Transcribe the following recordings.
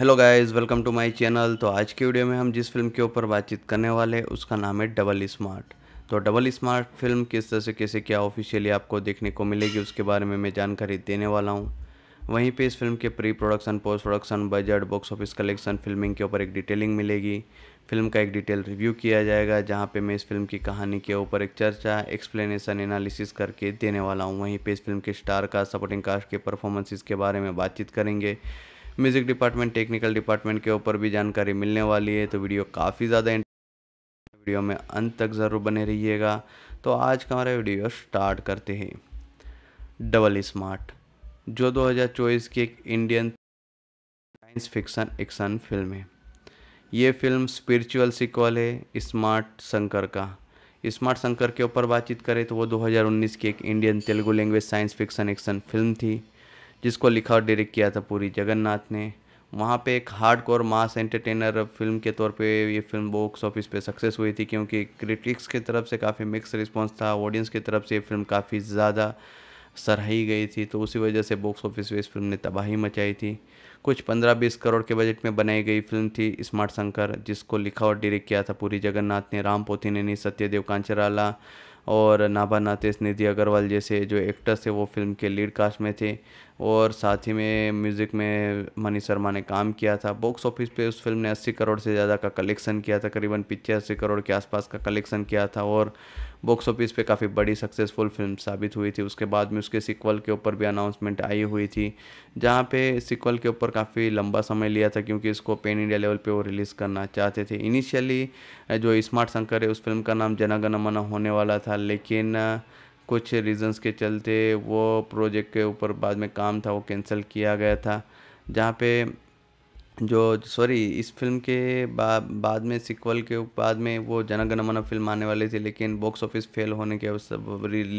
hello guys welcome to my channel तो आज की वीडियो में हम जिस फिल्म के ऊपर बातचीत करने वाले हैं उसका नाम है डबल स्मार्ट तो डबल स्मार्ट फिल्म किस तरह से कैसे क्या ऑफिशियली आपको देखने को मिलेगी उसके बारे में मैं जानकारी देने वाला हूँ वहीं पे इस फिल्म के pre production post production budget box office collection filming के ऊपर एक डिटेलिंग मिलेगी फिल्म का एक डिटेल रिव्यू किया जाएगा जहाँ पर मैं इस फिल्म की कहानी के ऊपर एक चर्चा एक्सप्लेनेशन एनालिसिस करके देने वाला हूँ वहीं पर इस फिल्म के स्टार कास्ट सपोर्टिंग कास्ट के परफॉर्मेंसिस के बारे में बातचीत करेंगे म्यूज़िक डिपार्टमेंट टेक्निकल डिपार्टमेंट के ऊपर भी जानकारी मिलने वाली है तो वीडियो काफ़ी ज़्यादा वीडियो में अंत तक ज़रूर बने रहिएगा तो आज का हमारा वीडियो स्टार्ट करते हैं डबल स्मार्ट जो 2024 की एक Indian science fiction action film है ये फिल्म स्पिरिचुअल सिक्वल है स्मार्ट शंकर का स्मार्ट शंकर के ऊपर बातचीत करें तो वो 2019 की एक Indian Telugu language science fiction action film थी जिसको लिखा और डायरेक्ट किया था पूरी जगन्नाथ ने वहाँ पे एक hard core mass entertainer film के तौर पे ये फिल्म बॉक्स ऑफिस पे सक्सेस हुई थी क्योंकि क्रिटिक्स की तरफ से काफ़ी मिक्स रिस्पांस था ऑडियंस की तरफ से ये फिल्म काफ़ी ज़्यादा सराही गई थी तो उसी वजह से बॉक्स ऑफिस पे इस फिल्म ने तबाही मचाई थी कुछ पंद्रह बीस करोड़ के बजट में बनाई गई फिल्म थी स्मार्ट शंकर जिसको लिखा और डायरेक्ट किया था पूरी जगन्नाथ ने राम पोथीनेनी सत्यदेव कांचराला और नाभा नातेश निधि अग्रवाल जैसे जो एक्टर्स थे वो फिल्म के लीड कास्ट में थे और साथ ही में म्यूज़िक में मनी शर्मा ने काम किया था बॉक्स ऑफिस पे उस फिल्म ने 80 करोड़ से ज़्यादा का कलेक्शन किया था करीबन पिचासी करोड़ के आसपास का कलेक्शन किया था और बॉक्स ऑफिस पे काफ़ी बड़ी सक्सेसफुल फिल्म साबित हुई थी उसके बाद में उसके सिक्वल के ऊपर भी अनाउंसमेंट आई हुई थी जहाँ पे सिक्वल के ऊपर काफ़ी लंबा समय लिया था क्योंकि इसको पेन इंडिया लेवल पे वो रिलीज़ करना चाहते थे इनिशियली जो स्मार्ट शंकर है उस फिल्म का नाम जनागण मना होने वाला था लेकिन कुछ रीज़न्स के चलते वो प्रोजेक्ट के ऊपर बाद में काम था वो कैंसिल किया गया था जहाँ पे जो सॉरी इस फिल्म के बा, बाद में सिक्वल के बाद में वो जनगण फिल्म आने वाली थी लेकिन बॉक्स ऑफिस फेल होने के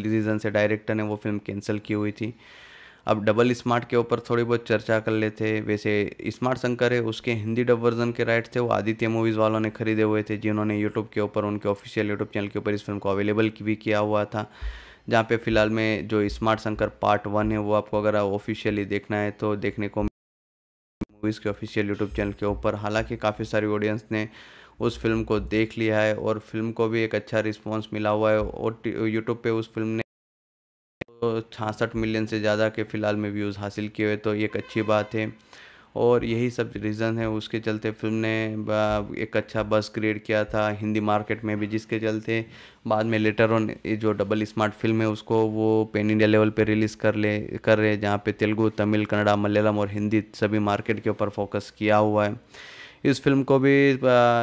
रीज़न से डायरेक्टर ने वो फिल्म कैंसिल की हुई थी अब डबल स्मार्ट के ऊपर थोड़ी बहुत चर्चा कर लेते वैसे स्मार्ट शंकर है उसके हिंदी डब वर्जन के राइट थे वो आदित्य मूवीज़ वालों ने खरीदे हुए थे जिन्होंने यूट्यूब के ऊपर उनके ऑफिशियल यूट्यूब चैनल के ऊपर इस फिल्म को अवेलेबल भी किया हुआ था जहाँ पे फ़िलहाल में जो स्मार्ट शंकर पार्ट वन है वो आपको अगर ऑफिशियली देखना है तो देखने को मूवीज़ के ऑफिशियल यूट्यूब चैनल के ऊपर हालांकि काफ़ी सारी ऑडियंस ने उस फिल्म को देख लिया है और फिल्म को भी एक अच्छा रिस्पॉन्स मिला हुआ है और यूट्यूब पर उस फिल्म ने तो छासठ मिलियन से ज़्यादा के फ़िलहाल में व्यूज़ हासिल किए हुए तो ये एक अच्छी बात है और यही सब रीज़न है उसके चलते फ़िल्म ने एक अच्छा बस क्रिएट किया था हिंदी मार्केट में भी जिसके चलते बाद में लेटर ऑन ये जो डबल स्मार्ट फिल्म है उसको वो पेन इंडिया लेवल पे रिलीज़ कर ले कर रहे हैं जहाँ पे तेलुगु तमिल कन्नड़ा मलयालम और हिंदी सभी मार्केट के ऊपर फोकस किया हुआ है इस फिल्म को भी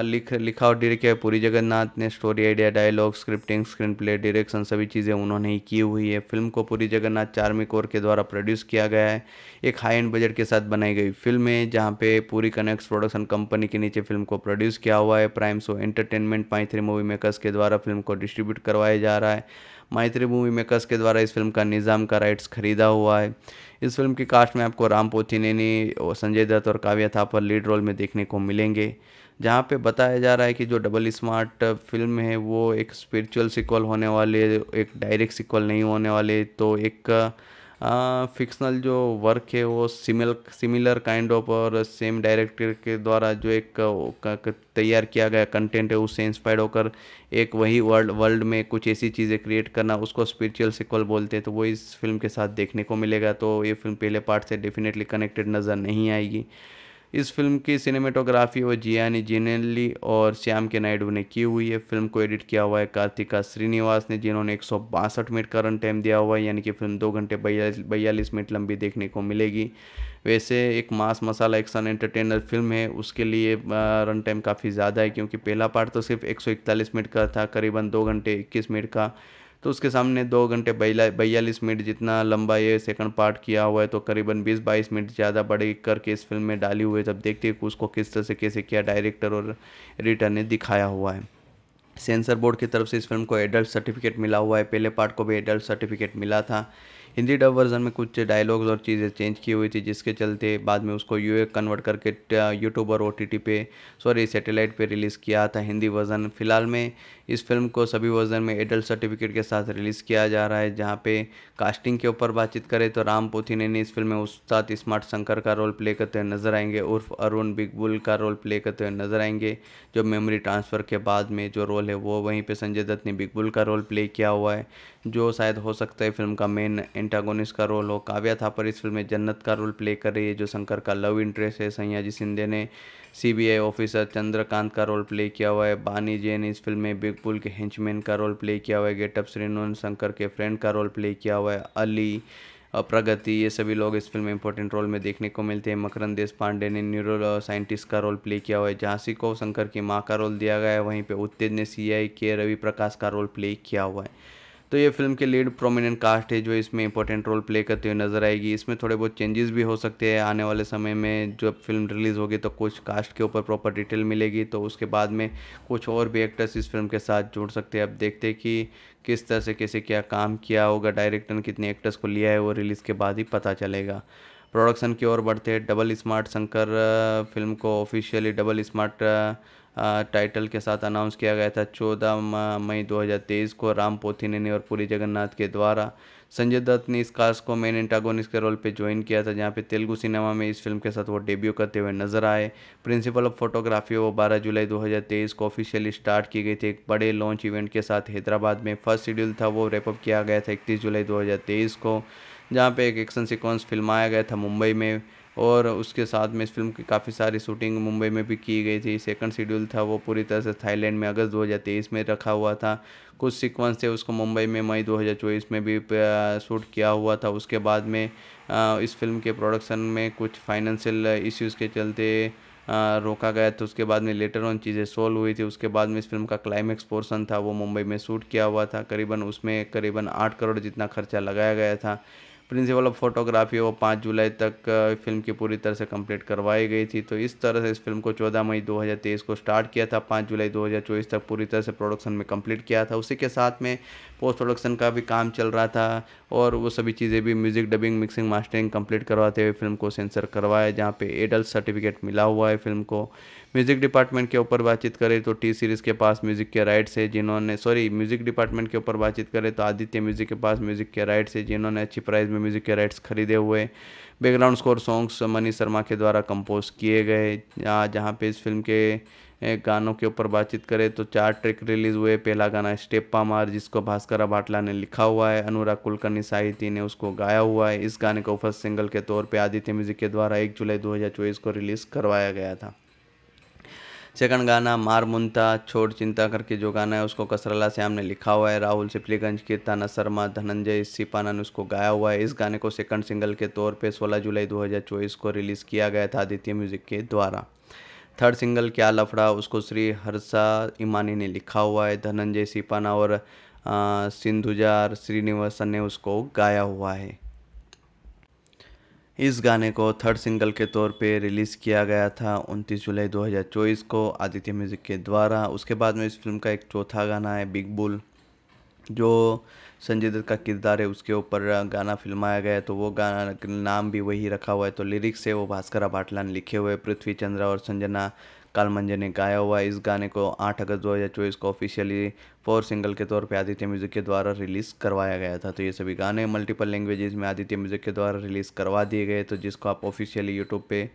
लिख लिखा और डायरेक्ट किया पूरी जगन्नाथ ने story idea dialogue scripting screenplay direction सभी चीज़ें उन्होंने ही की हुई है फिल्म को पूरी जगन्नाथ चार्मी कोर के द्वारा प्रोड्यूस किया गया है एक हाई एंड बजट के साथ बनाई गई फिल्म है जहाँ पे पूरी कनेक्स प्रोडक्शन कंपनी के नीचे फिल्म को प्रोड्यूस किया हुआ है prime show entertainment pi three movie makers के द्वारा फिल्म को डिस्ट्रीब्यूट करवाया जा रहा है मायत्री मूवी मेकर्स के द्वारा इस फिल्म का निज़ाम का राइट्स खरीदा हुआ है इस फिल्म की कास्ट में आपको राम नैनी और संजय दत्त और काव्या थापर लीड रोल में देखने को मिलेंगे जहाँ पे बताया जा रहा है कि जो डबल स्मार्ट फिल्म है वो एक स्पिरिचुअल सिक्वल होने वाली है एक डायरेक्ट सिक्वल नहीं होने वाले तो एक फिक्सनल जो वर्क है वो सिमिल सिमिलर काइंड ऑफ और सेम डायरेक्टर के द्वारा जो एक तैयार किया गया कंटेंट है उससे इंस्पायर्ड होकर एक वही वर्ल्ड वर्ल्ड में कुछ ऐसी चीज़ें क्रिएट करना उसको स्पिरिचुअल सिक्वल बोलते हैं तो वो इस फिल्म के साथ देखने को मिलेगा तो ये फिल्म पहले पार्ट से डेफिनेटली कनेक्टेड नज़र नहीं आएगी इस फिल्म की सिनेमेटोग्राफी वो जियानी जीनेली और श्याम के नायडू ने की हुई है फिल्म को एडिट किया हुआ है कार्तिका श्रीनिवास ने जिन्होंने एक मिनट का रन टाइम दिया हुआ है यानी कि फिल्म दो घंटे बयालीस मिनट लंबी देखने को मिलेगी वैसे एक mass masala action entertainer film है उसके लिए रन टाइम काफ़ी ज़्यादा है क्योंकि पहला पार्ट तो सिर्फ एक मिनट का था करीबन दो घंटे इक्कीस मिनट का तो उसके सामने दो घंटे बयालीस मिनट जितना लंबा ये सेकंड पार्ट किया हुआ है तो करीबन बीस बाईस मिनट ज़्यादा बड़े करके इस फिल्म में डाली हुई है जब देखते हैं कि उसको किस तरह से कैसे किया डायरेक्टर और एडिटर ने दिखाया हुआ है सेंसर बोर्ड की तरफ से इस फिल्म को एडल्ट सर्टिफिकेट मिला हुआ है पहले पार्ट को भी एडल्ट सर्टिफिकेट मिला था हिंदी डब वर्ज़न में कुछ डायलॉग्स और चीज़ें चेंज की हुई थी जिसके चलते बाद में उसको यू कन्वर्ट करके यूट्यूब और ओ पे सॉरी सेटेलाइट पे रिलीज़ किया था हिंदी वर्ज़न फ़िलहाल में इस फिल्म को सभी वर्ज़न में एडल्ट सर्टिफिकेट के साथ रिलीज़ किया जा रहा है जहाँ पे कास्टिंग के ऊपर बातचीत करें तो राम पोथीने ने इस फिल्म में उस्ताद स्मार्ट शंकर का रोल प्ले करते हुए नज़र आएंगे उर्फ अरुण बिगबुल का रोल प्ले करते हुए नज़र आएंगे जो मेमोरी ट्रांसफ़र के बाद में जो रोल है वो वहीं पर संजय दत्त ने बिगबुल का रोल प्ले किया हुआ है जो शायद हो सकता है फिल्म का मेन एंटागोनिस्ट का रोल हो काव्या था पर इस फिल्म में जन्नत का रोल प्ले कर रही है जो शंकर का लव इंटरेस्ट है सयाजी सिंधे ने सीबीआई ऑफिसर चंद्रकांत का रोल प्ले किया हुआ है बानी जैन इस फिल्म में बिग बुल के हेंचमैन का रोल प्ले किया हुआ है गेटअप श्रीनोन शंकर के फ्रेंड का रोल प्ले किया हुआ है अली प्रगति ये सभी लोग इस फिल्म में इंपॉर्टेंट रोल में देखने को मिलते हैं मकरंद देश पांडे ने न्यूरो साइंटिस्ट का रोल प्ले किया हुआ है झांसी को शंकर की माँ का रोल दिया गया है वहीं पे उत्तेज ने सीआई के रवि प्रकाश का रोल प्ले किया हुआ है तो ये फिल्म के लीड प्रोमिनेंट कास्ट है जो इसमें इंपॉर्टेंट रोल प्ले करते हुए नजर आएगी इसमें थोड़े बहुत चेंजेस भी हो सकते हैं आने वाले समय में जब फिल्म रिलीज़ होगी तो कुछ कास्ट के ऊपर प्रॉपर डिटेल मिलेगी तो उसके बाद में कुछ और भी एक्टर्स इस फिल्म के साथ जुड़ सकते हैं अब देखते कि किस तरह से कैसे क्या काम किया होगा डायरेक्टर ने कितने एक्टर्स को लिया है वो रिलीज़ के बाद ही पता चलेगा प्रोडक्शन की ओर बढ़ते डबल स्मार्ट शंकर फिल्म को ऑफिशियली डबल स्मार्ट टाइटल के साथ अनाउंस किया गया था चौदह मई 2023 को राम पोथिनेनी और पुरी जगन्नाथ के द्वारा संजय दत्त ने इस कास्ट को मेन एंटागोनिस्ट के रोल पे ज्वाइन किया था जहाँ पे तेलुगु सिनेमा में इस फिल्म के साथ वो डेब्यू करते हुए नजर आए प्रिंसिपल ऑफ फोटोग्राफी वो 12 जुलाई 2023 को ऑफिशियली स्टार्ट की गई थी एक बड़े लॉन्च इवेंट के साथ हैदराबाद में फर्स्ट शेड्यूल था वो रेपअप किया गया था इकतीस जुलाई दो को जहाँ पे एक एक्शन सिक्वेंस फिल्माया गया था मुंबई में और उसके साथ में इस फ़िल्म की काफ़ी सारी शूटिंग मुंबई में भी की गई थी सेकंड शेड्यूल था वो पूरी तरह से थाईलैंड में अगस्त 2023 में रखा हुआ था कुछ सीक्वेंस थे उसको मुंबई में मई 2024 में भी शूट किया हुआ था उसके बाद में इस फिल्म के प्रोडक्शन में कुछ फाइनेंशियल इश्यूज़ के चलते रोका गया था उसके बाद में लेटर ऑन चीज़ें सोल्व हुई थी उसके बाद में इस फिल्म का क्लाइमैक्स पोर्सन था वो मुंबई में शूट किया हुआ था करीबन उसमें करीबन आठ करोड़ जितना खर्चा लगाया गया था प्रिंसिपल ऑफ फोटोग्राफी वो पाँच जुलाई तक फिल्म की पूरी तरह से कंप्लीट करवाई गई थी तो इस तरह से इस फिल्म को 14 मई 2023 को स्टार्ट किया था पाँच जुलाई 2024 तक पूरी तरह से प्रोडक्शन में कंप्लीट किया था उसी के साथ में पोस्ट प्रोडक्शन का भी काम चल रहा था और वो सभी चीज़ें भी music dubbing mixing mastering complete करवाते हुए फिल्म को सेंसर करवाया जहाँ पे एडल्ट सर्टिफिकेट मिला हुआ है फिल्म को म्यूज़िक डिपार्टमेंट के ऊपर बातचीत करें तो टी सीरीज़ के पास म्यूज़िक के राइट्स है जिन्होंने सॉरी म्यूज़िक डिपार्टमेंट के ऊपर बातचीत करें तो आदित्य म्यूज़िक के पास म्यूज़िक के राइट्स है जिन्होंने अच्छी प्राइस में म्यूज़िक के राइट्स खरीदे हुए background score songs Mani Sharma के द्वारा कंपोज किए गए जहाँ पे इस फिल्म के गानों के ऊपर बातचीत करें तो चार ट्रैक रिलीज हुए पहला गाना स्टेप्पा मार जिसको भास्कर भाटला ने लिखा हुआ है अनुराग कुलकर्णी साहित्य ने उसको गाया हुआ है इस गाने को फर्स्ट सिंगल के तौर पे आदित्य म्यूजिक के द्वारा एक जुलाई 2024 को रिलीज़ करवाया गया था सेकंड गाना मार मुंता छोड़ चिंता करके जो गाना है उसको कसरला श्याम हमने लिखा हुआ है राहुल सिपलीगंज के ताना शर्मा धनंजय सिपाना ने उसको गाया हुआ है इस गाने को सेकंड सिंगल के तौर पे 16 जुलाई 2024 को रिलीज़ किया गया था आदित्य म्यूज़िक के द्वारा थर्ड सिंगल क्या लफड़ा उसको श्री हर्षा इमानी ने लिखा हुआ है धनंजय सिपाना और सिंधुजार श्रीनिवासन ने उसको गाया हुआ है इस गाने को थर्ड सिंगल के तौर पे रिलीज़ किया गया था 29 जुलाई 2024 को आदित्य म्यूज़िक के द्वारा उसके बाद में इस फिल्म का एक चौथा गाना है बिग बुल जो संजय दत्त का किरदार है उसके ऊपर गाना फिल्माया गया है तो वो गाना नाम भी वही रखा हुआ है तो लिरिक्स है वो भास्कर भाटलान ने लिखे हुए पृथ्वी चंद्रा और संजना काल मंजर ने गाया हुआ इस गाने को आठ अगस्त दो हज़ार चौबीस को ऑफिशियली फोर सिंगल के तौर पर आदित्य म्यूजिक के द्वारा रिलीज़ करवाया गया था तो ये सभी गाने मल्टीपल लैंग्वेजेस में आदित्य म्यूजिक के द्वारा रिलीज़ करवा दिए गए तो जिसको आप ऑफिशियली यूट्यूब पे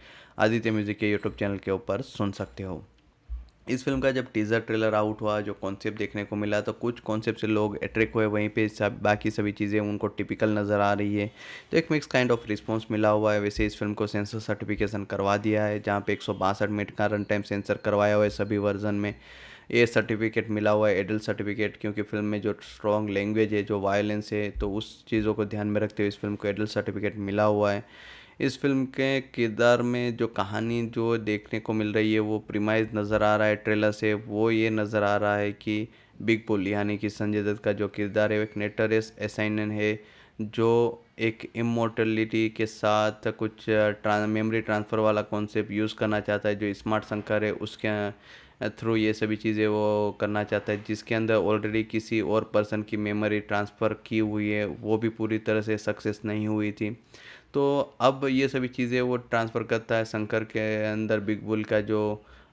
आदित्य म्यूजिक के यूट्यूब चैनल के ऊपर सुन सकते हो इस फिल्म का जब टीज़र ट्रेलर आउट हुआ जो कॉन्सेप्ट देखने को मिला तो कुछ कॉन्सेप्ट से लोग अट्रैक्ट हुए वहीं पे सब बाकी सभी चीज़ें उनको टिपिकल नज़र आ रही है तो एक मिक्स काइंड ऑफ रिस्पॉन्स मिला हुआ है वैसे इस फिल्म को सेंसर सर्टिफिकेशन करवा दिया है जहाँ पे एक मिनट का रन टाइम सेंसर करवाया हुआ है सभी वर्जन में ये सर्टिफिकेट मिला हुआ है एडल्ट सर्टिफिकेट क्योंकि फिल्म में जो स्ट्रॉन्ग लैंग्वेज है जो वायलेंस है तो उस चीज़ों को ध्यान में रखते हुए इस फिल्म को एडल्ट सर्टिफिकेट मिला हुआ है इस फ़िल्म के किरदार में जो कहानी जो देखने को मिल रही है वो प्रीमाइज़ नज़र आ रहा है ट्रेलर से वो ये नज़र आ रहा है कि बिग बुल यानी कि संजय दत्त का जो किरदार है एक नेटरस एसाइनन है जो एक इमोटलिटी के साथ कुछ ट्रां मेमोरी ट्रांसफ़र वाला कॉन्सेप्ट यूज़ करना चाहता है जो स्मार्ट शंकर है उसके थ्रू ये सभी चीज़ें वो करना चाहता है जिसके अंदर ऑलरेडी किसी और पर्सन की मेमोरी ट्रांसफ़र की हुई है वो भी पूरी तरह से सक्सेस नहीं हुई थी तो अब ये सभी चीज़ें वो ट्रांसफ़र करता है शंकर के अंदर बिग बुल का जो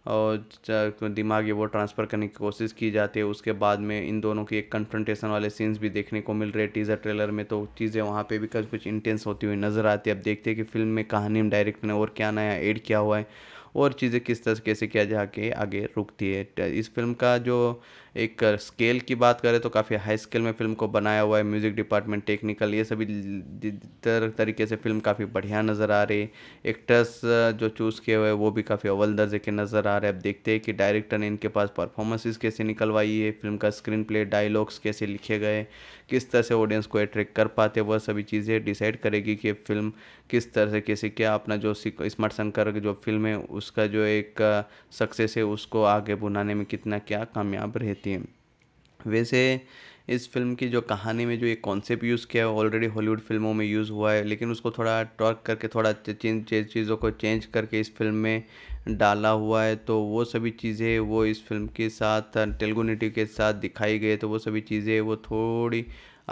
दिमाग है वो ट्रांसफ़र करने की कोशिश की जाती है उसके बाद में इन दोनों की एक कन्फ्रंटेशन वाले सीन्स भी देखने को मिल रहे हैं टीज़र ट्रेलर में तो चीज़ें वहाँ पे भी कुछ कुछ इंटेंस होती हुई नज़र आती है अब देखते हैं कि फिल्म में कहानी में डायरेक्ट ने और क्या नया ऐड किया हुआ है और चीज़ें किस तरीके से किया जाके आगे रुकती है इस फिल्म का जो एक स्केल की बात करें तो काफ़ी हाई स्केल में फिल्म को बनाया हुआ है म्यूज़िक डिपार्टमेंट टेक्निकल ये सभी तरीके से फिल्म काफ़ी बढ़िया नज़र आ रही एक्टर्स जो चूज़ किए हुए हैं वो भी काफ़ी अव्वल दर्जे के नज़र आ रहे हैं अब देखते हैं कि डायरेक्टर ने इनके पास परफॉर्मेंसेस कैसे निकलवाई है फिल्म का स्क्रीन प्ले डायलॉग्स कैसे लिखे गए किस तरह से ऑडियंस को अट्रैक्ट कर पाते वह सभी चीज़ें डिसाइड करेगी कि फिल्म किस तरह से कैसे क्या अपना जो स्मार्ट शंकर जो फिल्म है उसका जो एक सक्सेस है उसको आगे बुनाने में कितना क्या कामयाब रहता देती हैं वैसे इस फ़िल्म की जो कहानी में जो ये कॉन्सेप्ट यूज़ किया है ऑलरेडी हॉलीवुड फिल्मों में यूज़ हुआ है लेकिन उसको थोड़ा टॉर्क करके थोड़ा चीज़ों को चेंज करके इस फिल्म में डाला हुआ है तो वो सभी चीज़ें वो इस फिल्म के साथ तेलुगु नेटिव के साथ दिखाई गई तो वो सभी चीज़ें वो थोड़ी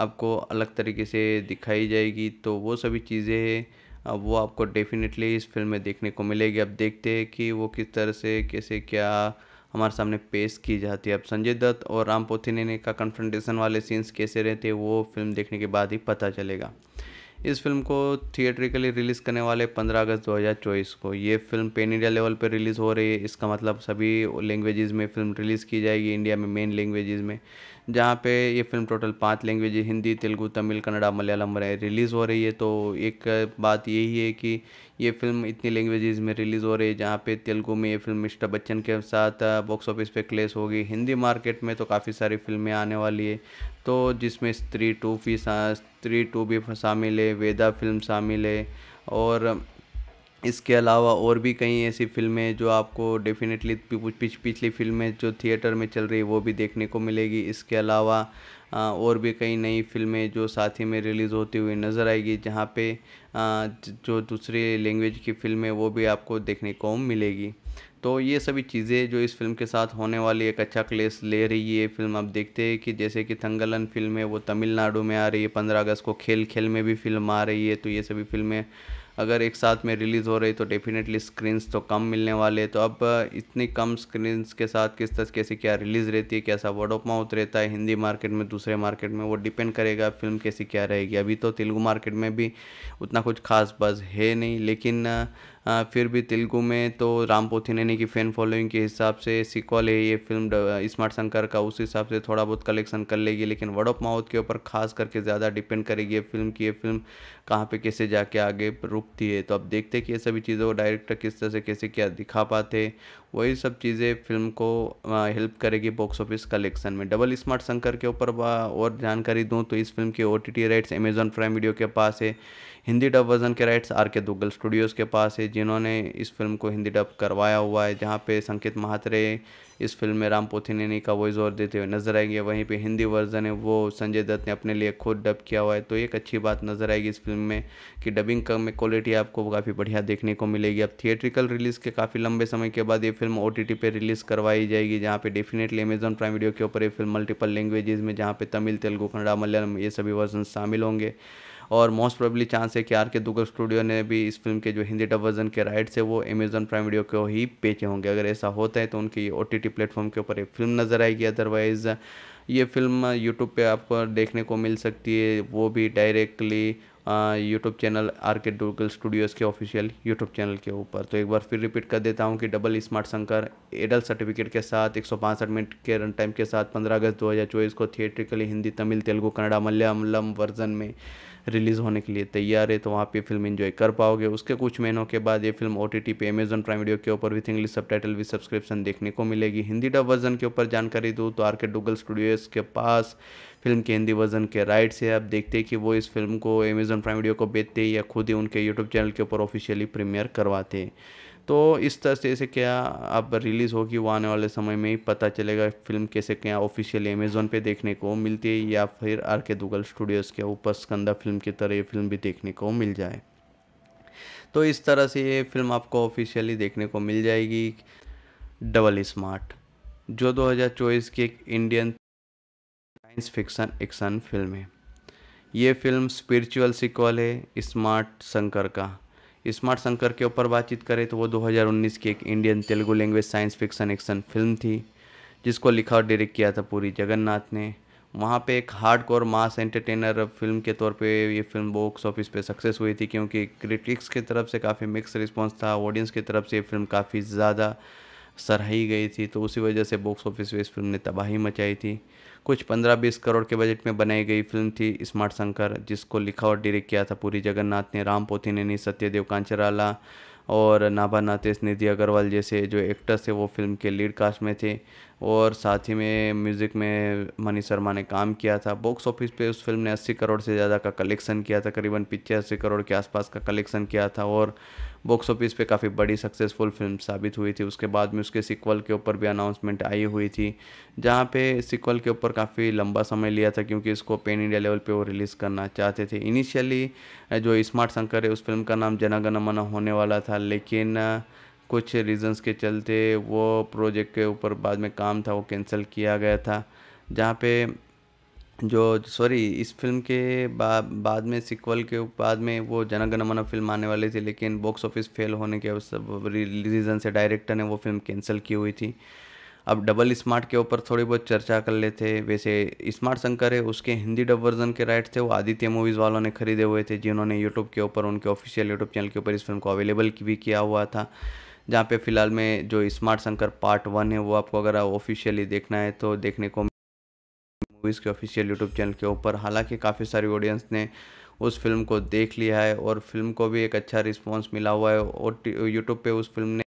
आपको अलग तरीके से दिखाई जाएगी तो वो सभी चीज़ें अब वो आपको डेफिनेटली इस फिल्म में देखने को मिलेगी अब देखते हैं कि वो किस तरह से कैसे क्या हमारे सामने पेश की जाती है अब संजय दत्त और राम ने का कन्फ्रंटेशन वाले सीन्स कैसे रहते हैं वो फिल्म देखने के बाद ही पता चलेगा इस फिल्म को थिएट्रिकली रिलीज़ करने वाले 15 अगस्त 2024 को ये फिल्म पेन इंडिया लेवल पर रिलीज़ हो रही है इसका मतलब सभी लैंग्वेजेस में फिल्म रिलीज़ की जाएगी इंडिया में मेन लैंग्वेजेस में जहाँ पे ये फ़िल्म टोटल पाँच लैंग्वेज हिंदी तेलुगु तमिल कन्नड़ा मलयालम में रिलीज़ हो रही है तो एक बात यही है कि ये फ़िल्म इतनी लैंग्वेजेस में रिलीज़ हो रही है जहाँ पे तेलुगु में ये फिल्म मिस्टर बच्चन के साथ बॉक्स ऑफिस पे क्लेस होगी हिंदी मार्केट में तो काफ़ी सारी फिल्में आने वाली है तो जिसमें स्त्री टू भी स्त्री टू भी शामिल है वेदा फिल्म शामिल है और इसके अलावा और भी कई ऐसी फ़िल्में जो आपको डेफ़िनेटली पिछली फ़िल्में जो थिएटर में चल रही है वो भी देखने को मिलेगी इसके अलावा और भी कई नई फ़िल्में जो साथ ही में रिलीज़ होती हुई नज़र आएगी जहाँ पे जो दूसरी लैंग्वेज की फ़िल्में वो भी आपको देखने को मिलेगी तो ये सभी चीज़ें जो इस फिल्म के साथ होने वाली एक अच्छा क्लेस ले रही है फिल्म आप देखते हैं कि जैसे कि थंगलन फिल्म है वो तमिलनाडु में आ रही है पंद्रह अगस्त को खेल खेल में भी फिल्म आ रही है तो ये सभी फिल्में अगर एक साथ में रिलीज़ हो रही तो डेफ़िनेटली स्क्रीन्स तो कम मिलने वाले तो अब इतनी कम स्क्रीन्स के साथ किस तरह कैसी क्या रिलीज़ रहती है कैसा वर्ड ऑफ माउथ रहता है हिंदी मार्केट में दूसरे मार्केट में वो डिपेंड करेगा फिल्म कैसी क्या रहेगी अभी तो तेलुगु मार्केट में भी उतना कुछ खास बस है नहीं लेकिन फिर भी तेलुगु में तो राम नैनी की फ़ैन फॉलोइंग के हिसाब से सिक्वल है ये फ़िल्म स्मार्ट शंकर का उस हिसाब से थोड़ा बहुत कलेक्शन कर लेगी लेकिन वर्ड ऑफ माउथ के ऊपर खास करके ज़्यादा डिपेंड करेगी ये फिल्म की ये फिल्म कहाँ पे कैसे जाके आगे रुकती है तो अब देखते हैं कि ये सभी चीज़ों को डायरेक्टर किस तरह से कैसे क्या दिखा पाते वही सब चीज़ें फिल्म को हेल्प करेगी बॉक्स ऑफिस कलेक्शन में डबल स्मार्ट शंकर के ऊपर और जानकारी दूँ तो इस फिल्म के O T rights Amazon prime video के पास है हिंदी डब वर्जन के rights R K Duggal Studios के पास है जिन्होंने इस फिल्म को हिंदी डब करवाया हुआ है जहाँ पे संकेत महात्रे इस फिल्म में राम पोथिनेनी का वॉइस ओवर देते हुए नजर आएंगे वहीं पे हिंदी वर्जन है वो संजय दत्त ने अपने लिए खुद डब किया हुआ है तो एक अच्छी बात नजर आएगी इस फिल्म में कि डबिंग का में क्वालिटी आपको काफ़ी बढ़िया देखने को मिलेगी अब थिएट्रिकल रिलीज़ के काफ़ी लंबे समय के बाद ये फिल्म ओ टी पे रिलीज़ करवाई जाएगी जहाँ पे डेफिनेटली अमेजन प्राइम वीडियो के ऊपर ये फिल्म मल्टीपल लैंग्वेजेज में जहाँ पे तमिल तेलुगु कन्नड़ा मलयालम ये सभी वर्जन शामिल होंगे और मोस्ट प्रोबली चांस है कि आर के दुगल स्टूडियो ने भी इस फिल्म के जो हिंदी डब वर्जन के राइट्स है वो अमेजन प्राइम वीडियो को ही बेचे होंगे अगर ऐसा होता है तो उनकी ओ टी टी प्लेटफॉर्म के ऊपर एक फिल्म नज़र आएगी अदरवाइज़ ये फिल्म यूट्यूब पे आपको देखने को मिल सकती है वो भी directly YouTube channel R K Duggal Studios के ऑफिशियल यूट्यूब चैनल के ऊपर तो एक बार फिर रिपीट कर देता हूँ कि डबल स्मार्ट शंकर एडल सर्टिफिकेट के साथ एक मिनट के रन टाइम के साथ 15 अगस्त 2024 को थिएट्रिकली हिंदी तमिल तेलुगू कन्नड़ा मलयालम वर्जन में रिलीज़ होने के लिए तैयार है तो वहाँ पे फिल्म इन्जॉय कर पाओगे उसके कुछ महीनों के बाद ये फिल्म ओ टी टी पे अमेजन प्राइम वीडियो के ऊपर with English subtitle with subscription देखने को मिलेगी हिंदी डब वर्जन के ऊपर जानकारी दूँ तो आर के डुगल स्टूडियोज़ के पास फिल्म के हिंदी वर्जन के राइट से आप देखते हैं कि वो इस फिल्म को अमेजन प्राइम वीडियो को बेचते या खुद ही उनके यूट्यूब चैनल के ऊपर ऑफिशियली प्रीमियर करवाते हैं तो इस तरह से क्या अब रिलीज़ होगी वो आने वाले समय में ही पता चलेगा फिल्म कैसे क्या ऑफिशियली अमेज़ोन पे देखने को मिलती है या फिर आर के दुगल स्टूडियोज़ के ऊपर स्कंदा फिल्म की तरह ये फिल्म भी देखने को मिल जाए तो इस तरह से ये फिल्म आपको ऑफिशियली देखने को मिल जाएगी डबल स्मार्ट जो 2024 की एक Indian science fiction action film है ये फिल्म स्पिरिचुअल सिक्वल है स्मार्ट शंकर का स्मार्ट शंकर के ऊपर बातचीत करें तो वो 2019 की एक Indian Telugu language science fiction action film थी जिसको लिखा और डायरेक्ट किया था पूरी जगन्नाथ ने वहाँ पे एक hard core mass entertainer film के तौर पे ये फिल्म बॉक्स ऑफिस पे सक्सेस हुई थी क्योंकि क्रिटिक्स की तरफ से काफ़ी मिक्स रिस्पॉन्स था ऑडियंस की तरफ से ये फिल्म काफ़ी ज़्यादा सराही गई थी तो उसी वजह से बॉक्स ऑफिस पर इस फिल्म ने तबाही मचाई थी कुछ पंद्रह बीस करोड़ के बजट में बनाई गई फिल्म थी स्मार्ट शंकर जिसको लिखा और डायरेक्ट किया था पूरी जगन्नाथ ने राम पोथीनेनी सत्यदेव कांचराला और नाभा नातेश निधि अग्रवाल जैसे जो एक्टर्स थे वो फिल्म के लीड कास्ट में थे और साथ ही में म्यूज़िक में मनी शर्मा ने काम किया था बॉक्स ऑफिस पे उस फिल्म ने 80 करोड़ से ज़्यादा का कलेक्शन किया था करीबन पिचासी करोड़ के आसपास का कलेक्शन किया था और बॉक्स ऑफिस पे काफ़ी बड़ी सक्सेसफुल फिल्म साबित हुई थी उसके बाद में उसके सिक्वल के ऊपर भी अनाउंसमेंट आई हुई थी जहाँ पे सिक्वल के ऊपर काफ़ी लंबा समय लिया था क्योंकि इसको पेन इंडिया लेवल पे वो रिलीज़ करना चाहते थे इनिशियली जो स्मार्ट शंकर है उस फिल्म का नाम जनागण मना होने वाला था लेकिन कुछ रीज़न्स के चलते वो प्रोजेक्ट के ऊपर बाद में काम था वो कैंसिल किया गया था जहाँ पे जो सॉरी इस फिल्म के बा, बाद में सिक्वल के बाद में वो जन फिल्म आने वाली थी लेकिन बॉक्स ऑफिस फेल होने के रीज़न से डायरेक्टर ने वो फिल्म कैंसिल की हुई थी अब डबल स्मार्ट के ऊपर थोड़ी बहुत चर्चा कर लेते वैसे स्मार्ट शंकर है उसके हिंदी डब वर्जन के राइट थे वो आदित्य मूवीज़ वालों ने खरीदे हुए थे जिन्होंने यूट्यूब के ऊपर उनके ऑफिशियल यूट्यूब चैनल के ऊपर इस फिल्म को अवेलेबल भी किया हुआ था जहाँ पे फ़िलहाल में जो स्मार्ट शंकर पार्ट वन है वो आपको अगर ऑफिशियली देखना है तो देखने को मूवीज़ के ऑफिशियल यूट्यूब चैनल के ऊपर हालांकि काफ़ी सारी ऑडियंस ने उस फिल्म को देख लिया है और फिल्म को भी एक अच्छा रिस्पॉन्स मिला हुआ है और यूट्यूब पर उस फिल्म ने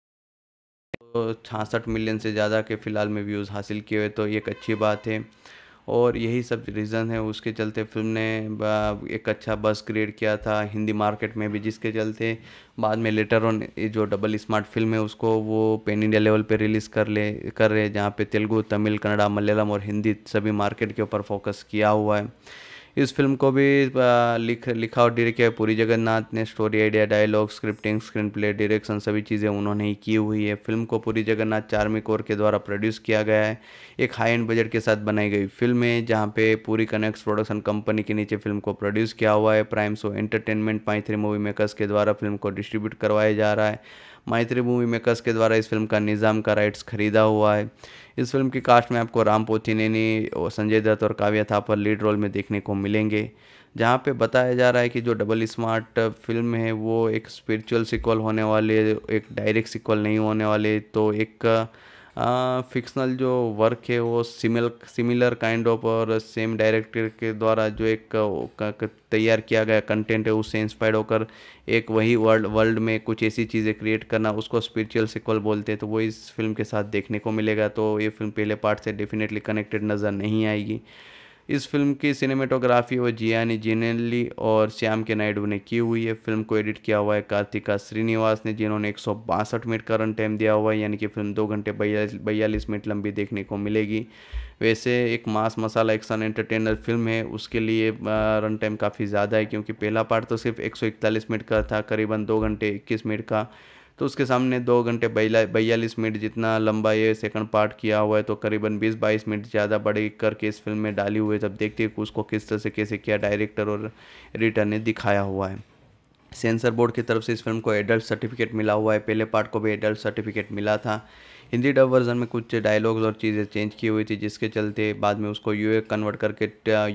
तो छासठ मिलियन से ज़्यादा के फ़िलहाल में व्यूज़ हासिल किए हुए तो ये एक अच्छी बात है और यही सब रीज़न है उसके चलते फिल्म ने एक अच्छा बस क्रिएट किया था हिंदी मार्केट में भी जिसके चलते बाद में लेटर ऑन जो डबल स्मार्ट फिल्म है उसको वो पेन इंडिया लेवल पे रिलीज़ कर ले कर रहे हैं जहाँ पे तेलुगु तमिल कन्नड़ा मलयालम और हिंदी सभी मार्केट के ऊपर फोकस किया हुआ है इस फिल्म को भी लिख लिखा और डायरेक्ट किया पूरी जगन्नाथ ने story idea dialogue scripting screenplay direction सभी चीज़ें उन्होंने ही की हुई है फिल्म को पूरी जगन्नाथ चार्मी कोर के द्वारा प्रोड्यूस किया गया है एक हाई एंड बजट के साथ बनाई गई फिल्म है जहाँ पे पूरी कनेक्ट प्रोडक्शन कंपनी के नीचे फिल्म को प्रोड्यूस किया हुआ है prime show entertainment pi three movie makers के द्वारा फिल्म को डिस्ट्रीब्यूट करवाया जा रहा है मायत्री मूवी मेकर्स के द्वारा इस फिल्म का निज़ाम का राइट्स खरीदा हुआ है इस फिल्म की कास्ट में आपको राम नैनी और संजय दत्त और काव्या थापर लीड रोल में देखने को मिलेंगे जहाँ पे बताया जा रहा है कि जो डबल स्मार्ट फिल्म है वो एक स्पिरिचुअल सिक्वल होने वाली एक डायरेक्ट सिक्वल नहीं होने वाली तो एक फिक्सनल जो वर्क है वो सिमिल सिमिलर काइंड ऑफ और सेम डायरेक्टर के द्वारा जो एक तैयार किया गया कंटेंट है उससे इंस्पायर्ड होकर एक वही वर्ल्ड वर्ल्ड में कुछ ऐसी चीज़ें क्रिएट करना उसको स्पिरिचुअल सिक्वल बोलते हैं तो वो इस फिल्म के साथ देखने को मिलेगा तो ये फिल्म पहले पार्ट से डेफिनेटली कनेक्टेड नज़र नहीं आएगी इस फिल्म की सिनेमेटोग्राफी वो जियानी जिनेली और श्याम के नायडू ने की हुई है फिल्म को एडिट किया हुआ है कार्तिका श्रीनिवास ने जिन्होंने एक मिनट का रन टाइम दिया हुआ है यानी कि फिल्म दो घंटे बयालीस मिनट लंबी देखने को मिलेगी वैसे एक mass masala action entertainer film है उसके लिए रन टाइम काफ़ी ज़्यादा है क्योंकि पहला पार्ट तो सिर्फ 141 मिनट का था करीबन दो घंटे 21 मिनट का तो उसके सामने दो घंटे बयालीस मिनट जितना लंबा ये सेकंड पार्ट किया हुआ है तो करीबन बीस बाईस मिनट ज़्यादा बड़े करके इस फिल्म में डाली हुई है जब देखते हैं उसको किस तरह से कैसे किया डायरेक्टर और एडिटर ने दिखाया हुआ है सेंसर बोर्ड की तरफ से इस फिल्म को एडल्ट सर्टिफिकेट मिला हुआ है पहले पार्ट को भी एडल्ट सर्टिफिकेट मिला था हिंदी डब वर्जन में कुछ डायलॉग्स और चीज़ें चेंज की हुई थी जिसके चलते बाद में उसको यू कन्वर्ट करके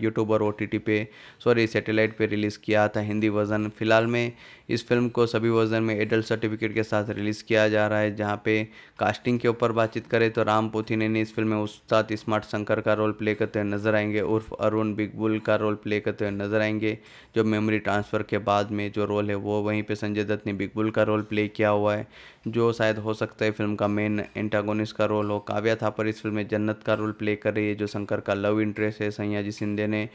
यूट्यूब और ओ पे सॉरी सैटेलाइट पे रिलीज़ किया था हिंदी वर्जन फिलहाल में इस फिल्म को सभी वर्जन में एडल्ट सर्टिफिकेट के साथ रिलीज़ किया जा रहा है जहाँ पे कास्टिंग के ऊपर बातचीत करें तो राम पोथी ने इस फिल्म में उस्ताद स्मार्ट शंकर का रोल प्ले करते हुए नजर आएंगे उर्फ अरुण बिग बुल का रोल प्ले करते हुए नजर आएंगे जो मेमोरी ट्रांसफ़र के बाद में जो रोल है वो वहीं पर संजय दत्त ने बिग बुल का रोल प्ले किया हुआ है जो शायद हो सकता है फिल्म का मेन एंटागोनिस का रोल हो काव्या पर इस फिल्म में जन्नत का रोल प्ले कर रही है जो शंकर का लव इंटरेस्ट है सयाजी सिंधे ने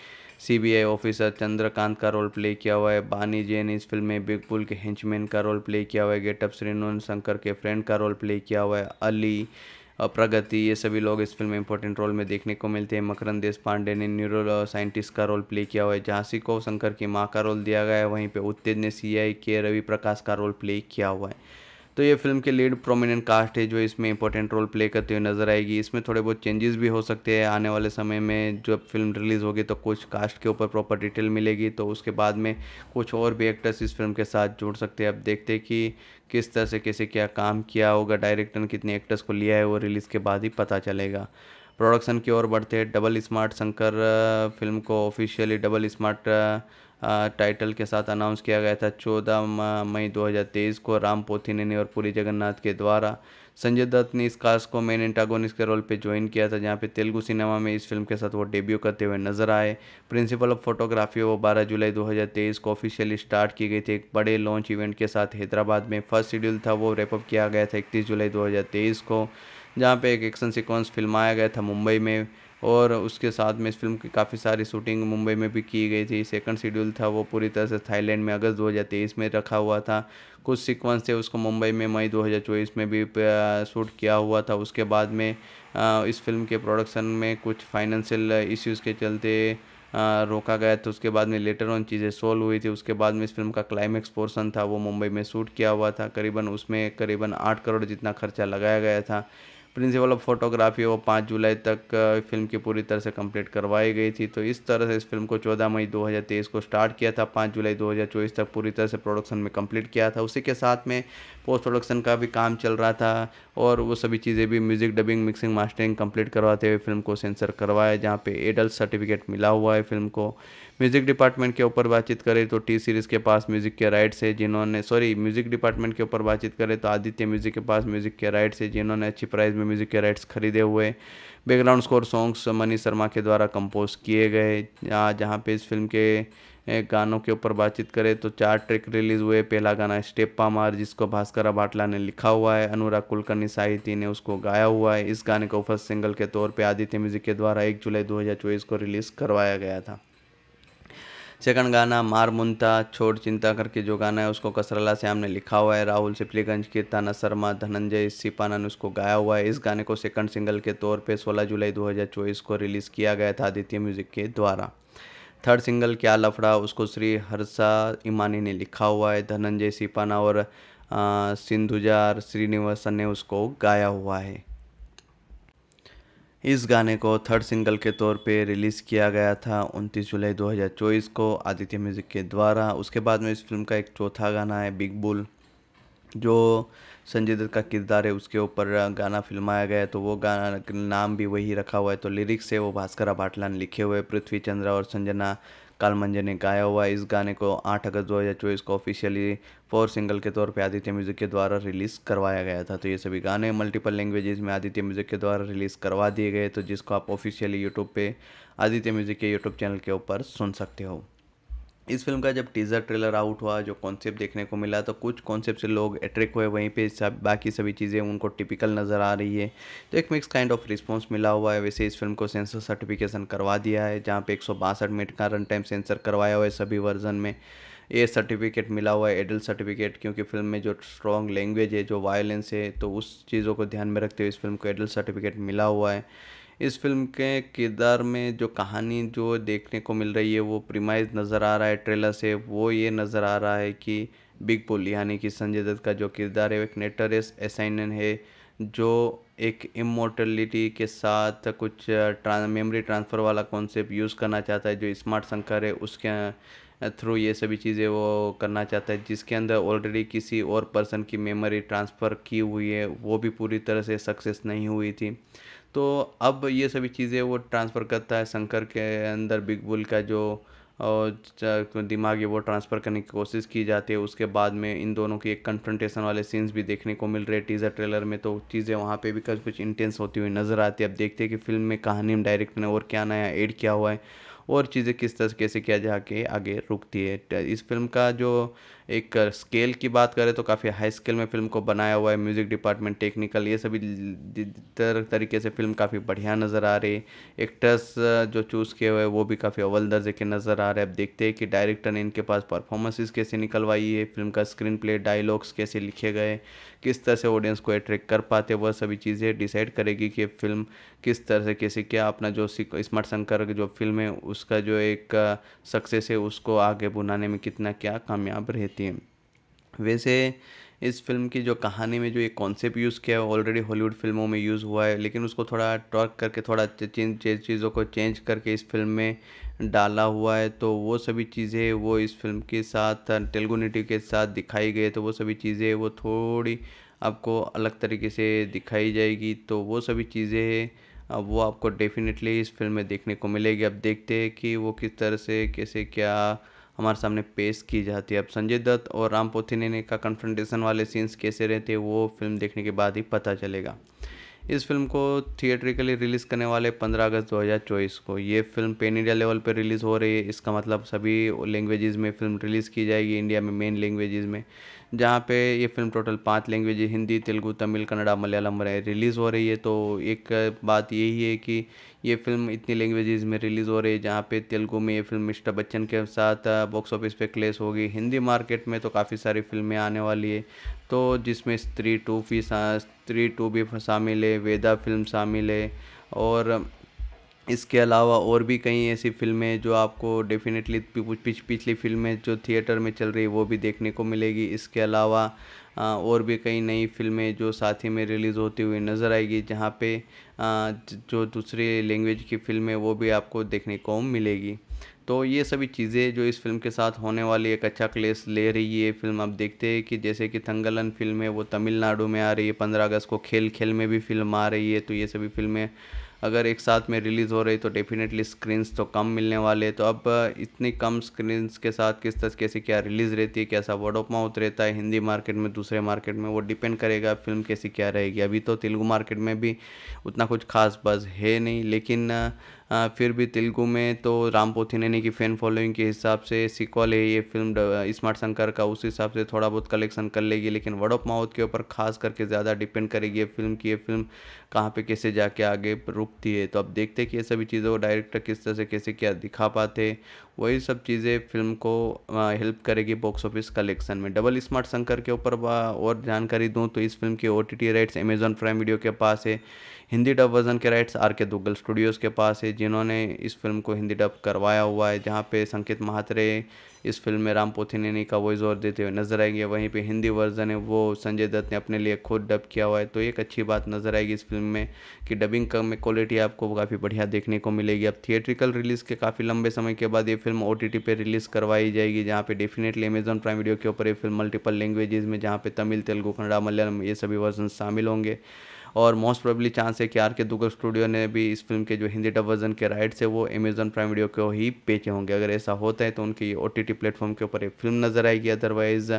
सीबीआई ऑफिसर चंद्रकांत का रोल प्ले किया हुआ है बानी जे ने इस फिल्म में बिग पुल के हिंचमैन का रोल प्ले किया हुआ है गेटअप श्रीनुन शंकर के फ्रेंड का रोल प्ले किया हुआ है अली प्रगति ये सभी लोग इस फिल्म में इंपॉर्टेंट रोल में देखने को मिलते हैं मकरन देश पांडे ने न्यूरो साइंटिस्ट का रोल प्ले किया हुआ है झांसी को शंकर की माँ का रोल दिया गया है वहीं पे उत्तेज ने सी आई के रवि प्रकाश का रोल प्ले किया हुआ है तो ये फिल्म के लीड प्रोमिनेंट कास्ट है जो इसमें इंपॉर्टेंट रोल प्ले करते हुए नजर आएगी इसमें थोड़े बहुत चेंजेस भी हो सकते हैं आने वाले समय में जब फिल्म रिलीज़ होगी तो कुछ कास्ट के ऊपर प्रॉपर डिटेल मिलेगी तो उसके बाद में कुछ और भी एक्टर्स इस फिल्म के साथ जुड़ सकते हैं अब देखते हैं कि किस तरह से कैसे क्या काम किया होगा डायरेक्टर ने कितने एक्टर्स को लिया है वो रिलीज़ के बाद ही पता चलेगा प्रोडक्शन की ओर बढ़ते डबल स्मार्ट शंकर फिल्म को ऑफिशियली डबल स्मार्ट टाइटल के साथ अनाउंस किया गया था चौदह मई 2023 को राम ने और पूरी जगन्नाथ के द्वारा संजय दत्त ने इस कास्ट को मेन एंटागोनिस्ट के रोल पे ज्वाइन किया था जहाँ पे तेलुगु सिनेमा में इस फिल्म के साथ वो डेब्यू करते हुए नजर आए प्रिंसिपल ऑफ फोटोग्राफी वो 12 जुलाई 2023 को ऑफिशियली स्टार्ट की गई थी एक बड़े लॉन्च इवेंट के साथ हैदराबाद में फर्स्ट शेड्यूल था वो रेपअप किया गया था इकतीस जुलाई दो को जहाँ पे एक एक्शन सिक्वेंस फिल्माया गया था मुंबई में और उसके साथ में इस फिल्म की काफ़ी सारी शूटिंग मुंबई में भी की गई थी सेकंड शेड्यूल था वो पूरी तरह से थाईलैंड में अगस्त 2023 में रखा हुआ था कुछ सीक्वेंस थे उसको मुंबई में मई 2024 में भी शूट किया हुआ था उसके बाद में इस फिल्म के प्रोडक्शन में कुछ फाइनेंशियल इश्यूज़ के चलते रोका गया था उसके बाद में लेटर ऑन चीज़ें सोल्व हुई थी उसके बाद में इस फिल्म का क्लाइमैक्स पोर्सन था वो मुंबई में शूट किया हुआ था करीबन उसमें करीबन आठ करोड़ जितना खर्चा लगाया गया था प्रिंसिपल ऑफ फोटोग्राफी वो पाँच जुलाई तक फिल्म की पूरी तरह से कंप्लीट करवाई गई थी तो इस तरह से इस फिल्म को 14 मई 2023 को स्टार्ट किया था पाँच जुलाई 2024 तक पूरी तरह से प्रोडक्शन में कंप्लीट किया था उसी के साथ में पोस्ट प्रोडक्शन का भी काम चल रहा था और वो सभी चीज़ें भी music dubbing mixing mastering complete करवाते हुए फिल्म को सेंसर करवाया जहाँ पे एडल्ट सर्टिफिकेट मिला हुआ है फिल्म को म्यूज़िक डिपार्टमेंट के ऊपर बातचीत करें तो टी सीरीज़ के पास म्यूज़िक के राइट्स है जिन्होंने सॉरी म्यूज़िक डिपार्टमेंट के ऊपर बातचीत करें तो आदित्य म्यूज़िक के पास म्यूज़िक के राइट्स है जिन्होंने अच्छी प्राइस में म्यूज़िक के राइट्स खरीदे हुए background score songs Mani Sharma के द्वारा कंपोज किए गए जहाँ पे इस फिल्म के गानों के ऊपर बातचीत करें तो चार ट्रैक रिलीज़ हुए पहला गाना स्टेपा मार जिसको भास्कर अभाटला ने लिखा हुआ है अनुराग कुलकर्णी साहित्य ने उसको गाया हुआ है इस गाने को फर्स्ट सिंगल के तौर पर आदित्य म्यूज़िक के द्वारा एक जुलाई दो को रिलीज़ करवाया गया था सेकंड गाना मार मुंता छोड़ चिंता करके जो गाना है उसको कसरला श्याम ने लिखा हुआ है राहुल सिपलीगंज की ताना शर्मा धनंजय सिपाना ने उसको गाया हुआ है इस गाने को सेकंड सिंगल के तौर पे 16 जुलाई 2024 को रिलीज़ किया गया था आदित्य म्यूज़िक के द्वारा थर्ड सिंगल क्या लफड़ा उसको श्री हर्षा इमानी ने लिखा हुआ है धनंजय सिपाना और सिंधुजार श्रीनिवासन ने उसको गाया हुआ है इस गाने को थर्ड सिंगल के तौर पे रिलीज़ किया गया था 29 जुलाई 2024 को आदित्य म्यूज़िक के द्वारा उसके बाद में इस फिल्म का एक चौथा गाना है बिग बुल जो संजय दत्त का किरदार है उसके ऊपर गाना फिल्माया गया है तो वो गाना नाम भी वही रखा हुआ है तो लिरिक्स है वो भास्कर भाटला ने लिखे हुए पृथ्वी चंद्रा और संजना कालमंजन ने गाया हुआ इस गाने को 8 अगस्त दो हज़ार चौबीस को ऑफिशियली फोर सिंगल के तौर पे आदित्य म्यूजिक के द्वारा रिलीज़ करवाया गया था तो ये सभी गाने मल्टीपल लैंग्वेजेस में आदित्य म्यूजिक के द्वारा रिलीज़ करवा दिए गए तो जिसको आप ऑफिशियली यूट्यूब पे आदित्य म्यूजिक के यूट्यूब चैनल के ऊपर सुन सकते हो इस फिल्म का जब टीज़र ट्रेलर आउट हुआ जो कॉन्सेप्ट देखने को मिला तो कुछ कॉन्सेप्ट से लोग अट्रैक्ट हुए वहीं पे सब बाकी सभी चीज़ें उनको टिपिकल नज़र आ रही है तो एक मिक्स काइंड ऑफ रिस्पांस मिला हुआ है वैसे इस फिल्म को सेंसर सर्टिफिकेशन करवा दिया है जहाँ पे एक सौ बासठ मिनट का रन टाइम सेंसर करवाया हुआ है सभी वर्जन में ये सर्टिफिकेट मिला हुआ है एडल्ट सर्टिफिकेट क्योंकि फिल्म में जो स्ट्रॉन्ग लैंग्वेज है जो वायलेंस है तो उस चीज़ों को ध्यान में रखते हुए इस फिल्म को एडल्ट सर्टिफिकेट मिला हुआ है इस फ़िल्म के किरदार में जो कहानी जो देखने को मिल रही है वो प्रीमाइज़ नज़र आ रहा है ट्रेलर से वो ये नज़र आ रहा है कि बिग बुल यानी कि संजय दत्त का जो किरदार है वो एक नेटरस असाइनन है जो एक इमोटलिटी के साथ कुछ ट्रां मेमोरी ट्रांसफ़र वाला कॉन्सेप्ट यूज़ करना चाहता है जो स्मार्ट शंकर है उसके थ्रू ये सभी चीज़ें वो करना चाहता है जिसके अंदर ऑलरेडी किसी और पर्सन की मेमोरी ट्रांसफ़र की हुई है वो भी पूरी तरह से सक्सेस नहीं हुई थी तो अब ये सभी चीज़ें वो ट्रांसफ़र करता है शंकर के अंदर बिग बुल का जो तो दिमाग है वो ट्रांसफ़र करने की कोशिश की जाती है उसके बाद में इन दोनों की एक कन्फ्रंटेशन वाले सीन्स भी देखने को मिल रहे हैं टीज़र ट्रेलर में तो चीज़ें वहाँ पे भी कुछ कुछ इंटेंस होती हुई नज़र आती है अब देखते हैं कि फिल्म में कहानी में डायरेक्ट ने और क्या नया ऐड किया हुआ है और चीज़ें किस तरह कैसे किया जाके आगे रुकती है इस फिल्म का जो एक स्केल की बात करें तो काफ़ी हाई स्केल में फिल्म को बनाया हुआ है म्यूज़िक डिपार्टमेंट टेक्निकल ये सभी तरह तरीके से फिल्म काफ़ी बढ़िया नज़र आ रही है एक्टर्स जो चूज़ किए हुए वो भी काफ़ी अव्वल दर्जे के नज़र आ रहे हैं अब देखते हैं कि डायरेक्टर ने इनके पास परफॉर्मेंसेस कैसे निकलवाई है फिल्म का स्क्रीन प्ले डायलॉग्स कैसे लिखे गए किस तरह से ऑडियंस को अट्रैक्ट कर पाते वह सभी चीज़ें डिसाइड करेगी कि फिल्म किस तरह से कैसे क्या अपना जो स्मार्ट शंकर जो फिल्म है उसका जो एक सक्सेस है उसको आगे बुनाने में कितना क्या कामयाब रहती होती हैं वैसे इस फिल्म की जो कहानी में जो एक कॉन्सेप्ट यूज़ किया है ऑलरेडी हॉलीवुड फिल्मों में यूज़ हुआ है लेकिन उसको थोड़ा टॉर्क करके थोड़ा चीज़ों को चेंज करके इस फिल्म में डाला हुआ है तो वो सभी चीज़ें वो इस फिल्म के साथ तेलुगु नेटिव के साथ दिखाई गई तो वो सभी चीज़ें वो थोड़ी आपको अलग तरीके से दिखाई जाएगी तो वो सभी चीज़ें अब वो आपको डेफिनेटली इस फिल्म में देखने को मिलेगी अब देखते हैं कि वो किस तरह से कैसे क्या हमारे सामने पेश की जाती है अब संजय दत्त और राम ने का कन्फ्रंटेशन वाले सीन्स कैसे रहते हैं वो फिल्म देखने के बाद ही पता चलेगा इस फिल्म को थिएट्रिकली रिलीज़ करने वाले 15 अगस्त 2024 को ये फिल्म पेन इंडिया लेवल पर रिलीज़ हो रही है इसका मतलब सभी लैंग्वेजेस में फिल्म रिलीज़ की जाएगी इंडिया में मेन लैंग्वेजेस में जहाँ पे ये फिल्म टोटल पांच लैंग्वेज हिंदी तेलुगू तमिल कन्नड़ा मलयालम में रिलीज़ हो रही है तो एक बात यही है कि ये फ़िल्म इतनी लैंग्वेज में रिलीज़ हो रही है जहाँ पे तेलुगु में ये फ़िल्म मिस्टर बच्चन के साथ बॉक्स ऑफिस पे क्लेश होगी हिंदी मार्केट में तो काफ़ी सारी फ़िल्में आने वाली है तो जिसमें स्त्री टू भी स्त्री टू भी शामिल है वेदा फ़िल्म शामिल है और इसके अलावा और भी कई ऐसी फिल्में जो आपको डेफिनेटली पिछली फिल्में जो थिएटर में चल रही है वो भी देखने को मिलेगी इसके अलावा और भी कई नई फ़िल्में जो साथ ही में रिलीज़ होती हुई नज़र आएगी जहाँ पे जो दूसरे लैंग्वेज की फ़िल्म है वो भी आपको देखने को मिलेगी तो ये सभी चीज़ें जो इस फिल्म के साथ होने वाली एक अच्छा क्लेस ले रही है फिल्म आप देखते हैं कि जैसे कि थंगलन फिल्म है वो तमिलनाडु में आ रही है पंद्रह अगस्त को खेल खेल में भी फिल्म आ रही है तो ये सभी फिल्में अगर एक साथ में रिलीज़ हो रही तो डेफ़िनेटली स्क्रीन्स तो कम मिलने वाले तो अब इतनी कम स्क्रीन्स के साथ किस तरह कैसी क्या रिलीज़ रहती है कैसा वर्ड ऑफ माउथ रहता है हिंदी मार्केट में दूसरे मार्केट में वो डिपेंड करेगा फिल्म कैसी क्या रहेगी अभी तो तेलुगु मार्केट में भी उतना कुछ खास बस है नहीं लेकिन फिर भी तेलुगु में तो राम नैनी की फ़ैन फॉलोइंग के हिसाब से सिक्वल है ये फ़िल्म स्मार्ट शंकर का उस हिसाब से थोड़ा बहुत कलेक्शन कर लेगी लेकिन वर्ड ऑफ माउथ के ऊपर खास करके ज़्यादा डिपेंड करेगी ये फिल्म की ये फिल्म कहाँ पे कैसे जाके आगे रुकती है तो अब देखते हैं कि ये सभी चीज़ों को डायरेक्टर किस तरह से कैसे क्या दिखा पाते वही सब चीज़ें फ़िल्म को हेल्प करेगी बॉक्स ऑफिस कलेक्शन में डबल स्मार्ट शंकर के ऊपर और जानकारी दूँ तो इस फिल्म के O rights Amazon prime video के पास है हिंदी डब वर्जन के rights R K Duggal Studios के पास है जिन्होंने इस फिल्म को हिंदी डब करवाया हुआ है जहाँ पे संकेत महात्रे इस फिल्म में राम पोथिनेनी का वॉइस ओवर देते हुए नजर आएंगे वहीं पे हिंदी वर्जन है वो संजय दत्त ने अपने लिए खुद डब किया हुआ है तो एक अच्छी बात नजर आएगी इस फिल्म में कि डबिंग का में क्वालिटी आपको काफ़ी बढ़िया देखने को मिलेगी अब थिएट्रिकल रिलीज़ के काफ़ी लंबे समय के बाद ये फिल्म ओ टी रिलीज़ करवाई जाएगी जहाँ पे डेफिनेटली अमेज़न प्राइम वीडियो के ऊपर ये फिल्म मल्टीपल लैंग्वेजेज में जहाँ पे तमिल तेलुगु कन्नड़ा मलयालम ये सभी वर्जन शामिल होंगे और मोस्ट प्रोबली चांस है कि आर के दुगल स्टूडियो ने भी इस फिल्म के जो हिंदी डब वर्जन के राइट्स है वो अमेजन प्राइम वीडियो को ही बेचे होंगे अगर ऐसा होता है तो उनकी ओ टी प्लेटफॉर्म के ऊपर एक फिल्म नज़र आएगी अदरवाइज़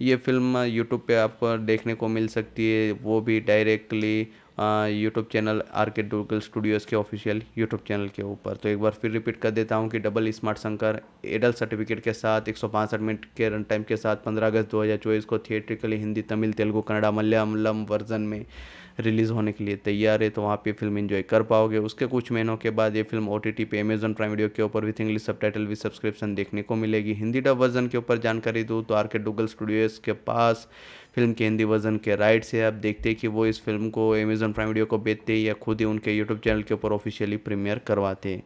ये फिल्म यूट्यूब पे आपको देखने को मिल सकती है वो भी directly YouTube channel R K Duggal Studios के ऑफिशियल यूट्यूब चैनल के ऊपर तो एक बार फिर रिपीट कर देता हूँ कि डबल स्मार्ट शंकर एडल सर्टिफिकेट के साथ एक सौ पांसठ मिनट के रन टाइम के साथ पंद्रह अगस्त दो हज़ार चौबीस को थिएट्रिकली हिंदी तमिल तेलुगु कन्नड़ा मलयालम वर्जन में रिलीज़ होने के लिए तैयार है तो वहाँ पे फिल्म इन्जॉय कर पाओगे उसके कुछ महीनों के बाद ये फिल्म ओ टी पे अमेजन प्राइम वीडियो के ऊपर with English subtitle with subscription देखने को मिलेगी हिंदी डब वर्जन के ऊपर जानकारी दूँ तो आर के डुगल स्टूडियोज़ के पास फिल्म के हिंदी वर्जन के राइट से आप देखते हैं कि वो इस फिल्म को अमेजन प्राइम वीडियो को बेचते या खुद ही उनके यूट्यूब चैनल के ऊपर ऑफिशियली प्रीमियर करवाते हैं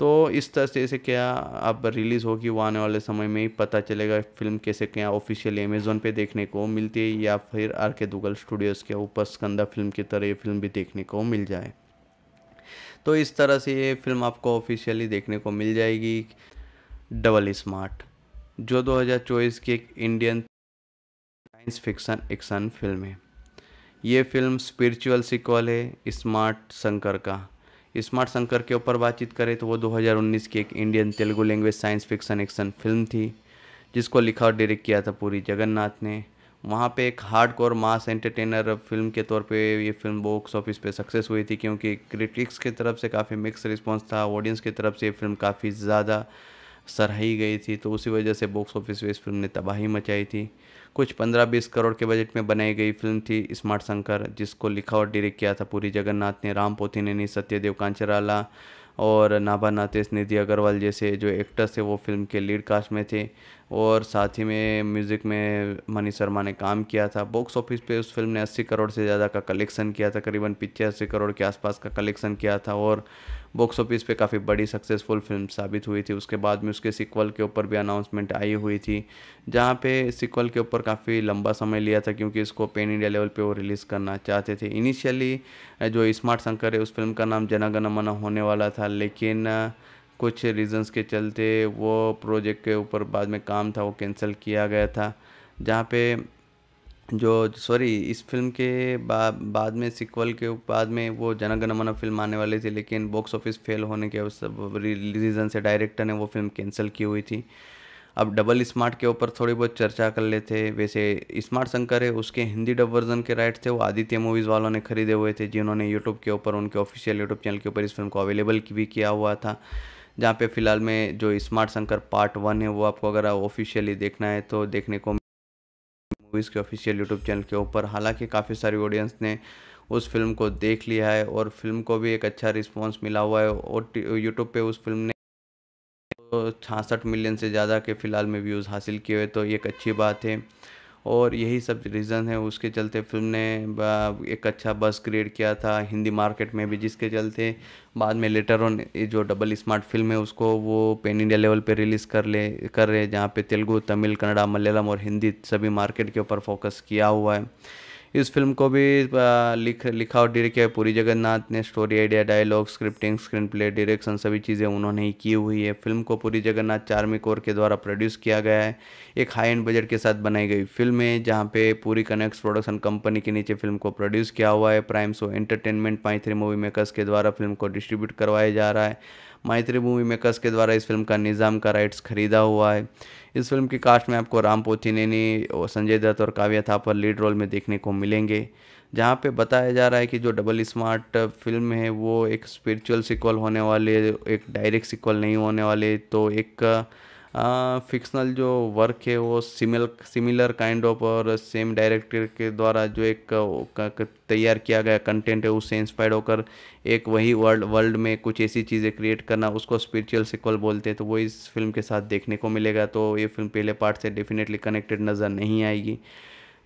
तो इस तरह से इसे क्या अब रिलीज़ होगी वो आने वाले समय में ही पता चलेगा फिल्म कैसे क्या ऑफिशियली अमेज़ोन पे देखने को मिलती है या फिर आर के दुगल स्टूडियोज़ के ऊपर स्कंदा फिल्म की तरह ये फिल्म भी देखने को मिल जाए तो इस तरह से ये फिल्म आपको ऑफिशियली देखने को मिल जाएगी डबल स्मार्ट जो 2024 की एक Indian science fiction action film है ये फिल्म स्पिरिचुअल सिक्वल है स्मार्ट शंकर का स्मार्ट शंकर के ऊपर बातचीत करें तो वो 2019 की एक Indian Telugu language science fiction action film थी जिसको लिखा और डायरेक्ट किया था पूरी जगन्नाथ ने वहाँ पे एक hard core mass entertainer film के तौर पे ये फिल्म बॉक्स ऑफिस पे सक्सेस हुई थी क्योंकि क्रिटिक्स की तरफ से काफ़ी मिक्स रिस्पॉन्स था ऑडियंस की तरफ से ये फिल्म काफ़ी ज़्यादा सराही गई थी तो उसी वजह से बॉक्स ऑफिस पर इस फिल्म ने तबाही मचाई थी कुछ पंद्रह बीस करोड़ के बजट में बनाई गई फिल्म थी स्मार्ट शंकर जिसको लिखा और डायरेक्ट किया था पूरी जगन्नाथ ने राम पोथीनेनी सत्यदेव कांचराला और नाभा नातेश निधि अग्रवाल जैसे जो एक्टर्स थे वो फिल्म के लीड कास्ट में थे और साथ ही में म्यूज़िक में मनी शर्मा ने काम किया था बॉक्स ऑफिस पे उस फिल्म ने 80 करोड़ से ज़्यादा का कलेक्शन किया था करीबन पिचासी करोड़ के आसपास का कलेक्शन किया था और बॉक्स ऑफिस पे काफ़ी बड़ी सक्सेसफुल फिल्म साबित हुई थी उसके बाद में उसके सिक्वल के ऊपर भी अनाउंसमेंट आई हुई थी जहाँ पे सिक्वल के ऊपर काफ़ी लंबा समय लिया था क्योंकि इसको पेन इंडिया लेवल पे वो रिलीज़ करना चाहते थे इनिशियली जो स्मार्ट शंकर है उस फिल्म का नाम जनागण मना होने वाला था लेकिन कुछ रीज़न्स के चलते वो प्रोजेक्ट के ऊपर बाद में काम था वो कैंसिल किया गया था जहाँ पे जो सॉरी इस फिल्म के बा, बाद में सिक्वल के बाद में वो जन फिल्म आने वाली थी लेकिन बॉक्स ऑफिस फेल होने के रीज़न से डायरेक्टर ने वो फिल्म कैंसिल की हुई थी अब डबल स्मार्ट के ऊपर थोड़ी बहुत चर्चा कर लेते वैसे स्मार्ट शंकर है उसके हिंदी डब वर्जन के राइट थे वो आदित्य मूवीज़ वालों ने खरीदे हुए थे जिन्होंने यूट्यूब के ऊपर उनके ऑफिशियल यूट्यूब चैनल के ऊपर इस फिल्म को अवेलेबल भी किया हुआ था जहाँ पे फ़िलहाल में जो स्मार्ट शंकर पार्ट वन है वो आपको अगर ऑफिशियली देखना है तो देखने को मूवीज़ के ऑफिशियल यूट्यूब चैनल के ऊपर हालांकि काफ़ी सारी ऑडियंस ने उस फिल्म को देख लिया है और फिल्म को भी एक अच्छा रिस्पॉन्स मिला हुआ है और यूट्यूब पर उस फिल्म ने तो छासठ मिलियन से ज़्यादा के फ़िलहाल में व्यूज़ हासिल किए हुए तो ये एक अच्छी बात है और यही सब रीज़न है उसके चलते फिल्म ने एक अच्छा बस क्रिएट किया था हिंदी मार्केट में भी जिसके चलते बाद में लेटर ऑन जो डबल स्मार्ट फिल्म है उसको वो पेन इंडिया लेवल पे रिलीज़ कर ले कर रहे हैं जहाँ पे तेलुगु तमिल कन्नड़ा मलयालम और हिंदी सभी मार्केट के ऊपर फोकस किया हुआ है इस फिल्म को भी लिख लिखा और डायरेक्ट किया पूरी जगन्नाथ ने story idea dialogue scripting screenplay direction सभी चीज़ें उन्होंने ही की हुई है फिल्म को पूरी जगन्नाथ चार्मी कोर के द्वारा प्रोड्यूस किया गया है एक हाई एंड बजट के साथ बनाई गई फिल्म है जहाँ पे पूरी कनेक्ट प्रोडक्शन कंपनी के नीचे फिल्म को प्रोड्यूस किया हुआ है prime show entertainment pi three movie makers के द्वारा फिल्म को डिस्ट्रीब्यूट करवाया जा रहा है मायत्री मूवी मेकर्स के द्वारा इस फिल्म का निज़ाम का राइट्स खरीदा हुआ है इस फिल्म की कास्ट में आपको राम और संजय दत्त और काव्या थापर लीड रोल में देखने को मिलेंगे जहाँ पे बताया जा रहा है कि जो डबल स्मार्ट फिल्म है वो एक स्पिरिचुअल सिक्वल होने वाले एक डायरेक्ट सिक्वल नहीं होने वाले तो एक फिक्सनल जो वर्क है वो सिमिल सिमिलर काइंड ऑफ और सेम डायरेक्टर के द्वारा जो एक तैयार किया गया कंटेंट है उससे इंस्पायर्ड होकर एक वही वर्ल्ड वर्ल्ड में कुछ ऐसी चीज़ें क्रिएट करना उसको स्पिरिचुअल सिक्वल बोलते हैं तो वो इस फिल्म के साथ देखने को मिलेगा तो ये फिल्म पहले पार्ट से डेफिनेटली कनेक्टेड नज़र नहीं आएगी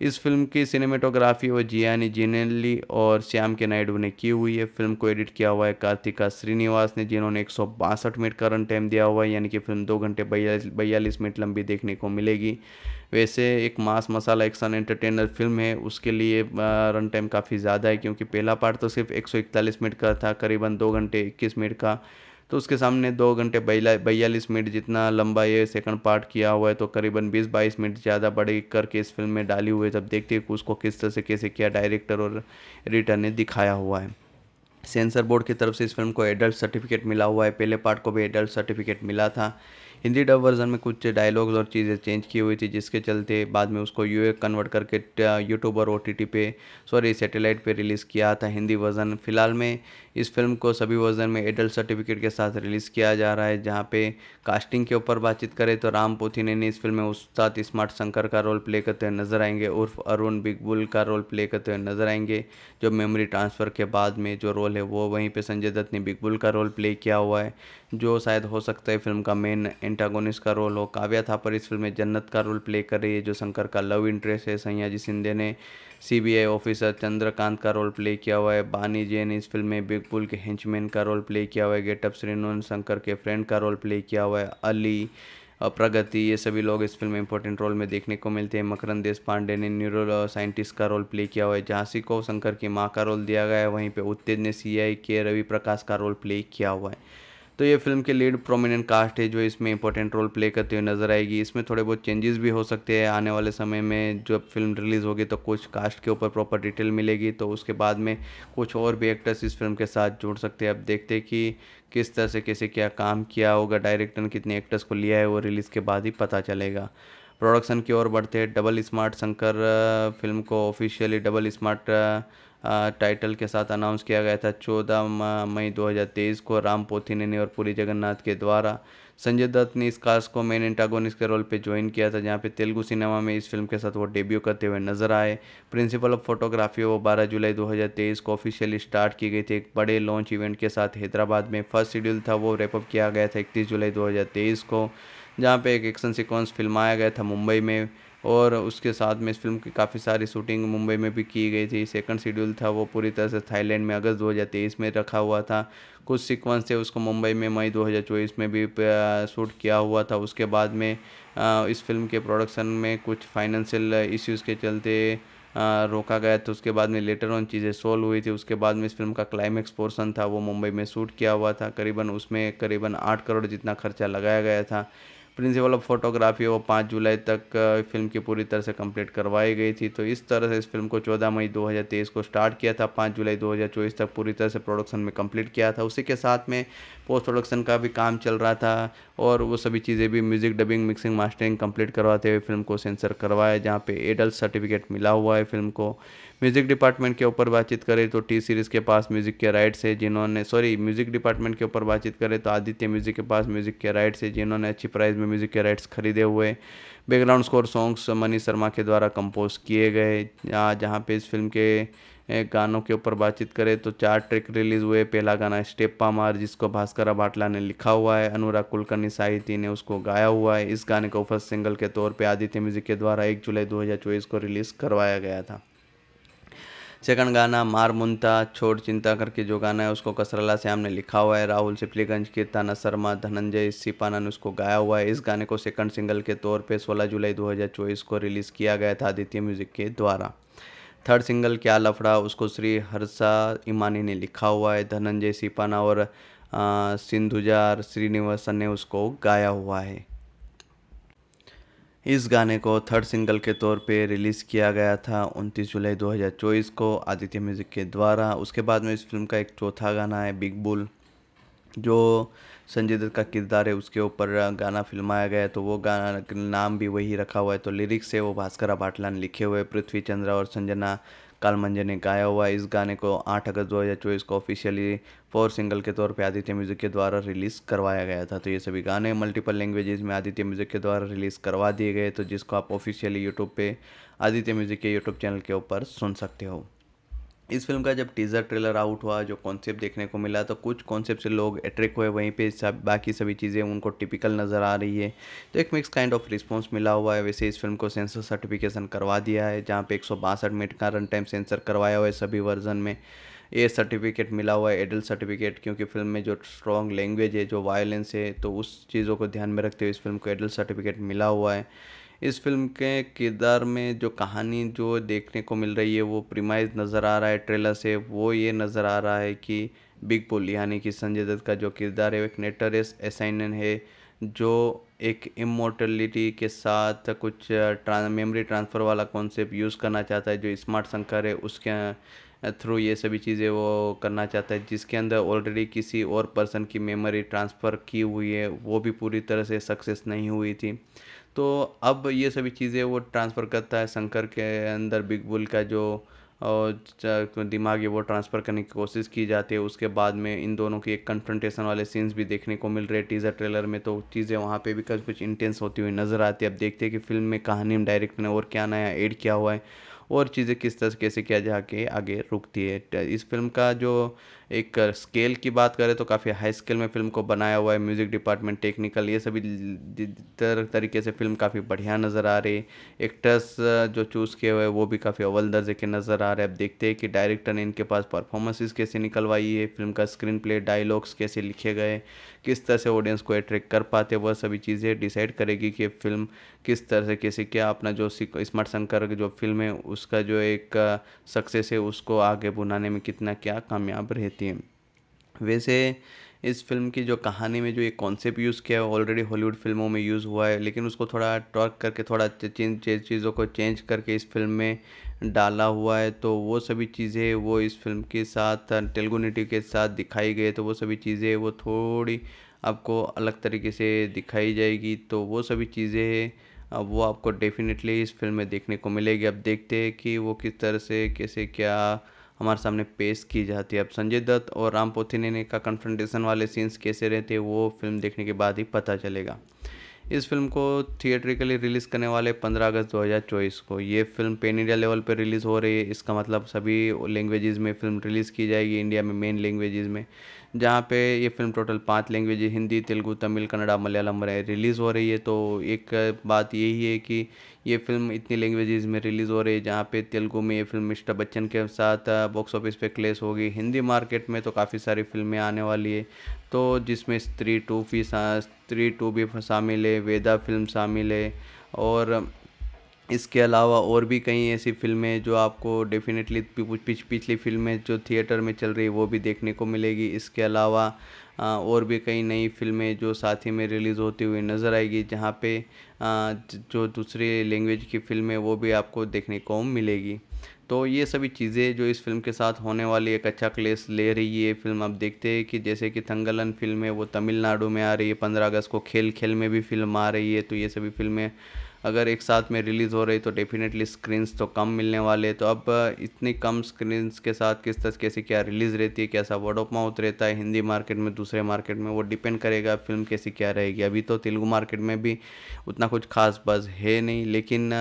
इस फिल्म की सिनेमेटोग्राफी वो जियानी जिनेली और श्याम के नायडू ने की हुई है फिल्म को एडिट किया हुआ है कार्तिका श्रीनिवास ने जिन्होंने एक मिनट का रन टाइम दिया हुआ है यानी कि फिल्म दो घंटे बयालीस मिनट लंबी देखने को मिलेगी वैसे एक mass masala action entertainer film है उसके लिए रन टाइम काफ़ी ज़्यादा है क्योंकि पहला पार्ट तो सिर्फ 141 मिनट का था करीबन दो घंटे 21 मिनट का तो उसके सामने दो घंटे बयालीस मिनट जितना लंबा ये सेकंड पार्ट किया हुआ है तो करीबन बीस बाईस मिनट ज़्यादा बड़े करके इस फिल्म में डाली हुई है जब देखते हैं उसको किस तरह से कैसे किया डायरेक्टर और एडिटर ने दिखाया हुआ है सेंसर बोर्ड की तरफ से इस फिल्म को एडल्ट सर्टिफिकेट मिला हुआ है पहले पार्ट को भी एडल्ट सर्टिफिकेट मिला था हिंदी डब वर्ज़न में कुछ डायलॉग्स और चीज़ें चेंज की हुई थी जिसके चलते बाद में उसको यू कन्वर्ट करके यूट्यूब और ओ पे सॉरी सेटेलाइट पे रिलीज़ किया था हिंदी वर्ज़न फ़िलहाल में इस फिल्म को सभी वर्ज़न में एडल्ट सर्टिफिकेट के साथ रिलीज़ किया जा रहा है जहाँ पे कास्टिंग के ऊपर बातचीत करें तो राम पोथीने ने इस फिल्म में उस्ताद स्मार्ट शंकर का रोल प्ले करते हुए नज़र आएंगे उर्फ अरुण बिग बुल का रोल प्ले करते हुए नज़र आएंगे जो मेमोरी ट्रांसफ़र के बाद में जो रोल है वो वहीं पर संजय दत्त ने बिग बुल का रोल प्ले किया हुआ है जो शायद हो सकता है फिल्म का मेन एंटागोनिस का रोल हो काव्या था पर इस फिल्म में जन्नत का रोल प्ले कर रही है जो शंकर का लव इंटरेस्ट है सयाजी सिंधे ने सीबीआई ऑफिसर चंद्रकांत का रोल प्ले किया हुआ है बानी जैन इस फिल्म में बिग बुल के हेंचमैन का रोल प्ले किया हुआ है गेटअप श्रीनुन शंकर के फ्रेंड का रोल प्ले किया हुआ है अली प्रगति ये सभी लोग इस फिल्म में इंपॉर्टेंट रोल में देखने को मिलते हैं मकरन देश पांडे ने न्यूरो साइंटिस्ट का रोल प्ले किया हुआ है झांसी को शंकर की माँ का रोल दिया गया है वहीं पे उत्तेज ने सीआई के रवि प्रकाश का रोल प्ले किया हुआ है तो ये फिल्म के लीड प्रोमिनेंट कास्ट है जो इसमें इंपॉर्टेंट रोल प्ले करते हुए नजर आएगी इसमें थोड़े बहुत चेंजेस भी हो सकते हैं आने वाले समय में जब फिल्म रिलीज़ होगी तो कुछ कास्ट के ऊपर प्रॉपर डिटेल मिलेगी तो उसके बाद में कुछ और भी एक्टर्स इस फिल्म के साथ जुड़ सकते हैं अब देखते हैं कि किस तरह से कैसे क्या काम किया होगा डायरेक्टर ने कितने एक्टर्स को लिया है वो रिलीज़ के बाद ही पता चलेगा प्रोडक्शन की ओर बढ़ते डबल स्मार्ट शंकर फिल्म को ऑफिशियली डबल स्मार्ट टाइटल के साथ अनाउंस किया गया था चौदह मई 2023 को राम पोथिनेनी और पुरी जगन्नाथ के द्वारा संजय दत्त ने इस कास्ट को मेन एंटागोनिस्ट के रोल पे ज्वाइन किया था जहाँ पे तेलुगु सिनेमा में इस फिल्म के साथ वो डेब्यू करते हुए नजर आए प्रिंसिपल ऑफ फोटोग्राफी वो 12 जुलाई 2023 को ऑफिशियली स्टार्ट की गई थी एक बड़े लॉन्च इवेंट के साथ हैदराबाद में फर्स्ट शेड्यूल था वो रेपअप किया गया था इकतीस जुलाई दो को जहाँ पे एक एक्शन सिक्वेंस फिल्माया गया था मुंबई में और उसके साथ में इस फिल्म की काफ़ी सारी शूटिंग मुंबई में भी की गई थी सेकंड शेड्यूल था वो पूरी तरह से थाईलैंड में अगस्त दो में रखा हुआ था कुछ सीक्वेंस थे उसको मुंबई में मई 2024 में भी शूट किया हुआ था उसके बाद में इस फिल्म के प्रोडक्शन में कुछ फाइनेंशियल इश्यूज़ के चलते रोका गया था उसके बाद में लेटर ऑन चीज़ें सोल्व हुई थी उसके बाद में इस फिल्म का क्लाइमैक्स पोर्सन था वो मुंबई में शूट किया हुआ था करीबन उसमें करीबन आठ करोड़ जितना खर्चा लगाया गया था प्रिंसिपल ऑफ फोटोग्राफी वो पाँच जुलाई तक फिल्म की पूरी तरह से कंप्लीट करवाई गई थी तो इस तरह से इस फिल्म को 14 मई 2023 को स्टार्ट किया था पाँच जुलाई 2024 तक पूरी तरह से प्रोडक्शन में कंप्लीट किया था उसी के साथ में पोस्ट प्रोडक्शन का भी काम चल रहा था और वो सभी चीज़ें भी music dubbing mixing mastering complete करवाते हुए फिल्म को सेंसर करवाया जहाँ पे एडल्ट सर्टिफिकेट मिला हुआ है फिल्म को म्यूज़िक डिपार्टमेंट के ऊपर बातचीत करें तो टी सीरीज़ के पास म्यूज़िक के राइट्स है जिन्होंने सॉरी म्यूज़िक डिपार्टमेंट के ऊपर बातचीत करें तो आदित्य म्यूज़िक के पास म्यूज़िक के राइट्स है जिन्होंने अच्छी प्राइस में म्यूज़िक के राइट्स खरीदे हुए background score songs Mani Sharma के द्वारा कंपोज किए गए जहाँ पे इस फिल्म के गानों के ऊपर बातचीत करें तो चार ट्रैक रिलीज़ हुए पहला गाना स्टेप्पा मार जिसको भास्कर भाटला ने लिखा हुआ है अनुराग कुलकर्णी साहित्य ने उसको गाया हुआ है इस गाने को फर्स्ट सिंगल के तौर पे आदित्य म्यूज़िक के द्वारा एक जुलाई 2024 को रिलीज़ करवाया गया था सेकंड गाना मार मुंता छोड़ चिंता करके जो गाना है उसको कसरला श्याम ने लिखा हुआ है राहुल सिपलीगंज के ताना शर्मा धनंजय सिपाना ने उसको गाया हुआ है इस गाने को सेकंड सिंगल के तौर पे 16 जुलाई 2024 को रिलीज़ किया गया था आदित्य म्यूज़िक के द्वारा थर्ड सिंगल क्या लफड़ा उसको श्री हर्षा इमानी ने लिखा हुआ है धनंजय सिपाना और सिंधुजार श्रीनिवासन ने उसको गाया हुआ है इस गाने को थर्ड सिंगल के तौर पे रिलीज़ किया गया था 29 जुलाई 2024 को आदित्य म्यूज़िक के द्वारा उसके बाद में इस फिल्म का एक चौथा गाना है बिग बुल जो संजय दत्त का किरदार है उसके ऊपर गाना फिल्माया गया है तो वो गाना नाम भी वही रखा हुआ है तो लिरिक्स है वो भास्कर भाटला ने लिखे हुए पृथ्वी चंद्रा और संजना काल मंजर ने गाया हुआ इस गाने को आठ अगस्त दो हज़ार चौबीस को ऑफिशियली फोर सिंगल के तौर पे आदित्य म्यूजिक के द्वारा रिलीज़ करवाया गया था तो ये सभी गाने मल्टीपल लैंग्वेजेस में आदित्य म्यूजिक के द्वारा रिलीज़ करवा दिए गए तो जिसको आप ऑफिशियली यूट्यूब पे आदित्य म्यूजिक के यूट्यूब चैनल के ऊपर सुन सकते हो इस फिल्म का जब टीज़र ट्रेलर आउट हुआ जो कॉन्सेप्ट देखने को मिला तो कुछ कॉन्सेप्ट से लोग अट्रैक्ट हुए वहीं पे सब बाकी सभी चीज़ें उनको टिपिकल नज़र आ रही है तो एक मिक्स काइंड ऑफ रिस्पॉन्स मिला हुआ है वैसे इस फिल्म को सेंसर सर्टिफिकेशन करवा दिया है जहाँ पे एक सौ बासठ मिनट का रन टाइम सेंसर करवाया हुआ है सभी वर्जन में ये सर्टिफिकेट मिला हुआ है एडल्ट सर्टिफिकेट क्योंकि फिल्म में जो स्ट्रॉन्ग लैंग्वेज है जो वायलेंस है तो उस चीज़ों को ध्यान में रखते हुए इस फिल्म को एडल्ट सर्टिफिकेट मिला हुआ है इस फ़िल्म के किरदार में जो कहानी जो देखने को मिल रही है वो प्रीमाइज़ नज़र आ रहा है ट्रेलर से वो ये नज़र आ रहा है कि बिग बुल यानी कि संजय दत्त का जो किरदार है वो एक नेटरस असाइनन है जो एक इमोटलिटी के साथ कुछ ट्रां मेमोरी ट्रांसफ़र वाला कॉन्सेप्ट यूज़ करना चाहता है जो स्मार्ट शंकर है उसके थ्रू ये सभी चीज़ें वो करना चाहता है जिसके अंदर ऑलरेडी किसी और पर्सन की मेमोरी ट्रांसफ़र की हुई है वो भी पूरी तरह से सक्सेस नहीं हुई थी तो अब ये सभी चीज़ें वो ट्रांसफ़र करता है शंकर के अंदर बिग बुल का जो तो दिमाग है वो ट्रांसफ़र करने की कोशिश की जाती है उसके बाद में इन दोनों की एक कन्फ्रंटेशन वाले सीन्स भी देखने को मिल रहे हैं टीज़र ट्रेलर में तो चीज़ें वहाँ पे भी कुछ कुछ इंटेंस होती हुई नज़र आती है अब देखते हैं कि फिल्म में कहानी में डायरेक्टर ने और क्या नया ऐड किया हुआ है और चीज़ें किस तरह से किया जाके आगे रुकती है इस फिल्म का जो एक स्केल की बात करें तो काफ़ी हाई स्केल में फ़िल्म को बनाया हुआ है म्यूज़िक डिपार्टमेंट टेक्निकल ये सभी तरह तरीके से फ़िल्म काफ़ी बढ़िया नज़र आ रही है एक्टर्स जो चूज़ किए हुए वो भी काफ़ी अव्वल दर्जे के नज़र आ रहे हैं अब देखते हैं कि डायरेक्टर ने इनके पास परफॉर्मेंसेज कैसे निकलवाई है फिल्म का स्क्रीन प्ले डायलॉग्स कैसे लिखे गए किस तरह से ऑडियंस को अट्रैक्ट कर पाते वह सभी चीज़ें डिसाइड करेगी कि फिल्म किस तरह से कैसे क्या अपना जो स्मार्ट शंकर जो फिल्म है उसका जो एक सक्सेस है उसको आगे बुनाने में कितना क्या कामयाब रहती सकती हैं वैसे इस फिल्म की जो कहानी में जो एक कॉन्सेप्ट यूज़ किया है ऑलरेडी हॉलीवुड फिल्मों में यूज़ हुआ है लेकिन उसको थोड़ा टॉर्क करके थोड़ा चीज़ों को चेंज करके इस फिल्म में डाला हुआ है तो वो सभी चीज़ें वो इस फिल्म के साथ तेलुगु नेटिव के साथ दिखाई गई तो वो सभी चीज़ें वो थोड़ी आपको अलग तरीके से दिखाई जाएगी तो वो सभी चीज़ें अब वो आपको डेफिनेटली इस फिल्म में देखने को मिलेगी अब देखते हैं कि वो किस तरह से कैसे क्या हमारे सामने पेश की जाती है अब संजय दत्त और राम पोथिनेनी का कन्फ्रंटेशन वाले सीन्स कैसे रहते हैं वो फिल्म देखने के बाद ही पता चलेगा इस फिल्म को थिएट्रिकली रिलीज़ करने वाले 15 अगस्त 2024 को ये फिल्म पेन इंडिया लेवल पर रिलीज़ हो रही है इसका मतलब सभी लैंग्वेजेस में फिल्म रिलीज़ की जाएगी इंडिया में मेन लैंग्वेजेस में जहाँ पे ये फिल्म टोटल पाँच लैंग्वेज हिंदी तेलुगु तमिल कन्नड़ा मलयालम में रिलीज़ हो रही है तो एक बात यही है कि ये फिल्म इतनी लैंग्वेजेस में रिलीज़ हो रही है जहाँ पे तेलुगू में ये फिल्म मिस्टर बच्चन के साथ बॉक्स ऑफिस पे क्लेश होगी हिंदी मार्केट में तो काफ़ी सारी फिल्में आने वाली है तो जिसमें स्त्री टू भी स्त्री टू भी शामिल है वेदा फिल्म शामिल है और इसके अलावा और भी कई ऐसी फ़िल्में जो आपको डेफ़िनेटली पिछली फ़िल्में जो थिएटर में चल रही है वो भी देखने को मिलेगी इसके अलावा और भी कई नई फ़िल्में जो साथ ही में रिलीज़ होती हुई नज़र आएगी जहाँ पे जो दूसरी लैंग्वेज की फ़िल्में वो भी आपको देखने को मिलेगी तो ये सभी चीज़ें जो इस फिल्म के साथ होने वाली एक अच्छा क्लेस ले रही है फिल्म आप देखते हैं कि जैसे कि थंगलन फिल्म है वो तमिलनाडु में आ रही है पंद्रह अगस्त को खेल खेल में भी फिल्म आ रही है तो ये सभी फिल्में अगर एक साथ में रिलीज़ हो रही तो डेफ़िनेटली स्क्रीन्स तो कम मिलने वाले तो अब इतनी कम स्क्रीन्स के साथ किस तरह कैसी क्या रिलीज़ रहती है कैसा वर्ड ऑफ माउथ रहता है हिंदी मार्केट में दूसरे मार्केट में वो डिपेंड करेगा फिल्म कैसी क्या रहेगी अभी तो तेलुगु मार्केट में भी उतना कुछ खास बज है नहीं लेकिन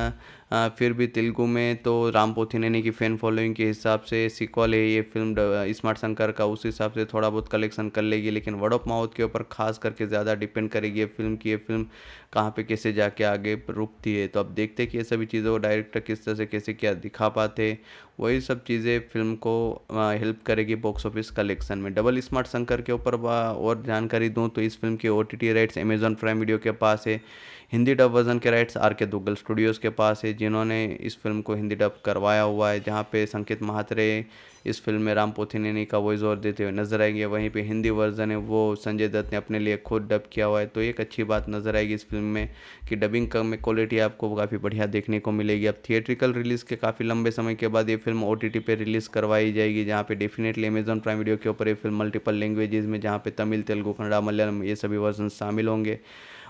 फिर भी तेलुगु में तो राम नैनी की फ़ैन फॉलोइंग के हिसाब से सिक्वल है ये फिल्म स्मार्ट शंकर का उस हिसाब से थोड़ा बहुत कलेक्शन कर लेगी लेकिन वर्ड ऑफ माउथ के ऊपर खास करके ज़्यादा डिपेंड करेगी ये फिल्म की ये फिल्म कहाँ पे कैसे जाके आगे रुकती है तो अब देखते कि ये सभी चीज़ों को डायरेक्टर किस तरह से कैसे क्या दिखा पाते वही सब चीज़ें फिल्म को हेल्प करेगी बॉक्स ऑफिस कलेक्शन में डबल स्मार्ट शंकर के ऊपर और जानकारी दूँ तो इस फिल्म के O T T rights Amazon prime video के पास है हिंदी डब वर्जन के rights R K Duggal Studios के पास है जिन्होंने इस फिल्म को हिंदी डब करवाया हुआ है जहाँ पे संकेत महात्रे इस फिल्म में राम पोथिनेनी का वॉइस और देते हुए नजर आएंगे वहीं पे हिंदी वर्जन है वो संजय दत्त ने अपने लिए खुद डब किया हुआ है तो एक अच्छी बात नजर आएगी इस फिल्म में कि डबिंग का में क्वालिटी आपको काफ़ी बढ़िया देखने को मिलेगी अब थिएट्रिकल रिलीज़ के काफ़ी लंबे समय के बाद ये फिल्म ओ टी पे रिलीज़ करवाई जाएगी जहाँ पे डेफिनेटली अमेजॉन प्राइम वीडियो के ऊपर ये फिल्म मल्टीपल लैंग्वेजेज में जहाँ पे तमिल तेलुगु कन्नड़ा मलयालम ये सभी वर्जन शामिल होंगे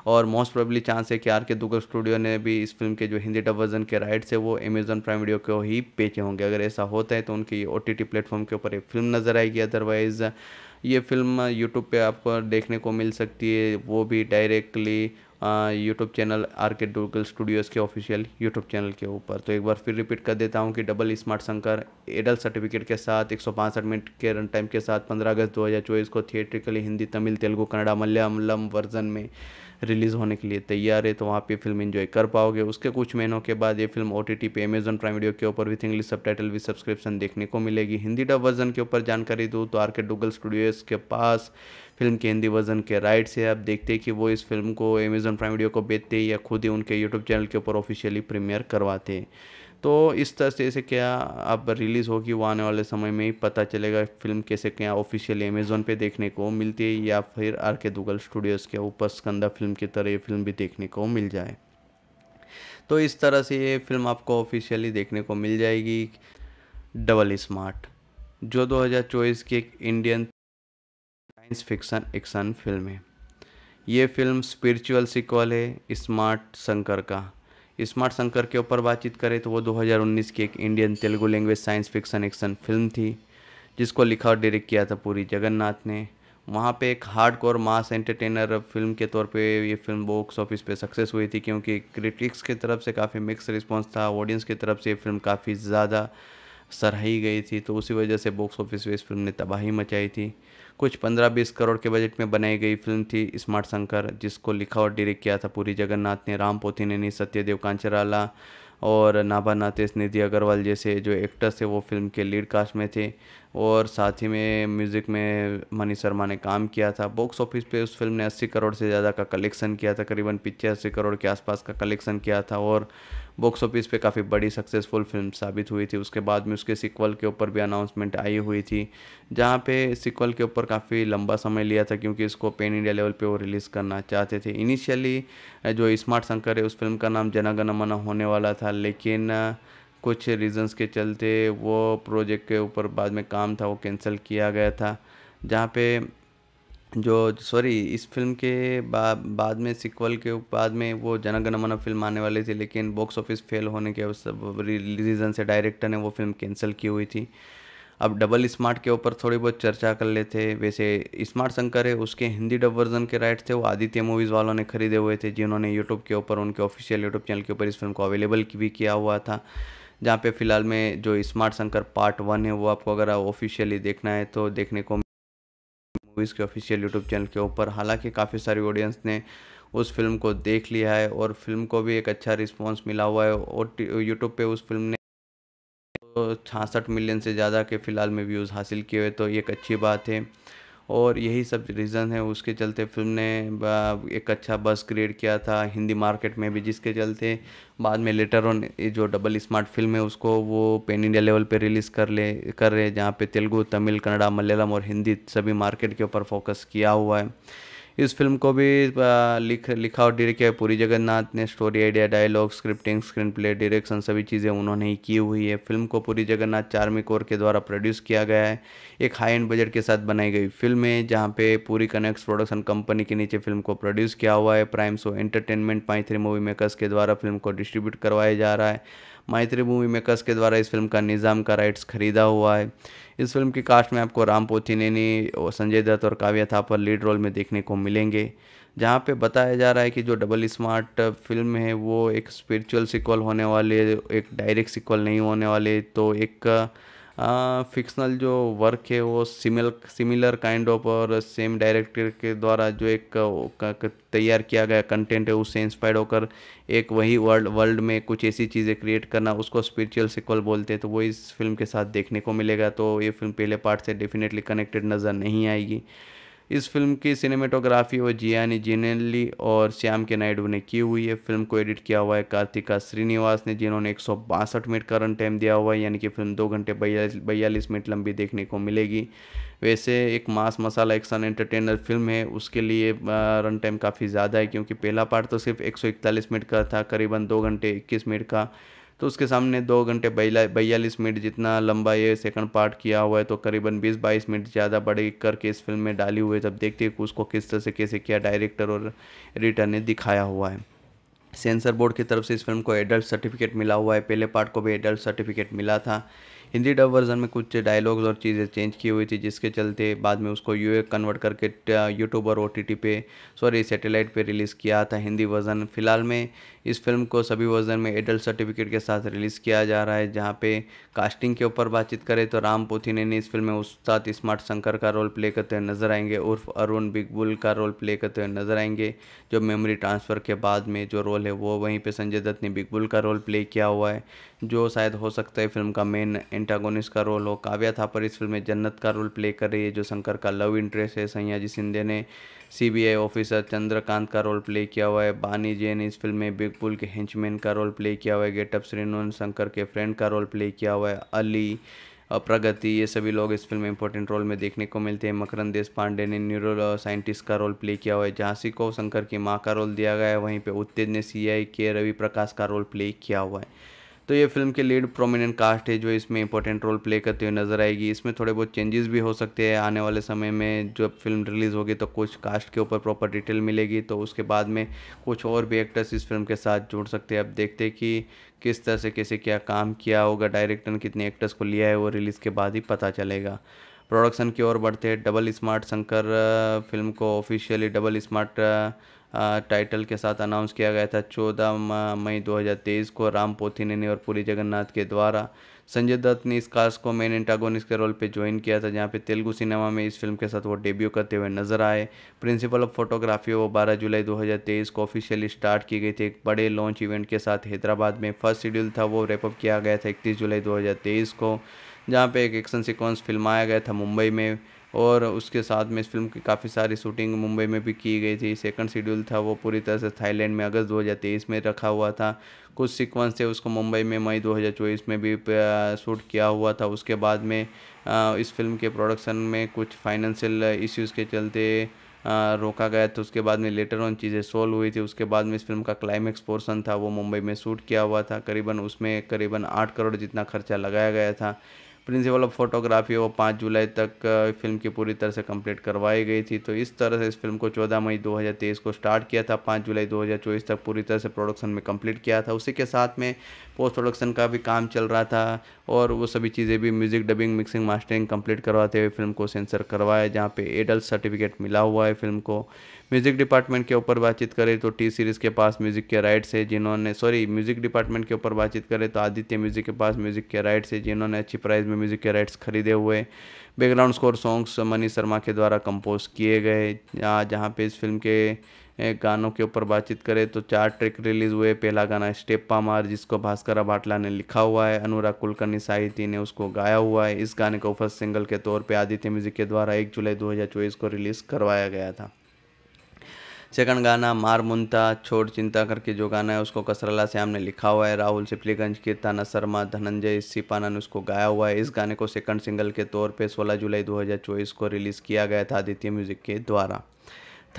और मोस्ट प्रोबली चांस है कि आर के दुगर स्टूडियो ने भी इस फिल्म के जो हिंदी डब वर्जन के राइट्स है वो अमेजन प्राइम वीडियो को ही बेचे होंगे अगर ऐसा होता है तो उनकी ओ टी प्लेटफॉर्म के ऊपर एक फिल्म नज़र आएगी अदरवाइज़ ये फिल्म यूट्यूब पे आपको देखने को मिल सकती है वो भी directly YouTube channel R K Duggal Studios के ऑफिशियल यूट्यूब चैनल के ऊपर तो एक बार फिर रिपीट कर देता हूँ कि डबल स्मार्ट शंकर एडल सर्टिफिकेट के साथ एक मिनट के रन टाइम के साथ पंद्रह अगस्त 2024 को थिएट्रिकली हिंदी तमिल तेलुगु कन्नड़ा मलयालम वर्जन में रिलीज़ होने के लिए तैयार है तो वहाँ पे फिल्म इन्जॉय कर पाओगे उसके कुछ महीनों के बाद ये फिल्म ओ टी टी पे अमेजन प्राइम वीडियो के ऊपर with English subtitle with subscription देखने को मिलेगी हिंदी डब वर्जन के ऊपर जानकारी दूँ तो आर के डुगल स्टूडियोज़ के पास फिल्म के हिंदी वर्जन के राइट्स है आप देखते हैं कि वो इस फिल्म को अमेजन प्राइम वीडियो को बेचते या खुद ही उनके यूट्यूब चैनल के ऊपर ऑफिशियली प्रीमियर करवाते हैं तो इस तरह से इसे क्या अब रिलीज़ होगी वो आने वाले समय में ही पता चलेगा फिल्म कैसे क्या ऑफिशियली अमेज़ोन पे देखने को मिलती है या फिर आर के दुगल स्टूडियोज़ के ऊपर स्कंदा फिल्म की तरह ये फिल्म भी देखने को मिल जाए तो इस तरह से ये फिल्म आपको ऑफिशियली देखने को मिल जाएगी डबल स्मार्ट जो 2024 की एक Indian science fiction action film है ये फिल्म स्पिरिचुअल सिक्वल है स्मार्ट शंकर का स्मार्ट शंकर के ऊपर बातचीत करें तो वो 2019 की एक Indian Telugu language science fiction action film थी जिसको लिखा और डायरेक्ट किया था पूरी जगन्नाथ ने वहाँ पे एक hard core mass entertainer film के तौर पे ये फिल्म बॉक्स ऑफिस पे सक्सेस हुई थी क्योंकि क्रिटिक्स की तरफ से काफ़ी मिक्स रिस्पॉन्स था ऑडियंस की तरफ से ये फिल्म काफ़ी ज़्यादा सराही गई थी तो उसी वजह से बॉक्स ऑफिस पर इस फिल्म ने तबाही मचाई थी कुछ पंद्रह बीस करोड़ के बजट में बनाई गई फिल्म थी स्मार्ट शंकर जिसको लिखा और डायरेक्ट किया था पूरी जगन्नाथ ने राम पोथी ने नी सत्यदेव कांचराला और नाभा नातेश निधि अग्रवाल जैसे जो एक्टर्स थे वो फिल्म के लीड कास्ट में थे और साथ ही में म्यूज़िक में मनी शर्मा ने काम किया था बॉक्स ऑफिस पे उस फिल्म ने 80 करोड़ से ज़्यादा का कलेक्शन किया था करीबन पिचासी करोड़ के आसपास का कलेक्शन किया था और बॉक्स ऑफिस पे काफ़ी बड़ी सक्सेसफुल फिल्म साबित हुई थी उसके बाद में उसके सिक्वल के ऊपर भी अनाउंसमेंट आई हुई थी जहाँ पे सिक्वल के ऊपर काफ़ी लंबा समय लिया था क्योंकि इसको पेन इंडिया लेवल पे वो रिलीज़ करना चाहते थे इनिशियली जो स्मार्ट शंकर है उस फिल्म का नाम जनागण मना होने वाला था लेकिन कुछ रीजंस के चलते वो प्रोजेक्ट के ऊपर बाद में काम था वो कैंसिल किया गया था जहाँ पे जो सॉरी इस फिल्म के बाद में सिक्वल के बाद में वो जनक गणमन फिल्म आने वाली थी लेकिन बॉक्स ऑफिस फेल होने के रीज़न से डायरेक्टर ने वो फिल्म कैंसिल की हुई थी अब डबल स्मार्ट के ऊपर थोड़ी बहुत चर्चा कर लेते वैसे स्मार्ट शंकर है उसके हिंदी डब वर्जन के राइट थे वो आदित्य मूवीज़ वालों ने खरीदे हुए थे जिन्होंने यूट्यूब के ऊपर उनके ऑफिशियल यूट्यूब चैनल के ऊपर इस फिल्म को अवेलेबल भी किया हुआ था जहाँ पे फिलहाल में जो स्मार्ट शंकर पार्ट वन है वो आपको अगर ऑफिशियली देखना है तो देखने को मूवीज़ के ऑफिशियल यूट्यूब चैनल के ऊपर हालांकि काफ़ी सारी ऑडियंस ने उस फिल्म को देख लिया है और फिल्म को भी एक अच्छा रिस्पॉन्स मिला हुआ है और यूट्यूब पे उस फिल्म ने तो छासठ मिलियन से ज़्यादा के फ़िलहाल में व्यूज़ हासिल किए हुए तो ये एक अच्छी बात है और यही सब रीज़न है उसके चलते फ़िल्म ने एक अच्छा बस क्रिएट किया था हिंदी मार्केट में भी जिसके चलते बाद में लेटर ऑन जो डबल स्मार्ट फिल्म है उसको वो पेन इंडिया लेवल पे रिलीज़ कर ले कर रहे हैं जहाँ पे तेलुगु तमिल कन्नड़ा मलयालम और हिंदी सभी मार्केट के ऊपर फोकस किया हुआ है इस फिल्म को भी लिख लिखा और डायरेक्ट किया पूरी जगन्नाथ ने story idea dialogue scripting screenplay direction सभी चीज़ें उन्होंने ही की हुई है फिल्म को पूरी जगन्नाथ चार्मी कोर के द्वारा प्रोड्यूस किया गया है एक हाई एंड बजट के साथ बनाई गई फिल्म है जहाँ पे पूरी कनेक्ट प्रोडक्शन कंपनी के नीचे फिल्म को प्रोड्यूस किया हुआ है प्राइम शो एंटरटेनमेंट माइथ्री थ्री मूवी मेकर्स के द्वारा फिल्म को डिस्ट्रीब्यूट करवाया जा रहा है माइत्री मूवी मेकर्स के द्वारा इस फिल्म का निज़ाम का राइट्स खरीदा हुआ है इस फिल्म की कास्ट में आपको राम पोथीनेनी और संजय दत्त और काव्या थापर लीड रोल में देखने को मिलेंगे जहाँ पे बताया जा रहा है कि जो डबल स्मार्ट फिल्म है वो एक स्पिरिचुअल सिक्वल होने वाली है एक डायरेक्ट सिक्वल नहीं होने वाली तो एक फिक्सनल जो वर्क है वो सिमिल सिमिलर काइंड ऑफ और सेम डायरेक्टर के द्वारा जो एक तैयार किया गया कंटेंट है उससे इंस्पायर्ड होकर एक वही वर्ल्ड वर्ल्ड में कुछ ऐसी चीज़ें क्रिएट करना उसको स्पिरिचुअल सिक्वल बोलते हैं तो वो इस फिल्म के साथ देखने को मिलेगा तो ये फिल्म पहले पार्ट से डेफिनेटली कनेक्टेड नज़र नहीं आएगी इस फिल्म की सिनेमेटोग्राफी वो जियानी जिनेली और श्याम के नायडू ने की हुई है फिल्म को एडिट किया हुआ है कार्तिका श्रीनिवास ने जिन्होंने एक मिनट का रन टाइम दिया हुआ है यानी कि फिल्म दो घंटे बयालीस मिनट लंबी देखने को मिलेगी वैसे एक mass masala action entertainer film है उसके लिए रन टाइम काफ़ी ज़्यादा है क्योंकि पहला पार्ट तो सिर्फ 141 मिनट का था करीबन दो घंटे 21 मिनट का तो उसके सामने दो घंटे बयालीस मिनट जितना लंबा ये सेकंड पार्ट किया हुआ है तो करीबन बीस बाईस मिनट ज़्यादा बड़े करके इस फिल्म में डाली हुई है तब देखते हैं उसको किस तरह से कैसे किया डायरेक्टर और एडिटर ने दिखाया हुआ है सेंसर बोर्ड की तरफ से इस फिल्म को एडल्ट सर्टिफिकेट मिला हुआ है पहले पार्ट को भी एडल्ट सर्टिफिकेट मिला था हिंदी डब वर्ज़न में कुछ डायलॉग्स और चीज़ें चेंज की हुई थी जिसके चलते बाद में उसको यू कन्वर्ट करके यूट्यूब और ओ पे सॉरी सैटेलाइट पर रिलीज़ किया था हिंदी वर्ज़न फ़िलहाल में इस फिल्म को सभी वर्ज़न में एडल्ट सर्टिफिकेट के साथ रिलीज़ किया जा रहा है जहाँ पे कास्टिंग के ऊपर बातचीत करें तो राम पोथीने ने इस फिल्म में उस्ताद स्मार्ट शंकर का रोल प्ले करते हुए नज़र आएंगे उर्फ अरुण बिग बुल का रोल प्ले करते हुए नज़र आएंगे जो मेमोरी ट्रांसफ़र के बाद में जो रोल है वो वहीं पर संजय दत्त ने बिग बुल का रोल प्ले किया हुआ है जो शायद हो सकता है फिल्म का मेन एंटागोनिस का रोल हो काव्या थापर इस फिल्म में जन्नत का रोल प्ले कर रही है जो शंकर का लव इंटरेस्ट है सयाजी सिंधे ने सीबीआई ऑफिसर चंद्रकांत का रोल प्ले किया हुआ है बानी जैन इस फिल्म में बिग बुल के हेंचमैन का रोल प्ले किया हुआ है गेटअप श्रीनोन शंकर के फ्रेंड का रोल प्ले किया हुआ है अली प्रगति ये सभी लोग इस फिल्म में इंपॉर्टेंट रोल में देखने को मिलते हैं मकरन देश पांडे ने न्यूरो साइंटिस्ट का रोल प्ले किया हुआ है झांसी को शंकर की माँ का रोल दिया गया है वहीं पे उत्तेज ने सीआई के रवि प्रकाश का रोल प्ले किया हुआ है तो ये फिल्म के लीड प्रोमिनेंट कास्ट है जो इसमें इंपॉर्टेंट रोल प्ले करते हुए नजर आएगी इसमें थोड़े बहुत चेंजेस भी हो सकते हैं आने वाले समय में जब फिल्म रिलीज़ होगी तो कुछ कास्ट के ऊपर प्रॉपर डिटेल मिलेगी तो उसके बाद में कुछ और भी एक्टर्स इस फिल्म के साथ जुड़ सकते हैं अब देखते हैं कि किस तरह से कैसे क्या काम किया होगा डायरेक्टर ने कितने एक्टर्स को लिया है वो रिलीज़ के बाद ही पता चलेगा प्रोडक्शन की ओर बढ़ते डबल स्मार्ट शंकर फिल्म को ऑफिशियली डबल स्मार्ट टाइटल के साथ अनाउंस किया गया था चौदह मई 2023 को राम ने और पूरी जगन्नाथ के द्वारा संजय दत्त ने इस कास्ट को मेन एंटागोनिस के रोल पे ज्वाइन किया था जहाँ पे तेलुगु सिनेमा में इस फिल्म के साथ वो डेब्यू करते हुए नजर आए प्रिंसिपल ऑफ फोटोग्राफी वो 12 जुलाई 2023 को ऑफिशियली स्टार्ट की गई थी एक बड़े लॉन्च इवेंट के साथ हैदराबाद में फर्स्ट शेड्यूल था वो रेपअप किया गया था इकतीस जुलाई दो को जहाँ पे एक एक्शन सिक्वेंस फिल्माया गया था मुंबई में और उसके साथ में इस फिल्म की काफ़ी सारी शूटिंग मुंबई में भी की गई थी सेकंड शेड्यूल था वो पूरी तरह से थाईलैंड में अगस्त 2023 में रखा हुआ था कुछ सीक्वेंस थे उसको मुंबई में मई 2024 में भी शूट किया हुआ था उसके बाद में इस फिल्म के प्रोडक्शन में कुछ फाइनेंशियल इश्यूज़ के चलते रोका गया था उसके बाद में लेटर ऑन चीज़ें सोल्व हुई थी उसके बाद में इस फिल्म का क्लाइमैक्स पोर्शन था वो मुंबई में शूट किया हुआ था करीबन उसमें करीबन आठ करोड़ जितना खर्चा लगाया गया था प्रिंसिपल ऑफ फोटोग्राफी वो पाँच जुलाई तक फिल्म की पूरी तरह से कंप्लीट करवाई गई थी तो इस तरह से इस फिल्म को 14 मई 2023 को स्टार्ट किया था पाँच जुलाई 2024 तक पूरी तरह से प्रोडक्शन में कंप्लीट किया था उसी के साथ में पोस्ट प्रोडक्शन का भी काम चल रहा था और वो सभी चीज़ें भी music dubbing mixing mastering complete करवाते हुए फिल्म को सेंसर करवाया जहाँ पे एडल्ट सर्टिफिकेट मिला हुआ है फिल्म को म्यूज़िक डिपार्टमेंट के ऊपर बातचीत करें तो टी सीरीज़ के पास म्यूज़िक के राइट्स है जिन्होंने सॉरी म्यूज़िक डिपार्टमेंट के ऊपर बातचीत करें तो आदित्य म्यूज़िक के पास म्यूज़िक के राइट्स है जिन्होंने अच्छी प्राइस में म्यूज़िक के राइट्स खरीदे हुए background score songs Mani Sharma के द्वारा कंपोज किए गए जहाँ जहाँ पे इस फिल्म के गानों के ऊपर बातचीत करें तो चार ट्रैक रिलीज़ हुए पहला गाना स्टेप मार जिसको भास्कर भाटला ने लिखा हुआ है अनुराग कुलकर्णी साहित्य ने उसको गाया हुआ है इस गाने को फर्स्ट सिंगल के तौर पर आदित्य म्यूज़िक के द्वारा एक जुलाई 2024 को रिलीज़ करवाया गया था सेकंड गाना मार मुंता छोड़ चिंता करके जो गाना है उसको कसरला श्याम ने लिखा हुआ है राहुल सिपलीगंज के ताना शर्मा धनंजय सिपाना ने उसको गाया हुआ है इस गाने को सेकंड सिंगल के तौर पे 16 जुलाई 2024 को रिलीज़ किया गया था आदित्य म्यूज़िक के द्वारा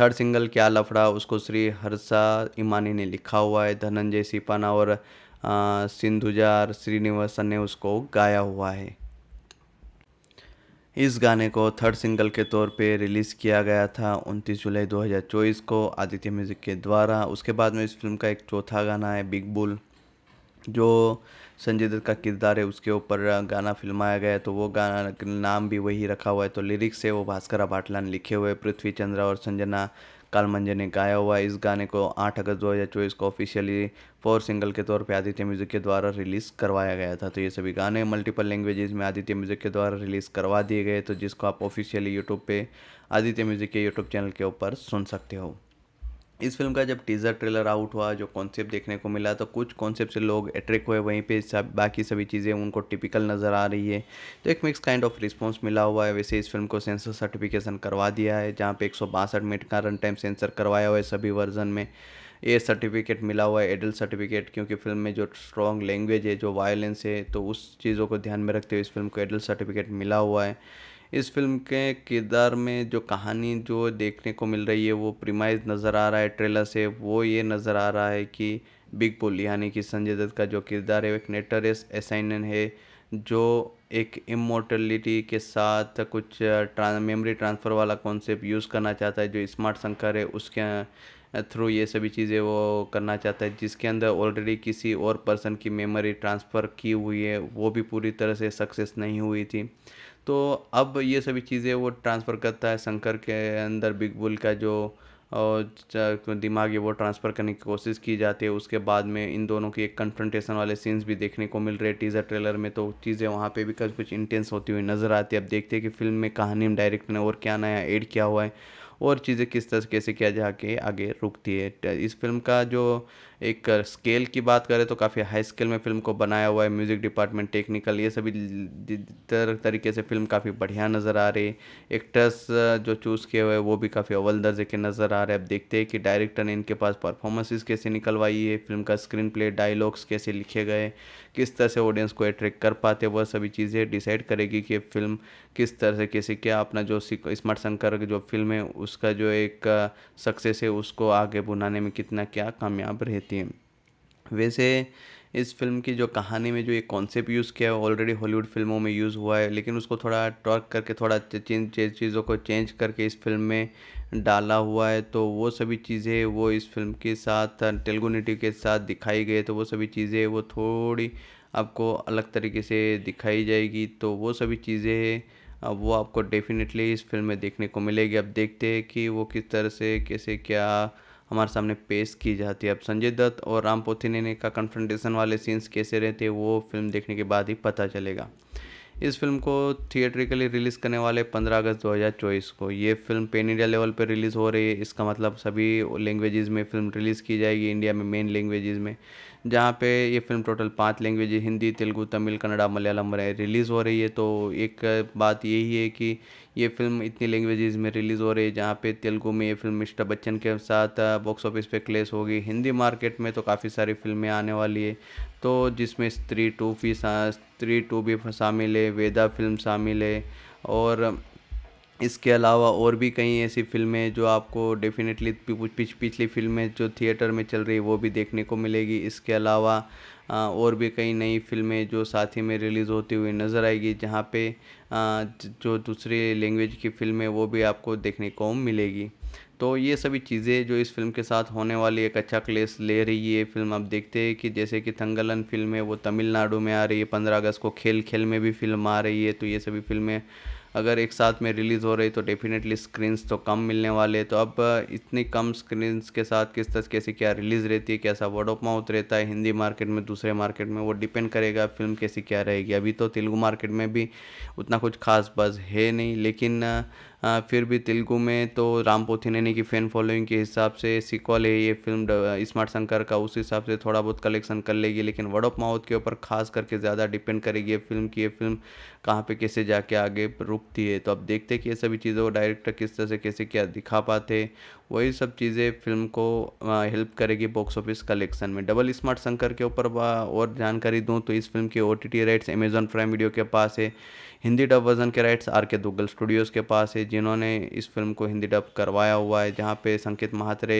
थर्ड सिंगल क्या लफड़ा उसको श्री हर्षा इमानी ने लिखा हुआ है धनंजय सिपाना और सिंधुजार श्रीनिवासन ने उसको गाया हुआ है इस गाने को थर्ड सिंगल के तौर पे रिलीज़ किया गया था 29 जुलाई 2024 को आदित्य म्यूज़िक के द्वारा उसके बाद में इस फिल्म का एक चौथा गाना है बिग बुल जो संजय दत्त का किरदार है उसके ऊपर गाना फिल्माया गया है तो वो गाना नाम भी वही रखा हुआ है तो लिरिक्स है वो भास्करा भाटला ने लिखे हुए पृथ्वी चंद्रा और संजना काल मंजर ने गाया हुआ इस गाने को 8 अगस्त 2024 को ऑफिशियली फोर सिंगल के तौर पे आदित्य म्यूजिक के द्वारा रिलीज़ करवाया गया था तो ये सभी गाने मल्टीपल लैंग्वेजेस में आदित्य म्यूजिक के द्वारा रिलीज़ करवा दिए गए तो जिसको आप ऑफिशियली यूट्यूब पे आदित्य म्यूजिक के यूट्यूब चैनल के ऊपर सुन सकते हो इस फिल्म का जब टीज़र ट्रेलर आउट हुआ जो कॉन्सेप्ट देखने को मिला तो कुछ कॉन्सेप्ट से लोग अट्रैक्ट हुए वहीं पे सब बाकी सभी चीज़ें उनको टिपिकल नज़र आ रही है तो एक मिक्स काइंड ऑफ रिस्पांस मिला हुआ है वैसे इस फिल्म को सेंसर सर्टिफिकेशन करवा दिया है जहाँ पे एक सौ बासठ मिनट का रन टाइम सेंसर करवाया हुआ है सभी वर्जन में ये सर्टिफिकेट मिला हुआ है एडल्ट सर्टिफिकेट क्योंकि फिल्म में जो स्ट्रॉन्ग लैंग्वेज है जो वायलेंस है तो उस चीज़ों को ध्यान में रखते हुए इस फिल्म को एडल्ट सर्टिफिकेट मिला हुआ है इस फ़िल्म के किरदार में जो कहानी जो देखने को मिल रही है वो प्रीमाइज़ नज़र आ रहा है ट्रेलर से वो ये नज़र आ रहा है कि बिग पुल यानी कि संजय दत्त का जो किरदार है वो एक नेटरस असाइनन है जो एक इमोटलिटी के साथ कुछ ट्रां मेमोरी ट्रांसफ़र वाला कॉन्सेप्ट यूज़ करना चाहता है जो स्मार्ट शंकर है उसके थ्रू ये सभी चीज़ें वो करना चाहता है जिसके अंदर ऑलरेडी किसी और पर्सन की मेमोरी ट्रांसफ़र की हुई है वो भी पूरी तरह से सक्सेस नहीं हुई थी तो अब ये सभी चीज़ें वो ट्रांसफ़र करता है शंकर के अंदर बिग बुल का जो तो दिमाग है वो ट्रांसफ़र करने की कोशिश की जाती है उसके बाद में इन दोनों की एक कन्फ्रंटेशन वाले सीन्स भी देखने को मिल रहे हैं टीज़र ट्रेलर में तो चीज़ें वहाँ पे भी कुछ कुछ इंटेंस होती हुई नज़र आती है अब देखते हैं कि फिल्म में कहानी में डायरेक्ट ने और क्या नया ऐड किया हुआ है और चीज़ें किस तरीके से किया जाके आगे रुकती है इस फिल्म का जो एक स्केल की बात करें तो काफ़ी हाई स्केल में फ़िल्म को बनाया हुआ है म्यूज़िक डिपार्टमेंट टेक्निकल ये सभी तरह तरीके से फ़िल्म काफ़ी बढ़िया नज़र आ रही है एक्टर्स जो चूज़ किए हुए वो भी काफ़ी अव्वल दर्जे के नज़र आ रहे हैं अब देखते हैं कि डायरेक्टर ने इनके पास परफॉर्मेंसेज कैसे निकलवाई है फिल्म का स्क्रीन प्ले डायलॉग्स कैसे लिखे गए किस तरह से ऑडियंस को अट्रैक्ट कर पाते वह सभी चीज़ें डिसाइड करेगी कि फिल्म किस तरह से कैसे क्या अपना जो स्मार्ट शंकर जो फिल्म है उसका जो एक सक्सेस है उसको आगे बुनाने में कितना क्या कामयाब रहती सकती हैं वैसे इस फ़िल्म की जो कहानी में जो एक कॉन्सेप्ट यूज़ किया है ऑलरेडी हॉलीवुड फिल्मों में यूज़ हुआ है लेकिन उसको थोड़ा टॉर्क करके थोड़ा चीज़ों को चेंज करके इस फिल्म में डाला हुआ है तो वो सभी चीज़ें वो इस फिल्म के साथ तेलुगु नेटिव के साथ दिखाई गई तो वो सभी चीज़ें वो थोड़ी आपको अलग तरीके से दिखाई जाएगी तो वो सभी चीज़ें अब वो आपको डेफिनेटली इस फिल्म में देखने को मिलेगी अब देखते हैं कि वो किस तरह से कैसे क्या हमारे सामने पेश की जाती है अब संजय दत्त और राम ने का कन्फ्रंटेशन वाले सीन्स कैसे रहते हैं वो फिल्म देखने के बाद ही पता चलेगा इस फिल्म को थिएट्रिकली रिलीज़ करने वाले 15 अगस्त 2024 को ये फिल्म पेन इंडिया लेवल पर रिलीज़ हो रही है इसका मतलब सभी लैंग्वेजेस में फिल्म रिलीज़ की जाएगी इंडिया में मेन लैंग्वेजेस में जहाँ पे ये फिल्म टोटल पांच लैंग्वेज हिंदी तेलुगू तमिल कन्नड़ा मलयालम में रिलीज़ हो रही है तो एक बात यही है कि ये फिल्म इतनी लैंग्वेजेस में रिलीज़ हो रही है जहाँ पे तेलुगू में ये फिल्म मिस्टर बच्चन के साथ बॉक्स ऑफिस पे क्लेस होगी हिंदी मार्केट में तो काफ़ी सारी फिल्में आने वाली है तो जिसमें स्त्री टू भी स्त्री टू भी शामिल है वेदा फिल्म शामिल है और इसके अलावा और भी कई ऐसी फ़िल्में जो आपको डेफ़िनेटली पिछली फ़िल्में जो थिएटर में चल रही है वो भी देखने को मिलेगी इसके अलावा और भी कई नई फ़िल्में जो साथ ही में रिलीज़ होती हुई नज़र आएगी जहाँ पे जो दूसरे लैंग्वेज की फ़िल्में वो भी आपको देखने को मिलेगी तो ये सभी चीज़ें जो इस फिल्म के साथ होने वाली एक अच्छा क्लेस ले रही है फिल्म आप देखते हैं कि जैसे कि थंगलन फिल्म है वो तमिलनाडु में आ रही है पंद्रह अगस्त को खेल खेल में भी फिल्म आ रही है तो ये सभी फिल्में अगर एक साथ में रिलीज़ हो रही तो डेफिनेटली स्क्रीन्स तो कम मिलने वाले तो अब इतनी कम स्क्रीन्स के साथ किस तरह कैसी क्या रिलीज़ रहती है कैसा वर्ड ऑफ माउथ रहता है हिंदी मार्केट में दूसरे मार्केट में वो डिपेंड करेगा फिल्म कैसी क्या रहेगी अभी तो तेलुगु मार्केट में भी उतना कुछ खास बज़ है नहीं लेकिन फिर भी तेलुगु में तो राम नैनी की फ़ैन फॉलोइंग के हिसाब से सिक्वल है ये फ़िल्म स्मार्ट शंकर का उस हिसाब से थोड़ा बहुत कलेक्शन कर लेगी लेकिन वर्ड ऑफ माउथ के ऊपर खास करके ज़्यादा डिपेंड करेगी ये फिल्म की ये फिल्म कहाँ पे कैसे जाके आगे रुकती है तो अब देखते हैं कि ये सभी चीज़ों को डायरेक्टर किस तरह से कैसे क्या दिखा पाते वही सब चीज़ें फिल्म को हेल्प करेगी बॉक्स ऑफिस कलेक्शन में डबल स्मार्ट शंकर के ऊपर और जानकारी दूँ तो इस फिल्म के O T T rights Amazon prime video के पास है हिंदी डब वर्ज़न के rights R K Duggal Studios के पास है जिन्होंने इस फिल्म को हिंदी डब करवाया हुआ है जहाँ पे संकेत महात्रे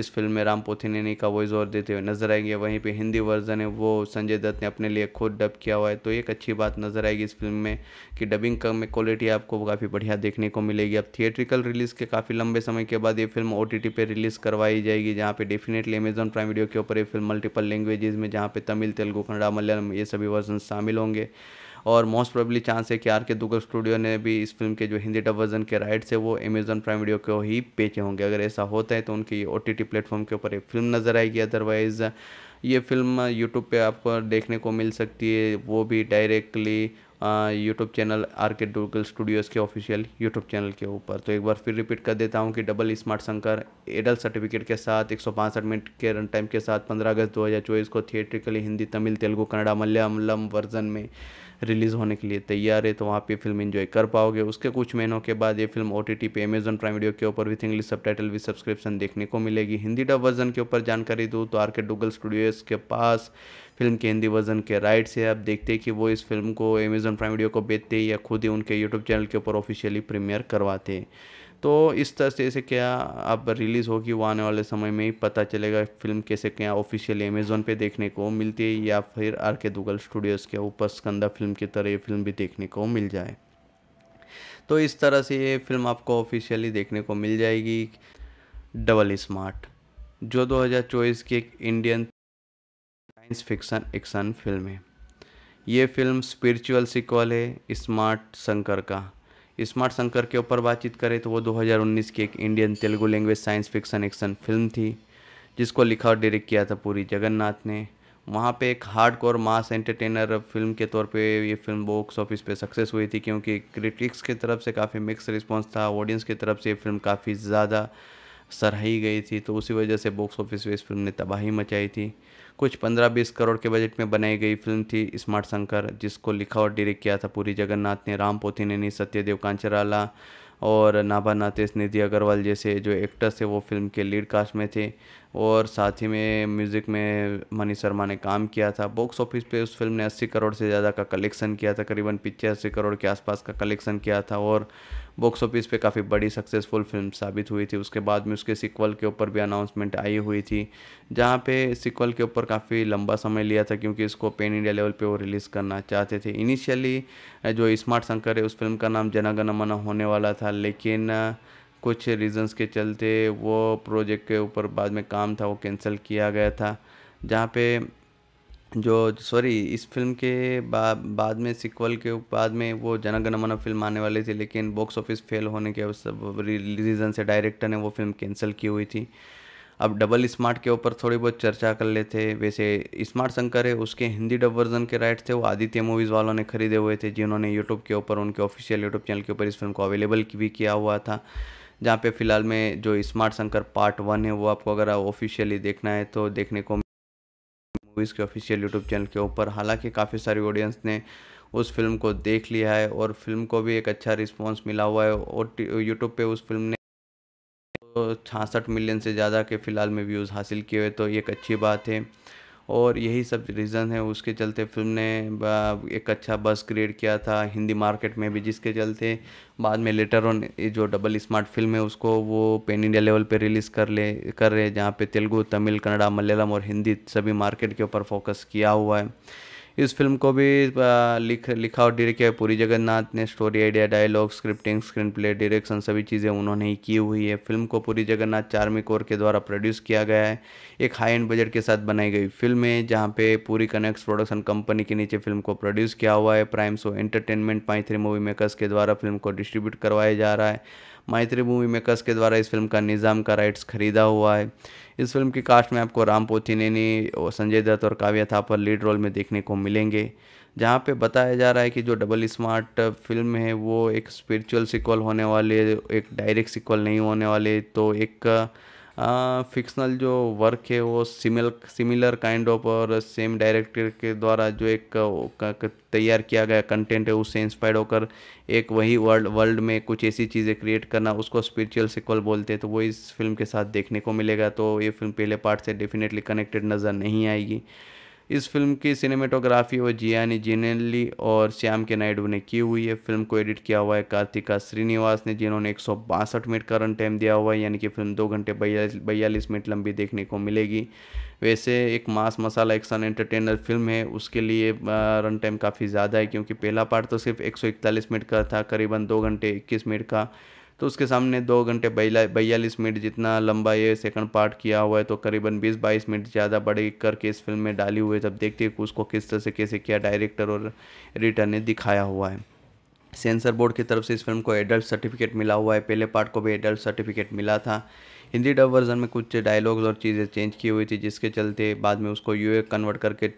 इस फिल्म में राम पोथिनेनी का वॉइस ओवर देते हुए नजर आएंगे वहीं पे हिंदी वर्जन है वो संजय दत्त ने अपने लिए खुद डब किया हुआ है तो एक अच्छी बात नजर आएगी इस फिल्म में कि डबिंग का में क्वालिटी आपको काफ़ी बढ़िया देखने को मिलेगी अब थिएट्रिकल रिलीज़ के काफ़ी लंबे समय के बाद ये फिल्म ओ टी रिलीज़ करवाई जाएगी जहाँ पे डेफिनेटली अमेजॉन प्राइम वीडियो के ऊपर ये फिल्म मल्टीपल लैंग्वेजेज में जहाँ पे तमिल तेलुगु कन्नड़ा मलयालम ये सभी वर्जन शामिल होंगे और मोस्ट प्रोबली चांस है कि आर के दुगर स्टूडियो ने भी इस फिल्म के जो हिंदी डब वर्जन के राइट्स है वो अमेजन प्राइम वीडियो को ही बेचे होंगे अगर ऐसा होता है तो उनकी ओ टी प्लेटफॉर्म के ऊपर एक फिल्म नज़र आएगी अदरवाइज़ ये फिल्म यूट्यूब पे आपको देखने को मिल सकती है वो भी directly YouTube channel R K Duggal Studios के ऑफिशियल यूट्यूब चैनल के ऊपर तो एक बार फिर रिपीट कर देता हूँ कि डबल स्मार्ट शंकर एडल सर्टिफिकेट के साथ एक मिनट के रन टाइम के साथ पंद्रह अगस्त दो हज़ार चौबीस को थिएट्रिकली हिंदी तमिल तेलुगु कन्नड़ा मलयालम वर्जन में रिलीज़ होने के लिए तैयार है तो वहाँ पे फिल्म इन्जॉय कर पाओगे उसके कुछ महीनों के बाद ये फिल्म ओ टी टी पे अमेजन प्राइम वीडियो के ऊपर with English subtitle with subscription देखने को मिलेगी हिंदी डब वर्जन के ऊपर जानकारी दूँ तो आर के डुगल स्टूडियोज़ के पास फिल्म के हिंदी वर्जन के राइट्स है आप देखते हैं कि वो इस फिल्म को अमेजन प्राइम वीडियो को बेचते या खुद ही उनके यूट्यूब चैनल के ऊपर ऑफिशियली प्रीमियर करवाते हैं तो इस तरह से इसे क्या अब रिलीज़ होगी वो आने वाले समय में ही पता चलेगा फिल्म कैसे क्या ऑफिशियली अमेज़ोन पे देखने को मिलती है या फिर आर के दुगल स्टूडियोज़ के ऊपर स्कंदा फिल्म की तरह ये फिल्म भी देखने को मिल जाए तो इस तरह से ये फिल्म आपको ऑफिशियली देखने को मिल जाएगी डबल स्मार्ट जो 2024 की एक Indian science fiction action film है ये फिल्म स्पिरिचुअल सिक्वल है स्मार्ट शंकर का स्मार्ट शंकर के ऊपर बातचीत करें तो वो 2019 की एक Indian Telugu language science fiction action film थी जिसको लिखा और डायरेक्ट किया था पूरी जगन्नाथ ने वहाँ पे एक hard core mass entertainer film के तौर पे ये फिल्म बॉक्स ऑफिस पे सक्सेस हुई थी क्योंकि क्रिटिक्स की तरफ से काफ़ी मिक्स रिस्पॉन्स था ऑडियंस की तरफ से ये फिल्म काफ़ी ज़्यादा सराही गई थी तो उसी वजह से बॉक्स ऑफिस पर इस फिल्म ने तबाही मचाई थी कुछ पंद्रह बीस करोड़ के बजट में बनाई गई फिल्म थी स्मार्ट शंकर जिसको लिखा और डायरेक्ट किया था पूरी जगन्नाथ ने राम पोथीनेनी सत्यदेव कांचराला और नाभा नातेश निधि अग्रवाल जैसे जो एक्टर्स थे वो फिल्म के लीड कास्ट में थे और साथ ही में म्यूज़िक में मनी शर्मा ने काम किया था बॉक्स ऑफिस पे उस फिल्म ने 80 करोड़ से ज़्यादा का कलेक्शन किया था करीबन पिचासी करोड़ के आसपास का कलेक्शन किया था और बॉक्स ऑफिस पे काफ़ी बड़ी सक्सेसफुल फिल्म साबित हुई थी उसके बाद में उसके सिक्वल के ऊपर भी अनाउंसमेंट आई हुई थी जहाँ पे सिक्वल के ऊपर काफ़ी लंबा समय लिया था क्योंकि इसको पेन इंडिया लेवल पे वो रिलीज़ करना चाहते थे इनिशियली जो स्मार्ट शंकर है उस फिल्म का नाम जनागण मना होने वाला था लेकिन कुछ रीजंस के चलते वो प्रोजेक्ट के ऊपर बाद में काम था वो कैंसिल किया गया था जहाँ पे जो सॉरी इस फिल्म के बा, बाद में सिक्वल के बाद में वो जन मन फिल्म आने वाली थी लेकिन बॉक्स ऑफिस फेल होने के रीज़न से डायरेक्टर ने वो फिल्म कैंसिल की हुई थी अब डबल स्मार्ट के ऊपर थोड़ी बहुत चर्चा कर लेते वैसे स्मार्ट शंकर है उसके हिंदी डब वर्जन के राइट थे वो आदित्य मूवीज़ वालों ने खरीदे हुए थे जिन्होंने यूट्यूब के ऊपर उनके ऑफिशियल यूट्यूब चैनल के ऊपर इस फिल्म को अवेलेबल भी किया हुआ था जहाँ पे फिलहाल में जो स्मार्ट शंकर पार्ट वन है वो आपको अगर ऑफिशियली देखना है तो देखने को मूवीज़ के ऑफिशियल यूट्यूब चैनल के ऊपर हालांकि काफ़ी सारी ऑडियंस ने उस फिल्म को देख लिया है और फिल्म को भी एक अच्छा रिस्पांस मिला हुआ है और यूट्यूब पे उस फिल्म ने तो छासठ मिलियन से ज़्यादा के फ़िलहाल में व्यूज़ हासिल किए हुए तो ये एक अच्छी बात है और यही सब रीज़न है उसके चलते फ़िल्म ने एक अच्छा बस क्रिएट किया था हिंदी मार्केट में भी जिसके चलते बाद में लेटर ऑन जो डबल स्मार्ट फिल्म है उसको वो पेन इंडिया लेवल पे रिलीज़ कर ले कर रहे हैं जहाँ पे तेलुगु तमिल कन्नड़ा मलयालम और हिंदी सभी मार्केट के ऊपर फोकस किया हुआ है इस फिल्म को भी लिख लिखा और डायरेक्ट किया पूरी जगन्नाथ ने story idea dialogue scripting screenplay direction सभी चीज़ें उन्होंने ही की हुई है फिल्म को पूरी जगन्नाथ चार्मी कोर के द्वारा प्रोड्यूस किया गया है एक हाई एंड बजट के साथ बनाई गई फिल्म है जहाँ पे पूरी कनेक्ट प्रोडक्शन कंपनी के नीचे फिल्म को प्रोड्यूस किया हुआ है प्राइम शो एंटरटेनमेंट माइथ्री थ्री मूवी मेकर्स के द्वारा फिल्म को डिस्ट्रीब्यूट करवाया जा रहा है माइत्री मूवी मेकर्स के द्वारा इस फिल्म का निज़ाम का राइट्स खरीदा हुआ है इस फिल्म की कास्ट में आपको राम पोथीनेनी और संजय दत्त और काव्या थापर लीड रोल में देखने को मिलेंगे जहाँ पे बताया जा रहा है कि जो डबल स्मार्ट फिल्म है वो एक स्पिरिचुअल सिक्वल होने वाली है एक डायरेक्ट सिक्वल नहीं होने वाले तो एक फिक्सनल जो वर्क है वो सिमिल सिमिलर काइंड ऑफ और सेम डायरेक्टर के द्वारा जो एक तैयार किया गया कंटेंट है उससे इंस्पायर्ड होकर एक वही वर्ल्ड वर्ल्ड में कुछ ऐसी चीज़ें क्रिएट करना उसको स्पिरिचुअल सिक्वल बोलते हैं तो वो इस फिल्म के साथ देखने को मिलेगा तो ये फिल्म पहले पार्ट से डेफिनेटली कनेक्टेड नज़र नहीं आएगी इस फिल्म की सिनेमेटोग्राफी वो जियानी जिनेली और श्याम के नायडू ने की हुई है फिल्म को एडिट किया हुआ है कार्तिका श्रीनिवास ने जिन्होंने एक मिनट का रन टाइम दिया हुआ है यानी कि फिल्म दो घंटे बयालीस मिनट लंबी देखने को मिलेगी वैसे एक mass masala action entertainer film है उसके लिए रन टाइम काफ़ी ज़्यादा है क्योंकि पहला पार्ट तो सिर्फ एक मिनट का था करीबन दो घंटे इक्कीस मिनट का तो उसके सामने दो घंटे बयालीस मिनट जितना लंबा ये सेकंड पार्ट किया हुआ है तो करीबन बीस बाईस मिनट ज़्यादा बड़े करके इस फिल्म में डाली हुई है तब देखते हैं उसको किस तरह से कैसे किया डायरेक्टर और एडिटर ने दिखाया हुआ है सेंसर बोर्ड की तरफ से इस फिल्म को एडल्ट सर्टिफिकेट मिला हुआ है पहले पार्ट को भी एडल्ट सर्टिफिकेट मिला था हिंदी डब वर्जन में कुछ डायलॉग्स और चीज़ें चेंज की हुई थी जिसके चलते बाद में उसको यू कन्वर्ट करके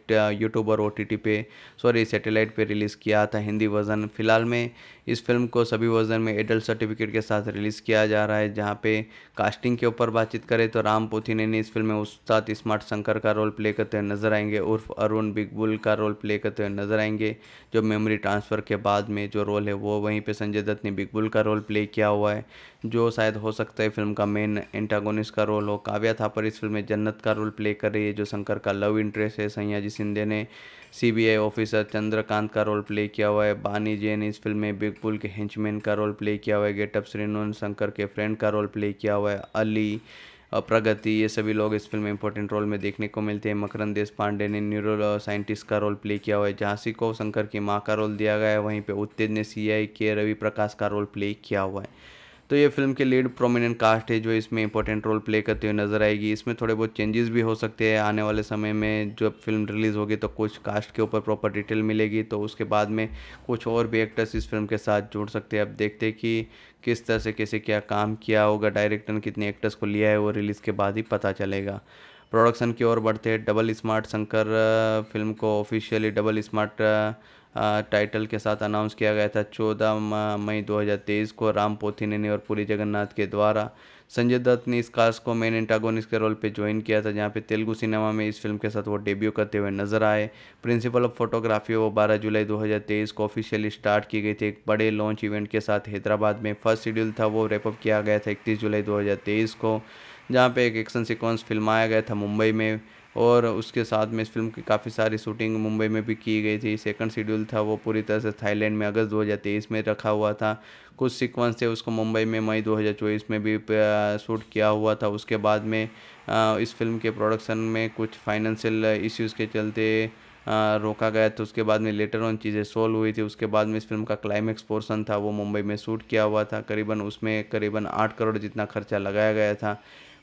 यूट्यूब और ओ पे सॉरी सैटेलाइट पे रिलीज़ किया था हिंदी वर्जन फिलहाल में इस फिल्म को सभी वर्जन में एडल्ट सर्टिफिकेट के साथ रिलीज़ किया जा रहा है जहाँ पे कास्टिंग के ऊपर बातचीत करें तो राम पोथीने ने इस फिल्म में उस्ताद स्मार्ट शंकर का रोल प्ले करते हुए नजर आएंगे उर्फ अरुण बिग बुल का रोल प्ले करते हुए नजर आएंगे जो मेमोरी ट्रांसफ़र के बाद में जो रोल है वो वहीं पर संजय दत्त ने बिग बुल का रोल प्ले किया हुआ है जो शायद हो सकता है फिल्म का मेन एंटागोनिस का रोल हो काव्या पर इस फिल्म में जन्नत का रोल प्ले कर रही है जो शंकर का लव इंटरेस्ट है सयाजी सिंधे ने सीबीआई ऑफिसर चंद्रकांत का रोल प्ले किया हुआ है बानी जैन इस फिल्म में बिग डेडपुल के हिंचमैन का रोल प्ले किया हुआ है गेटअप श्रीनोन शंकर के फ्रेंड का रोल प्ले किया हुआ है अली प्रगति ये सभी लोग इस फिल्म में इंपॉर्टेंट रोल में देखने को मिलते हैं मकरन देश पांडे ने न्यूरो साइंटिस्ट का रोल प्ले किया हुआ है झांसी को शंकर की माँ का रोल दिया गया है वहीं पे उत्तेज ने सी के रवि प्रकाश का रोल प्ले किया हुआ है तो ये फिल्म के लीड प्रोमिनेंट कास्ट है जो इसमें इंपॉर्टेंट रोल प्ले करते हुए नजर आएगी इसमें थोड़े बहुत चेंजेस भी हो सकते हैं आने वाले समय में जब फिल्म रिलीज़ होगी तो कुछ कास्ट के ऊपर प्रॉपर डिटेल मिलेगी तो उसके बाद में कुछ और भी एक्टर्स इस फिल्म के साथ जुड़ सकते हैं अब देखते हैं कि किस तरह से कैसे क्या काम किया होगा डायरेक्टर ने कितने एक्टर्स को लिया है वो रिलीज़ के बाद ही पता चलेगा प्रोडक्शन की ओर बढ़ते डबल स्मार्ट शंकर फिल्म को ऑफिशियली डबल स्मार्ट टाइटल के साथ अनाउंस किया गया था चौदह मई 2023 को राम ने और पुरी जगन्नाथ के द्वारा संजय दत्त ने इस कास्ट को मेन एंटागोनिस्ट के रोल पे ज्वाइन किया था जहाँ पे तेलुगु सिनेमा में इस फिल्म के साथ वो डेब्यू करते हुए नजर आए प्रिंसिपल ऑफ फोटोग्राफी वो 12 जुलाई 2023 को ऑफिशियली स्टार्ट की गई थी एक बड़े लॉन्च इवेंट के साथ हैदराबाद में फर्स्ट शेड्यूल था वो रेपअप किया गया था इकतीस जुलाई दो को जहाँ पे एक एक्शन सीक्वेंस फिल्माया गया था मुंबई में और उसके साथ में इस फिल्म की काफ़ी सारी शूटिंग मुंबई में भी की गई थी सेकंड शेड्यूल था वो पूरी तरह से थाईलैंड में अगस्त 2023 में रखा हुआ था कुछ सीक्वेंस थे उसको मुंबई में मई 2024 में भी शूट किया हुआ था उसके बाद में इस फिल्म के प्रोडक्शन में कुछ फाइनेंशियल इश्यूज़ के चलते रोका गया तो उसके बाद में लेटर ऑन चीज़ें सोल्व हुई थी उसके बाद में इस फिल्म का क्लाइमैक्स पोर्सन था वो मुंबई में शूट किया हुआ था करीबन उसमें करीबन आठ करोड़ जितना खर्चा लगाया गया था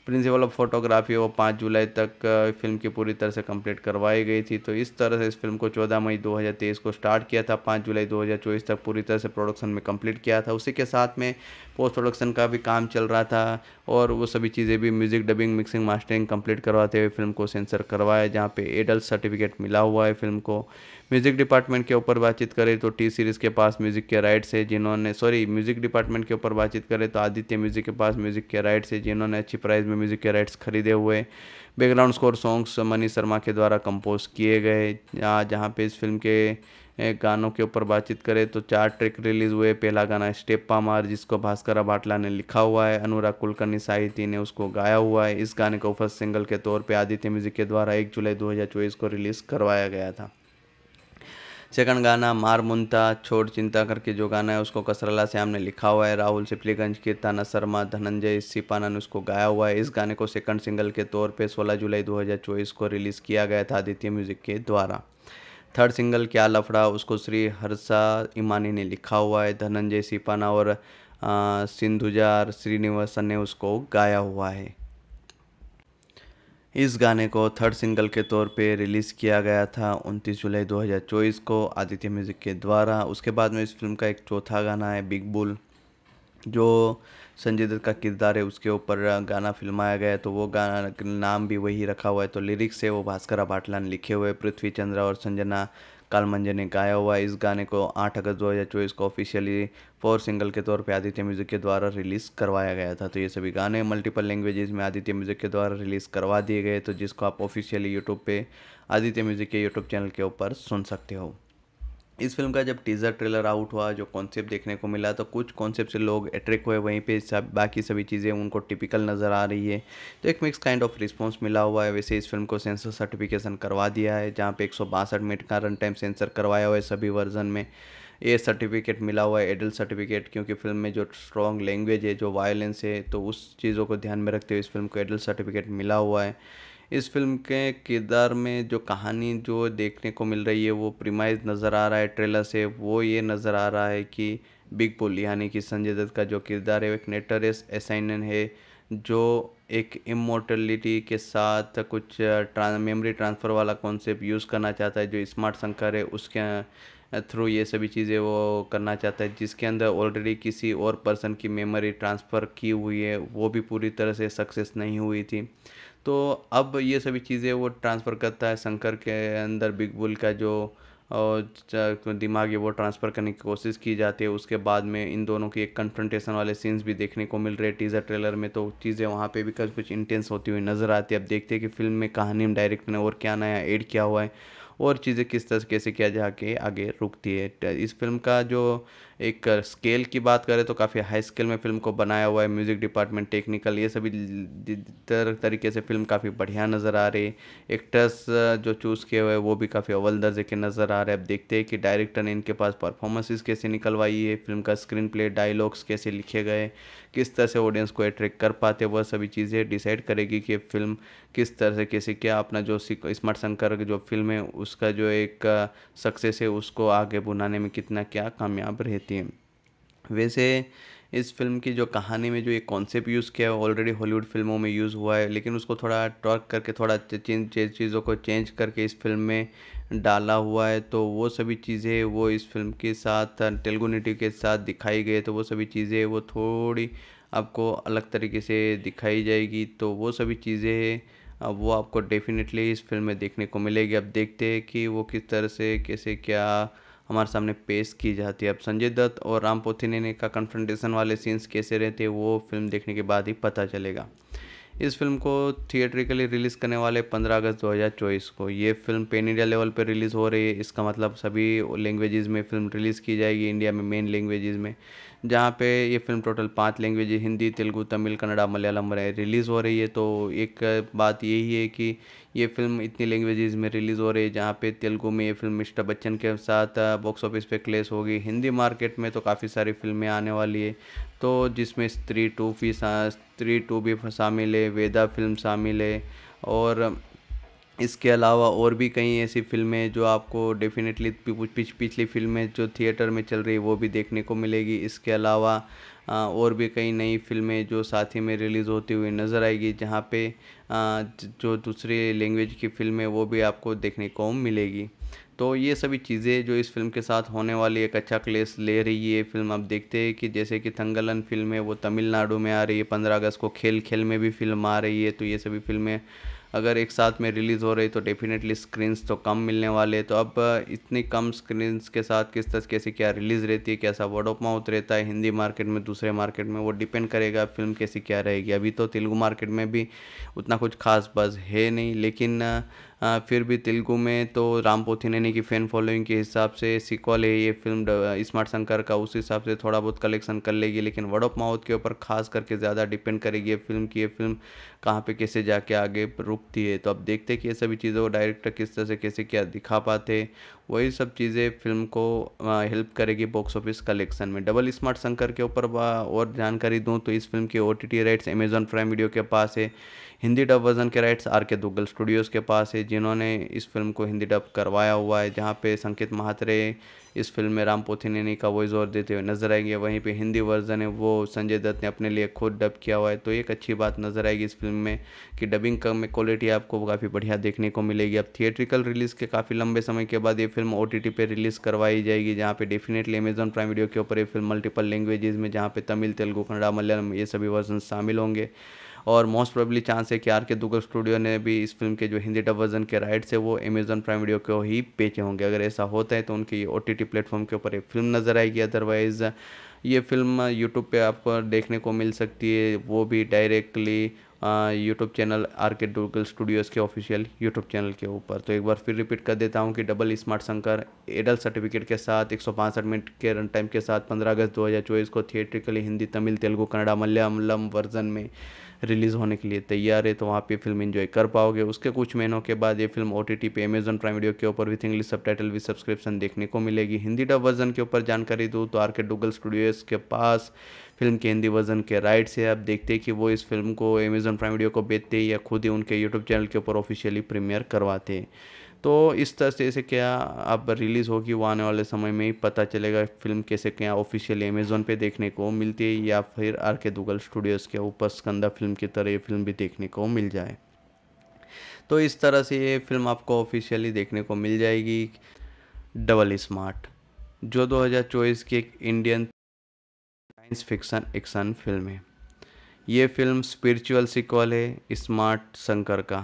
प्रिंसिपल ऑफ फोटोग्राफी वो पाँच जुलाई तक फिल्म की पूरी तरह से कंप्लीट करवाई गई थी तो इस तरह से इस फिल्म को 14 मई 2023 को स्टार्ट किया था पाँच जुलाई 2024 तक पूरी तरह से प्रोडक्शन में कंप्लीट किया था उसी के साथ में पोस्ट प्रोडक्शन का भी काम चल रहा था और वो सभी चीज़ें भी music dubbing mixing mastering complete करवाते हुए फिल्म को सेंसर करवाया जहाँ पर एडल्ट सर्टिफिकेट मिला हुआ है फिल्म को म्यूज़िक डिपार्टमेंट के ऊपर बातचीत करें तो टी सीरीज़ के पास म्यूज़िक के राइट्स है जिन्होंने सॉरी म्यूज़िक डिपार्टमेंट के ऊपर बातचीत करें तो आदित्य म्यूज़िक के पास म्यूज़िक के राइट्स है जिन्होंने अच्छी प्राइस में म्यूज़िक के राइट्स खरीदे हुए background score songs Mani Sharma के द्वारा कंपोज किए गए जहाँ जहाँ पे इस फिल्म के गानों के ऊपर बातचीत करें तो चार ट्रैक रिलीज़ हुए पहला गाना स्टेप्पा मार जिसको भास्कर भाटला ने लिखा हुआ है अनुराग कुलकर्णी साहित्य ने उसको गाया हुआ है इस गाने को फर्स्ट सिंगल के तौर पे आदित्य म्यूज़िक के द्वारा एक जुलाई 2024 को रिलीज़ करवाया गया था सेकंड गाना मार मुंता छोड़ चिंता करके जो गाना है उसको कसरला श्याम ने लिखा हुआ है राहुल सिपलीगंज की ताना शर्मा धनंजय सिपाना ने उसको गाया हुआ है इस गाने को सेकंड सिंगल के तौर पे 16 जुलाई 2024 को रिलीज़ किया गया था आदित्य म्यूज़िक के द्वारा थर्ड सिंगल क्या लफड़ा उसको श्री हर्षा इमानी ने लिखा हुआ है धनंजय सिपाना और सिंधुजार श्रीनिवासन ने उसको गाया हुआ है इस गाने को थर्ड सिंगल के तौर पे रिलीज़ किया गया था 29 जुलाई 2024 को आदित्य म्यूज़िक के द्वारा उसके बाद में इस फिल्म का एक चौथा गाना है बिग बुल जो संजय दत्त का किरदार है उसके ऊपर गाना फिल्माया गया है तो वो गाना नाम भी वही रखा हुआ है तो लिरिक्स है वो भास्कर भाटला ने लिखे हुए पृथ्वी चंद्रा और संजना कालमंजर ने गाया हुआ इस गाने को 8 अगस्त चौबीस को ऑफिशियली फोर सिंगल के तौर पे आदित्य म्यूजिक के द्वारा रिलीज़ करवाया गया था तो ये सभी गाने मल्टीपल लैंग्वेजेस में आदित्य म्यूजिक के द्वारा रिलीज़ करवा दिए गए तो जिसको आप ऑफिशियली यूट्यूब पे आदित्य म्यूजिक के यूट्यूब चैनल के ऊपर सुन सकते हो इस फिल्म का जब टीज़र ट्रेलर आउट हुआ जो कॉन्सेप्ट देखने को मिला तो कुछ कॉन्सेप्ट से लोग अट्रैक्ट हुए वहीं पे सब बाकी सभी चीज़ें उनको टिपिकल नज़र आ रही है तो एक मिक्स काइंड ऑफ रिस्पॉन्स मिला हुआ है वैसे इस फिल्म को सेंसर सर्टिफिकेशन करवा दिया है जहाँ पे एक सौ बासठ मिनट का रन टाइम सेंसर करवाया हुआ है सभी वर्जन में ये सर्टिफिकेट मिला हुआ है एडल्ट सर्टिफिकेट क्योंकि फिल्म में जो स्ट्रॉन्ग लैंग्वेज है जो वायलेंस है तो उस चीज़ों को ध्यान में रखते हुए इस फिल्म को एडल्ट सर्टिफिकेट मिला हुआ है इस फ़िल्म के किरदार में जो कहानी जो देखने को मिल रही है वो प्रीमाइज़ नज़र आ रहा है ट्रेलर से वो ये नज़र आ रहा है कि बिग पुल यानी कि संजय दत्त का जो किरदार है वो एक नेटरस असाइनन है जो एक इमोटलिटी के साथ कुछ ट्रां मेमोरी ट्रांसफ़र वाला कॉन्सेप्ट यूज़ करना चाहता है जो स्मार्ट शंकर है उसके थ्रू ये सभी चीज़ें वो करना चाहता है जिसके अंदर ऑलरेडी किसी और पर्सन की मेमोरी ट्रांसफ़र की हुई है वो भी पूरी तरह से सक्सेस नहीं हुई थी तो अब ये सभी चीज़ें वो ट्रांसफ़र करता है शंकर के अंदर बिग बुल का जो दिमाग है वो ट्रांसफ़र करने की कोशिश की जाती है उसके बाद में इन दोनों की एक कन्फ्रंटेशन वाले सीन्स भी देखने को मिल रहे हैं टीज़र ट्रेलर में तो चीज़ें वहाँ पे भी कुछ कुछ इंटेंस होती हुई नज़र आती है अब देखते हैं कि फिल्म में कहानी में डायरेक्ट ने और क्या नया ऐड किया हुआ है और चीज़ें किस तरीके से किया जाके आगे रुकती है इस फिल्म का जो एक स्केल की बात करें तो काफ़ी हाई स्केल में फ़िल्म को बनाया हुआ है म्यूज़िक डिपार्टमेंट टेक्निकल ये सभी तर तरीके से फ़िल्म काफ़ी बढ़िया नज़र आ रही है एक्टर्स जो चूज़ किए हुए वो भी काफ़ी अव्वल दर्जे के नज़र आ रहे हैं अब देखते हैं कि डायरेक्टर ने इनके पास परफॉर्मेंसेज कैसे निकलवाई है फिल्म का स्क्रीन प्ले डायलॉग्स कैसे लिखे गए किस तरह से ऑडियंस को अट्रैक्ट कर पाते वह सभी चीज़ें डिसाइड करेगी कि फिल्म किस तरह से कैसे क्या अपना जो स्मार्ट शंकर जो फिल्म है उसका जो एक सक्सेस है उसको आगे बुनाने में कितना क्या कामयाब रहती सकती है वैसे इस फिल्म की जो कहानी में जो एक कॉन्सेप्ट यूज़ किया है ऑलरेडी हॉलीवुड फिल्मों में यूज़ हुआ है लेकिन उसको थोड़ा टॉर्क करके थोड़ा चीज़ों को चेंज करके इस फिल्म में डाला हुआ है तो वो सभी चीज़ें वो इस फिल्म के साथ तेलुगु नेटिव के साथ दिखाई गई तो वो सभी चीज़ें वो थोड़ी आपको अलग तरीके से दिखाई जाएगी तो वो सभी चीज़ें अब वो आपको डेफिनेटली इस फिल्म में देखने को मिलेगी अब देखते हैं कि वो किस तरह से कैसे क्या हमारे सामने पेश की जाती है अब संजय दत्त और राम ने का कन्फ्रंटेशन वाले सीन्स कैसे रहते हैं वो फिल्म देखने के बाद ही पता चलेगा इस फिल्म को थिएट्रिकली रिलीज़ करने वाले 15 अगस्त 2024 को ये फिल्म पेन इंडिया लेवल पर रिलीज़ हो रही है इसका मतलब सभी लैंग्वेजेस में फिल्म रिलीज़ की जाएगी इंडिया में मेन लैंग्वेजेस में जहाँ पे ये फिल्म टोटल पाँच लैंग्वेज हिंदी तेलुगू तमिल कन्नड़ा मलयालम में रिलीज़ हो रही है तो एक बात यही है कि ये फिल्म इतनी लैंग्वेजेस में रिलीज़ हो रही है जहाँ पे तेलुगू में ये फिल्म मिस्टर बच्चन के साथ बॉक्स ऑफिस पे क्लेस होगी हिंदी मार्केट में तो काफ़ी सारी फिल्में आने वाली है तो जिसमें स्त्री टू भी स्त्री टू भी शामिल है वेदा फिल्म शामिल है और इसके अलावा और भी कई ऐसी फ़िल्में जो आपको डेफ़िनेटली पिछली फ़िल्में जो थिएटर में चल रही वो भी देखने को मिलेगी इसके अलावा और भी कई नई फ़िल्में जो साथ ही में रिलीज़ होती हुई नज़र आएगी जहाँ पे जो दूसरी लैंग्वेज की फ़िल्में वो भी आपको देखने को मिलेगी तो ये सभी चीज़ें जो इस फिल्म के साथ होने वाली एक अच्छा क्लेस ले रही है फिल्म आप देखते हैं कि जैसे कि थंगलन फिल्म है वो तमिलनाडु में आ रही है पंद्रह अगस्त को खेल खेल में भी फिल्म आ रही है तो ये सभी फिल्में अगर एक साथ में रिलीज़ हो रही तो डेफिनेटली स्क्रीन्स तो कम मिलने वाले तो अब इतनी कम स्क्रीन्स के साथ किस तरह कैसी क्या रिलीज़ रहती है कैसा वर्ड ऑफ माउथ रहता है हिंदी मार्केट में दूसरे मार्केट में वो डिपेंड करेगा फिल्म कैसी क्या रहेगी अभी तो तेलुगु मार्केट में भी उतना कुछ खास बज़ है नहीं लेकिन फिर भी तेलुगु में तो राम नैनी की फ़ैन फॉलोइंग के हिसाब से सिक्वल है ये फिल्म स्मार्ट शंकर का उस हिसाब से थोड़ा बहुत कलेक्शन कर लेगी लेकिन वर्ड ऑफ माउथ के ऊपर खास करके ज़्यादा डिपेंड करेगी ये फिल्म की ये फिल्म कहाँ पे कैसे जाके आगे रुकती है तो अब देखते हैं कि ये सभी चीज़ों को डायरेक्टर किस तरह से कैसे क्या दिखा पाते वही सब चीज़ें फिल्म को हेल्प करेगी बॉक्स ऑफिस कलेक्शन में डबल स्मार्ट शंकर के ऊपर और जानकारी दूँ तो इस फिल्म की O T T rights Amazon prime video के पास है हिंदी डब वर्ज़न के rights R K Duggal Studios के पास है जिन्होंने इस फ़िल्म को हिंदी डब करवाया हुआ है जहाँ पे संकेत महात्रे इस फिल्म में राम पोथिनेनी का वॉइस ओवर देते हुए नजर आएंगे वहीं पे हिंदी वर्जन है वो संजय दत्त ने अपने लिए खुद डब किया हुआ है तो एक अच्छी बात नजर आएगी इस फिल्म में कि डबिंग का में क्वालिटी आपको काफ़ी बढ़िया देखने को मिलेगी अब थिएट्रिकल रिलीज़ के काफ़ी लंबे समय के बाद ये फिल्म ओ टी पे रिलीज़ करवाई जाएगी जहाँ पे डेफिनेटली अमेजॉन प्राइम वीडियो के ऊपर ये फिल्म मल्टीपल लैंग्वेजेज में जहाँ पे तमिल तेलुगु कन्नड़ा मलयालम ये सभी वर्जन शामिल होंगे और मोस्ट प्रोबली चांस है कि आर के दुगर स्टूडियो ने भी इस फिल्म के जो हिंदी डब वर्जन के राइट्स है वो अमेजन प्राइम वीडियो को ही बेचे होंगे अगर ऐसा होता है तो उनकी ओ टी टी प्लेटफॉर्म के ऊपर एक फिल्म नज़र आएगी अदरवाइज़ ये फिल्म यूट्यूब पे आपको देखने को मिल सकती है वो भी directly YouTube channel R K Duggal Studios के ऑफिशियल यूट्यूब चैनल के ऊपर तो एक बार फिर रिपीट कर देता हूँ कि डबल स्मार्ट शंकर एडल सर्टिफिकेट के साथ एक मिनट के रन टाइम के साथ पंद्रह अगस्त दो को थिएट्रिकली हिंदी तमिल तेलुगु कन्नड़ा मलयालम वर्जन में रिलीज़ होने के लिए तैयार है तो वहाँ पे फिल्म इन्जॉय कर पाओगे उसके कुछ महीनों के बाद ये फिल्म ओ टी टी पे अमेजन प्राइम वीडियो के ऊपर with English subtitle with subscription देखने को मिलेगी हिंदी डब वर्जन के ऊपर जानकारी दूँ तो आर के डुगल स्टूडियोज़ के पास फिल्म के हिंदी वर्जन के राइट्स है आप देखते हैं कि वो इस फिल्म को अमेजन प्राइम वीडियो को बेचते या खुद ही उनके यूट्यूब चैनल के ऊपर ऑफिशियली प्रीमियर करवाते हैं तो इस तरह से इसे क्या अब रिलीज़ होगी वो आने वाले समय में ही पता चलेगा फिल्म कैसे क्या ऑफिशियली अमेज़ोन पे देखने को मिलती है या फिर आर के दुगल स्टूडियोज़ के ऊपर स्कंदा फिल्म की तरह ये फिल्म भी देखने को मिल जाए तो इस तरह से ये फिल्म आपको ऑफिशियली देखने को मिल जाएगी डबल स्मार्ट जो 2024 की एक Indian science fiction action film है ये फिल्म स्पिरिचुअल सिक्वल है स्मार्ट शंकर का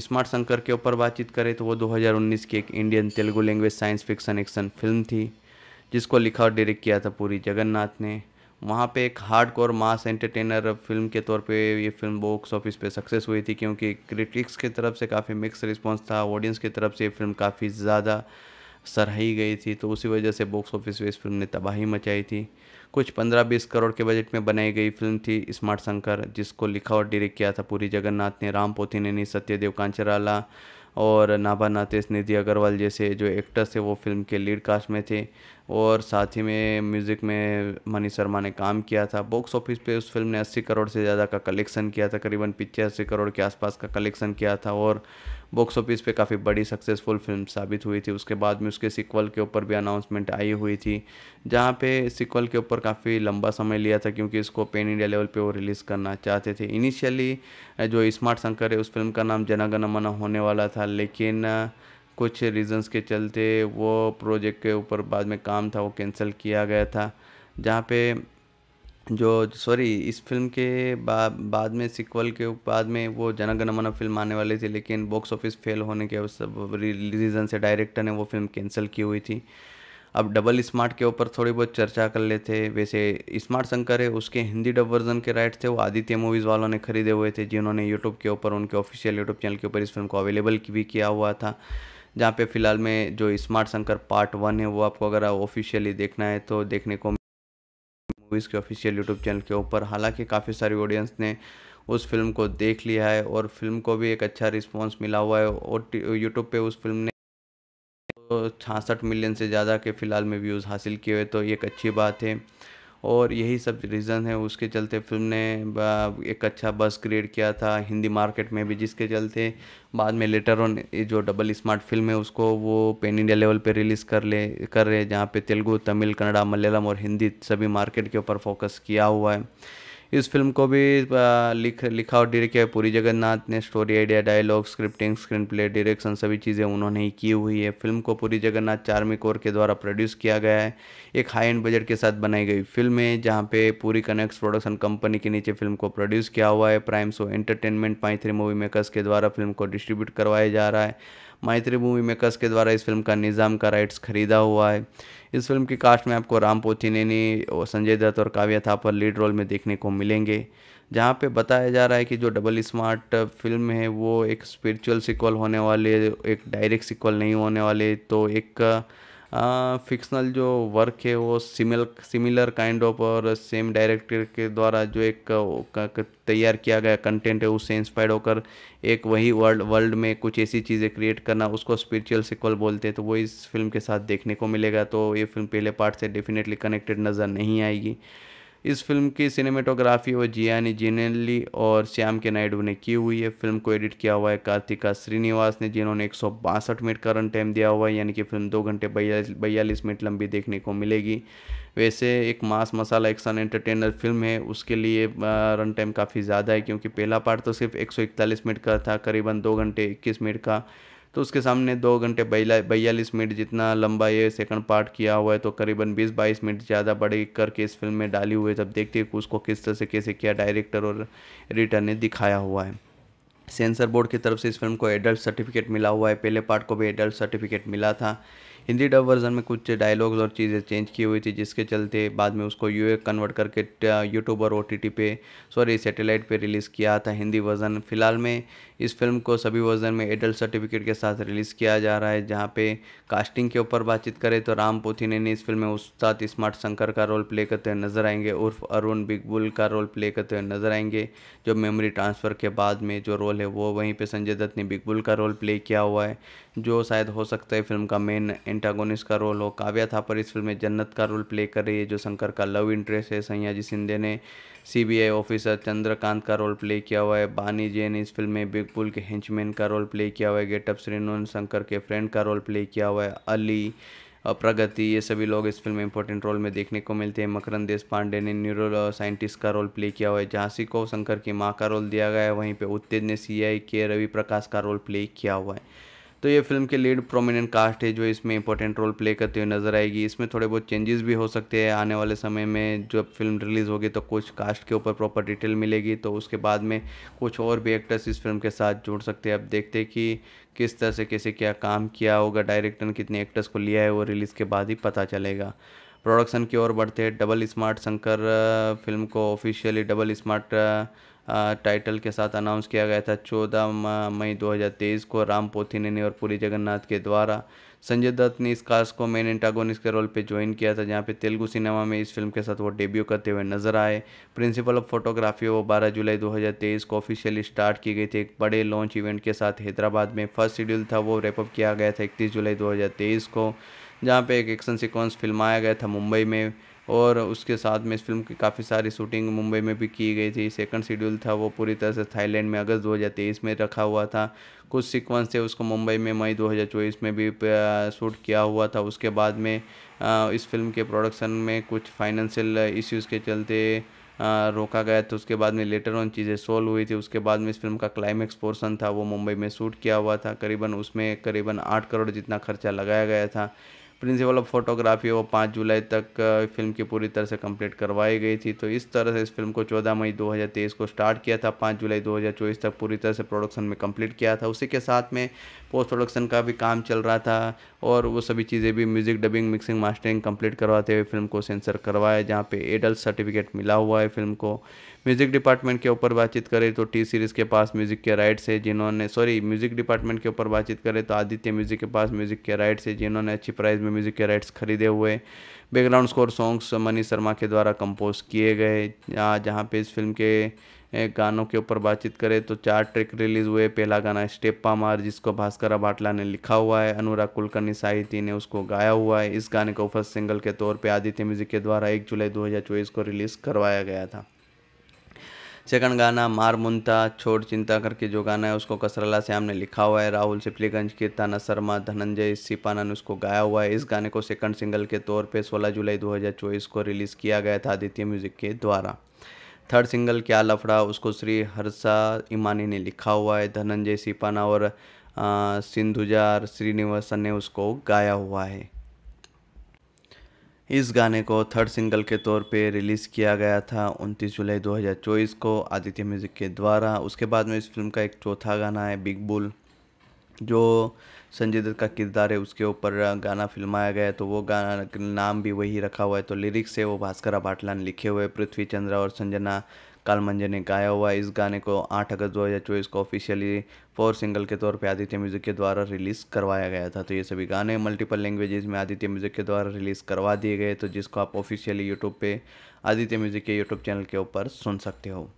स्मार्ट शंकर के ऊपर बातचीत करें तो वो 2019 की एक Indian Telugu language science fiction action film थी जिसको लिखा और डायरेक्ट किया था पूरी जगन्नाथ ने वहाँ पे एक hard core mass entertainer film के तौर पे ये फिल्म बॉक्स ऑफिस पे सक्सेस हुई थी क्योंकि क्रिटिक्स की तरफ से काफ़ी मिक्स रिस्पॉन्स था ऑडियंस की तरफ से ये फिल्म काफ़ी ज़्यादा सराही गई थी तो उसी वजह से बॉक्स ऑफिस पर इस फिल्म ने तबाही मचाई थी कुछ पंद्रह बीस करोड़ के बजट में बनाई गई फिल्म थी स्मार्ट शंकर जिसको लिखा और डायरेक्ट किया था पूरी जगन्नाथ ने राम पोथी ने नी सत्यदेव कांचराला और नाभा नातेश निधि अग्रवाल जैसे जो एक्टर्स थे वो फिल्म के लीड कास्ट में थे और साथ ही में म्यूज़िक में मनी शर्मा ने काम किया था बॉक्स ऑफिस पे उस फिल्म ने 80 करोड़ से ज़्यादा का कलेक्शन किया था करीबन पिचासी करोड़ के आसपास का कलेक्शन किया था और बॉक्स ऑफिस पे काफ़ी बड़ी सक्सेसफुल फिल्म साबित हुई थी उसके बाद में उसके सिक्वल के ऊपर भी अनाउंसमेंट आई हुई थी जहाँ पे सिक्वल के ऊपर काफ़ी लंबा समय लिया था क्योंकि इसको पेन इंडिया लेवल पे वो रिलीज़ करना चाहते थे इनिशियली जो स्मार्ट शंकर है उस फिल्म का नाम जनागन मना होने वाला था लेकिन कुछ रीजंस के चलते वो प्रोजेक्ट के ऊपर बाद में काम था वो कैंसिल किया गया था जहाँ पे जो सॉरी इस फिल्म के बा, बाद में सिक्वल के बाद में वो जनक गणमन फिल्म आने वाली थी लेकिन बॉक्स ऑफिस फेल होने के रीज़न से डायरेक्टर ने वो फिल्म कैंसिल की हुई थी अब डबल स्मार्ट के ऊपर थोड़ी बहुत चर्चा कर लेते वैसे स्मार्ट शंकर है उसके हिंदी डब वर्जन के राइट थे वो आदित्य मूवीज़ वालों ने खरीदे हुए थे जिन्होंने यूट्यूब के ऊपर उनके ऑफिशियल यूट्यूब चैनल के ऊपर इस फिल्म को अवेलेबल भी किया हुआ था जहाँ पे फिलहाल में जो स्मार्ट शंकर पार्ट वन है वो आपको अगर ऑफिशियली देखना है तो देखने को क्विज़ के ऑफिशियल यूट्यूब चैनल के ऊपर हालांकि काफ़ी सारी ऑडियंस ने उस फिल्म को देख लिया है और फिल्म को भी एक अच्छा रिस्पॉन्स मिला हुआ है और यूट्यूब पर उस फिल्म ने छासठ मिलियन से ज़्यादा के फ़िलहाल में व्यूज़ हासिल किए हुए तो ये एक अच्छी बात है और यही सब रीज़न है उसके चलते फ़िल्म ने एक अच्छा बस क्रिएट किया था हिंदी मार्केट में भी जिसके चलते बाद में लेटर ऑन जो डबल स्मार्ट फिल्म है उसको वो पेन इंडिया लेवल पे रिलीज़ कर ले कर रहे हैं जहाँ पे तेलुगु तमिल कन्नड़ा मलयालम और हिंदी सभी मार्केट के ऊपर फोकस किया हुआ है इस फिल्म को भी लिख लिखा और डायरेक्ट किया पूरी जगन्नाथ ने story idea dialogue scripting screenplay direction सभी चीज़ें उन्होंने ही की हुई है फिल्म को पूरी जगन्नाथ चार्मी कोर के द्वारा प्रोड्यूस किया गया है एक हाई एंड बजट के साथ बनाई गई फिल्म है जहाँ पे पूरी कनेक्ट प्रोडक्शन कंपनी के नीचे फिल्म को प्रोड्यूस किया हुआ है prime show entertainment pi three movie makers के द्वारा फिल्म को डिस्ट्रीब्यूट करवाया जा रहा है मायत्री भूमि मेकर्स के द्वारा इस फिल्म का निज़ाम का राइट्स खरीदा हुआ है इस फिल्म की कास्ट में आपको राम और संजय दत्त और काव्या थापर लीड रोल में देखने को मिलेंगे जहाँ पे बताया जा रहा है कि जो डबल स्मार्ट फिल्म है वो एक स्पिरिचुअल सिक्वल होने वाली है एक डायरेक्ट सिक्वल नहीं होने वाले तो एक फिक्सनल जो वर्क है वो सिमिल सिमिलर काइंड ऑफ और सेम डायरेक्टर के द्वारा जो एक तैयार किया गया कंटेंट है उससे इंस्पायर्ड होकर एक वही वर्ल्ड वर्ल्ड में कुछ ऐसी चीज़ें क्रिएट करना उसको स्पिरिचुअल सिक्वल बोलते हैं तो वो इस फिल्म के साथ देखने को मिलेगा तो ये फिल्म पहले पार्ट से डेफिनेटली कनेक्टेड नज़र नहीं आएगी इस फिल्म की सिनेमेटोग्राफी वो जियानी जिनेली और श्याम के नायडू ने की हुई है फिल्म को एडिट किया हुआ है कार्तिका श्रीनिवास ने जिन्होंने एक मिनट का रन टाइम दिया हुआ है यानी कि फिल्म दो घंटे बयालीस मिनट लंबी देखने को मिलेगी वैसे एक mass masala action entertainer film है उसके लिए रन टाइम काफ़ी ज़्यादा है क्योंकि पहला पार्ट तो सिर्फ एक मिनट का था करीबन दो घंटे इक्कीस मिनट का तो उसके सामने दो घंटे बयालीस मिनट जितना लंबा ये सेकंड पार्ट किया हुआ है तो करीबन बीस बाईस मिनट ज़्यादा बड़े करके इस फिल्म में डाली हुई है तब देखते हैं उसको किस तरह से कैसे किया डायरेक्टर और एडिटर ने दिखाया हुआ है सेंसर बोर्ड की तरफ से इस फिल्म को एडल्ट सर्टिफिकेट मिला हुआ है पहले पार्ट को भी एडल्ट सर्टिफिकेट मिला था हिंदी डब वर्जन में कुछ डायलॉग्स और चीज़ें चेंज की हुई थी जिसके चलते बाद में उसको यू कन्वर्ट करके यूट्यूब और ओ पे सॉरी सैटेलाइट पे रिलीज़ किया था हिंदी वर्जन फिलहाल में इस फिल्म को सभी वर्जन में एडल्ट सर्टिफिकेट के साथ रिलीज़ किया जा रहा है जहाँ पे कास्टिंग के ऊपर बातचीत करें तो राम पोथीने ने इस फिल्म में उस्ताद स्मार्ट शंकर का रोल प्ले करते हुए नजर आएंगे उर्फ अरुण बिगबुल का रोल प्ले करते हुए नजर आएंगे जो मेमोरी ट्रांसफ़र के बाद में जो रोल है वो वहीं पर संजय दत्त ने बिगबुल का रोल प्ले किया हुआ है जो शायद हो सकता है फिल्म का मेन एंटागोनिस का रोल हो काव्या पर इस फिल्म में जन्नत का रोल प्ले कर रही है जो शंकर का लव इंटरेस्ट है सयाजी सिंधे ने सीबीआई ऑफिसर चंद्रकांत का रोल प्ले किया हुआ है बानी जे ने इस फिल्म में बिग बुल के हिंचमैन का रोल प्ले किया हुआ है गेटअप श्रीनुन शंकर के फ्रेंड का रोल प्ले किया हुआ है अली प्रगति ये सभी लोग इस फिल्म में इंपॉर्टेंट रोल में देखने को मिलते हैं मकरन देश पांडे ने न्यूरो साइंटिस्ट का रोल प्ले किया हुआ है झांसी को शंकर की माँ का रोल दिया गया है वहीं पे उत्तेज ने सीआई के रवि प्रकाश का रोल प्ले किया हुआ है तो ये फिल्म के लीड प्रोमिनेंट कास्ट है जो इसमें इंपॉर्टेंट रोल प्ले करते हुए नजर आएगी इसमें थोड़े बहुत चेंजेस भी हो सकते हैं आने वाले समय में जब फिल्म रिलीज़ होगी तो कुछ कास्ट के ऊपर प्रॉपर डिटेल मिलेगी तो उसके बाद में कुछ और भी एक्टर्स इस फिल्म के साथ जुड़ सकते हैं अब देखते हैं कि किस तरह से कैसे क्या काम किया होगा डायरेक्टर ने कितने एक्टर्स को लिया है वो रिलीज़ के बाद ही पता चलेगा प्रोडक्शन की ओर बढ़ते डबल स्मार्ट शंकर फिल्म को ऑफिशियली डबल स्मार्ट टाइटल के साथ अनाउंस किया गया था चौदह मई 2023 को राम पोथी ने और पूरी जगन्नाथ के द्वारा संजय दत्त ने इस कास्ट को मेन एंटागोनिस के रोल पे ज्वाइन किया था जहाँ पे तेलुगु सिनेमा में इस फिल्म के साथ वो डेब्यू करते हुए नजर आए प्रिंसिपल ऑफ फोटोग्राफी वो 12 जुलाई 2023 को ऑफिशियली स्टार्ट की गई थी एक बड़े लॉन्च इवेंट के साथ हैदराबाद में फर्स्ट शेड्यूल था वो रेपअप किया गया था इकतीस जुलाई दो को जहाँ पे एक एक्शन सीक्वेंस फिल्माया गया था मुंबई में और उसके साथ में इस फिल्म की काफ़ी सारी शूटिंग मुंबई में भी की गई थी सेकंड शेड्यूल था वो पूरी तरह से थाईलैंड में अगस्त 2023 में रखा हुआ था कुछ सीक्वेंस थे उसको मुंबई में मई 2024 में भी शूट किया हुआ था उसके बाद में इस फिल्म के प्रोडक्शन में कुछ फाइनेंशियल इश्यूज़ के चलते रोका गया तो उसके बाद में लेटर ऑन चीज़ें सोल्व हुई थी उसके बाद में इस फिल्म का क्लाइमैक्स पोर्सन था वो मुंबई में शूट किया हुआ था करीबन उसमें करीबन आठ करोड़ जितना खर्चा लगाया गया था प्रिंसिपल ऑफ फोटोग्राफी वो पाँच जुलाई तक फिल्म की पूरी तरह से कंप्लीट करवाई गई थी तो इस तरह से इस फिल्म को 14 मई 2023 को स्टार्ट किया था पाँच जुलाई 2024 तक पूरी तरह से प्रोडक्शन में कंप्लीट किया था उसी के साथ में पोस्ट प्रोडक्शन का भी काम चल रहा था और वो सभी चीज़ें भी music dubbing mixing mastering complete करवाते हुए फिल्म को सेंसर करवाया जहाँ पर एडल्ट सर्टिफिकेट मिला हुआ है फिल्म को म्यूज़िक डिपार्टमेंट के ऊपर बातचीत करें तो टी सीरीज़ के पास म्यूज़िक के राइट्स है जिन्होंने सॉरी म्यूज़िक डिपार्टमेंट के ऊपर बातचीत करें तो आदित्य म्यूज़िक के पास म्यूज़िक के राइट्स है जिन्होंने अच्छी प्राइस में म्यूज़िक के राइट्स खरीदे हुए background score songs Mani Sharma के द्वारा कंपोज किए गए जहाँ पे इस फिल्म के गानों के ऊपर बातचीत करें तो चार ट्रैक रिलीज़ हुए पहला गाना स्टेप्पा मार जिसको भास्कर भाटला ने लिखा हुआ है अनुराग कुलकर्णी साहित्य ने उसको गाया हुआ है इस गाने को फर्स्ट सिंगल के तौर पे आदित्य म्यूज़िक के द्वारा एक जुलाई 2024 को रिलीज़ करवाया गया था सेकंड गाना मार मुनता छोड़ चिंता करके जो गाना है उसको कसरला श्याम ने लिखा हुआ है राहुल सिपलीगंज की ताना शर्मा धनंजय सिपाना ने उसको गाया हुआ है इस गाने को सेकंड सिंगल के तौर पे 16 जुलाई 2024 को रिलीज़ किया गया था आदित्य म्यूज़िक के द्वारा थर्ड सिंगल क्या लफड़ा उसको श्री हर्षा इमानी ने लिखा हुआ है धनंजय सिपाना और सिंधुजार श्रीनिवासन ने उसको गाया हुआ है इस गाने को थर्ड सिंगल के तौर पे रिलीज़ किया गया था 29 जुलाई 2024 को आदित्य म्यूज़िक के द्वारा उसके बाद में इस फिल्म का एक चौथा गाना है बिग बुल जो संजय दत्त का किरदार है उसके ऊपर गाना फिल्माया गया है तो वो गाना नाम भी वही रखा हुआ है तो लिरिक्स है वो भास्कर भाटला ने लिखे हुए पृथ्वी चंद्रा और संजना काल मंजर ने गाया हुआ इस गाने को 8 अगस्त चौबीस को ऑफिशियली फोर सिंगल के तौर पे आदित्य म्यूजिक के द्वारा रिलीज़ करवाया गया था तो ये सभी गाने मल्टीपल लैंग्वेजेस में आदित्य म्यूजिक के द्वारा रिलीज़ करवा दिए गए तो जिसको आप ऑफिशियली यूट्यूब पे आदित्य म्यूजिक के यूट्यूब चैनल के ऊपर सुन सकते हो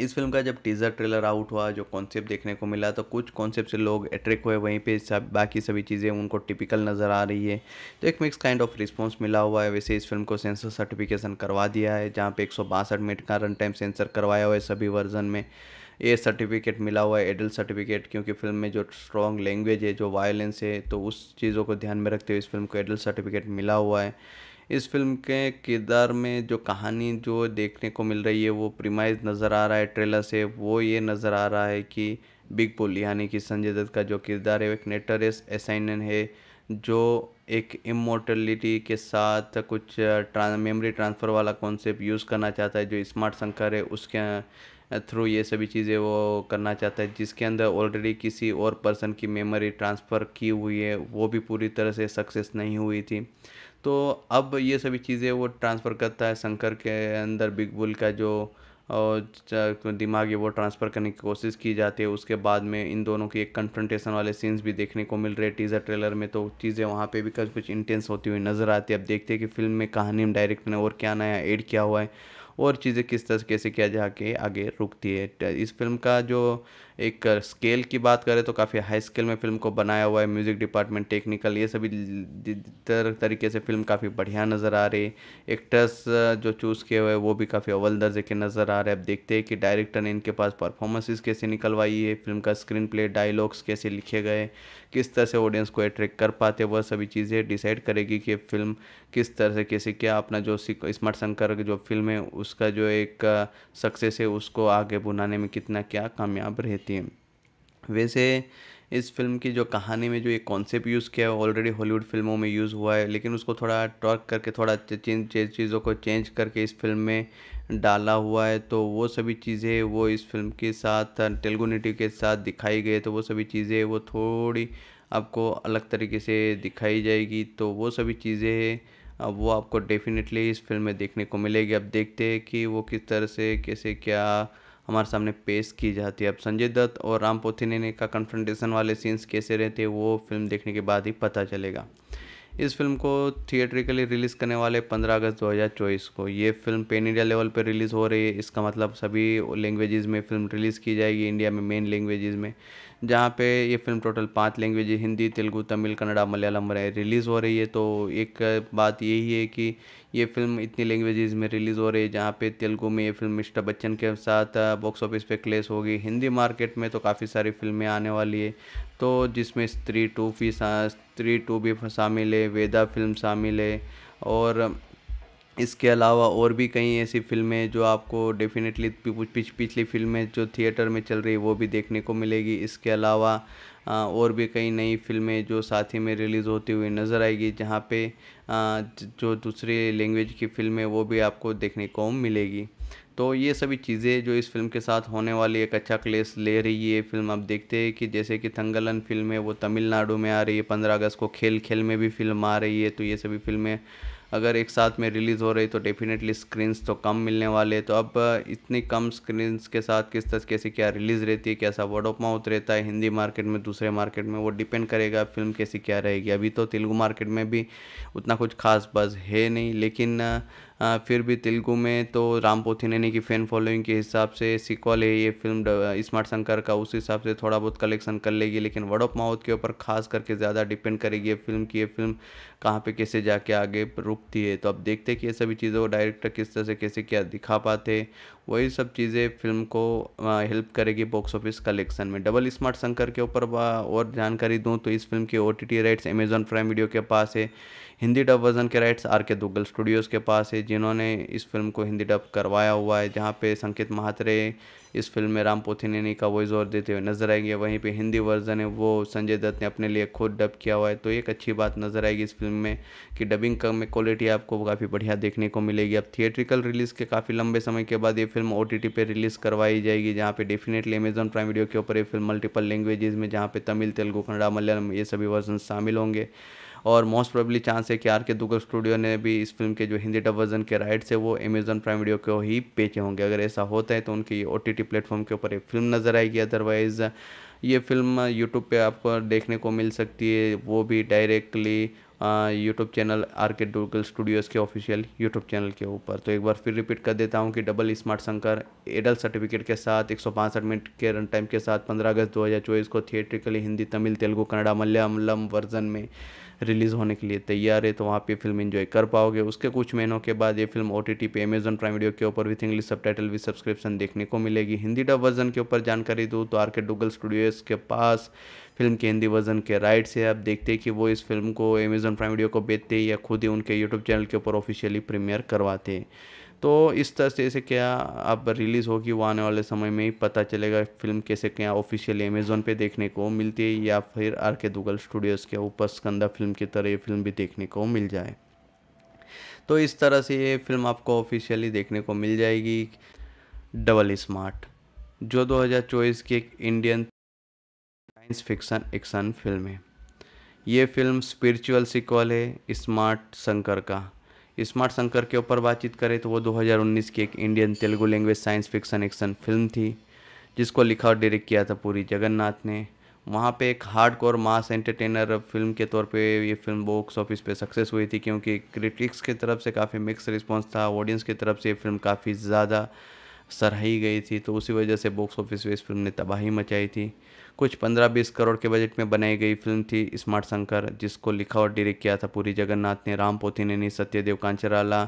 इस फिल्म का जब टीज़र ट्रेलर आउट हुआ जो कॉन्सेप्ट देखने को मिला तो कुछ कॉन्सेप्ट से लोग अट्रैक्ट हुए वहीं पे सब बाकी सभी चीज़ें उनको टिपिकल नज़र आ रही है तो एक मिक्स काइंड ऑफ रिस्पांस मिला हुआ है वैसे इस फिल्म को सेंसर सर्टिफिकेशन करवा दिया है जहाँ पे एक सौ बासठ मिनट का रन टाइम सेंसर करवाया हुआ है सभी वर्जन में ये सर्टिफिकेट मिला हुआ है एडल्ट सर्टिफिकेट क्योंकि फिल्म में जो स्ट्रॉन्ग लैंग्वेज है जो वायलेंस है तो उस चीज़ों को ध्यान में रखते हुए इस फिल्म को एडल्ट सर्टिफिकेट मिला हुआ है इस फ़िल्म के किरदार में जो कहानी जो देखने को मिल रही है वो प्रीमाइज़ नज़र आ रहा है ट्रेलर से वो ये नज़र आ रहा है कि बिग बुल यानी कि संजय दत्त का जो किरदार है वो एक नेटरस असाइन है जो एक इमोटलिटी के साथ कुछ ट्रां मेमोरी ट्रांसफ़र वाला कॉन्सेप्ट यूज़ करना चाहता है जो स्मार्ट शंकर है उसके थ्रू ये सभी चीज़ें वो करना चाहता है जिसके अंदर ऑलरेडी किसी और पर्सन की मेमोरी ट्रांसफ़र की हुई है वो भी पूरी तरह से सक्सेस नहीं हुई थी तो अब ये सभी चीज़ें वो ट्रांसफ़र करता है शंकर के अंदर बिग बुल का जो तो दिमाग है वो ट्रांसफ़र करने की कोशिश की जाती है उसके बाद में इन दोनों की एक कन्फ्रंटेशन वाले सीन्स भी देखने को मिल रहे हैं टीज़र ट्रेलर में तो चीज़ें वहाँ पे भी कुछ कुछ इंटेंस होती हुई नज़र आती है अब देखते हैं कि फिल्म में कहानी में डायरेक्ट ने और क्या नया ऐड किया हुआ है और चीज़ें किस तरह कैसे किया जाके आगे रुकती है इस फिल्म का जो एक स्केल की बात करें तो काफ़ी हाई स्केल में फ़िल्म को बनाया हुआ है म्यूज़िक डिपार्टमेंट टेक्निकल ये सभी तरह तरीके से फ़िल्म काफ़ी बढ़िया नज़र आ रही है एक्टर्स जो चूज़ किए हुए वो भी काफ़ी अव्वल दर्जे के नज़र आ रहे हैं अब देखते हैं कि डायरेक्टर ने इनके पास परफॉर्मेंसेज कैसे निकलवाई है फिल्म का स्क्रीन प्ले डायलॉग्स कैसे लिखे गए किस तरह से ऑडियंस को अट्रैक्ट कर पाते वह सभी चीज़ें डिसाइड करेगी कि फिल्म किस तरह से कैसे क्या अपना जो स्मार्ट शंकर जो फिल्म है उसका जो एक सक्सेस है उसको आगे बुनाने में कितना क्या कामयाब रहती सकती हैं वैसे इस फिल्म की जो कहानी में जो ये कॉन्सेप्ट यूज़ किया है ऑलरेडी हॉलीवुड फिल्मों में यूज़ हुआ है लेकिन उसको थोड़ा टॉर्क करके थोड़ा चीज़ों को चेंज करके इस फिल्म में डाला हुआ है तो वो सभी चीज़ें वो इस फिल्म के साथ तेलुगु नेटिव के साथ दिखाई गई तो वो सभी चीज़ें वो थोड़ी आपको अलग तरीके से दिखाई जाएगी तो वो सभी चीज़ें अब वो आपको डेफिनेटली इस फिल्म में देखने को मिलेगी अब देखते हैं कि वो किस तरह से कैसे क्या हमारे सामने पेश की जाती है अब संजय दत्त और राम पोथिनेनी का कन्फ्रंटेशन वाले सीन्स कैसे रहते हैं वो फिल्म देखने के बाद ही पता चलेगा इस फिल्म को थिएट्रिकली रिलीज़ करने वाले 15 अगस्त 2024 को ये फिल्म पेन इंडिया लेवल पर रिलीज़ हो रही है इसका मतलब सभी लैंग्वेजेस में फिल्म रिलीज़ की जाएगी इंडिया में मेन लैंग्वेजेस में जहाँ पे ये फिल्म टोटल पाँच लैंग्वेज हिंदी तेलुगू तमिल कन्नड़ा मलयालम में रिलीज़ हो रही है तो एक बात यही है कि ये फिल्म इतनी लैंग्वेजेस में रिलीज़ हो रही है जहाँ पे तेलुगू में ये फिल्म मिस्टर बच्चन के साथ बॉक्स ऑफिस पे क्लेस होगी हिंदी मार्केट में तो काफ़ी सारी फिल्में आने वाली है तो जिसमें स्त्री टू भी स्त्री टू भी शामिल है वेदा फिल्म शामिल है और इसके अलावा और भी कई ऐसी फ़िल्में जो आपको डेफ़िनेटली पिछली फ़िल्में जो थिएटर में चल रही वो भी देखने को मिलेगी इसके अलावा और भी कई नई फ़िल्में जो साथ ही में रिलीज़ होती हुई नज़र आएगी जहाँ पे जो दूसरे लैंग्वेज की फ़िल्में वो भी आपको देखने को मिलेगी तो ये सभी चीज़ें जो इस फिल्म के साथ होने वाली एक अच्छा क्लेस ले रही है फिल्म आप देखते हैं कि जैसे कि थंगलन फिल्म है वो तमिलनाडु में आ रही है पंद्रह अगस्त को खेल खेल में भी फिल्म आ रही है तो ये सभी फिल्में अगर एक साथ में रिलीज़ हो रही तो डेफिनेटली स्क्रीन्स तो कम मिलने वाले तो अब इतनी कम स्क्रीन्स के साथ किस तरह कैसी क्या रिलीज़ रहती है कैसा वर्ड ऑफ माउथ रहता है हिंदी मार्केट में दूसरे मार्केट में वो डिपेंड करेगा फिल्म कैसी क्या रहेगी अभी तो तेलुगु मार्केट में भी उतना कुछ खास बज़ है नहीं लेकिन फिर भी तेलुगु में तो राम नैनी की फ़ैन फॉलोइंग के हिसाब से सिक्वल है ये फ़िल्म स्मार्ट शंकर का उस हिसाब से थोड़ा बहुत कलेक्शन कर लेगी लेकिन वर्ड ऑफ माउथ के ऊपर खास करके ज़्यादा डिपेंड करेगी ये फिल्म की ये फिल्म कहाँ पे कैसे जाके आगे रुकती है तो अब देखते हैं कि ये सभी चीज़ों को डायरेक्टर किस तरह से कैसे क्या दिखा पाते वही सब चीज़ें फिल्म को हेल्प करेगी बॉक्स ऑफिस कलेक्शन में डबल स्मार्ट शंकर के ऊपर और जानकारी दूँ तो इस फिल्म के O T T rights Amazon prime video के पास है हिंदी डब वर्जन के rights R K Duggal Studios के पास है जिन्होंने इस फ़िल्म को हिंदी डब करवाया हुआ है जहाँ पे संकेत महात्रे इस फ़िल्म में राम पोथिनेनी का वॉइस ओवर देते हुए नज़र आएंगे वहीं पे हिंदी वर्जन है वो संजय दत्त ने अपने लिए खुद डब किया हुआ है तो एक अच्छी बात नज़र आएगी इस फिल्म में कि डबिंग का में क्वालिटी आपको काफ़ी बढ़िया देखने को मिलेगी अब थिएट्रिकल रिलीज़ के काफ़ी लंबे समय के बाद ये फिल्म ओ टी रिलीज़ करवाई जाएगी जहाँ पे डेफिनेटली अमेजॉन प्राइम वीडियो के ऊपर ये फिल्म मल्टीपल लैंग्वेजेज में जहाँ पे तमिल तेलुगु कन्नड़ा मलयालम ये सभी वर्जन शामिल होंगे और मोस्ट प्रोबेबली चांस है कि आर के दुगल स्टूडियो ने भी इस फिल्म के जो हिंदी डब वर्जन के राइट्स है वो अमेजन प्राइम वीडियो को ही बेचे होंगे अगर ऐसा होता है तो उनकी ओ टी टी प्लेटफॉर्म के ऊपर एक फिल्म नज़र आएगी अदरवाइज़ ये फिल्म यूट्यूब पे आपको देखने को मिल सकती है वो भी directly YouTube channel R K Duggal Studios के ऑफिशियल यूट्यूब चैनल के ऊपर तो एक बार फिर रिपीट कर देता हूँ कि डबल स्मार्ट शंकर एडल सर्टिफिकेट के साथ एक मिनट के रन टाइम के साथ पंद्रह अगस्त दो को थिएट्रिकली हिंदी तमिल तेलुगु कन्नड़ा मलयालम वर्जन में रिलीज़ होने के लिए तैयार है तो वहाँ पे फिल्म इन्जॉय कर पाओगे उसके कुछ महीनों के बाद ये फिल्म ओ टी पे अमेजन प्राइम वीडियो के ऊपर with English subtitle with subscription देखने को मिलेगी हिंदी डब वर्जन के ऊपर जानकारी दूँ तो आर के डुगल स्टूडियोज़ के पास फिल्म के हिंदी वर्जन के राइट्स है आप देखते हैं कि वो इस फिल्म को अमेजन प्राइम वीडियो को बेचते या खुद ही उनके यूट्यूब चैनल के ऊपर ऑफिशियली प्रीमियर करवाते हैं तो इस तरह से इसे क्या अब रिलीज़ होगी वो आने वाले समय में ही पता चलेगा फिल्म कैसे क्या ऑफिशियली अमेज़ोन पे देखने को मिलती है या फिर आर के दुगल स्टूडियोज़ के ऊपर स्कंदा फिल्म की तरह ये फिल्म भी देखने को मिल जाए तो इस तरह से ये फिल्म आपको ऑफिशियली देखने को मिल जाएगी डबल स्मार्ट जो 2024 की एक Indian science fiction action film है ये फिल्म स्पिरिचुअल सिक्वल है स्मार्ट शंकर का स्मार्ट शंकर के ऊपर बातचीत करें तो वो 2019 की एक Indian Telugu language science fiction action film थी जिसको लिखा और डायरेक्ट किया था पूरी जगन्नाथ ने वहाँ पे एक hard core mass entertainer film के तौर पे ये फिल्म बॉक्स ऑफिस पे सक्सेस हुई थी क्योंकि क्रिटिक्स की तरफ से काफ़ी मिक्स रिस्पॉन्स था ऑडियंस की तरफ से ये फिल्म काफ़ी ज़्यादा सराही गई थी तो उसी वजह से बॉक्स ऑफिस पर इस फिल्म ने तबाही मचाई थी कुछ पंद्रह बीस करोड़ के बजट में बनाई गई फिल्म थी स्मार्ट शंकर जिसको लिखा और डायरेक्ट किया था पूरी जगन्नाथ ने राम पोथी ने नी सत्यदेव कांचराला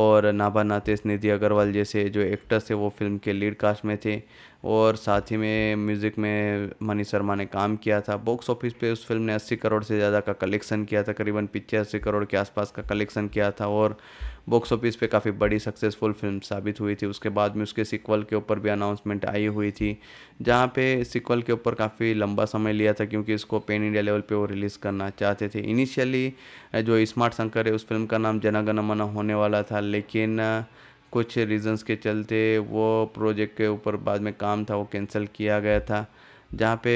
और नाभा नातेश निधि अग्रवाल जैसे जो एक्टर्स थे वो फिल्म के लीड कास्ट में थे और साथ ही में म्यूज़िक में मनी शर्मा ने काम किया था बॉक्स ऑफिस पे उस फिल्म ने 80 करोड़ से ज़्यादा का कलेक्शन किया था करीबन पिचासी करोड़ के आसपास का कलेक्शन किया था और बॉक्स ऑफिस पे काफ़ी बड़ी सक्सेसफुल फिल्म साबित हुई थी उसके बाद में उसके सिक्वल के ऊपर भी अनाउंसमेंट आई हुई थी जहाँ पे सिक्वल के ऊपर काफ़ी लंबा समय लिया था क्योंकि इसको पेन इंडिया लेवल पे वो रिलीज़ करना चाहते थे इनिशियली जो स्मार्ट शंकर है उस फिल्म का नाम जनागणमन होने वाला था लेकिन कुछ रीज़न्स के चलते वो प्रोजेक्ट के ऊपर बाद में काम था वो कैंसिल किया गया था जहाँ पे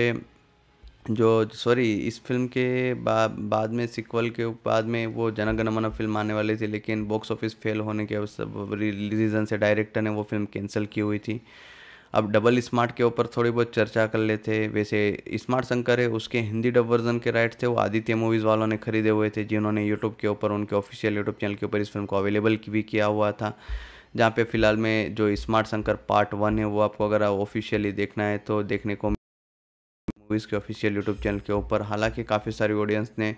जो सॉरी इस फिल्म के बा, बाद में सिक्वल के बाद में वो जनगण फिल्म आने वाली थी लेकिन बॉक्स ऑफिस फेल होने के रीज़न से डायरेक्टर ने वो फिल्म कैंसिल की हुई थी अब डबल स्मार्ट के ऊपर थोड़ी बहुत चर्चा कर लेते वैसे स्मार्ट शंकर है उसके हिंदी डब वर्जन के राइट थे वो आदित्य मूवीज़ वालों ने खरीदे हुए थे जिन्होंने यूट्यूब के ऊपर उनके ऑफिशियल यूट्यूब चैनल के ऊपर इस फिल्म को अवेलेबल भी किया हुआ था जहाँ पे फ़िलहाल में जो स्मार्ट शंकर पार्ट वन है वो आपको अगर ऑफिशियली देखना है तो देखने को मूवीज़ के ऑफिशियल यूट्यूब चैनल के ऊपर हालांकि काफ़ी सारी ऑडियंस ने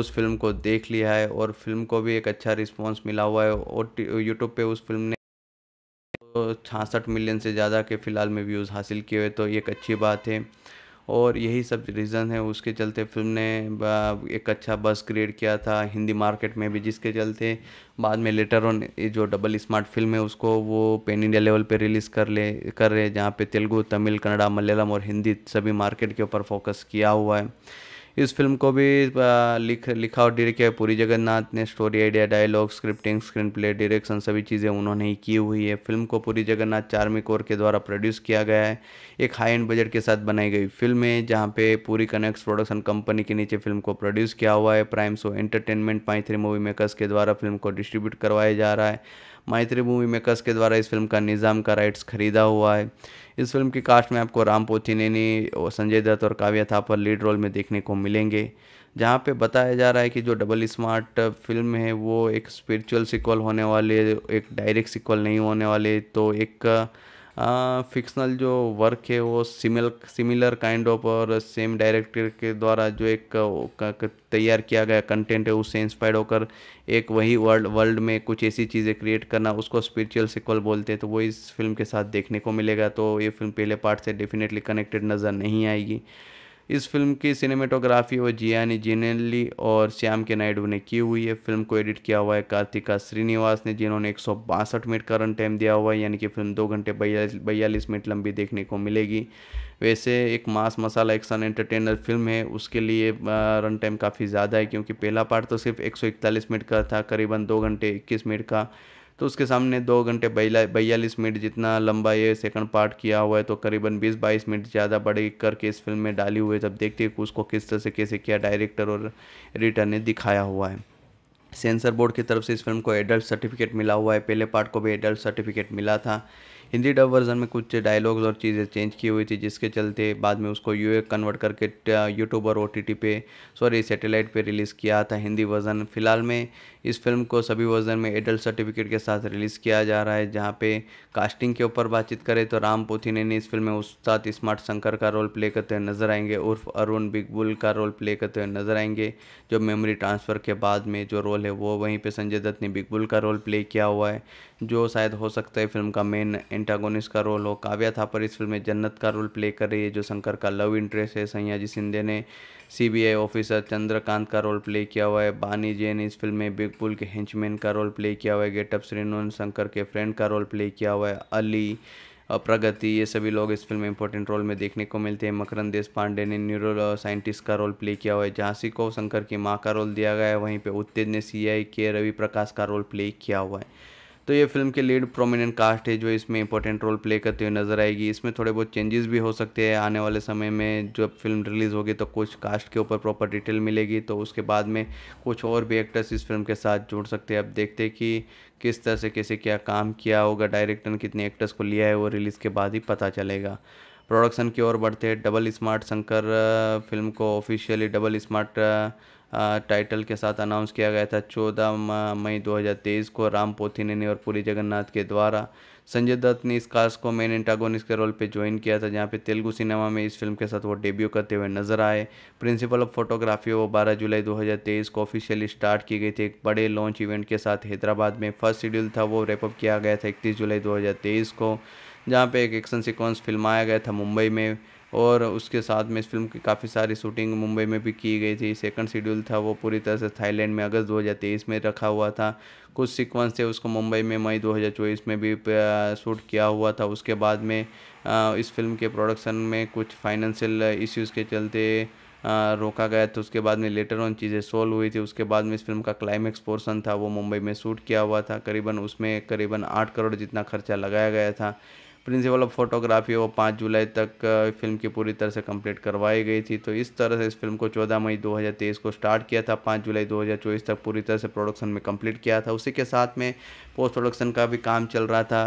उस फिल्म को देख लिया है और फिल्म को भी एक अच्छा रिस्पॉन्स मिला हुआ है और यूट्यूब पर उस फिल्म ने तो छासठ मिलियन से ज़्यादा के फ़िलहाल में व्यूज़ हासिल किए हुए तो ये एक अच्छी बात है और यही सब रीज़न है उसके चलते फ़िल्म ने एक अच्छा बस क्रिएट किया था हिंदी मार्केट में भी जिसके चलते बाद में लेटर ऑन ये जो डबल स्मार्ट फ़िल्म है उसको वो पेन इंडिया लेवल पे रिलीज़ कर ले कर रहे हैं जहाँ पे तेलुगु तमिल कन्नड़ा मलयालम और हिंदी सभी मार्केट के ऊपर फोकस किया हुआ है इस फिल्म को भी लिख लिखा और डायरेक्ट किया पूरी जगन्नाथ ने story idea dialogue scripting screenplay direction सभी चीज़ें उन्होंने ही की हुई है फिल्म को पूरी जगन्नाथ चार्मिकोर के द्वारा प्रोड्यूस किया गया है एक हाई एंड बजट के साथ बनाई गई फिल्म है जहाँ पे पूरी कनेक्ट प्रोडक्शन कंपनी के नीचे फिल्म को प्रोड्यूस किया हुआ है prime show entertainment pi three movie makers के द्वारा फिल्म को डिस्ट्रीब्यूट करवाया जा रहा है माइत्री मूवी मेकर्स के द्वारा इस फिल्म का निज़ाम का राइट्स खरीदा हुआ है इस फिल्म की कास्ट में आपको राम नैनी और संजय दत्त और काव्या थापर लीड रोल में देखने को मिलेंगे जहाँ पे बताया जा रहा है कि जो डबल स्मार्ट फिल्म है वो एक स्पिरिचुअल सिक्वल होने वाली है एक डायरेक्ट सिक्वल नहीं होने वाले तो एक फिक्सनल जो वर्क है वो सिमिल सिमिलर काइंड ऑफ और सेम डायरेक्टर के द्वारा जो एक तैयार किया गया कंटेंट है उससे इंस्पायर्ड होकर एक वही वर्ल्ड वर्ल्ड में कुछ ऐसी चीज़ें क्रिएट करना उसको स्पिरिचुअल सिक्वल बोलते हैं तो वो इस फिल्म के साथ देखने को मिलेगा तो ये फिल्म पहले पार्ट से डेफिनेटली कनेक्टेड नज़र नहीं आएगी इस फिल्म की सिनेमेटोग्राफी वो जियानी जिनेली और श्याम के नायडू ने की हुई है फिल्म को एडिट किया हुआ है कार्तिका श्रीनिवास ने जिन्होंने एक मिनट का रन टाइम दिया हुआ है यानी कि फिल्म दो घंटे बयालीस मिनट लंबी देखने को मिलेगी वैसे एक mass masala action entertainer film है उसके लिए रन टाइम काफ़ी ज़्यादा है क्योंकि पहला पार्ट तो सिर्फ एक मिनट का था करीबन दो घंटे इक्कीस मिनट का तो उसके सामने दो घंटे बयालीस मिनट जितना लंबा ये सेकंड पार्ट किया हुआ है तो करीबन बीस बाईस मिनट ज़्यादा बड़े करके इस फिल्म में डाली हुई है तब देखते हैं उसको किस तरह से कैसे किया डायरेक्टर और एडिटर ने दिखाया हुआ है सेंसर बोर्ड की तरफ से इस फिल्म को एडल्ट सर्टिफिकेट मिला हुआ है पहले पार्ट को भी एडल्ट सर्टिफिकेट मिला था हिंदी डब वर्ज़न में कुछ डायलॉग्स और चीज़ें चेंज की हुई थी जिसके चलते बाद में उसको यू कन्वर्ट करके यूट्यूब और ओ पे सॉरी सेटेलाइट पे रिलीज़ किया था हिंदी वर्ज़न फ़िलहाल में इस फिल्म को सभी वर्ज़न में एडल्ट सर्टिफिकेट के साथ रिलीज़ किया जा रहा है जहाँ पे कास्टिंग के ऊपर बातचीत करें तो राम पोथीने ने इस फिल्म में उस्ताद स्मार्ट शंकर का रोल प्ले करते हुए नजर आएंगे उर्फ अरुण बिगबुल का रोल प्ले करते हुए नजर आएंगे जो मेमोरी ट्रांसफ़र के बाद में जो रोल है वो वहीं पे संजय दत्त ने बिगबुल का रोल प्ले किया हुआ है जो शायद हो सकता है फिल्म का मेन एंटागोनिस्ट का रोल हो काव्या था पर इस फिल्म में जन्नत का रोल प्ले कर रही है जो शंकर का लव इंटरेस्ट है सयाजी सिंधे ने सीबीआई ऑफिसर चंद्रकांत का रोल प्ले किया हुआ है बानी जैन इस फिल्म में बिग बुल के हेंचमैन का रोल प्ले किया हुआ है गेटअप श्रीनोन शंकर के फ्रेंड का रोल प्ले किया हुआ है अली प्रगति ये सभी लोग इस फिल्म में इंपॉर्टेंट रोल में देखने को मिलते हैं मकरंद देश पांडे ने न्यूरो साइंटिस्ट का रोल प्ले किया हुआ है झांसी को शंकर की माँ का रोल दिया गया है वहीं पे उत्तेज ने सीआई के रवि प्रकाश का रोल प्ले किया हुआ है तो ये फिल्म के लीड प्रोमिनेंट कास्ट है जो इसमें इंपॉर्टेंट रोल प्ले करते हुए नजर आएगी इसमें थोड़े बहुत चेंजेस भी हो सकते हैं आने वाले समय में जब फिल्म रिलीज़ होगी तो कुछ कास्ट के ऊपर प्रॉपर डिटेल मिलेगी तो उसके बाद में कुछ और भी एक्टर्स इस फिल्म के साथ जुड़ सकते हैं अब देखते हैं कि किस तरह से कैसे क्या काम किया होगा डायरेक्टर ने कितने एक्टर्स को लिया है वो रिलीज़ के बाद ही पता चलेगा प्रोडक्शन की ओर बढ़ते डबल स्मार्ट शंकर फिल्म को ऑफिशियली डबल स्मार्ट टाइटल के साथ अनाउंस किया गया था 14 मई 2023 को राम ने और पूरी जगन्नाथ के द्वारा संजय दत्त ने इस कास्ट को मेन एंटागोनिस के रोल पे ज्वाइन किया था जहाँ पे तेलुगु सिनेमा में इस फिल्म के साथ वो डेब्यू करते हुए नजर आए प्रिंसिपल ऑफ फोटोग्राफी वो 12 जुलाई 2023 को ऑफिशियली स्टार्ट की गई थी एक बड़े लॉन्च इवेंट के साथ हैदराबाद में फर्स्ट शेड्यूल था वो रेपअप किया गया था इकतीस जुलाई दो को जहाँ पे एक एक्शन सिक्वेंस फिल्माया गया था मुंबई में और उसके साथ में इस फ़िल्म की काफ़ी सारी शूटिंग मुंबई में भी की गई थी सेकंड शेड्यूल था वो पूरी तरह से थाईलैंड में अगस्त 2023 में रखा हुआ था कुछ सीक्वेंस थे उसको मुंबई में मई 2024 में भी शूट किया हुआ था उसके बाद में इस फिल्म के प्रोडक्शन में कुछ फाइनेंशियल इश्यूज़ के चलते रोका गया था उसके बाद में लेटर ऑन चीज़ें सोल्व हुई थी उसके बाद में इस फिल्म का क्लाइमेक्स पोर्सन था वो मुंबई में शूट किया हुआ था करीबन उसमें करीबन आठ करोड़ जितना खर्चा लगाया गया था प्रिंसिपल ऑफ फोटोग्राफी वो पाँच जुलाई तक फिल्म की पूरी तरह से कंप्लीट करवाई गई थी तो इस तरह से इस फिल्म को 14 मई 2023 को स्टार्ट किया था पाँच जुलाई 2024 तक पूरी तरह से प्रोडक्शन में कंप्लीट किया था उसी के साथ में पोस्ट प्रोडक्शन का भी काम चल रहा था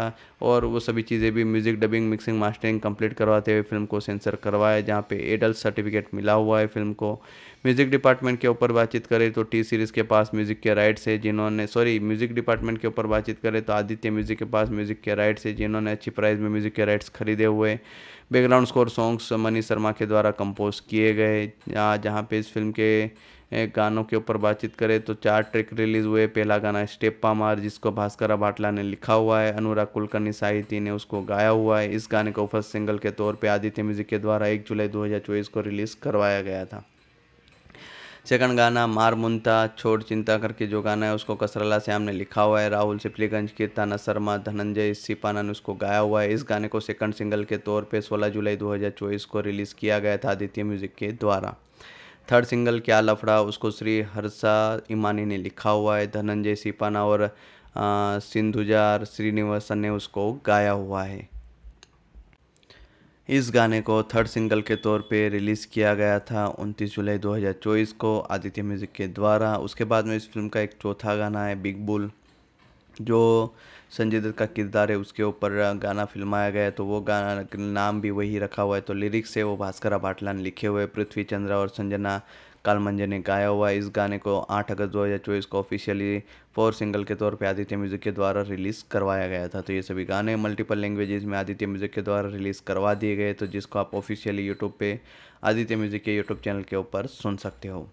और वो सभी चीज़ें भी music dubbing mixing mastering complete करवाते हुए फिल्म को सेंसर करवाया जहाँ पे एडल्ट सर्टिफिकेट मिला हुआ है फिल्म को म्यूज़िक डिपार्टमेंट के ऊपर बातचीत करें तो टी सीरीज़ के पास म्यूज़िक के राइट्स है जिन्होंने सॉरी म्यूज़िक डिपार्टमेंट के ऊपर बातचीत करें तो आदित्य म्यूज़िक के पास म्यूज़िक के राइट्स है जिन्होंने अच्छी प्राइस में म्यूज़िक के राइट्स खरीदे हुए background score songs Mani Sharma के द्वारा कंपोज किए गए जहाँ पे इस फिल्म के गानों के ऊपर बातचीत करें तो चार ट्रैक रिलीज़ हुए पहला गाना स्टेप्पा मार जिसको भास्कर भाटला ने लिखा हुआ है अनुराग कुलकर्णी साहित्य ने उसको गाया हुआ है इस गाने को फर्स्ट सिंगल के तौर पे आदित्य म्यूजिक के द्वारा 1 जुलाई 2024 को रिलीज़ करवाया गया था सेकंड गाना मार मुनता छोड़ चिंता करके जो गाना है उसको कसरला श्याम ने लिखा हुआ है राहुल सिपलीगंज के ताना शर्मा धनंजय सिपाना ने उसको गाया हुआ है इस गाने को सेकंड सिंगल के तौर पे 16 जुलाई 2024 को रिलीज़ किया गया था आदित्य म्यूज़िक के द्वारा थर्ड सिंगल क्या लफड़ा उसको श्री हर्षा इमानी ने लिखा हुआ है धनंजय सिपाना और सिंधुजार श्रीनिवासन ने उसको गाया हुआ है इस गाने को थर्ड सिंगल के तौर पे रिलीज़ किया गया था 29 जुलाई 2024 को आदित्य म्यूज़िक के द्वारा उसके बाद में इस फिल्म का एक चौथा गाना है बिग बुल जो संजय दत्त का किरदार है उसके ऊपर गाना फिल्माया गया है तो वो गाना नाम भी वही रखा हुआ है तो लिरिक्स है वो भास्कर भाटला ने लिखे हुए पृथ्वी चंद्रा और संजना काल मंजर ने गाया हुआ इस गाने को 8 अगस्त 2024 को ऑफिशियली फोर सिंगल के तौर पे आदित्य म्यूजिक के द्वारा रिलीज़ करवाया गया था तो ये सभी गाने मल्टीपल लैंग्वेजेस में आदित्य म्यूजिक के द्वारा रिलीज़ करवा दिए गए तो जिसको आप ऑफिशियली यूट्यूब पे आदित्य म्यूजिक के यूट्यूब चैनल के ऊपर सुन सकते हो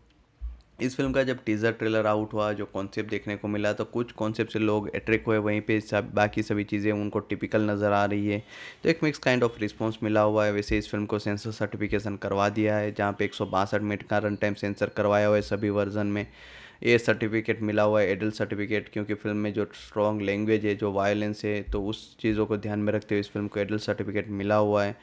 इस फिल्म का जब टीज़र ट्रेलर आउट हुआ जो कॉन्सेप्ट देखने को मिला तो कुछ कॉन्सेप्ट से लोग अट्रैक्ट हुए वहीं पे सब बाकी सभी चीज़ें उनको टिपिकल नज़र आ रही है तो एक मिक्स काइंड ऑफ रिस्पांस मिला हुआ है वैसे इस फिल्म को सेंसर सर्टिफिकेशन करवा दिया है जहाँ पे एक सौ बासठ मिनट का रन टाइम सेंसर करवाया हुआ है सभी वर्जन में ये सर्टिफिकेट मिला हुआ है एडल्ट सर्टिफिकेट क्योंकि फिल्म में जो स्ट्रॉन्ग लैंग्वेज है जो वायलेंस है तो उस चीज़ों को ध्यान में रखते हुए इस फिल्म को एडल्ट सर्टिफिकेट मिला हुआ है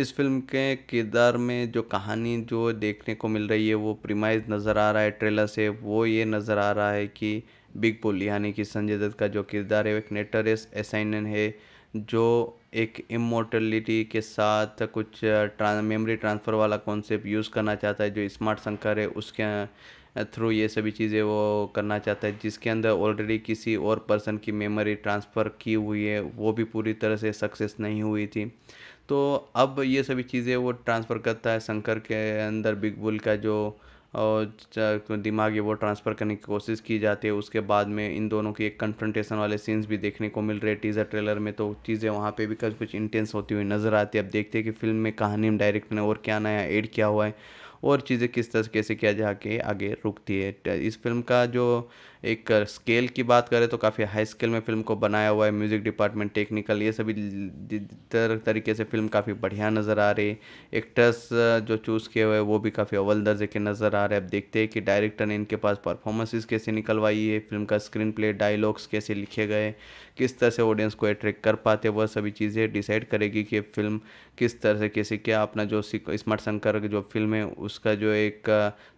इस फ़िल्म के किरदार में जो कहानी जो देखने को मिल रही है वो प्रीमाइज़ नज़र आ रहा है ट्रेलर से वो ये नज़र आ रहा है कि बिग पुल यानी कि संजय दत्त का जो किरदार है वो एक नेटरस असाइनन है जो एक इमोटलिटी के साथ कुछ ट्रां मेमोरी ट्रांसफ़र वाला कॉन्सेप्ट यूज़ करना चाहता है जो स्मार्ट शंकर है उसके थ्रू ये सभी चीज़ें वो करना चाहता है जिसके अंदर ऑलरेडी किसी और पर्सन की मेमोरी ट्रांसफ़र की हुई है वो भी पूरी तरह से सक्सेस नहीं हुई थी तो अब ये सभी चीज़ें वो ट्रांसफ़र करता है शंकर के अंदर बिग बुल का जो तो दिमाग है वो ट्रांसफ़र करने की कोशिश की जाती है उसके बाद में इन दोनों की एक कन्फ्रंटेशन वाले सीन्स भी देखने को मिल रहे टीज़र ट्रेलर में तो चीज़ें वहाँ पे भी कुछ कुछ इंटेंस होती हुई नज़र आती है अब देखते हैं कि फिल्म में कहानी में डायरेक्ट ने और क्या नया ऐड किया हुआ है और चीज़ें किस तरह कैसे किया जाके आगे रुकती है इस फिल्म का जो एक स्केल की बात करें तो काफ़ी हाई स्केल में फिल्म को बनाया हुआ है म्यूज़िक डिपार्टमेंट टेक्निकल ये सभी तरीके से फिल्म काफ़ी बढ़िया नज़र आ रही है एक्टर्स जो चूज़ किए हुए वो भी काफ़ी अव्वल दर्जे के नज़र आ रहे हैं अब देखते हैं कि डायरेक्टर ने इनके पास परफॉर्मेंसेज कैसे निकलवाई है फिल्म का स्क्रीन प्ले डायलॉग्स कैसे लिखे गए किस तरह से ऑडियंस को अट्रैक्ट कर पाते वह सभी चीज़ें डिसाइड करेगी कि फिल्म किस तरह से कैसे क्या अपना जो स्मार्ट शंकर जो फिल्म है उसका जो एक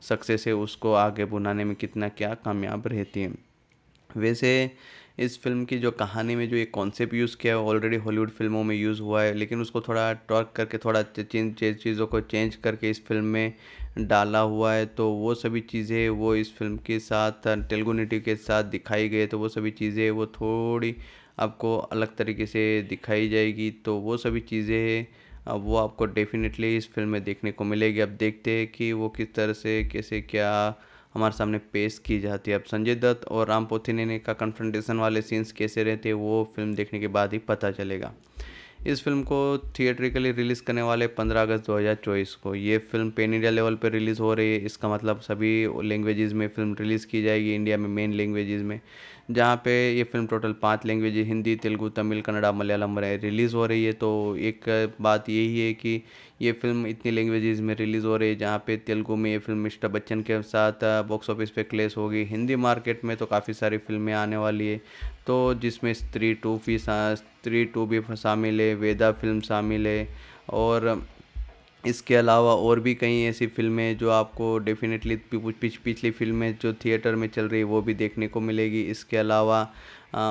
सक्सेस है उसको आगे बुनाने में कितना क्या कामयाब रहती देखती हैं वैसे इस फिल्म की जो कहानी में जो एक कॉन्सेप्ट यूज़ किया है ऑलरेडी हॉलीवुड फिल्मों में यूज़ हुआ है लेकिन उसको थोड़ा टॉर्क करके थोड़ा चेंज चीज़ों को चेंज करके इस फिल्म में डाला हुआ है तो वो सभी चीज़ें वो इस फिल्म के साथ तेलुगु नेटिव के साथ दिखाई गई तो वो सभी चीज़ें वो थोड़ी आपको अलग तरीके से दिखाई जाएगी तो वो सभी चीज़ें अब वो आपको डेफिनेटली इस फिल्म में देखने को मिलेगी अब देखते हैं कि वो किस तरह से कैसे क्या हमारे सामने पेश की जाती है अब संजय दत्त और राम ने का कन्फ्रंटेशन वाले सीन्स कैसे रहते हैं वो फिल्म देखने के बाद ही पता चलेगा इस फिल्म को थिएट्रिकली रिलीज़ करने वाले 15 अगस्त 2024 को ये फिल्म पेन इंडिया लेवल पर रिलीज़ हो रही है इसका मतलब सभी लैंग्वेजेस में फिल्म रिलीज़ की जाएगी इंडिया में मेन लैंग्वेजेस में जहाँ पे ये फ़िल्म टोटल पाँच लैंग्वेज हिंदी तेलुगू तमिल कन्नड़ा मलयालम में रिलीज़ हो रही है तो एक बात यही है कि ये फ़िल्म इतनी लैंग्वेजेस में रिलीज़ हो रही है जहाँ पे तेलुगू में ये फ़िल्म मिस्टर बच्चन के साथ बॉक्स ऑफिस पे क्लेश होगी हिंदी मार्केट में तो काफ़ी सारी फिल्में आने वाली है तो जिसमें स्त्री टू भी स्त्री टू भी शामिल है वेदा फिल्म शामिल है और इसके अलावा और भी कई ऐसी फ़िल्में जो आपको डेफ़िनेटली पिछली फ़िल्में जो थिएटर में चल रही है वो भी देखने को मिलेगी इसके अलावा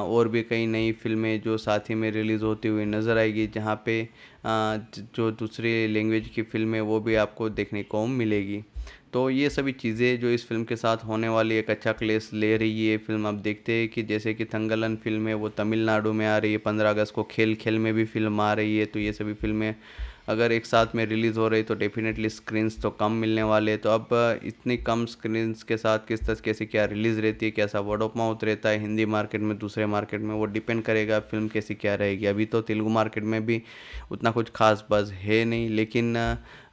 और भी कई नई फ़िल्में जो साथ ही में रिलीज़ होती हुई नज़र आएगी जहाँ पे जो दूसरे लैंग्वेज की फ़िल्में वो भी आपको देखने को मिलेगी तो ये सभी चीज़ें जो इस फिल्म के साथ होने वाली एक अच्छा क्लेस ले रही है ये फिल्म आप देखते हैं कि जैसे कि थंगलन फिल्म है वो तमिलनाडु में आ रही है पंद्रह अगस्त को खेल खेल में भी फिल्म आ रही है तो ये सभी फिल्में अगर एक साथ में रिलीज़ हो रही तो डेफिनेटली स्क्रीन्स तो कम मिलने वाले तो अब इतनी कम स्क्रीन्स के साथ किस तरह कैसी क्या रिलीज़ रहती है कैसा वर्ड ऑफ माउथ रहता है हिंदी मार्केट में दूसरे मार्केट में वो डिपेंड करेगा फिल्म कैसी क्या रहेगी अभी तो तेलुगु मार्केट में भी उतना कुछ खास बज़ है नहीं लेकिन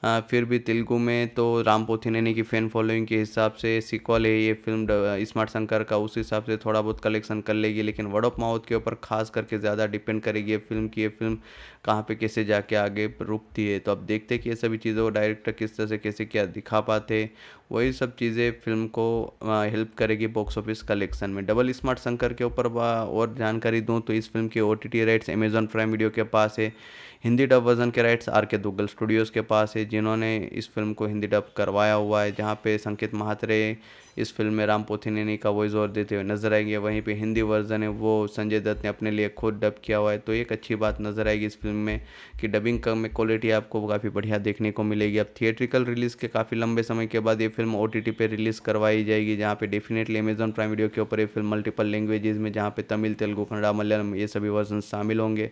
फिर भी तेलुगु में तो राम पोथीनेनी की फ़ैन फॉलोइंग के हिसाब से सिक्वल है ये फ़िल्म स्मार्ट शंकर का उस हिसाब से थोड़ा बहुत कलेक्शन कर लेगी लेकिन वर्ड ऑफ माउथ के ऊपर खास करके ज़्यादा डिपेंड करेगी ये फिल्म की ये फिल्म कहाँ पे कैसे जाके आगे रुकती है तो अब देखते हैं कि ये सभी चीज़ों को डायरेक्टर किस तरह से कैसे क्या दिखा पाते वही सब चीज़ें फिल्म को हेल्प करेगी बॉक्स ऑफिस कलेक्शन में डबल स्मार्ट शंकर के ऊपर और जानकारी दूँ तो इस फिल्म के O T T rights Amazon prime video के पास है हिंदी डब वर्ज़न के rights R K Duggal Studios के पास है जिन्होंने इस फिल्म को हिंदी डब करवाया हुआ है जहाँ पे संकेत महात्रे इस फिल्म में राम पोथिनेनी का वॉइस ओवर देते हुए नजर आएंगे वहीं पे हिंदी वर्जन है वो संजय दत्त ने अपने लिए खुद डब किया हुआ है तो एक अच्छी बात नजर आएगी इस फिल्म में कि डबिंग का में क्वालिटी आपको काफ़ी बढ़िया देखने को मिलेगी अब थिएट्रिकल रिलीज़ के काफ़ी लंबे समय के बाद ये फिल्म ओ टी पे रिलीज़ करवाई जाएगी जहाँ पे डेफिनेटली अमेजन प्राइम वीडियो के ऊपर ये फिल्म मल्टीपल लैंग्वेजेज में जहाँ पे तमिल तेलुगु कन्नड़ा मलयालम ये सभी वर्जन शामिल होंगे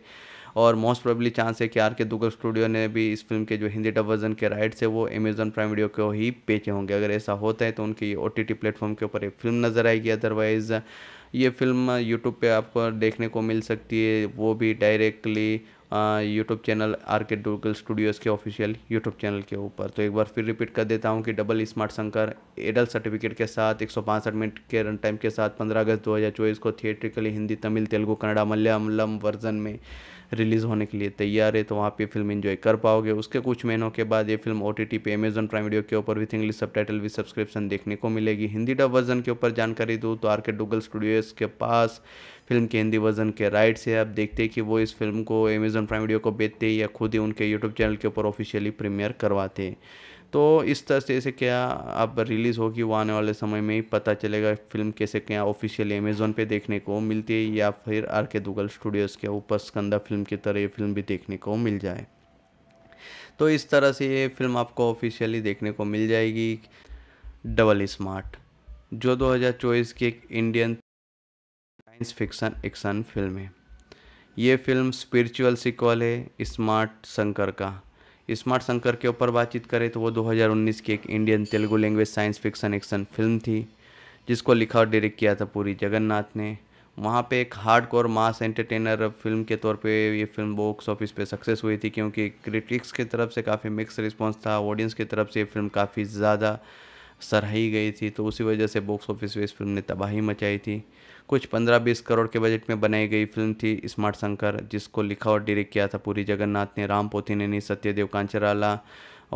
और मोस्ट प्रोबली चांस है कि आर के दुगल स्टूडियो ने भी इस फिल्म के जो हिंदी डब वर्जन के राइट्स है वो अमेजन प्राइम वीडियो को ही बेचे होंगे अगर ऐसा होता है तो उनकी ओ टी टी प्लेटफॉर्म के ऊपर एक फिल्म नज़र आएगी अदरवाइज़ ये फिल्म यूट्यूब पे आपको देखने को मिल सकती है वो भी directly YouTube channel R K Duggal Studios के ऑफिशियल यूट्यूब चैनल के ऊपर तो एक बार फिर रिपीट कर देता हूँ कि डबल स्मार्ट शंकर एडल सर्टिफिकेट के साथ एक मिनट के रन टाइम के साथ पंद्रह अगस्त दो को थिएट्रिकली हिंदी तमिल तेलुगु कन्नड़ा मलयालम वर्जन में रिलीज़ होने के लिए तैयार है तो वहाँ पे फिल्म इन्जॉय कर पाओगे उसके कुछ महीनों के बाद ये फिल्म ओ टी टी पे अमेजन प्राइम वीडियो के ऊपर with English subtitle with subscription देखने को मिलेगी हिंदी डब वर्जन के ऊपर जानकारी दूँ तो आर के डुगल स्टूडियोज़ के पास फिल्म के हिंदी वर्जन के राइट्स है आप देखते हैं कि वो इस फिल्म को अमेजन प्राइम वीडियो को बेचते या खुद ही उनके यूट्यूब चैनल के ऊपर ऑफिशियली प्रीमियर करवाते हैं तो इस तरह से इसे क्या अब रिलीज़ होगी वो आने वाले समय में ही पता चलेगा फिल्म कैसे क्या ऑफिशियली अमेज़ोन पे देखने को मिलती है या फिर आर के दुगल स्टूडियोज़ के ऊपर स्कंदा फिल्म की तरह ये फिल्म भी देखने को मिल जाए तो इस तरह से ये फिल्म आपको ऑफिशियली देखने को मिल जाएगी डबल स्मार्ट जो 2024 की एक Indian science fiction action film है ये फिल्म स्पिरिचुअल सिक्वल है स्मार्ट शंकर का स्मार्ट शंकर के ऊपर बातचीत करें तो वो 2019 की एक Indian Telugu language science fiction action film थी जिसको लिखा और डायरेक्ट किया था पूरी जगन्नाथ ने वहाँ पे एक hard core mass entertainer film के तौर पे ये फिल्म बॉक्स ऑफिस पे सक्सेस हुई थी क्योंकि क्रिटिक्स की तरफ से काफ़ी मिक्स रिस्पॉन्स था ऑडियंस की तरफ से ये फिल्म काफ़ी ज़्यादा सराही गई थी तो उसी वजह से बॉक्स ऑफिस पर इस फिल्म ने तबाही मचाई थी कुछ पंद्रह बीस करोड़ के बजट में बनाई गई फिल्म थी स्मार्ट शंकर जिसको लिखा और डायरेक्ट किया था पूरी जगन्नाथ ने राम पोथी नी सत्यदेव कांचराला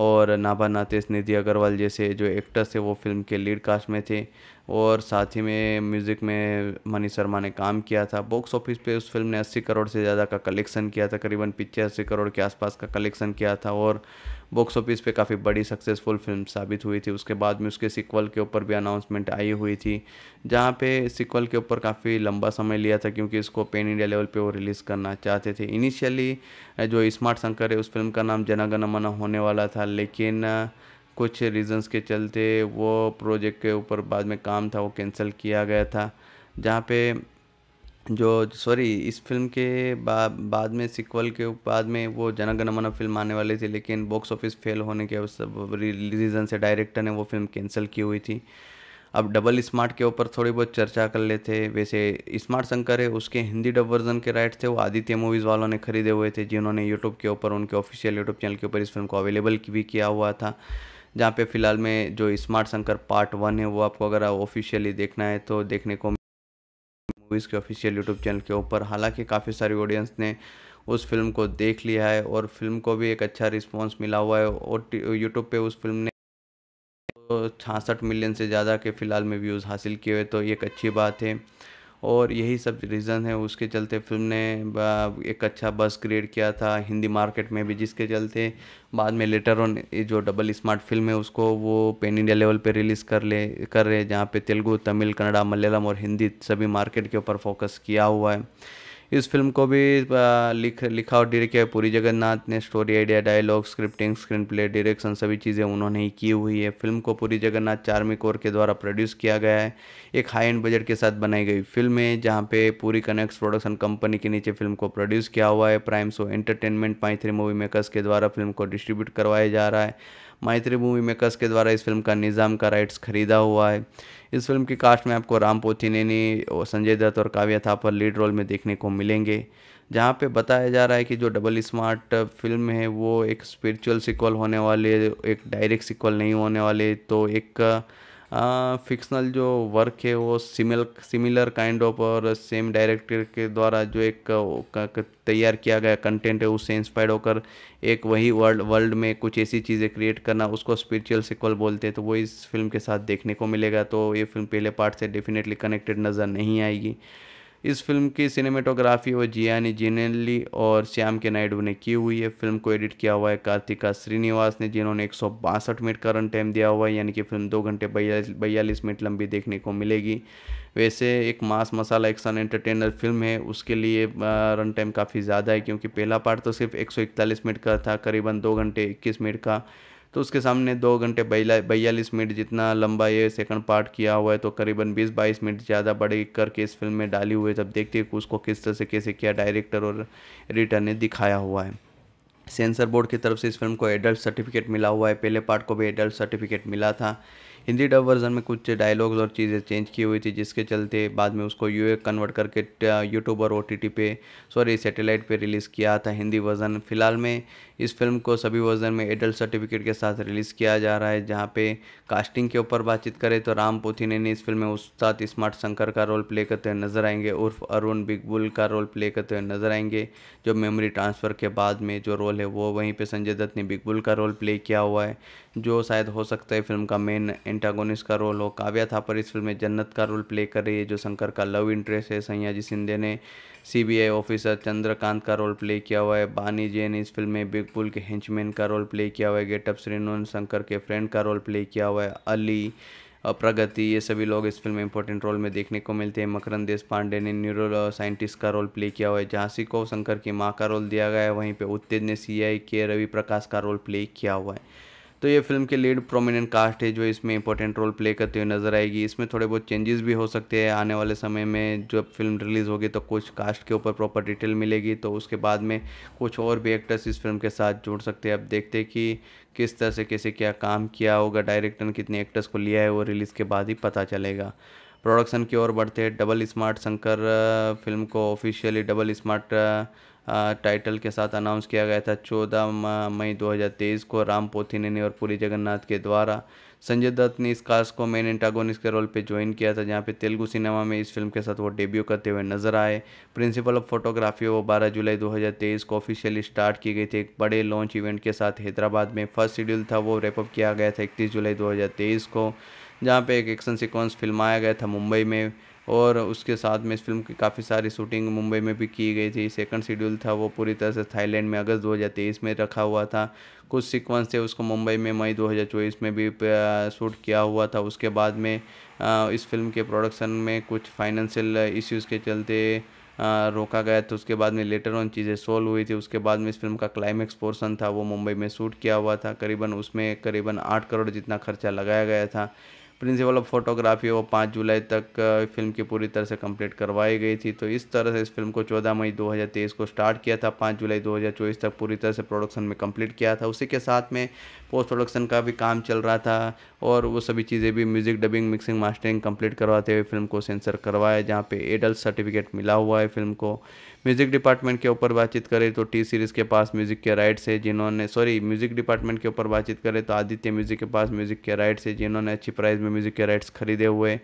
और नाभा नातेश निधि अग्रवाल जैसे जो एक्टर्स थे वो फिल्म के लीड कास्ट में थे और साथ ही में म्यूज़िक में मनी शर्मा ने काम किया था बॉक्स ऑफिस पे उस फिल्म ने 80 करोड़ से ज़्यादा का कलेक्शन किया था करीबन पिचासी करोड़ के आसपास का कलेक्शन किया था और बॉक्स ऑफिस पे काफ़ी बड़ी सक्सेसफुल फिल्म साबित हुई थी उसके बाद में उसके सिक्वल के ऊपर भी अनाउंसमेंट आई हुई थी जहाँ पे सिक्वल के ऊपर काफ़ी लंबा समय लिया था क्योंकि इसको पेन इंडिया लेवल पे वो रिलीज़ करना चाहते थे इनिशियली जो स्मार्ट शंकर है उस फिल्म का नाम जनागन मना होने वाला था लेकिन कुछ रीजंस के चलते वो प्रोजेक्ट के ऊपर बाद में काम था वो कैंसिल किया गया था जहाँ पे जो सॉरी इस फिल्म के बा, बाद में सिक्वल के बाद में वो जनगणमन फिल्म आने वाली थी लेकिन बॉक्स ऑफिस फेल होने के रीज़न से डायरेक्टर ने वो फिल्म कैंसिल की हुई थी अब डबल स्मार्ट के ऊपर थोड़ी बहुत चर्चा कर लेते वैसे स्मार्ट शंकर है उसके हिंदी डब वर्जन के राइट थे वो आदित्य मूवीज़ वालों ने खरीदे हुए थे जिन्होंने यूट्यूब के ऊपर उनके ऑफिशियल यूट्यूब चैनल के ऊपर इस फिल्म को अवेलेबल भी किया हुआ था जहाँ पे फिलहाल में जो स्मार्ट शंकर पार्ट वन है वो आपको अगर ऑफिशियली देखना है तो देखने को मूवीज़ के ऑफिशियल यूट्यूब चैनल के ऊपर हालांकि काफ़ी सारी ऑडियंस ने उस फिल्म को देख लिया है और फिल्म को भी एक अच्छा रिस्पॉन्स मिला हुआ है और यूट्यूब पे उस फिल्म ने छासठ मिलियन से ज़्यादा के फ़िलहाल में व्यूज़ हासिल किए हुए तो ये एक अच्छी बात है और यही सब रीज़न है उसके चलते फ़िल्म ने एक अच्छा बस क्रिएट किया था हिंदी मार्केट में भी जिसके चलते बाद में लेटर ऑन जो डबल स्मार्ट फ़िल्म है उसको वो पेन इंडिया लेवल पे रिलीज़ कर ले कर रहे हैं जहाँ पे तेलुगु तमिल कन्नड़ा मलयालम और हिंदी सभी मार्केट के ऊपर फोकस किया हुआ है इस फिल्म को भी लिख लिखा और डायरेक्ट किया पूरी जगन्नाथ ने story idea dialogue scripting screenplay direction सभी चीज़ें उन्होंने ही की हुई है फिल्म को पूरी जगन्नाथ चार्मी कोर के द्वारा प्रोड्यूस किया गया है एक हाई एंड बजट के साथ बनाई गई फिल्म है जहाँ पे पूरी कनेक्ट प्रोडक्शन कंपनी के नीचे फिल्म को प्रोड्यूस किया हुआ है prime show entertainment pi three movie makers के द्वारा फिल्म को डिस्ट्रीब्यूट करवाया जा रहा है माइत्री मूवी मेकर्स के द्वारा इस फिल्म का निज़ाम का राइट्स खरीदा हुआ है इस फिल्म की कास्ट में आपको राम नैनी और संजय दत्त और काव्या थापर लीड रोल में देखने को मिलेंगे जहाँ पे बताया जा रहा है कि जो डबल स्मार्ट फिल्म है वो एक स्पिरिचुअल सिक्वल होने वाले एक डायरेक्ट सिक्वल नहीं होने वाले तो एक फिक्सनल जो वर्क है वो सिमिल सिमिलर काइंड ऑफ और सेम डायरेक्टर के द्वारा जो एक तैयार किया गया कंटेंट है उससे इंस्पायर्ड होकर एक वही वर्ल्ड वर्ल्ड में कुछ ऐसी चीज़ें क्रिएट करना उसको स्पिरिचुअल सिक्वल बोलते हैं तो वो इस फिल्म के साथ देखने को मिलेगा तो ये फिल्म पहले पार्ट से डेफिनेटली कनेक्टेड नज़र नहीं आएगी इस फिल्म की सिनेमेटोग्राफी वो जियानी जिनेली और श्याम के नायडू ने की हुई है फिल्म को एडिट किया हुआ है कार्तिका श्रीनिवास ने जिन्होंने एक मिनट का रन टाइम दिया हुआ है यानी कि फिल्म दो घंटे बयालीस मिनट लंबी देखने को मिलेगी वैसे एक mass masala action entertainer film है उसके लिए रन टाइम काफ़ी ज़्यादा है क्योंकि पहला पार्ट तो सिर्फ एक मिनट का था करीबन दो घंटे इक्कीस मिनट का तो उसके सामने दो घंटे बयालीस मिनट जितना लंबा ये सेकंड पार्ट किया हुआ है तो करीबन बीस बाईस मिनट ज़्यादा बड़े करके इस फिल्म में डाली हुई है तब देखते हैं उसको किस तरह से कैसे किया डायरेक्टर और एडिटर ने दिखाया हुआ है सेंसर बोर्ड की तरफ से इस फिल्म को एडल्ट सर्टिफिकेट मिला हुआ है पहले पार्ट को भी एडल्ट सर्टिफिकेट मिला था हिंदी डब वर्ज़न में कुछ डायलॉग्स और चीज़ें चेंज की हुई थी जिसके चलते बाद में उसको यू कन्वर्ट करके यूट्यूब और ओ पे सॉरी सेटेलाइट पे रिलीज़ किया था हिंदी वर्ज़न फ़िलहाल में इस फिल्म को सभी वर्ज़न में एडल्ट सर्टिफिकेट के साथ रिलीज़ किया जा रहा है जहाँ पे कास्टिंग के ऊपर बातचीत करें तो राम पोथी ने इस फिल्म में उस्ताद स्मार्ट शंकर का रोल प्ले करते हुए नजर आएंगे उर्फ अरुण बिगबुल का रोल प्ले करते हुए नजर आएंगे जो मेमोरी ट्रांसफ़र के बाद में जो रोल है वो वहीं पे संजय दत्त ने बिगबुल का रोल प्ले किया हुआ है जो शायद हो सकता है फिल्म का मेन एंटागोनिस्ट का रोल हो काव्या पर इस फिल्म में जन्नत का रोल प्ले कर रही है जो शंकर का लव इंटरेस्ट है सयाजी सिंधे ने सीबीआई ऑफिसर चंद्रकांत का रोल प्ले किया हुआ है बानी जैन इस फिल्म में बिग बुल के हेंचमैन का रोल प्ले किया हुआ है गेटअप श्रीनोन शंकर के फ्रेंड का रोल प्ले किया हुआ है अली प्रगति ये सभी लोग इस फिल्म में इंपॉर्टेंट रोल में देखने को मिलते हैं मकरंद देश पांडे ने न्यूरो साइंटिस्ट का रोल प्ले किया हुआ है झांसी को शंकर की माँ का रोल दिया गया है वहीं पे उत्तेज ने सीआई के रवि प्रकाश का रोल प्ले किया हुआ है तो ये फिल्म के लीड प्रोमिनेंट कास्ट है जो इसमें इंपॉर्टेंट रोल प्ले करते हुए नजर आएगी इसमें थोड़े बहुत चेंजेस भी हो सकते हैं आने वाले समय में जब फिल्म रिलीज़ होगी तो कुछ कास्ट के ऊपर प्रॉपर डिटेल मिलेगी तो उसके बाद में कुछ और भी एक्टर्स इस फिल्म के साथ जुड़ सकते हैं अब देखते हैं कि किस तरह से कैसे क्या काम किया होगा डायरेक्टर ने कितने एक्टर्स को लिया है वो रिलीज़ के बाद ही पता चलेगा प्रोडक्शन की ओर बढ़ते डबल स्मार्ट शंकर फिल्म को ऑफिशियली डबल स्मार्ट टाइटल के साथ अनाउंस किया गया था 14 मई 2023 को राम ने और पुरी जगन्नाथ के द्वारा संजय दत्त ने इस कास्ट को मेन एंटागोनिस के रोल पे ज्वाइन किया था जहाँ पे तेलुगु सिनेमा में इस फिल्म के साथ वो डेब्यू करते हुए नजर आए प्रिंसिपल ऑफ फोटोग्राफी वो 12 जुलाई 2023 को ऑफिशियली स्टार्ट की गई थी एक बड़े लॉन्च इवेंट के साथ हैदराबाद में फर्स्ट शेड्यूल था वो रेपअप किया गया था इकतीस जुलाई दो को जहाँ पे एक एक्शन सिक्वेंस फिल्माया गया था मुंबई में और उसके साथ में इस फिल्म की काफ़ी सारी शूटिंग मुंबई में भी की गई थी सेकंड शेड्यूल था वो पूरी तरह से थाईलैंड में अगस्त 2023 में रखा हुआ था कुछ सीक्वेंस थे उसको मुंबई में मई 2024 में भी शूट किया हुआ था उसके बाद में इस फिल्म के प्रोडक्शन में कुछ फाइनेंशियल इश्यूज़ के चलते रोका गया था उसके बाद में लेटर ऑन चीज़ें सोल्व हुई थी उसके बाद में इस फिल्म का क्लाइमेक्स पोर्सन था वो मुंबई में शूट किया हुआ था करीबन उसमें करीबन आठ करोड़ जितना खर्चा लगाया गया था प्रिंसिपल ऑफ फोटोग्राफी वो पाँच जुलाई तक फिल्म की पूरी तरह से कंप्लीट करवाई गई थी तो इस तरह से इस फिल्म को 14 मई 2023 को स्टार्ट किया था पाँच जुलाई 2024 तक पूरी तरह से प्रोडक्शन में कंप्लीट किया था उसी के साथ में पोस्ट प्रोडक्शन का भी काम चल रहा था और वो सभी चीज़ें भी music dubbing mixing mastering complete करवाते हुए फिल्म को सेंसर करवाया जहाँ पर एडल्ट सर्टिफिकेट मिला हुआ है फिल्म को म्यूज़िक डिपार्टमेंट के ऊपर बातचीत करें तो टी सीरीज़ के पास म्यूज़िक के राइट्स है जिन्होंने सॉरी म्यूज़िक डिपार्टमेंट के ऊपर बातचीत करें तो आदित्य म्यूज़िक के पास म्यूज़िक के राइट्स है जिन्होंने अच्छी प्राइस में म्यूज़िक के राइट्स खरीदे हुए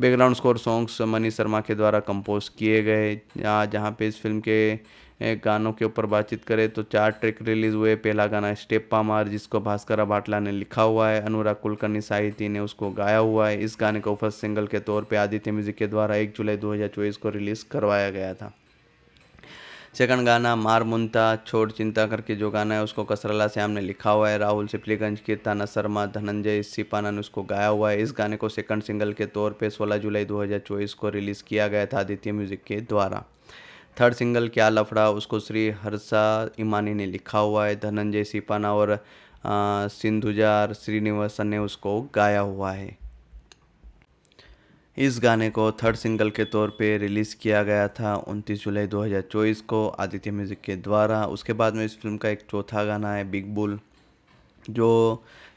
background score songs Mani Sharma के द्वारा कंपोज किए गए जहाँ जहाँ पे इस फिल्म के गानों के ऊपर बातचीत करें तो चार ट्रैक रिलीज़ हुए पहला गाना स्टेप्पा मार जिसको भास्कर भाटला ने लिखा हुआ है अनुराग कुलकर्णी साहित्य ने उसको गाया हुआ है इस गाने को फर्स्ट सिंगल के तौर पे आदित्य म्यूज़िक के द्वारा एक जुलाई दो को रिलीज़ करवाया गया था सेकंड गाना मार मुनता छोड़ चिंता करके जो गाना है उसको कसरला श्याम ने लिखा हुआ है राहुल सिपलीगंज के ताना शर्मा धनंजय सिपाना ने उसको गाया हुआ है इस गाने को सेकंड सिंगल के तौर पे 16 जुलाई 2024 को रिलीज़ किया गया था आदित्य म्यूज़िक के द्वारा थर्ड सिंगल क्या लफड़ा उसको श्री हर्षा इमानी ने लिखा हुआ है धनंजय सिपाना और सिंधुजार श्रीनिवासन ने उसको गाया हुआ है इस गाने को थर्ड सिंगल के तौर पे रिलीज़ किया गया था 29 जुलाई 2024 को आदित्य म्यूज़िक के द्वारा उसके बाद में इस फिल्म का एक चौथा गाना है बिग बुल जो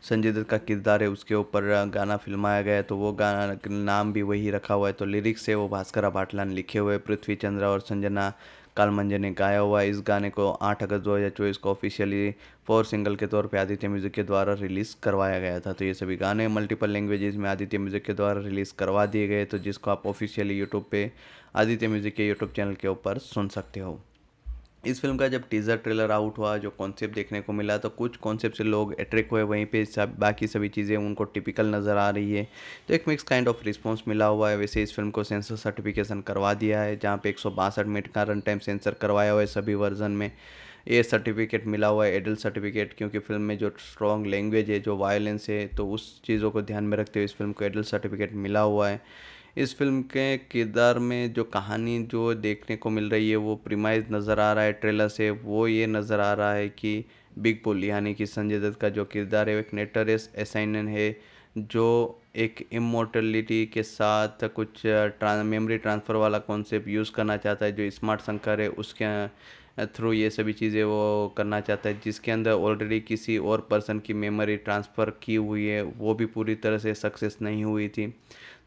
संजय दत्त का किरदार है उसके ऊपर गाना फिल्माया गया है तो वो गाना नाम भी वही रखा हुआ है तो लिरिक्स है वो भास्कर भाटला ने लिखे हुए पृथ्वी चंद्रा और संजना काल मंजर ने गाया हुआ इस गाने को 8 अगस्त 2024 को ऑफिशियली फोर सिंगल के तौर पे आदित्य म्यूजिक के द्वारा रिलीज़ करवाया गया था तो ये सभी गाने मल्टीपल लैंग्वेजेस में आदित्य म्यूजिक के द्वारा रिलीज़ करवा दिए गए तो जिसको आप ऑफिशियली यूट्यूब पे आदित्य म्यूजिक के यूट्यूब चैनल के ऊपर सुन सकते हो इस फिल्म का जब टीज़र ट्रेलर आउट हुआ जो कॉन्सेप्ट देखने को मिला तो कुछ कॉन्सेप्ट से लोग अट्रैक्ट हुए वहीं पे सब बाकी सभी चीज़ें उनको टिपिकल नज़र आ रही है तो एक मिक्स काइंड ऑफ रिस्पॉन्स मिला हुआ है वैसे इस फिल्म को सेंसर सर्टिफिकेशन करवा दिया है जहाँ पे एक मिनट का रन टाइम सेंसर करवाया हुआ है सभी वर्जन में ए सर्टिफिकेट मिला हुआ है एडल्ट सर्टिफिकेट क्योंकि फिल्म में जो स्ट्रॉन्ग लैंग्वेज है जो वायलेंस है तो उस चीज़ों को ध्यान में रखते हुए इस फिल्म को एडल्ट सर्टिफिकेट मिला हुआ है इस फ़िल्म के किरदार में जो कहानी जो देखने को मिल रही है वो प्रीमाइज़ नज़र आ रहा है ट्रेलर से वो ये नज़र आ रहा है कि बिग पुल यानी कि संजय दत्त का जो किरदार है वो एक नेटरस असाइनन है जो एक इमोटलिटी के साथ कुछ ट्रां मेमोरी ट्रांसफ़र वाला कॉन्सेप्ट यूज़ करना चाहता है जो स्मार्ट शंकर है उसके थ्रू ये सभी चीज़ें वो करना चाहता है जिसके अंदर ऑलरेडी किसी और पर्सन की मेमोरी ट्रांसफ़र की हुई है वो भी पूरी तरह से सक्सेस नहीं हुई थी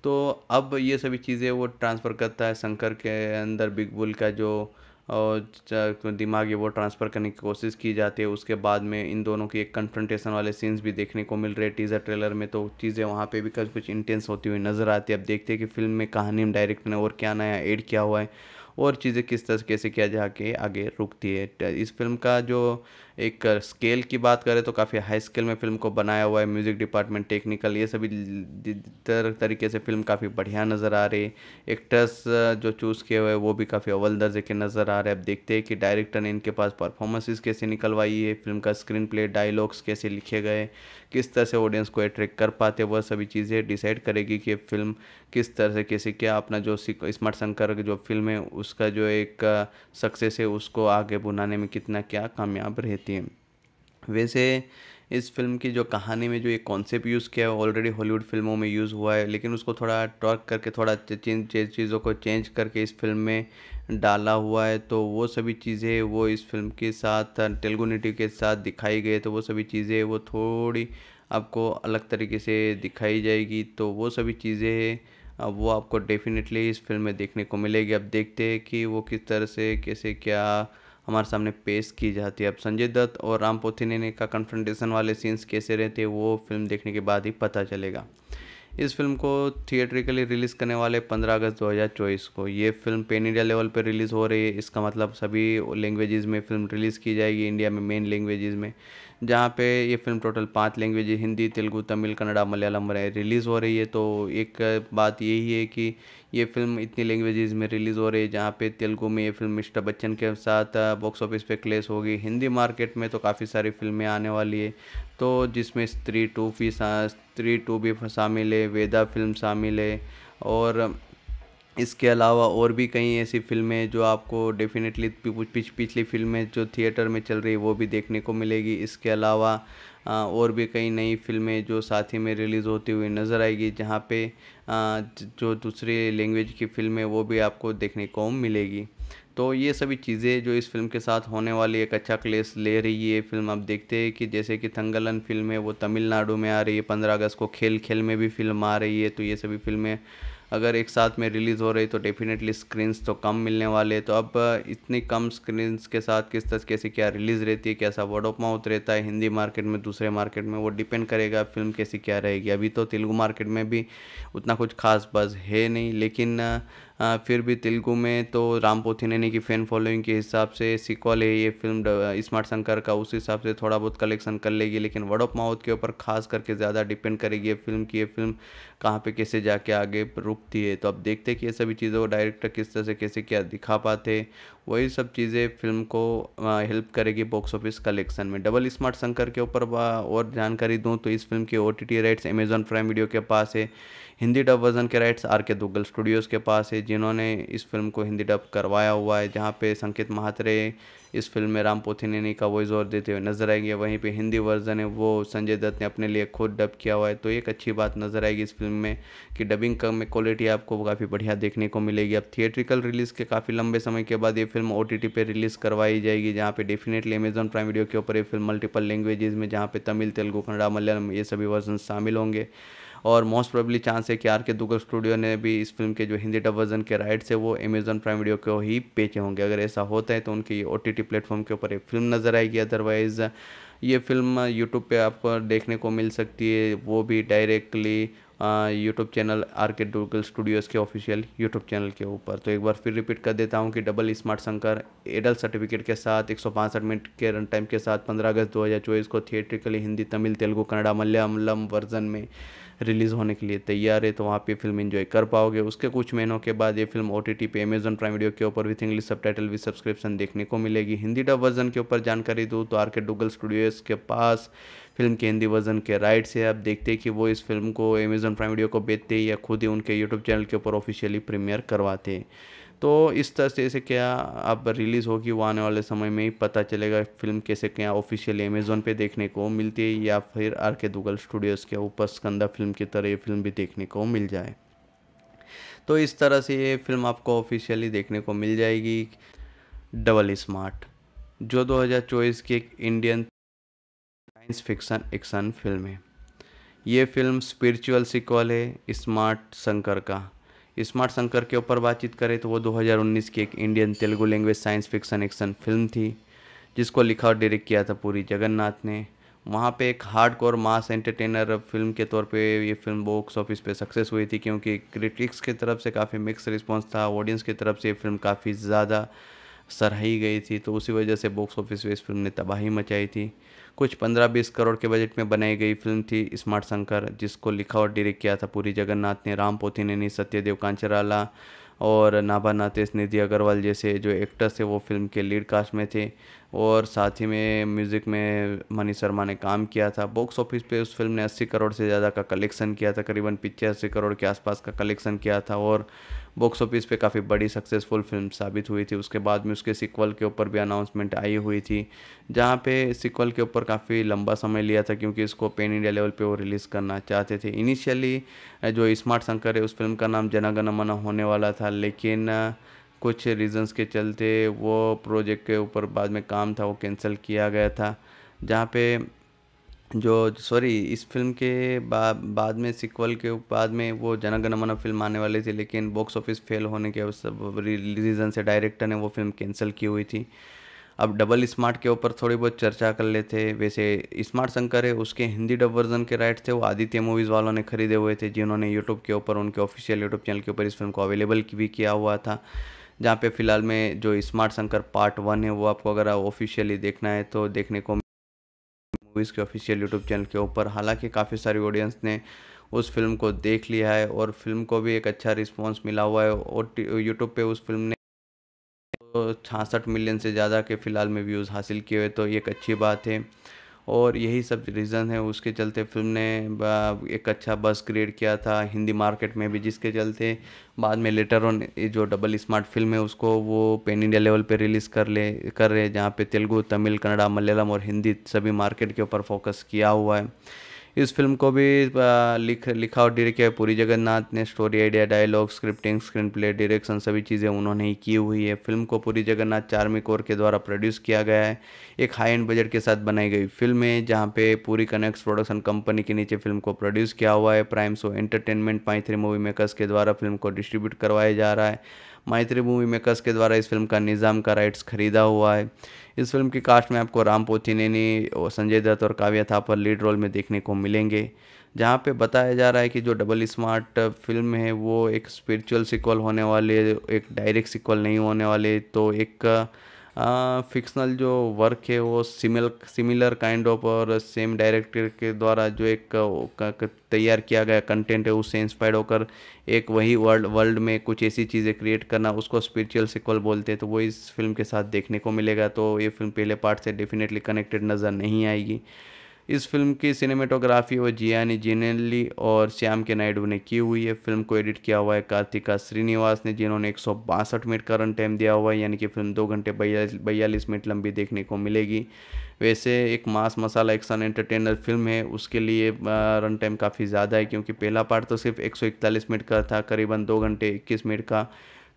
तो अब ये सभी चीज़ें वो ट्रांसफ़र करता है शंकर के अंदर बिग बुल का जो दिमाग है वो ट्रांसफ़र करने की कोशिश की जाती है उसके बाद में इन दोनों की एक कन्फ्रंटेशन वाले सीन्स भी देखने को मिल रहे टीज़र ट्रेलर में तो चीज़ें वहाँ पे भी कुछ कुछ इंटेंस होती हुई नज़र आती है अब देखते हैं कि फिल्म में कहानी में डायरेक्टर ने और क्या नया ऐड किया हुआ है और चीज़ें किस तरह से कैसे किया जाके आगे रुकती है इस फिल्म का जो एक स्केल की बात करें तो काफ़ी हाई स्केल में फ़िल्म को बनाया हुआ है म्यूज़िक डिपार्टमेंट टेक्निकल ये सभी तरीके से फ़िल्म काफ़ी बढ़िया नज़र आ रही है एक्टर्स जो चूज़ किए हुए वो भी काफ़ी अव्वल दर्जे के नज़र आ रहे हैं अब देखते हैं कि डायरेक्टर ने इनके पास परफॉर्मेंसेज कैसे निकलवाई है फिल्म का स्क्रीन प्ले डायलॉग्स कैसे लिखे गए किस तरह से ऑडियंस को अट्रैक्ट कर पाते वह सभी चीज़ें डिसाइड करेगी कि फिल्म किस तरह से कैसे क्या अपना जो स्मार्ट शंकर जो फिल्म है उसका जो एक सक्सेस है उसको आगे बुनाने में कितना क्या कामयाब रहता देखती हैं वैसे इस फिल्म की जो कहानी में जो ये कॉन्सेप्ट यूज़ किया है ऑलरेडी हॉलीवुड फिल्मों में यूज़ हुआ है लेकिन उसको थोड़ा टॉर्क करके थोड़ा चेंज चीज़ों को चेंज करके इस फिल्म में डाला हुआ है तो वो सभी चीज़ें वो इस फिल्म के साथ तेलुगु नेटिव के साथ दिखाई गई तो वो सभी चीज़ें वो थोड़ी आपको अलग तरीके से दिखाई जाएगी तो वो सभी चीज़ें अब वो आपको डेफिनेटली इस फिल्म में देखने को मिलेगी अब देखते हैं कि वो किस तरह से कैसे क्या हमारे सामने पेश की जाती है अब संजय दत्त और राम पोथिनेनी का कन्फ्रंटेशन वाले सीन्स कैसे रहते हैं वो फिल्म देखने के बाद ही पता चलेगा इस फिल्म को थिएट्रिकली रिलीज़ करने वाले 15 अगस्त 2024 को ये फिल्म पेन इंडिया लेवल पर रिलीज़ हो रही है इसका मतलब सभी लैंग्वेजेस में फिल्म रिलीज़ की जाएगी इंडिया में मेन लैंग्वेजेस में जहाँ पे ये फ़िल्म टोटल पाँच लैंग्वेज हिंदी तेलुगू तमिल कन्नड़ा मलयालम में रिलीज़ हो रही है तो एक बात यही है कि ये फ़िल्म इतनी लैंग्वेजेस में रिलीज़ हो रही है जहाँ पे तेलुगू में ये फ़िल्म मिस्टर बच्चन के साथ बॉक्स ऑफिस पे क्लेश होगी हिंदी मार्केट में तो काफ़ी सारी फिल्में आने वाली है तो जिसमें स्त्री टू भी स्त्री टू भी शामिल है वेदा फिल्म शामिल है और इसके अलावा और भी कई ऐसी फ़िल्में जो आपको डेफ़िनेटली पिछली फ़िल्में जो थिएटर में चल रही है वो भी देखने को मिलेगी इसके अलावा और भी कई नई फ़िल्में जो साथ ही में रिलीज़ होती हुई नज़र आएगी जहाँ पे जो दूसरे लैंग्वेज की फ़िल्में वो भी आपको देखने को मिलेगी तो ये सभी चीज़ें जो इस फिल्म के साथ होने वाली एक अच्छा क्लेस ले रही है फिल्म आप देखते हैं कि जैसे कि थंगलन फिल्म है वो तमिलनाडु में आ रही है पंद्रह अगस्त को खेल खेल में भी फिल्म आ रही है तो ये सभी फिल्में अगर एक साथ में रिलीज़ हो रही तो डेफिनेटली स्क्रीन्स तो कम मिलने वाले तो अब इतनी कम स्क्रीन्स के साथ किस तरह कैसे क्या रिलीज़ रहती है कैसा वर्ड ऑफ माउथ रहता है हिंदी मार्केट में दूसरे मार्केट में वो डिपेंड करेगा फिल्म कैसी क्या रहेगी अभी तो तेलुगु मार्केट में भी उतना कुछ खास बज़ है नहीं लेकिन फिर भी तेलुगु में तो राम पोथीनेनी की फ़ैन फॉलोइंग के हिसाब से सिक्वल है ये फ़िल्म स्मार्ट शंकर का उस हिसाब से थोड़ा बहुत कलेक्शन कर लेगी लेकिन वर्ड ऑफ माउथ के ऊपर खास करके ज़्यादा डिपेंड करेगी ये फिल्म की ये फिल्म कहाँ पे कैसे जाके आगे रुकती है तो अब देखते हैं कि ये सभी चीज़ों को डायरेक्टर किस तरह से कैसे क्या दिखा पाते वही सब चीज़ें फिल्म को हेल्प करेगी बॉक्स ऑफिस कलेक्शन में डबल स्मार्ट शंकर के ऊपर और जानकारी दूँ तो इस फिल्म के O T T rights Amazon prime video के पास है हिंदी डब वर्ज़न के rights R K Duggal Studios के पास है जिन्होंने इस फिल्म को हिंदी डब करवाया हुआ है जहाँ पे संकेत महात्रे इस फिल्म में राम पोथिनेनी का वॉइस ओवर देते हुए नजर आएंगे वहीं पे हिंदी वर्जन है वो संजय दत्त ने अपने लिए खुद डब किया हुआ है तो एक अच्छी बात नजर आएगी इस फिल्म में कि डबिंग कम में क्वालिटी आपको काफ़ी बढ़िया देखने को मिलेगी अब थिएट्रिकल रिलीज़ के काफ़ी लंबे समय के बाद ये फिल्म ओ टी पे रिलीज़ करवाई जाएगी जहाँ पे डेफिनेटली अमेजन प्राइम वीडियो के ऊपर ये फिल्म मल्टीपल लैंग्वेजेज में जहाँ पे तमिल तेलुगु कन्नड़ा मलयालम ये सभी वर्जन शामिल होंगे और मोस्ट प्रोबली चांस है कि आर के दुगल स्टूडियो ने भी इस फिल्म के जो हिंदी डब वर्जन के राइट्स है वो अमेजन प्राइम वीडियो को ही बेचे होंगे अगर ऐसा होता है तो उनकी ओ टी टी प्लेटफॉर्म के ऊपर एक फिल्म नज़र आएगी अदरवाइज़ ये फिल्म यूट्यूब पे आपको देखने को मिल सकती है वो भी directly YouTube channel R K Duggal Studios के ऑफिशियल यूट्यूब चैनल के ऊपर तो एक बार फिर रिपीट कर देता हूँ कि डबल स्मार्ट शंकर एडल सर्टिफिकेट के साथ एक मिनट के रन टाइम के साथ पंद्रह अगस्त दो को थिएट्रिकली हिंदी तमिल तेलुगू कन्नड़ा मलयालम वर्जन में रिलीज़ होने के लिए तैयार है तो वहाँ पे फिल्म इन्जॉय कर पाओगे उसके कुछ महीनों के बाद ये फिल्म ओ टी टी पे अमेजन प्राइम वीडियो के ऊपर with English subtitle with subscription देखने को मिलेगी हिंदी डब वर्जन के ऊपर जानकारी दूँ तो आर के डुगल स्टूडियोज़ के पास फिल्म के हिंदी वर्जन के राइट्स है आप देखते हैं कि वो इस फिल्म को अमेजन प्राइम वीडियो को बेचते या खुद ही उनके यूट्यूब चैनल के ऊपर ऑफिशियली प्रीमियर करवाते हैं तो इस तरह से इसे क्या अब रिलीज़ होगी वो आने वाले समय में ही पता चलेगा फिल्म कैसे क्या ऑफिशियली अमेज़ोन पे देखने को मिलती है या फिर आर के दुगल स्टूडियोज़ के ऊपर स्कंदा फिल्म की तरह ये फिल्म भी देखने को मिल जाए तो इस तरह से ये फिल्म आपको ऑफिशियली देखने को मिल जाएगी डबल स्मार्ट जो 2024 की एक Indian science fiction action film है ये फिल्म स्पिरिचुअल सिक्वल है स्मार्ट शंकर का स्मार्ट शंकर के ऊपर बातचीत करें तो वो 2019 की एक Indian Telugu language science fiction action film थी जिसको लिखा और डायरेक्ट किया था पूरी जगन्नाथ ने वहाँ पे एक hard core mass entertainer film के तौर पे ये फिल्म बॉक्स ऑफिस पे सक्सेस हुई थी क्योंकि क्रिटिक्स की तरफ से काफ़ी मिक्स रिस्पॉन्स था ऑडियंस की तरफ से ये फिल्म काफ़ी ज़्यादा सराही गई थी तो उसी वजह से बॉक्स ऑफिस पर इस फिल्म ने तबाही मचाई थी कुछ पंद्रह बीस करोड़ के बजट में बनाई गई फिल्म थी स्मार्ट शंकर जिसको लिखा और डायरेक्ट किया था पूरी जगन्नाथ ने राम पोथी ने नी सत्यदेव कांचराला और नाभा नातेश निधि अग्रवाल जैसे जो एक्टर्स थे वो फिल्म के लीड कास्ट में थे और साथ ही में म्यूज़िक में मनी शर्मा ने काम किया था बॉक्स ऑफिस पे उस फिल्म ने 80 करोड़ से ज़्यादा का कलेक्शन किया था करीबन पिचासी करोड़ के आसपास का कलेक्शन किया था और बॉक्स ऑफिस पे काफ़ी बड़ी सक्सेसफुल फिल्म साबित हुई थी उसके बाद में उसके सिक्वल के ऊपर भी अनाउंसमेंट आई हुई थी जहाँ पे सिक्वल के ऊपर काफ़ी लंबा समय लिया था क्योंकि इसको पेन इंडिया लेवल पे वो रिलीज़ करना चाहते थे इनिशियली जो स्मार्ट शंकर है उस फिल्म का नाम जनागण मना होने वाला था लेकिन कुछ रीज़न्स के चलते वो प्रोजेक्ट के ऊपर बाद में काम था वो कैंसिल किया गया था जहाँ पे जो सॉरी इस फिल्म के बा, बाद में सिक्वल के बाद में वो जन फिल्म आने वाली थी लेकिन बॉक्स ऑफिस फेल होने के सब रीज़न से डायरेक्टर ने वो फिल्म कैंसिल की हुई थी अब डबल स्मार्ट के ऊपर थोड़ी बहुत चर्चा कर लेते वैसे स्मार्ट शंकर है उसके हिंदी डब वर्जन के राइट थे वो आदित्य मूवीज़ वालों ने खरीदे हुए थे जिन्होंने यूट्यूब के ऊपर उनके ऑफिशियल यूट्यूब चैनल के ऊपर इस फिल्म को अवेलेबल भी किया हुआ था जहाँ पे फ़िलहाल में जो स्मार्ट शंकर पार्ट वन है वो आपको अगर ऑफिशियली देखना है तो देखने को मूवीज़ के ऑफिशियल यूट्यूब चैनल के ऊपर हालांकि काफ़ी सारी ऑडियंस ने उस फिल्म को देख लिया है और फिल्म को भी एक अच्छा रिस्पॉन्स मिला हुआ है और यूट्यूब पर उस फिल्म ने तो छासठ मिलियन से ज़्यादा के फ़िलहाल में व्यूज़ हासिल किए हुए तो ये एक अच्छी बात है और यही सब रीज़न है उसके चलते फ़िल्म ने एक अच्छा बस क्रिएट किया था हिंदी मार्केट में भी जिसके चलते बाद में लेटर ऑन जो डबल स्मार्ट फ़िल्म है उसको वो पेन इंडिया लेवल पे रिलीज़ कर ले कर रहे हैं जहाँ पे तेलुगु तमिल कन्नड़ा मलयालम और हिंदी सभी मार्केट के ऊपर फोकस किया हुआ है इस फिल्म को भी लिख लिखा और डायरेक्ट किया पूरी जगन्नाथ ने story idea dialogue scripting screenplay direction सभी चीज़ें उन्होंने ही की हुई है फिल्म को पूरी जगन्नाथ चार्मी कोर के द्वारा प्रोड्यूस किया गया है एक हाई एंड बजट के साथ बनाई गई फिल्म है जहाँ पे पूरी कनेक्ट प्रोडक्शन कंपनी के नीचे फिल्म को प्रोड्यूस किया हुआ है prime show entertainment pi three movie makers के द्वारा फिल्म को डिस्ट्रीब्यूट करवाया जा रहा है माइत्री मूवी मेकर्स के द्वारा इस फिल्म का निज़ाम का राइट्स खरीदा हुआ है इस फिल्म की कास्ट में आपको राम पोथीनेनी और संजय दत्त और काव्या थापर लीड रोल में देखने को मिलेंगे जहाँ पे बताया जा रहा है कि जो डबल स्मार्ट फिल्म है वो एक स्पिरिचुअल सिक्वल होने वाले एक डायरेक्ट सिक्वल नहीं होने वाले तो एक फिक्सनल जो वर्क है वो सिमिल सिमिलर काइंड ऑफ और सेम डायरेक्टर के द्वारा जो एक तैयार किया गया कंटेंट है उससे इंस्पायर्ड होकर एक वही वर्ल्ड वर्ल्ड में कुछ ऐसी चीज़ें क्रिएट करना उसको स्पिरिचुअल सिक्वल बोलते हैं तो वो इस फिल्म के साथ देखने को मिलेगा तो ये फिल्म पहले पार्ट से डेफिनेटली कनेक्टेड नज़र नहीं आएगी इस फिल्म की सिनेमेटोग्राफी वो जियानी जिनेली और श्याम के नायडू ने की हुई है फिल्म को एडिट किया हुआ है कार्तिका श्रीनिवास ने जिन्होंने एक मिनट का रन टाइम दिया हुआ है यानी कि फिल्म दो घंटे बयालीस मिनट लंबी देखने को मिलेगी वैसे एक mass masala action entertainer film है उसके लिए रन टाइम काफ़ी ज़्यादा है क्योंकि पहला पार्ट तो सिर्फ एक मिनट का था करीबन दो घंटे इक्कीस मिनट का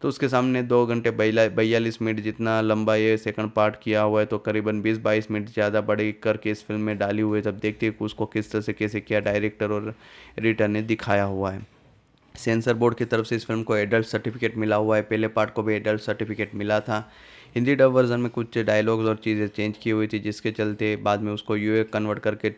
तो उसके सामने दो घंटे बयालीस मिनट जितना लंबा ये सेकंड पार्ट किया हुआ है तो करीबन बीस बाईस मिनट ज़्यादा बड़े करके इस फिल्म में डाली हुई है तब देखते हैं कि उसको किस तरह से कैसे किया डायरेक्टर और एडिटर ने दिखाया हुआ है सेंसर बोर्ड की तरफ से इस फिल्म को एडल्ट सर्टिफिकेट मिला हुआ है पहले पार्ट को भी एडल्ट सर्टिफिकेट मिला था हिंदी डब वर्जन में कुछ डायलॉग्स और चीज़ें चेंज की हुई थी जिसके चलते बाद में उसको यू कन्वर्ट करके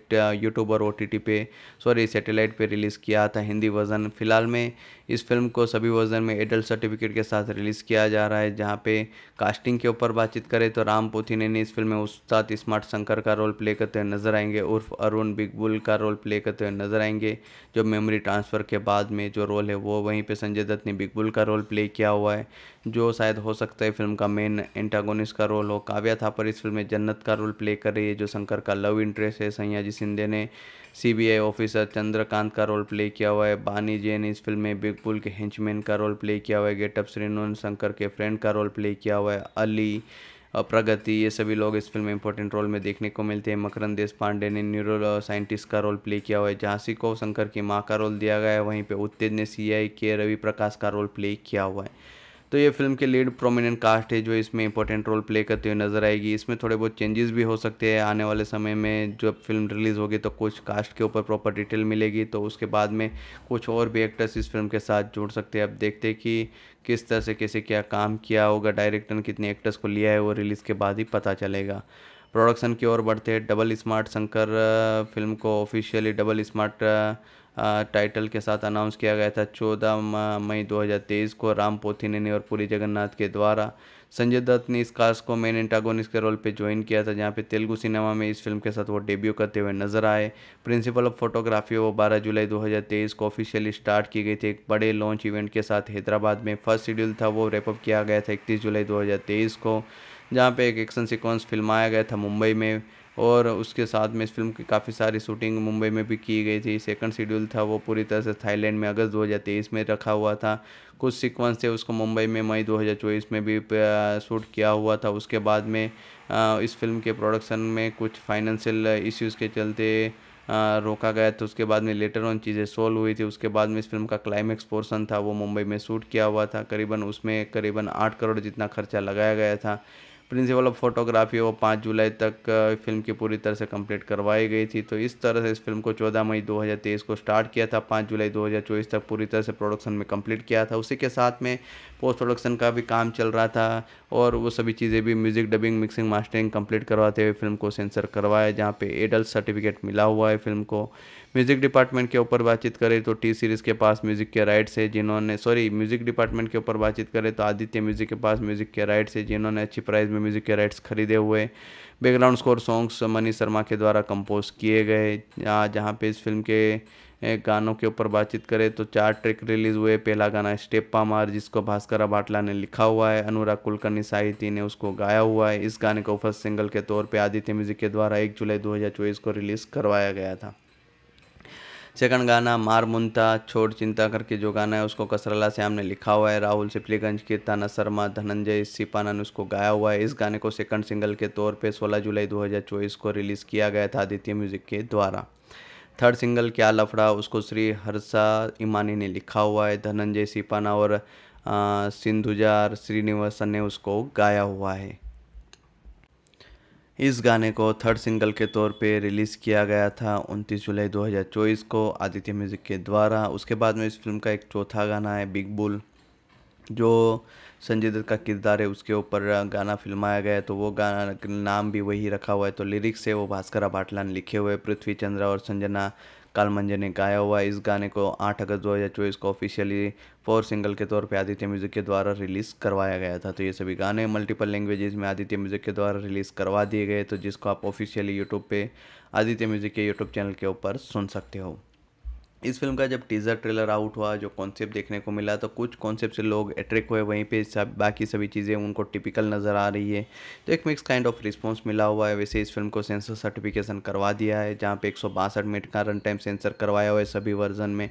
यूट्यूब और ओ पे सॉरी सैटेलाइट पे रिलीज़ किया था हिंदी वर्जन फिलहाल में इस फिल्म को सभी वर्जन में एडल्ट सर्टिफिकेट के साथ रिलीज़ किया जा रहा है जहाँ पे कास्टिंग के ऊपर बातचीत करें तो राम पोथीने ने इस फिल्म में उस्ताद स्मार्ट शंकर का रोल प्ले करते हुए नजर आएंगे उर्फ अरुण बिगबुल का रोल प्ले करते हुए नजर आएंगे जो मेमोरी ट्रांसफ़र के बाद में जो रोल है वो वहीं पर संजय दत्त ने बिगबुल का रोल प्ले किया हुआ है जो शायद हो सकता है फिल्म का मेन एंटागोनिस्ट का रोल हो काव्या पर इस फिल्म में जन्नत का रोल प्ले कर रही है जो शंकर का लव इंटरेस्ट है सयाजी शिंदे ने सीबीआई ऑफिसर चंद्रकांत का रोल प्ले किया हुआ है बानी जैन इस फिल्म में बिग डेडपुल के हिंचमैन का रोल प्ले किया हुआ है गेटअप श्रीनोन शंकर के फ्रेंड का रोल प्ले किया हुआ है अली प्रगति ये सभी लोग इस फिल्म में इंपॉर्टेंट रोल में देखने को मिलते हैं मकरंद देश पांडे ने न्यूरो साइंटिस्ट का रोल प्ले किया हुआ है झांसी को शंकर की माँ का रोल दिया गया है वहीं पे उत्तेज ने सी के रवि प्रकाश का रोल प्ले किया हुआ है तो ये फिल्म के लीड प्रोमिनेंट कास्ट है जो इसमें इंपॉर्टेंट रोल प्ले करते हुए नजर आएगी इसमें थोड़े बहुत चेंजेस भी हो सकते हैं आने वाले समय में जब फिल्म रिलीज़ होगी तो कुछ कास्ट के ऊपर प्रॉपर डिटेल मिलेगी तो उसके बाद में कुछ और भी एक्टर्स इस फिल्म के साथ जुड़ सकते हैं अब देखते हैं कि किस तरह से कैसे क्या काम किया होगा डायरेक्टर ने कितने एक्टर्स को लिया है वो रिलीज़ के बाद ही पता चलेगा प्रोडक्शन की ओर बढ़ते डबल स्मार्ट शंकर फिल्म को ऑफिशियली डबल स्मार्ट टाइटल के साथ अनाउंस किया गया था 14 मई 2023 को राम पोथी ने और पुरी जगन्नाथ के द्वारा संजय दत्त ने इस कास्ट को मेन एंटागोनिस के रोल पे ज्वाइन किया था जहाँ पे तेलुगु सिनेमा में इस फिल्म के साथ वो डेब्यू करते हुए नजर आए प्रिंसिपल ऑफ फोटोग्राफी वो 12 जुलाई 2023 को ऑफिशियली स्टार्ट की गई थी एक बड़े लॉन्च इवेंट के साथ हैदराबाद में फर्स्ट शेड्यूल था वो रेपअप किया गया था इकतीस जुलाई दो को जहाँ पे एक एक्शन सिक्वेंस फिल्माया गया था मुंबई में और उसके साथ में इस फ़िल्म की काफ़ी सारी शूटिंग मुंबई में भी की गई थी सेकंड शेड्यूल था वो पूरी तरह से थाईलैंड में अगस्त 2023 में रखा हुआ था कुछ सीक्वेंस थे उसको मुंबई में मई 2024 में भी शूट किया हुआ था उसके बाद में इस फिल्म के प्रोडक्शन में कुछ फाइनेंशियल इश्यूज़ के चलते रोका गया था उसके बाद में लेटर ऑन चीज़ें सोल्व हुई थी उसके बाद में इस फिल्म का क्लाइमैक्स पोर्सन था वो मुंबई में शूट किया हुआ था करीबन उसमें करीबन आठ करोड़ जितना खर्चा लगाया गया था प्रिंसिपल ऑफ फोटोग्राफी वो पाँच जुलाई तक फिल्म की पूरी तरह से कंप्लीट करवाई गई थी तो इस तरह से इस फिल्म को 14 मई 2023 को स्टार्ट किया था पाँच जुलाई 2024 तक पूरी तरह से प्रोडक्शन में कंप्लीट किया था उसी के साथ में पोस्ट प्रोडक्शन का भी काम चल रहा था और वो सभी चीज़ें भी music dubbing mixing mastering complete करवाते हुए फिल्म को सेंसर करवाया जहाँ पे एडल्ट सर्टिफिकेट मिला हुआ है फिल्म को म्यूज़िक डिपार्टमेंट के ऊपर बातचीत करें तो टी सीरीज़ के पास म्यूज़िक के राइट्स है जिन्होंने सॉरी म्यूज़िक डिपार्टमेंट के ऊपर बातचीत करें तो आदित्य म्यूज़िक के पास म्यूज़िक के राइट्स है जिन्होंने अच्छी प्राइस में म्यूज़िक के राइट्स खरीदे हुए background score songs Mani Sharma के द्वारा कंपोज किए गए जहाँ पे इस फिल्म के गानों के ऊपर बातचीत करें तो चार ट्रैक रिलीज़ हुए पहला गाना स्टेप्पा मार जिसको भास्कर भाटला ने लिखा हुआ है अनुराग कुलकर्णी साहित्य ने उसको गाया हुआ है इस गाने को फर्स्ट सिंगल के तौर पर आदित्य म्यूजिक के द्वारा एक जुलाई दो को रिलीज़ करवाया गया था सेकंड गाना मार मुंता छोड़ चिंता करके जो गाना है उसको कसरला श्याम ने लिखा हुआ है राहुल सिपलीगंज के ताना शर्मा धनंजय सिपाना ने उसको गाया हुआ है इस गाने को सेकंड सिंगल के तौर पे 16 जुलाई 2024 को रिलीज़ किया गया था आदित्य म्यूजिक के द्वारा थर्ड सिंगल क्या लफड़ा उसको श्री हर्षा इमानी ने लिखा हुआ है धनंजय सिपाना और सिंधुजार श्रीनिवासन ने उसको गाया हुआ है इस गाने को थर्ड सिंगल के तौर पे रिलीज़ किया गया था 29 जुलाई 2024 को आदित्य म्यूज़िक के द्वारा उसके बाद में इस फिल्म का एक चौथा गाना है बिग बुल जो संजय दत्त का किरदार है उसके ऊपर गाना फिल्माया गया है तो वो गाना नाम भी वही रखा हुआ है तो लिरिक्स है वो भास्कर भाटला ने लिखे हुए पृथ्वी चंद्रा और संजना कालमंजर ने गाया हुआ इस गाने को 8 अगस्त दो हज़ार चौबीस को ऑफिशियली फोर सिंगल के तौर पे आदित्य म्यूजिक के द्वारा रिलीज़ करवाया गया था तो ये सभी गाने मल्टीपल लैंग्वेजेस में आदित्य म्यूजिक के द्वारा रिलीज़ करवा दिए गए तो जिसको आप ऑफिशियली यूट्यूब पे आदित्य म्यूजिक के यूट्यूब चैनल के ऊपर सुन सकते हो इस फिल्म का जब टीज़र ट्रेलर आउट हुआ जो कॉन्सेप्ट देखने को मिला तो कुछ कॉन्सेप्ट से लोग अट्रैक्ट हुए वहीं पे सब बाकी सभी चीज़ें उनको टिपिकल नज़र आ रही है तो एक मिक्स काइंड ऑफ रिस्पॉन्स मिला हुआ है वैसे इस फिल्म को सेंसर सर्टिफिकेशन करवा दिया है जहाँ पे एक मिनट का रन टाइम सेंसर करवाया हुआ है सभी वर्जन में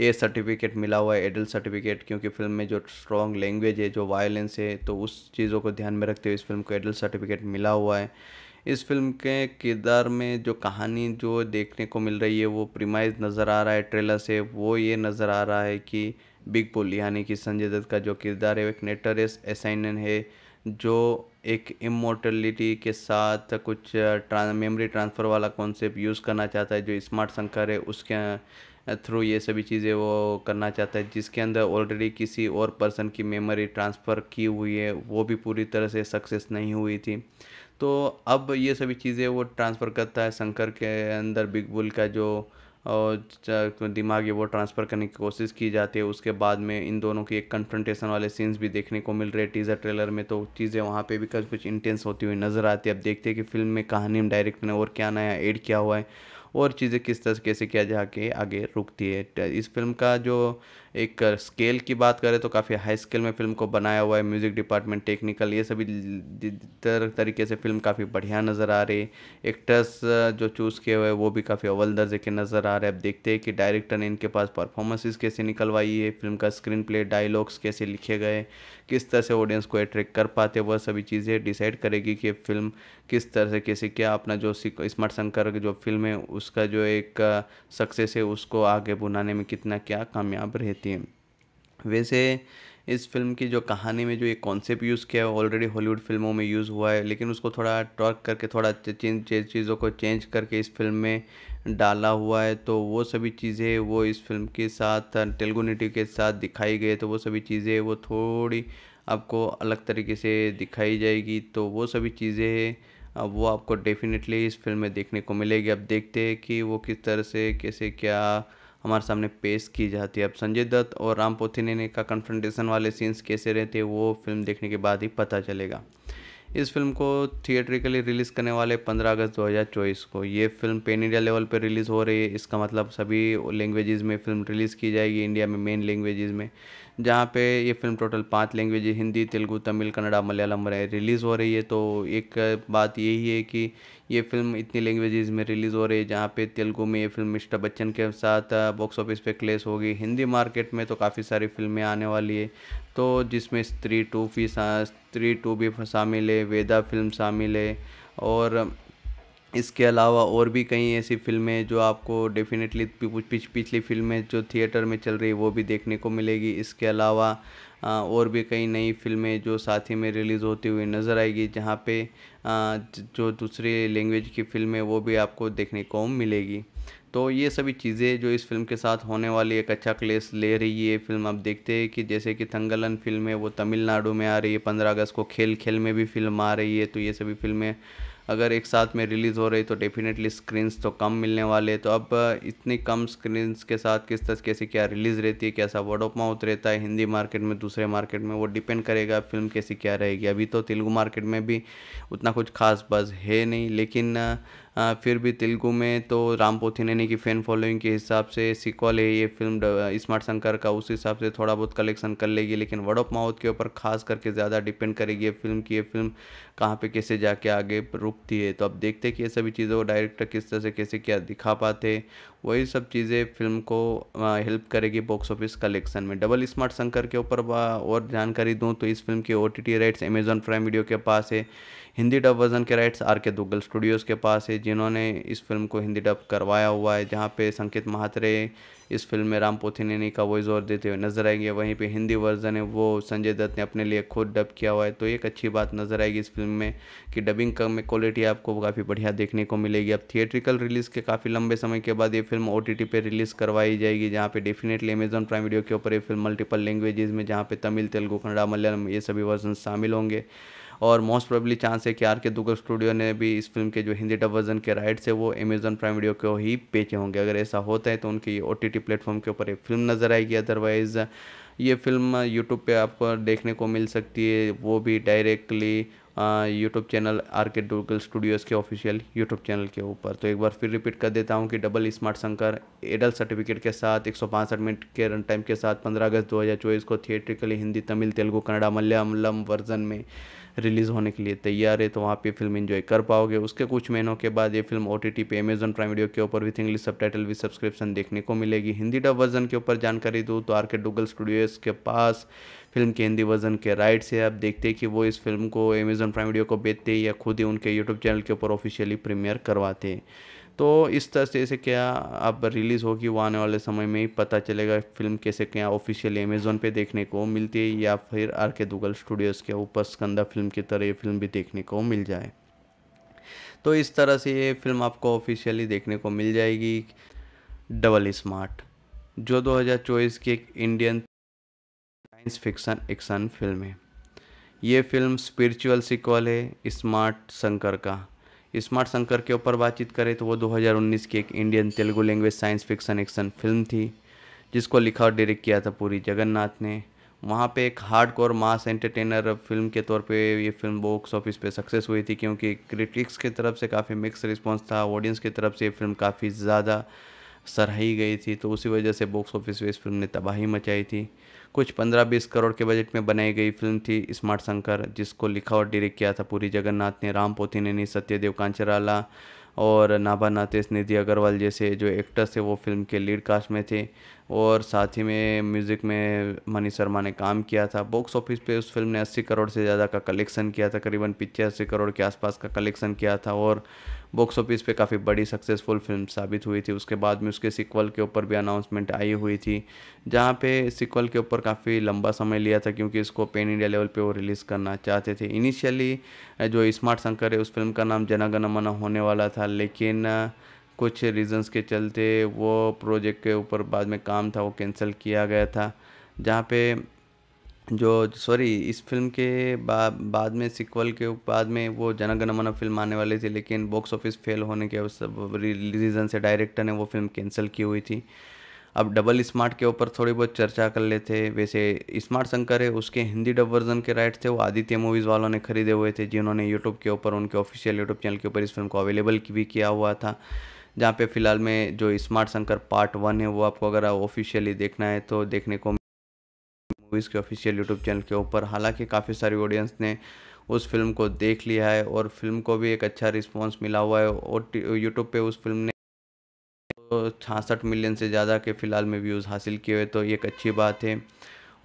ये सर्टिफिकेट मिला हुआ है एडल्ट सर्टिफिकेट क्योंकि फिल्म में जो स्ट्रॉन्ग लैंग्वेज है जो वायलेंस है तो उस चीज़ों को ध्यान में रखते हुए इस फिल्म को एडल्ट सर्टिफिकेट मिला हुआ है इस फ़िल्म के किरदार में जो कहानी जो देखने को मिल रही है वो प्रीमाइज़ नज़र आ रहा है ट्रेलर से वो ये नज़र आ रहा है कि बिग बुल यानी कि संजय दत्त का जो किरदार है एक नेटरस एसाइनन है जो एक इमोटलिटी के साथ कुछ ट्रां मेमोरी ट्रांसफ़र वाला कॉन्सेप्ट यूज़ करना चाहता है जो स्मार्ट शंकर है उसके थ्रू ये सभी चीज़ें वो करना चाहता है जिसके अंदर ऑलरेडी किसी और पर्सन की मेमोरी ट्रांसफ़र की हुई है वो भी पूरी तरह से सक्सेस नहीं हुई थी तो अब ये सभी चीज़ें वो ट्रांसफ़र करता है शंकर के अंदर बिग बुल का जो दिमाग है वो ट्रांसफ़र करने की कोशिश की जाती है उसके बाद में इन दोनों की एक कन्फ्रंटेशन वाले सीन्स भी देखने को मिल रहे टीज़र ट्रेलर में तो चीज़ें वहाँ पे भी कुछ कुछ इंटेंस होती हुई नज़र आती है अब देखते हैं कि फिल्म में कहानी में डायरेक्ट ने और क्या नया ऐड किया हुआ है और चीज़ें किस तरीके से किया जाके आगे रुकती है इस फिल्म का जो एक स्केल की बात करें तो काफ़ी हाई स्केल में फ़िल्म को बनाया हुआ है म्यूज़िक डिपार्टमेंट टेक्निकल ये सभी तरह तरीके से फ़िल्म काफ़ी बढ़िया नज़र आ रही है एक्टर्स जो चूज़ किए हुए वो भी काफ़ी अव्वल दर्जे के नज़र आ रहे हैं अब देखते हैं कि डायरेक्टर ने इनके पास परफॉर्मेंसेस कैसे निकलवाई है फिल्म का स्क्रीन प्ले डायलॉग्स कैसे लिखे गए किस तरह से ऑडियंस को अट्रैक्ट कर पाते वह सभी चीज़ें डिसाइड करेगी कि फिल्म किस तरह से कैसे क्या अपना जो स्मार्ट शंकर जो फिल्म है उसका जो एक सक्सेस है उसको आगे बुनाने में कितना क्या कामयाब रहता देखती हैं वैसे इस फिल्म की जो कहानी में जो ये कॉन्सेप्ट यूज़ किया है ऑलरेडी हॉलीवुड फिल्मों में यूज़ हुआ है लेकिन उसको थोड़ा टॉर्क करके थोड़ा चीज़ों को चेंज करके इस फिल्म में डाला हुआ है तो वो सभी चीज़ें वो इस फिल्म के साथ तेलुगु नेटिव के साथ दिखाई गई तो वो सभी चीज़ें वो थोड़ी आपको अलग तरीके से दिखाई जाएगी तो वो सभी चीज़ें अब वो आपको डेफिनेटली इस फिल्म में देखने को मिलेगी अब देखते हैं कि वो किस तरह से कैसे क्या हमारे सामने पेश की जाती है अब संजय दत्त और राम पोथिनेनी का कन्फ्रंटेशन वाले सीन्स कैसे रहते हैं वो फिल्म देखने के बाद ही पता चलेगा इस फिल्म को थिएट्रिकली रिलीज़ करने वाले 15 अगस्त 2024 को ये फिल्म पेन इंडिया लेवल पर रिलीज़ हो रही है इसका मतलब सभी लैंग्वेजेस में फिल्म रिलीज़ की जाएगी इंडिया में मेन लैंग्वेजेस में जहाँ पे ये फिल्म टोटल पांच लैंग्वेज हिंदी तेलुगू तमिल कन्नड़ा मलयालम में रिलीज़ हो रही है तो एक बात यही है कि ये फिल्म इतनी लैंग्वेजेस में रिलीज़ हो रही है जहाँ पे तेलुगु में ये फिल्म मिस्टर बच्चन के साथ बॉक्स ऑफिस पे क्लेश होगी हिंदी मार्केट में तो काफ़ी सारी फिल्में आने वाली है तो जिसमें स्त्री टू भी स्त्री टू भी शामिल है वेदा फिल्म शामिल है और इसके अलावा और भी कई ऐसी फिल्में जो आपको डेफिनेटली पिछली फिल्में जो थिएटर में चल रही है वो भी देखने को मिलेगी इसके अलावा और भी कई नई फ़िल्में जो साथ ही में रिलीज़ होती हुई नज़र आएगी जहाँ पे जो दूसरी लैंग्वेज की फिल्में वो भी आपको देखने को मिलेगी तो ये सभी चीज़ें जो इस फ़िल्म के साथ होने वाली एक अच्छा क्लेस ले रही है फ़िल्म आप देखते हैं कि जैसे कि थंगलन फ़िल्म है वो तमिलनाडु में आ रही है पंद्रह अगस्त को खेल खेल में भी फ़िल्म आ रही है तो ये सभी फ़िल्में अगर एक साथ में रिलीज़ हो रही तो डेफिनेटली स्क्रीन्स तो कम मिलने वाले तो अब इतनी कम स्क्रीन्स के साथ किस तरीके से क्या रिलीज़ रहती है कैसा वर्ड ऑफ माउथ रहता है हिंदी मार्केट में दूसरे मार्केट में वो डिपेंड करेगा फिल्म कैसी क्या रहेगी अभी तो तेलुगु मार्केट में भी उतना कुछ खास बज़ है नहीं लेकिन फिर भी तेलुगु में तो राम नैनी की फ़ैन फॉलोइंग के हिसाब से सिक्वल है ये फिल्म स्मार्ट शंकर का उस हिसाब से थोड़ा बहुत कलेक्शन कर लेगी लेकिन वर्ड ऑफ माउथ के ऊपर खास करके ज़्यादा डिपेंड करेगी ये फिल्म की ये फिल्म कहाँ पे कैसे जाके आगे रुकती है तो अब देखते हैं कि ये सभी चीज़ों को डायरेक्टर किस तरह से कैसे क्या दिखा पाते वही सब चीज़ें फिल्म को हेल्प करेगी बॉक्स ऑफिस कलेक्शन में डबल स्मार्ट शंकर के ऊपर और जानकारी दूँ तो इस फिल्म के O T rights Amazon prime video के पास है हिंदी डब वर्ज़न के rights R K Duggal Studios के पास है जिन्होंने इस फिल्म को हिंदी डब करवाया हुआ है जहाँ पे संकेत महात्रे इस फिल्म में राम पोथिनेनी का वॉइस ओवर देते हुए नजर आएंगे वहीं पे हिंदी वर्जन है वो संजय दत्त ने अपने लिए खुद डब किया हुआ है तो एक अच्छी बात नजर आएगी इस फिल्म में कि डबिंग का में क्वालिटी आपको काफ़ी बढ़िया देखने को मिलेगी अब थिएट्रिकल रिलीज़ के काफ़ी लंबे समय के बाद ये film O T T release करवाई जाएगी जहाँ पे डेफिनेटली अमेजॉन प्राइम वीडियो के ऊपर ये फिल्म मल्टीपल लैंग्वेजेज में जहाँ पे तमिल तेलुगु कन्नड़ा मलयालम ये सभी वर्जन शामिल होंगे और मोस्ट प्रोबली चांस है कि आर के दुगल स्टूडियो ने भी इस फिल्म के जो हिंदी डब वर्जन के राइट्स है वो अमेजन प्राइम वीडियो को ही बेचे होंगे अगर ऐसा होता है तो उनकी ओ टी टी प्लेटफॉर्म के ऊपर एक फिल्म नज़र आएगी अदरवाइज़ ये फिल्म यूट्यूब पे आपको देखने को मिल सकती है वो भी directly YouTube channel R K Duggal Studios के ऑफिशियल यूट्यूब चैनल के ऊपर तो एक बार फिर रिपीट कर देता हूँ कि डबल स्मार्ट शंकर एडल सर्टिफिकेट के साथ एक मिनट के रन टाइम के साथ पंद्रह अगस्त 2024 को थिएट्रिकली हिंदी तमिल तेलुगु कन्नड़ा मलयालम वर्जन में रिलीज़ होने के लिए तैयार है तो वहाँ पे फिल्म इन्जॉय कर पाओगे उसके कुछ महीनों के बाद ये फिल्म ओ टी टी पे अमेजन प्राइम वीडियो के ऊपर with English subtitle with subscription देखने को मिलेगी हिंदी डब वर्जन के ऊपर जानकारी दूँ तो आर के डुगल स्टूडियोज़ के पास फिल्म के हिंदी वर्जन के राइट्स है आप देखते हैं कि वो इस फिल्म को अमेजन प्राइम वीडियो को बेचते या खुद ही उनके यूट्यूब चैनल के ऊपर ऑफिशियली प्रीमियर करवाते हैं तो इस तरह से क्या अब रिलीज़ होगी वो आने वाले समय में ही पता चलेगा फिल्म कैसे क्या ऑफिशियली अमेज़ोन पे देखने को मिलती है या फिर आर के दुगल स्टूडियोज़ के ऊपर स्कंदा फिल्म की तरह ये फिल्म भी देखने को मिल जाए तो इस तरह से ये फिल्म आपको ऑफिशियली देखने को मिल जाएगी डबल स्मार्ट जो 2024 की एक Indian science fiction action film है ये फिल्म स्पिरिचुअल सिक्वल है स्मार्ट शंकर का स्मार्ट शंकर के ऊपर बातचीत करें तो वो 2019 की एक Indian Telugu language science fiction action film थी जिसको लिखा और डायरेक्ट किया था पूरी जगन्नाथ ने वहाँ पे एक hard core mass entertainer film के तौर पे ये फिल्म बॉक्स ऑफिस पे सक्सेस हुई थी क्योंकि क्रिटिक्स की तरफ से काफ़ी मिक्स रिस्पॉन्स था ऑडियंस की तरफ से ये फिल्म काफ़ी ज़्यादा सराही गई थी तो उसी वजह से बॉक्स ऑफिस पर इस फिल्म ने तबाही मचाई थी कुछ पंद्रह बीस करोड़ के बजट में बनाई गई फिल्म थी स्मार्ट शंकर जिसको लिखा और डायरेक्ट किया था पूरी जगन्नाथ ने राम पोथी ने नी सत्यदेव कांचराला और नाभा नातेश निधि अग्रवाल जैसे जो एक्टर्स थे वो फिल्म के लीड कास्ट में थे और साथ ही में म्यूज़िक में मनी शर्मा ने काम किया था बॉक्स ऑफिस पे उस फिल्म ने 80 करोड़ से ज़्यादा का कलेक्शन किया था करीबन पिचासी करोड़ के आसपास का कलेक्शन किया था और बॉक्स ऑफिस पे काफ़ी बड़ी सक्सेसफुल फिल्म साबित हुई थी उसके बाद में उसके सिक्वल के ऊपर भी अनाउंसमेंट आई हुई थी जहाँ पे सिक्वल के ऊपर काफ़ी लंबा समय लिया था क्योंकि इसको पेन इंडिया लेवल पे वो रिलीज़ करना चाहते थे इनिशियली जो स्मार्ट शंकर है उस फिल्म का नाम जनागण मना होने वाला था लेकिन कुछ रीज़न्स के चलते वो प्रोजेक्ट के ऊपर बाद में काम था वो कैंसिल किया गया था जहाँ पे जो सॉरी इस फिल्म के बा, बाद में सिक्वल के बाद में वो जनगणमन फिल्म आने वाली थी लेकिन बॉक्स ऑफिस फेल होने के रीज़न से डायरेक्टर ने वो फिल्म कैंसिल की हुई थी अब डबल स्मार्ट के ऊपर थोड़ी बहुत चर्चा कर लेते वैसे स्मार्ट शंकर है उसके हिंदी डब वर्जन के राइट थे वो आदित्य मूवीज़ वालों ने खरीदे हुए थे जिन्होंने यूट्यूब के ऊपर उनके ऑफिशियल यूट्यूब चैनल के ऊपर इस फिल्म को अवेलेबल भी किया हुआ था जहाँ पे फ़िलहाल में जो स्मार्ट शंकर पार्ट वन है वो आपको अगर ऑफिशियली देखना है तो देखने को मूवीज़ के ऑफिशियल यूट्यूब चैनल के ऊपर हालांकि काफ़ी सारी ऑडियंस ने उस फिल्म को देख लिया है और फिल्म को भी एक अच्छा रिस्पॉन्स मिला हुआ है और यूट्यूब पर उस फिल्म ने तो छासठ मिलियन से ज़्यादा के फ़िलहाल में व्यूज़ हासिल किए हुए तो ये एक अच्छी बात है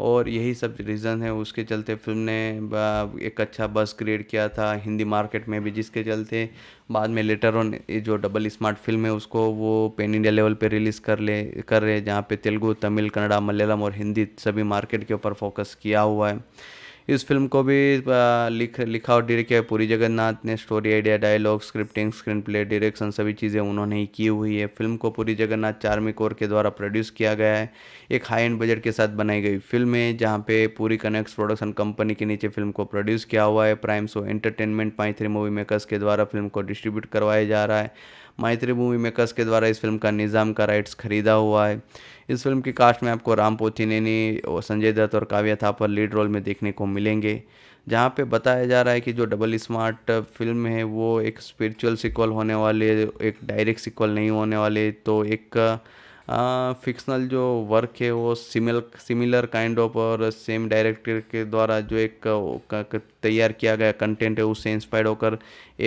और यही सब रीज़न है उसके चलते फ़िल्म ने एक अच्छा बस क्रिएट किया था हिंदी मार्केट में भी जिसके चलते बाद में लेटर ऑन ये जो डबल स्मार्ट फिल्म है उसको वो पेन इंडिया लेवल पे रिलीज़ कर ले कर रहे हैं जहाँ पे तेलुगु तमिल कन्नड़ा मलयालम और हिंदी सभी मार्केट के ऊपर फोकस किया हुआ है इस फिल्म को भी लिख लिखा और डायरेक्ट किया पूरी जगन्नाथ ने story idea dialogue scripting screenplay direction सभी चीज़ें उन्होंने ही की हुई है फिल्म को पूरी जगन्नाथ चार्मी कोर के द्वारा प्रोड्यूस किया गया है एक हाई एंड बजट के साथ बनाई गई फिल्म है जहाँ पे पूरी कनेक्ट प्रोडक्शन कंपनी के नीचे फिल्म को प्रोड्यूस किया हुआ है prime show entertainment pi three movie makers के द्वारा फिल्म को डिस्ट्रीब्यूट करवाया जा रहा है मैत्री मूवी मेकर्स के द्वारा इस फिल्म का निज़ाम का राइट्स खरीदा हुआ है इस फिल्म की कास्ट में आपको राम पोथीनेनी और संजय दत्त और काव्या थापर लीड रोल में देखने को मिलेंगे जहाँ पे बताया जा रहा है कि जो डबल स्मार्ट फिल्म है वो एक स्पिरिचुअल सिक्वल होने वाले एक डायरेक्ट सिक्वल नहीं होने वाले तो एक फिक्सनल जो वर्क है वो सिमिल सिमिलर काइंड ऑफ और सेम डायरेक्टर के द्वारा जो एक तैयार किया गया कंटेंट है उससे इंस्पायर्ड होकर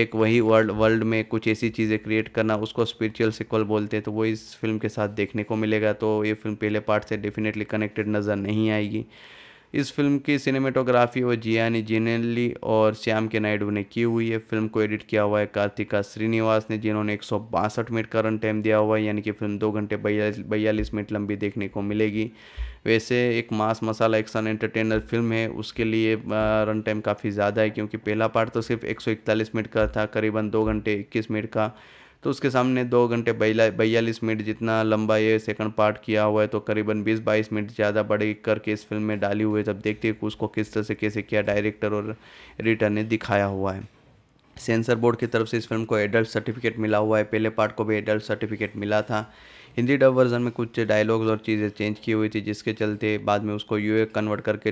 एक वही वर्ल्ड वर्ल्ड में कुछ ऐसी चीज़ें क्रिएट करना उसको स्पिरिचुअल सिक्वल बोलते हैं तो वो इस फिल्म के साथ देखने को मिलेगा तो ये फिल्म पहले पार्ट से डेफिनेटली कनेक्टेड नज़र नहीं आएगी इस फिल्म की सिनेमेटोग्राफी वो जियानी जिनेली और श्याम के नायडू ने की हुई है फिल्म को एडिट किया हुआ है कार्तिका श्रीनिवास ने जिन्होंने एक मिनट का रन टाइम दिया हुआ है यानी कि फिल्म दो घंटे बयालीस मिनट लंबी देखने को मिलेगी वैसे एक mass masala action entertainer film है उसके लिए रन टाइम काफ़ी ज़्यादा है क्योंकि पहला पार्ट तो सिर्फ एक मिनट का था करीबन दो घंटे इक्कीस मिनट का तो उसके सामने दो घंटे बयालीस मिनट जितना लंबा ये सेकंड पार्ट किया हुआ है तो करीबन बीस बाईस मिनट ज़्यादा बड़े करके इस फिल्म में डाली हुई है जब देखते हैं कि उसको किस तरह से कैसे किया डायरेक्टर और एडिटर ने दिखाया हुआ है सेंसर बोर्ड की तरफ से इस फिल्म को एडल्ट सर्टिफिकेट मिला हुआ है पहले पार्ट को भी एडल्ट सर्टिफिकेट मिला था हिंदी डब वर्ज़न में कुछ डायलॉग्स और चीज़ें चेंज की हुई थी जिसके चलते बाद में उसको यू कन्वर्ट करके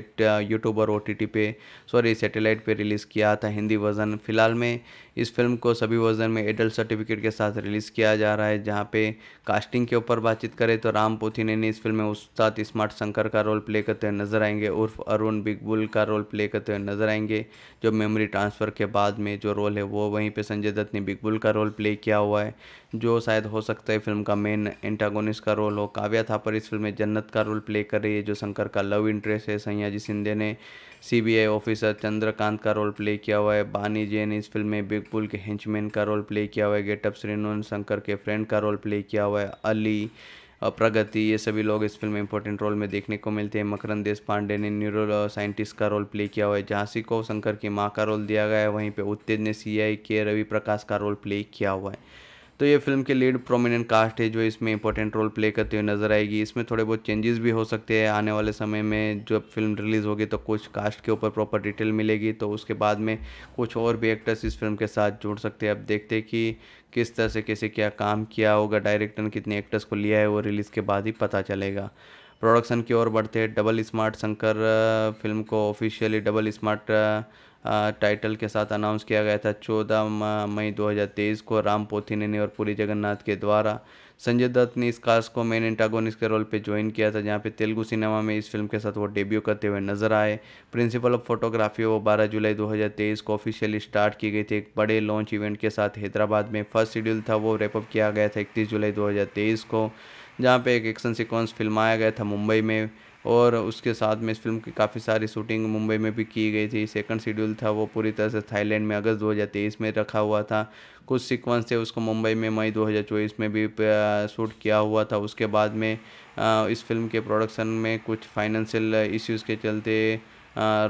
यूट्यूब और ओ पे सॉरी सैटेलाइट पे रिलीज़ किया था हिंदी वर्ज़न फ़िलहाल में इस फिल्म को सभी वर्ज़न में एडल्ट सर्टिफिकेट के साथ रिलीज़ किया जा रहा है जहाँ पे कास्टिंग के ऊपर बातचीत करें तो राम पोथीने ने इस फिल्म में उस्ताद स्मार्ट शंकर का रोल प्ले करते हुए नजर आएंगे उर्फ अरुण बिगबुल का रोल प्ले करते हुए नजर आएंगे जो मेमोरी ट्रांसफ़र के बाद में जो रोल है वो वहीं पे संजय दत्त ने बिगबुल का रोल प्ले किया हुआ है जो शायद हो सकता है फिल्म का मेन एंटागोनिस्ट का रोल हो काव्या पर इस फिल्म में जन्नत का रोल प्ले कर रही है जो शंकर का लव इंटरेस्ट है सयाजी सिंधे ने सीबीआई ऑफिसर चंद्रकांत का रोल प्ले किया हुआ है बानी जैन इस फिल्म में बिग बुल के हिंचमैन का रोल प्ले किया हुआ है गेटअप श्रीनोन शंकर के फ्रेंड का रोल प्ले किया हुआ है अली प्रगति ये सभी लोग इस फिल्म में इंपॉर्टेंट रोल में देखने को मिलते हैं मकरंद देश पांडे ने न्यूरो साइंटिस्ट का रोल प्ले किया हुआ है झांसी को शंकर की माँ का रोल दिया गया है वहीं पे उत्तेज ने सीआई के रवि प्रकाश का रोल प्ले किया हुआ है तो ये फिल्म के लीड प्रोमिनेंट कास्ट है जो इसमें इंपॉर्टेंट रोल प्ले करते हुए नज़र आएगी इसमें थोड़े बहुत चेंजेस भी हो सकते हैं आने वाले समय में जब फिल्म रिलीज़ होगी तो कुछ कास्ट के ऊपर प्रॉपर डिटेल मिलेगी तो उसके बाद में कुछ और भी एक्टर्स इस फिल्म के साथ जुड़ सकते हैं अब देखते हैं कि किस तरह से कैसे क्या काम किया होगा डायरेक्टर ने कितने एक्टर्स को लिया है वो रिलीज़ के बाद ही पता चलेगा प्रोडक्शन की ओर बढ़ते डबल स्मार्ट शंकर फिल्म को ऑफिशियली डबल स्मार्ट टाइटल के साथ अनाउंस किया गया था 14 मई 2023 को राम ने और पुरी जगन्नाथ के द्वारा संजय दत्त ने इस कास्ट को मेन एंटागोनिस्ट के रोल पे ज्वाइन किया था जहाँ पे तेलुगु सिनेमा में इस फिल्म के साथ वो डेब्यू करते हुए नजर आए प्रिंसिपल ऑफ फोटोग्राफी वो 12 जुलाई 2023 को ऑफिशियली स्टार्ट की गई थी एक बड़े लॉन्च इवेंट के साथ हैदराबाद में फर्स्ट शेड्यूल था वो रेपअप किया गया था इकतीस जुलाई दो को जहाँ पे एक एक्शन सिक्वेंस फिल्माया गया था मुंबई में और उसके साथ में इस फिल्म की काफ़ी सारी शूटिंग मुंबई में भी की गई थी सेकंड शेड्यूल था वो पूरी तरह से थाईलैंड में अगस्त 2023 में रखा हुआ था कुछ सीक्वेंस थे उसको मुंबई में मई 2024 में भी शूट किया हुआ था उसके बाद में इस फिल्म के प्रोडक्शन में कुछ फाइनेंशियल इश्यूज़ के चलते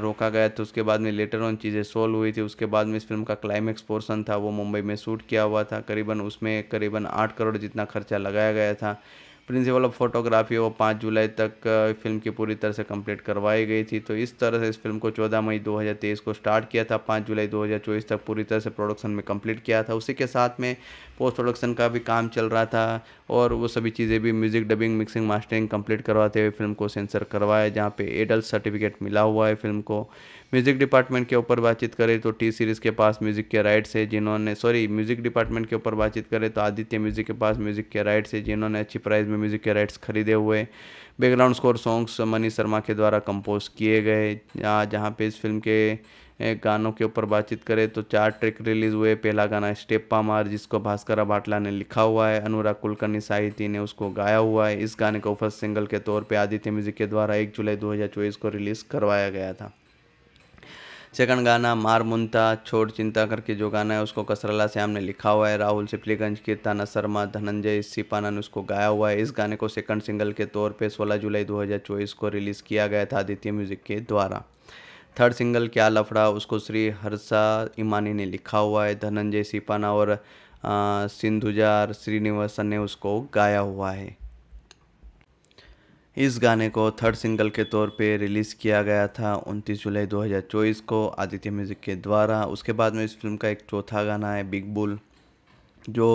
रोका गया था उसके बाद में लेटर ऑन चीज़ें सोल्व हुई थी उसके बाद में इस फिल्म का क्लाइमेक्स पोर्सन था वो मुंबई में शूट किया हुआ था करीबन उसमें करीबन आठ करोड़ जितना खर्चा लगाया गया था प्रिंसिपल ऑफ फोटोग्राफी वो पाँच जुलाई तक फिल्म की पूरी तरह से कंप्लीट करवाई गई थी तो इस तरह से इस फिल्म को चौदह मई 2023 को स्टार्ट किया था पाँच जुलाई 2024 तक पूरी तरह से प्रोडक्शन में कंप्लीट किया था उसी के साथ में पोस्ट प्रोडक्शन का भी काम चल रहा था और वो सभी चीज़ें भी music dubbing mixing mastering complete करवाते हुए फिल्म को सेंसर करवाया जहाँ पर एडल्ट सर्टिफिकेट मिला हुआ है फिल्म को म्यूज़िक डिपार्टमेंट के ऊपर बातचीत करें तो टी सीरीज़ के पास म्यूज़िक के राइट्स है जिन्होंने सॉरी म्यूज़िक डिपार्टमेंट के ऊपर बातचीत करें तो आदित्य म्यूज़िक के पास म्यूज़िक के राइट्स है जिन्होंने अच्छी प्राइस में म्यूज़िक के राइट्स खरीदे हुए background score songs Mani Sharma के द्वारा कंपोज किए गए जहाँ पे इस फिल्म के गानों के ऊपर बातचीत करें तो चार ट्रैक रिलीज हुए पहला गाना स्टेप्पा मार जिसको भास्कर भाटला ने लिखा हुआ है अनुराग कुलकर्णी साहित्य ने उसको गाया हुआ है इस गाने को फर्स्ट सिंगल के तौर पे आदित्य म्यूजिक के द्वारा 1 जुलाई 2024 को रिलीज़ करवाया गया था सेकंड गाना मार मुंता छोड़ चिंता करके जो गाना है उसको कसरला से हमने लिखा हुआ है राहुल सिपलीगंज के ताना शर्मा धनंजय सिपाना ने उसको गाया हुआ है इस गाने को सेकंड सिंगल के तौर पे 16 जुलाई 2024 को रिलीज़ किया गया था आदित्य म्यूज़िक के द्वारा थर्ड सिंगल क्या लफड़ा उसको श्री हर्षा इमानी ने लिखा हुआ है धनंजय सिपाना और सिंधुजार श्रीनिवासन ने उसको गाया हुआ है इस गाने को थर्ड सिंगल के तौर पे रिलीज़ किया गया था 29 जुलाई 2024 को आदित्य म्यूज़िक के द्वारा उसके बाद में इस फिल्म का एक चौथा गाना है बिग बुल जो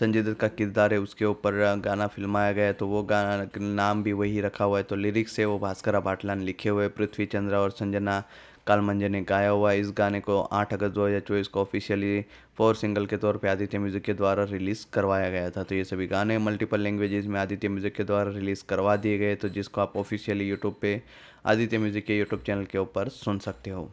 संजय दत्त का किरदार है उसके ऊपर गाना फिल्माया गया है तो वो गाना नाम भी वही रखा हुआ है तो लिरिक्स है वो भास्कर भाटला ने लिखे हुए पृथ्वी चंद्रा और संजना काल मंजर ने गाया हुआ इस गाने को 8 अगस्त दो हज़ार चौबीस को ऑफिशियली फोर सिंगल के तौर पे आदित्य म्यूजिक के द्वारा रिलीज़ करवाया गया था तो ये सभी गाने मल्टीपल लैंग्वेजेस में आदित्य म्यूजिक के द्वारा रिलीज़ करवा दिए गए तो जिसको आप ऑफिशियली यूट्यूब पे आदित्य म्यूजिक के यूट्यूब चैनल के ऊपर सुन सकते हो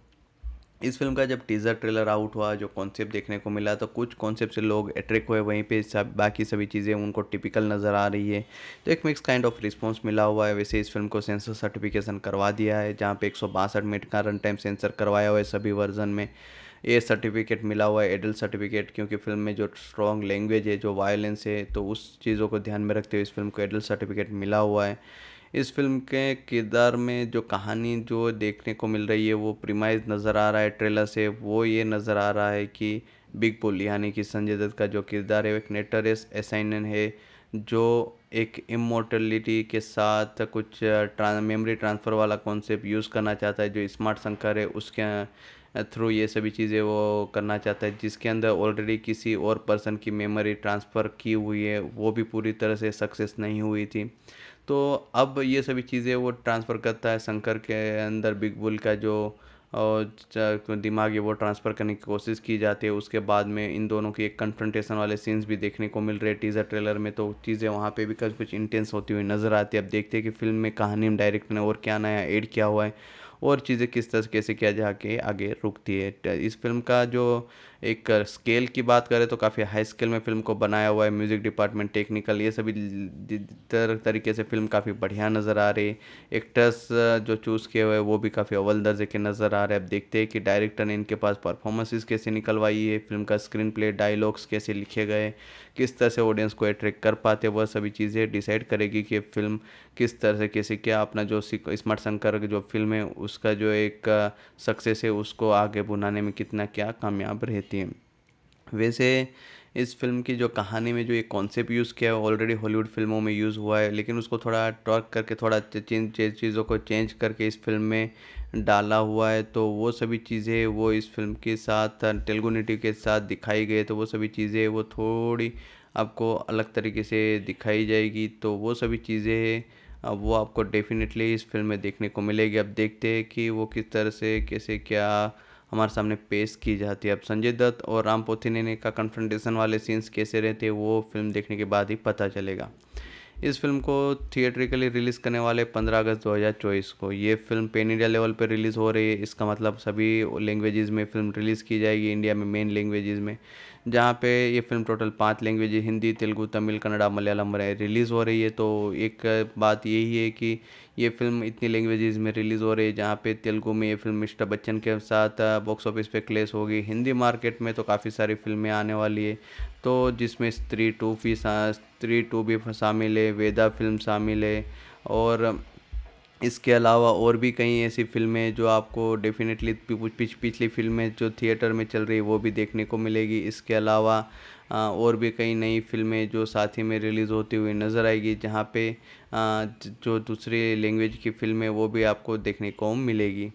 इस फिल्म का जब टीज़र ट्रेलर आउट हुआ जो कॉन्सेप्ट देखने को मिला तो कुछ कॉन्सेप्ट से लोग अट्रैक्ट हुए वहीं पे सब बाकी सभी चीज़ें उनको टिपिकल नज़र आ रही है तो एक मिक्स काइंड ऑफ रिस्पॉन्स मिला हुआ है वैसे इस फिल्म को सेंसर सर्टिफिकेशन करवा दिया है जहाँ पे एक सौ बासठ मिनट का रन टाइम सेंसर करवाया हुआ है सभी वर्जन में ए सर्टिफिकेट मिला हुआ है एडल्ट सर्टिफिकेट क्योंकि फिल्म में जो स्ट्रॉन्ग लैंग्वेज है जो वायलेंस है तो उस चीज़ों को ध्यान में रखते हुए इस फिल्म को एडल्ट सर्टिफिकेट मिला हुआ है इस फ़िल्म के किरदार में जो कहानी जो देखने को मिल रही है वो प्रीमाइज़ नज़र आ रहा है ट्रेलर से वो ये नज़र आ रहा है कि बिग बुल यानी कि संजय दत्त का जो किरदार है एक नेटरस असाइनन है जो एक इमोटलिटी के साथ कुछ ट्रां मेमोरी ट्रांसफ़र वाला कॉन्सेप्ट यूज़ करना चाहता है जो स्मार्ट शंकर है उसके थ्रू ये सभी चीज़ें वो करना चाहता है जिसके अंदर ऑलरेडी किसी और पर्सन की मेमोरी ट्रांसफ़र की हुई है वो भी पूरी तरह से सक्सेस नहीं हुई थी तो अब ये सभी चीज़ें वो ट्रांसफ़र करता है शंकर के अंदर बिग बुल का जो दिमाग है वो ट्रांसफ़र करने की कोशिश की जाती है उसके बाद में इन दोनों की एक कन्फ्रंटेशन वाले सीन्स भी देखने को मिल रहे टीज़र ट्रेलर में तो चीज़ें वहाँ पे भी कुछ कुछ इंटेंस होती हुई नज़र आती है अब देखते हैं कि फिल्म में कहानी में डायरेक्ट ने और क्या नया ऐड किया हुआ है और चीज़ें किस तरह से कैसे किया जाके आगे रुकती है इस फिल्म का जो एक स्केल की बात करें तो काफ़ी हाई स्केल में फ़िल्म को बनाया हुआ है म्यूज़िक डिपार्टमेंट टेक्निकल ये सभी तरीके से फ़िल्म काफ़ी बढ़िया नज़र आ रही है एक्टर्स जो चूज़ किए हुए वो भी काफ़ी अव्वल दर्जे के नज़र आ रहे हैं अब देखते हैं कि डायरेक्टर ने इनके पास परफॉर्मेंसेस कैसे निकलवाई है फिल्म का स्क्रीन प्ले डायलॉग्स कैसे लिखे गए किस तरह से ऑडियंस को अट्रैक्ट कर पाते वह सभी चीज़ें डिसाइड करेगी कि फिल्म किस तरह से कैसे क्या अपना जो स्मार्ट शंकर जो फिल्म है उसका जो एक सक्सेस है उसको आगे बुनाने में कितना क्या कामयाब रहता देती हैं वैसे इस फिल्म की जो कहानी में जो एक कॉन्सेप्ट यूज़ किया है ऑलरेडी हॉलीवुड फिल्मों में यूज़ हुआ है लेकिन उसको थोड़ा टॉर्क करके थोड़ा चीज़ों को चेंज करके इस फिल्म में डाला हुआ है तो वो सभी चीज़ें वो इस फिल्म के साथ तेलुगु नेटिव के साथ दिखाई गई तो वो सभी चीज़ें वो थोड़ी आपको अलग तरीके से दिखाई जाएगी तो वो सभी चीज़ें अब वो आपको डेफिनेटली इस फिल्म में देखने को मिलेगी अब देखते हैं कि वो किस तरह से कैसे क्या हमारे सामने पेश की जाती है अब संजय दत्त और राम पोथिनेनी का कन्फ्रंटेशन वाले सीन्स कैसे रहते हैं वो फिल्म देखने के बाद ही पता चलेगा इस फिल्म को थिएट्रिकली रिलीज़ करने वाले 15 अगस्त 2024 को ये फिल्म पेन इंडिया लेवल पर रिलीज़ हो रही है इसका मतलब सभी लैंग्वेजेस में फिल्म रिलीज़ की जाएगी इंडिया में मेन लैंग्वेजेस में जहाँ पे ये फिल्म टोटल पाँच लैंग्वेज हिंदी तेलुगू तमिल कन्नड़ा मलयालम में रिलीज़ हो रही है तो एक बात यही है कि ये फिल्म इतनी लैंग्वेजेस में रिलीज़ हो रही है जहाँ पे तेलुगू में ये फिल्म मिस्टर बच्चन के साथ बॉक्स ऑफिस पे क्लेश होगी हिंदी मार्केट में तो काफ़ी सारी फिल्में आने वाली है तो जिसमें स्त्री टू भी स्त्री टू भी शामिल है वेदा फिल्म शामिल है और इसके अलावा और भी कई ऐसी फ़िल्में जो आपको डेफ़िनेटली पिछली फ़िल्में जो थिएटर में चल रही है वो भी देखने को मिलेगी इसके अलावा और भी कई नई फ़िल्में जो साथ ही में रिलीज़ होती हुई नज़र आएगी जहाँ पे जो दूसरी लैंग्वेज की फ़िल्में वो भी आपको देखने को मिलेगी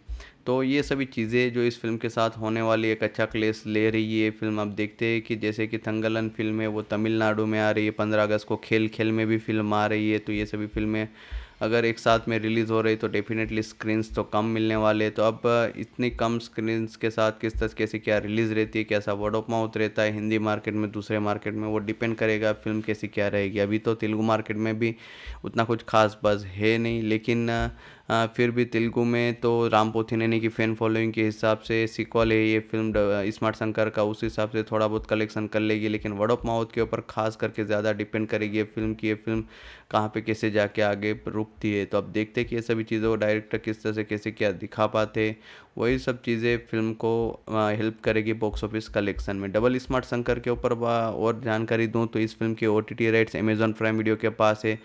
तो ये सभी चीज़ें जो इस फिल्म के साथ होने वाली एक अच्छा क्लेस ले रही है फिल्म आप देखते हैं कि जैसे कि थंगलन फिल्म है वो तमिलनाडु में आ रही है पंद्रह अगस्त को खेल खेल में भी फिल्म आ रही है तो ये सभी फिल्में अगर एक साथ में रिलीज़ हो रही तो डेफ़िनेटली स्क्रीन्स तो कम मिलने वाले तो अब इतनी कम स्क्रीन्स के साथ किस तरह कैसी क्या रिलीज़ रहती है कैसा वर्ड ऑफ माउथ रहता है हिंदी मार्केट में दूसरे मार्केट में वो डिपेंड करेगा फिल्म कैसी क्या रहेगी अभी तो तेलुगु मार्केट में भी उतना कुछ खास बस है नहीं लेकिन फिर भी तेलुगु में तो राम नैनी की फ़ैन फॉलोइंग के हिसाब से सिक्वल है ये फिल्म स्मार्ट शंकर का उस हिसाब से थोड़ा बहुत कलेक्शन कर लेगी लेकिन वर्ड ऑफ माउथ के ऊपर खास करके ज़्यादा डिपेंड करेगी ये फिल्म की ये फिल्म कहाँ पे कैसे जाके आगे रुकती है तो अब देखते हैं कि ये सभी चीज़ों को डायरेक्टर किस तरह से कैसे क्या दिखा पाते वही सब चीज़ें फिल्म को हेल्प करेगी बॉक्स ऑफिस कलेक्शन में डबल स्मार्ट शंकर के ऊपर और जानकारी दूँ तो इस फिल्म के O T rights Amazon prime video के पास है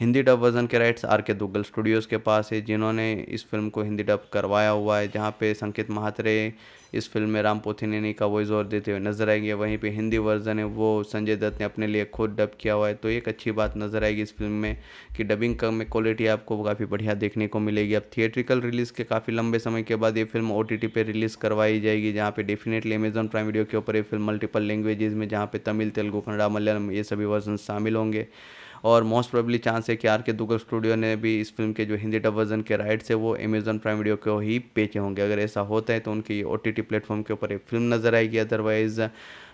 हिंदी डब वर्ज़न के rights R K Duggal Studios के पास है जिन्होंने इस फिल्म को हिंदी डब करवाया हुआ है जहाँ पे संकेत महात्रे इस फिल्म में राम पोथिनेनी का वॉइस ओवर देते हुए नजर आएंगे वहीं पे हिंदी वर्जन है वो संजय दत्त ने अपने लिए खुद डब किया हुआ है तो एक अच्छी बात नजर आएगी इस फिल्म में कि डबिंग का में क्वालिटी आपको काफ़ी बढ़िया देखने को मिलेगी अब थिएट्रिकल रिलीज़ के काफ़ी लंबे समय के बाद ये film O T T release करवाई जाएगी जहाँ पे डेफिनेटली अमेजन प्राइम वीडियो के ऊपर ये फिल्म मल्टीपल लैंग्वेजेज में जहाँ पे तमिल तेलुगु कन्नड़ा मलयालम ये सभी वर्जन शामिल होंगे और मोस्ट प्रोबली चांस है कि आर के दुगल स्टूडियो ने भी इस फिल्म के जो हिंदी डब वर्जन के राइट्स है वो अमेजॉन प्राइम वीडियो को ही बेचे होंगे अगर ऐसा होता है तो उनकी ओ टी टी प्लेटफॉर्म के ऊपर एक फिल्म नज़र आएगी अदरवाइज़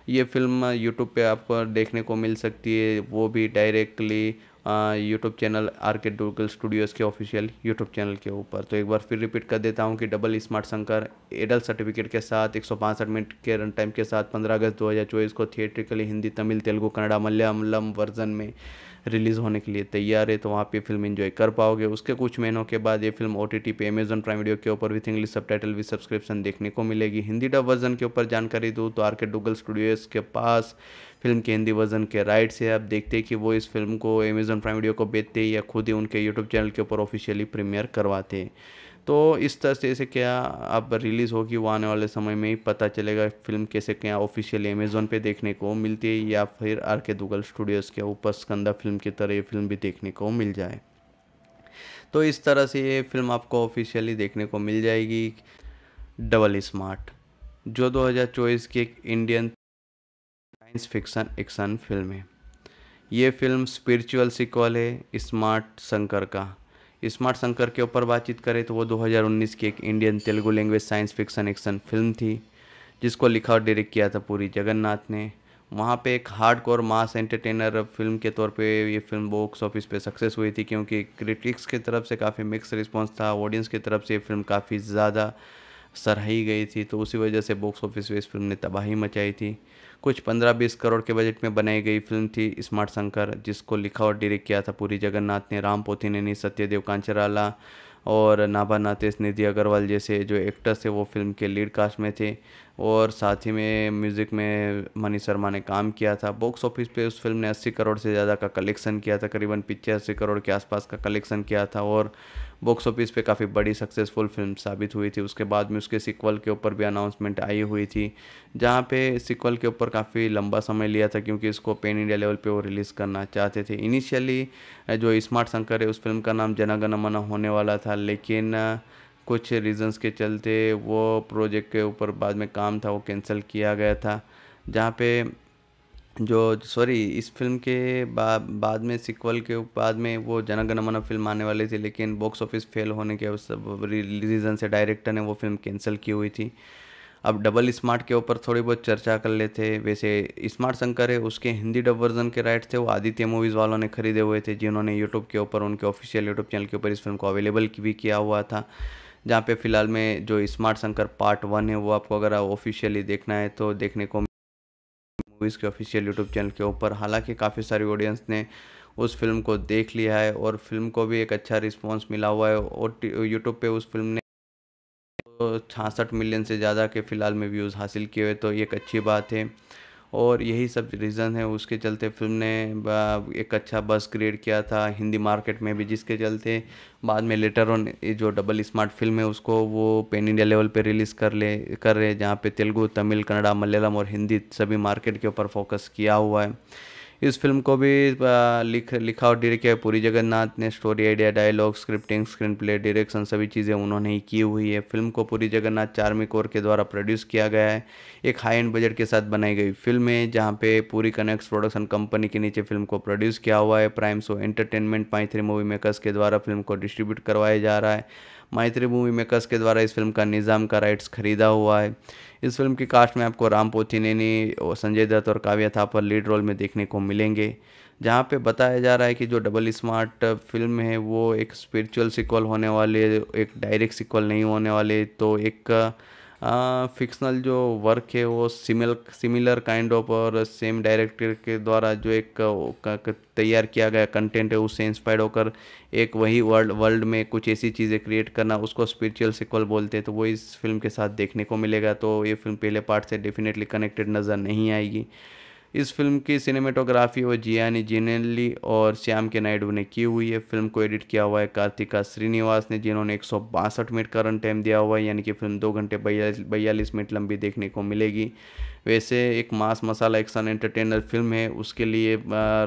ये फिल्म यूट्यूब पे आपको देखने को मिल सकती है वो भी directly YouTube channel R K Duggal Studios के ऑफिशियल यूट्यूब चैनल के ऊपर तो एक बार फिर रिपीट कर देता हूँ कि डबल स्मार्ट शंकर एडल सर्टिफिकेट के साथ एक मिनट के रन टाइम के साथ 15 अगस्त 2024 को थिएट्रिकली हिंदी तमिल तेलुगु कन्नड़ा मलयालम वर्जन में रिलीज़ होने के लिए तैयार है तो वहाँ पे फिल्म इन्जॉय कर पाओगे उसके कुछ महीनों के बाद ये फिल्म ओ टी टी पे अमेजन प्राइम वीडियो के ऊपर with English subtitle with subscription देखने को मिलेगी हिंदी डब वर्जन के ऊपर जानकारी दूँ तो आर के डुगल स्टूडियोज़ के पास फिल्म के हिंदी वर्जन के राइट से आप देखते हैं कि वो इस फिल्म को अमेज़न प्राइम वीडियो को बेचते या खुद ही उनके यूट्यूब चैनल के ऊपर ऑफिशियली प्रीमियर करवाते हैं तो इस तरह से क्या अब रिलीज़ होगी वो आने वाले समय में ही पता चलेगा फिल्म कैसे क्या ऑफिशियली अमेज़ोन पे देखने को मिलती है या फिर आर के दुगल स्टूडियोज़ के ऊपर स्कंदा फिल्म की तरह ये फिल्म भी देखने को मिल जाए तो इस तरह से ये फिल्म आपको ऑफिशियली देखने को मिल जाएगी डबल स्मार्ट जो 2024 की एक Indian science fiction action film है ये फिल्म स्पिरिचुअल सिक्वल है स्मार्ट शंकर का स्मार्ट शंकर के ऊपर बातचीत करें तो वो 2019 की एक Indian Telugu language science fiction action film थी जिसको लिखा और डायरेक्ट किया था पूरी जगन्नाथ ने वहाँ पे एक hard core mass entertainer film के तौर पे ये फिल्म बॉक्स ऑफिस पे सक्सेस हुई थी क्योंकि क्रिटिक्स की तरफ से काफ़ी मिक्स रिस्पॉन्स था ऑडियंस की तरफ से ये फिल्म काफ़ी ज़्यादा सराही गई थी तो उसी वजह से बॉक्स ऑफिस पे इस फिल्म ने तबाही मचाई थी कुछ पंद्रह बीस करोड़ के बजट में बनाई गई फिल्म थी स्मार्ट शंकर जिसको लिखा और डायरेक्ट किया था पूरी जगन्नाथ ने राम पोथीनेनी सत्यदेव कांचराला और नाभा नातेश निधि अग्रवाल जैसे जो एक्टर्स थे वो फिल्म के लीड कास्ट में थे और साथ ही में म्यूज़िक में मनी शर्मा ने काम किया था बॉक्स ऑफिस पे उस फिल्म ने अस्सी करोड़ से ज़्यादा का कलेक्शन किया था करीबन पिचासी करोड़ के आसपास का कलेक्शन किया था और बॉक्स ऑफिस पे काफ़ी बड़ी सक्सेसफुल फिल्म साबित हुई थी उसके बाद में उसके सिक्वल के ऊपर भी अनाउंसमेंट आई हुई थी जहाँ पे सिक्वल के ऊपर काफ़ी लंबा समय लिया था क्योंकि इसको पेन इंडिया लेवल पे वो रिलीज़ करना चाहते थे इनिशियली जो स्मार्ट शंकर है उस फिल्म का नाम जनागनमना होने वाला था लेकिन कुछ रीज़न्स के चलते वो प्रोजेक्ट के ऊपर बाद में काम था वो कैंसिल किया गया था जहाँ पे जो सॉरी इस फिल्म के बा, बाद में सिक्वल के बाद में वो जनगणमन फिल्म आने वाली थी लेकिन बॉक्स ऑफिस फेल होने के रीज़न से डायरेक्टर ने वो फिल्म कैंसिल की हुई थी अब डबल स्मार्ट के ऊपर थोड़ी बहुत चर्चा कर लेते वैसे स्मार्ट शंकर है उसके हिंदी डब वर्जन के राइट थे वो आदित्य मूवीज़ वालों ने खरीदे हुए थे जिन्होंने यूट्यूब के ऊपर उनके ऑफिशियल यूट्यूब चैनल के ऊपर इस फिल्म को अवेलेबल भी किया हुआ था जहाँ पे फ़िलहाल में जो स्मार्ट शंकर पार्ट वन है वो आपको अगर ऑफिशियली देखना है तो देखने को मूवीज़ के ऑफिशियल यूट्यूब चैनल के ऊपर हालांकि काफ़ी सारी ऑडियंस ने उस फिल्म को देख लिया है और फिल्म को भी एक अच्छा रिस्पॉन्स मिला हुआ है और यूट्यूब पर उस फिल्म ने छासठ मिलियन से ज़्यादा के फ़िलहाल में व्यूज़ हासिल किए हुए तो ये एक अच्छी बात है और यही सब रीज़न है उसके चलते फ़िल्म ने एक अच्छा बस क्रिएट किया था हिंदी मार्केट में भी जिसके चलते बाद में लेटर ऑन ये जो डबल स्मार्ट फिल्म है उसको वो पेन इंडिया लेवल पे रिलीज़ कर ले कर रहे हैं जहाँ पे तेलुगु तमिल कन्नड़ा मलयालम और हिंदी सभी मार्केट के ऊपर फोकस किया हुआ है इस फिल्म को भी लिख लिखा और डायरेक्ट किया पूरी जगन्नाथ ने story idea dialogue scripting screenplay direction सभी चीज़ें उन्होंने ही की हुई है फिल्म को पूरी जगन्नाथ चार्मिक और के द्वारा प्रोड्यूस किया गया है एक हाई एंड बजट के साथ बनाई गई फिल्म है जहाँ पे पूरी कनेक्ट प्रोडक्शन कंपनी के नीचे फिल्म को प्रोड्यूस किया हुआ है prime show entertainment pi three movie makers के द्वारा फिल्म को डिस्ट्रीब्यूट करवाया जा रहा है मायत्री मूवी मेकर्स के द्वारा इस फिल्म का निज़ाम का राइट्स खरीदा हुआ है इस फिल्म की कास्ट में आपको राम नैनी और संजय दत्त और काव्या थापर लीड रोल में देखने को मिलेंगे जहाँ पे बताया जा रहा है कि जो डबल स्मार्ट फिल्म है वो एक स्पिरिचुअल सिक्वल होने वाले एक डायरेक्ट सिक्वल नहीं होने वाले तो एक फिक्सनल जो वर्क है वो सिमिल सिमिलर काइंड ऑफ और सेम डायरेक्टर के द्वारा जो एक तैयार किया गया कंटेंट है उससे इंस्पायर्ड होकर एक वही वर्ल्ड वर्ल्ड में कुछ ऐसी चीज़ें क्रिएट करना उसको स्पिरिचुअल सिक्वल बोलते हैं तो वो इस फिल्म के साथ देखने को मिलेगा तो ये फिल्म पहले पार्ट से डेफिनेटली कनेक्टेड नज़र नहीं आएगी इस फिल्म की सिनेमेटोग्राफी वो जियानी जिनेली और श्याम के नायडू ने की हुई है फिल्म को एडिट किया हुआ है कार्तिका श्रीनिवास ने जिन्होंने एक मिनट का रन टाइम दिया हुआ है यानी कि फिल्म दो घंटे बयालीस मिनट लंबी देखने को मिलेगी वैसे एक mass masala action entertainer film है उसके लिए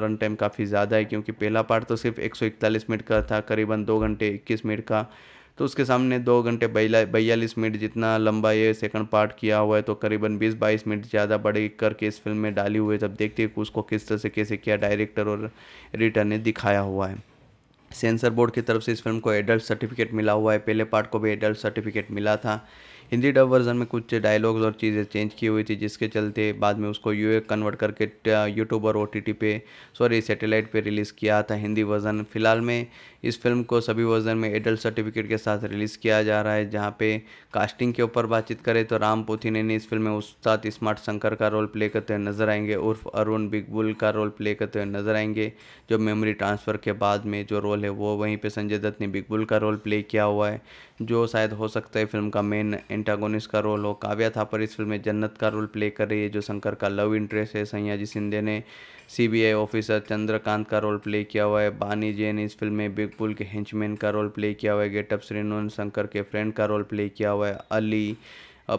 रन टाइम काफ़ी ज़्यादा है क्योंकि पहला पार्ट तो सिर्फ एक मिनट का था करीबन दो घंटे इक्कीस मिनट का तो उसके सामने दो घंटे बयालीस मिनट जितना लंबा ये सेकंड पार्ट किया हुआ है तो करीबन बीस बाईस मिनट ज़्यादा बड़े करके इस फिल्म में डाली हुई है जब देखते हैं कि उसको किस तरह से कैसे किया डायरेक्टर और एडिटर ने दिखाया हुआ है सेंसर बोर्ड की तरफ से इस फिल्म को एडल्ट सर्टिफिकेट मिला हुआ है पहले पार्ट को भी एडल्ट सर्टिफिकेट मिला था हिंदी डब वर्ज़न में कुछ डायलॉग्स और चीज़ें चेंज की हुई थी जिसके चलते बाद में उसको यू कन्वर्ट करके यूट्यूब uh, और ओ पे सॉरी सेटेलाइट पे रिलीज़ किया था हिंदी वर्ज़न फ़िलहाल में इस फिल्म को सभी वर्ज़न में एडल्ट सर्टिफिकेट के साथ रिलीज़ किया जा रहा है जहाँ पे कास्टिंग के ऊपर बातचीत करें तो राम पोथीने ने इस फिल्म में उस्ताद स्मार्ट शंकर का रोल प्ले करते हुए नज़र आएंगे उर्फ अरुण बिगबुल का रोल प्ले करते हुए नज़र आएंगे जो मेमोरी ट्रांसफ़र के बाद में जो रोल है वो वहीं पर संजय दत्त ने बिगबुल का रोल प्ले किया हुआ है जो शायद हो सकता है फिल्म का मेन एंटागोनिस्ट का रोल हो काव्या थापर इस फिल्म में जन्नत का रोल प्ले कर रही है जो शंकर का लव इंटरेस्ट है सयाजी सिंधे ने सीबीआई ऑफिसर चंद्रकांत का रोल प्ले किया हुआ है बानी जैन इस फिल्म में बिग बुल के हेंचमैन का रोल प्ले किया हुआ है गेटअप श्रीनोन शंकर के फ्रेंड का रोल प्ले किया हुआ है अली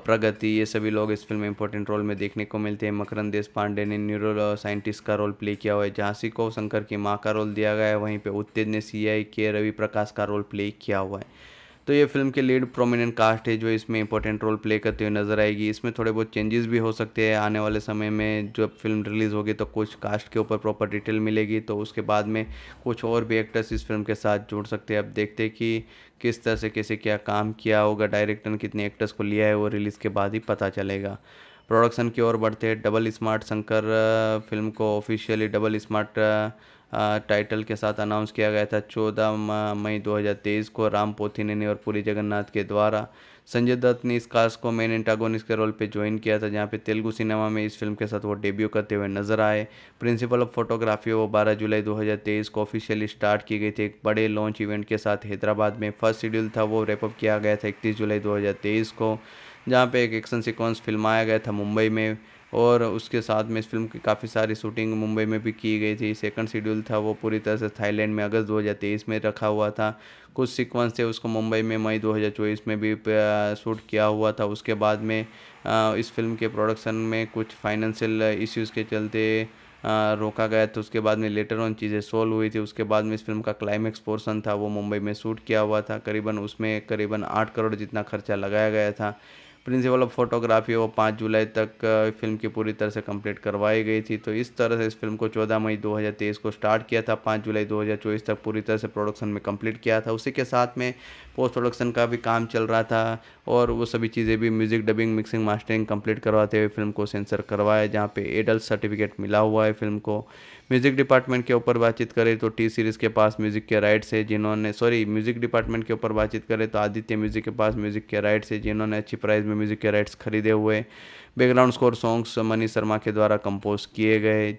प्रगति ये सभी लोग इस फिल्म में इंपॉर्टेंट रोल में देखने को मिलते हैं मकरंद देश पांडे ने न्यूरो साइंटिस्ट का रोल प्ले किया हुआ है झांसी को शंकर की माँ का रोल दिया गया है वहीं पे उत्तेज ने सीआई के रवि प्रकाश का रोल प्ले किया हुआ है तो ये फिल्म के लीड प्रोमिनेंट कास्ट है जो इसमें इंपॉर्टेंट रोल प्ले करते हुए नजर आएगी इसमें थोड़े बहुत चेंजेस भी हो सकते हैं आने वाले समय में जब फिल्म रिलीज़ होगी तो कुछ कास्ट के ऊपर प्रॉपर डिटेल मिलेगी तो उसके बाद में कुछ और भी एक्टर्स इस फिल्म के साथ जुड़ सकते हैं अब देखते हैं कि किस तरह से कैसे क्या काम किया होगा डायरेक्टर ने कितने एक्टर्स को लिया है वो रिलीज़ के बाद ही पता चलेगा प्रोडक्शन की ओर बढ़ते डबल स्मार्ट शंकर फिल्म को ऑफिशियली डबल स्मार्ट टाइटल के साथ अनाउंस किया गया था 14 मई 2023 को राम ने और पुरी जगन्नाथ के द्वारा संजय दत्त ने इस कास्ट को मेन एंटागोनिस के रोल पे ज्वाइन किया था जहाँ पे तेलुगु सिनेमा में इस फिल्म के साथ वो डेब्यू करते हुए नजर आए प्रिंसिपल ऑफ फोटोग्राफी वो 12 जुलाई 2023 को ऑफिशियली स्टार्ट की गई थी एक बड़े लॉन्च इवेंट के साथ हैदराबाद में फर्स्ट शेड्यूल था वो रेपअप किया गया था इकतीस जुलाई दो को जहाँ पे एक एक्शन सिक्वेंस फिल्माया गया था मुंबई में और उसके साथ में इस फ़िल्म की काफ़ी सारी शूटिंग मुंबई में भी की गई थी सेकंड शेड्यूल था वो पूरी तरह से थाईलैंड में अगस्त दो में रखा हुआ था कुछ सीक्वेंस थे उसको मुंबई में मई 2024 में भी शूट किया हुआ था उसके बाद में इस फिल्म के प्रोडक्शन में कुछ फाइनेंशियल इश्यूज़ के चलते रोका गया था उसके बाद में लेटर ऑन चीज़ें सोल्व हुई थी उसके बाद में इस फिल्म का क्लाइमैक्स पोर्सन था वो मुंबई में शूट किया हुआ था करीबन उसमें करीबन आठ करोड़ जितना खर्चा लगाया गया था प्रिंसिपल ऑफ फोटोग्राफी वो पाँच जुलाई तक फिल्म की पूरी तरह से कंप्लीट करवाई गई थी तो इस तरह से इस फिल्म को 14 मई 2023 को स्टार्ट किया था पाँच जुलाई 2024 तक पूरी तरह से प्रोडक्शन में कंप्लीट किया था उसी के साथ में पोस्ट प्रोडक्शन का भी काम चल रहा था और वो सभी चीज़ें भी music dubbing mixing mastering complete करवाते हुए फिल्म को सेंसर करवाया जहाँ पर एडल्ट सर्टिफिकेट मिला हुआ है फिल्म को म्यूज़िक डिपार्टमेंट के ऊपर बातचीत करें तो टी सीरीज़ के पास म्यूज़िक के राइट्स है जिन्होंने सॉरी म्यूज़िक डिपार्टमेंट के ऊपर बातचीत करें तो आदित्य म्यूज़िक के पास म्यूज़िक के राइट्स है जिन्होंने अच्छी प्राइस में म्यूज़िक के राइट्स खरीदे हुए background score songs Mani Sharma के द्वारा कंपोज किए गए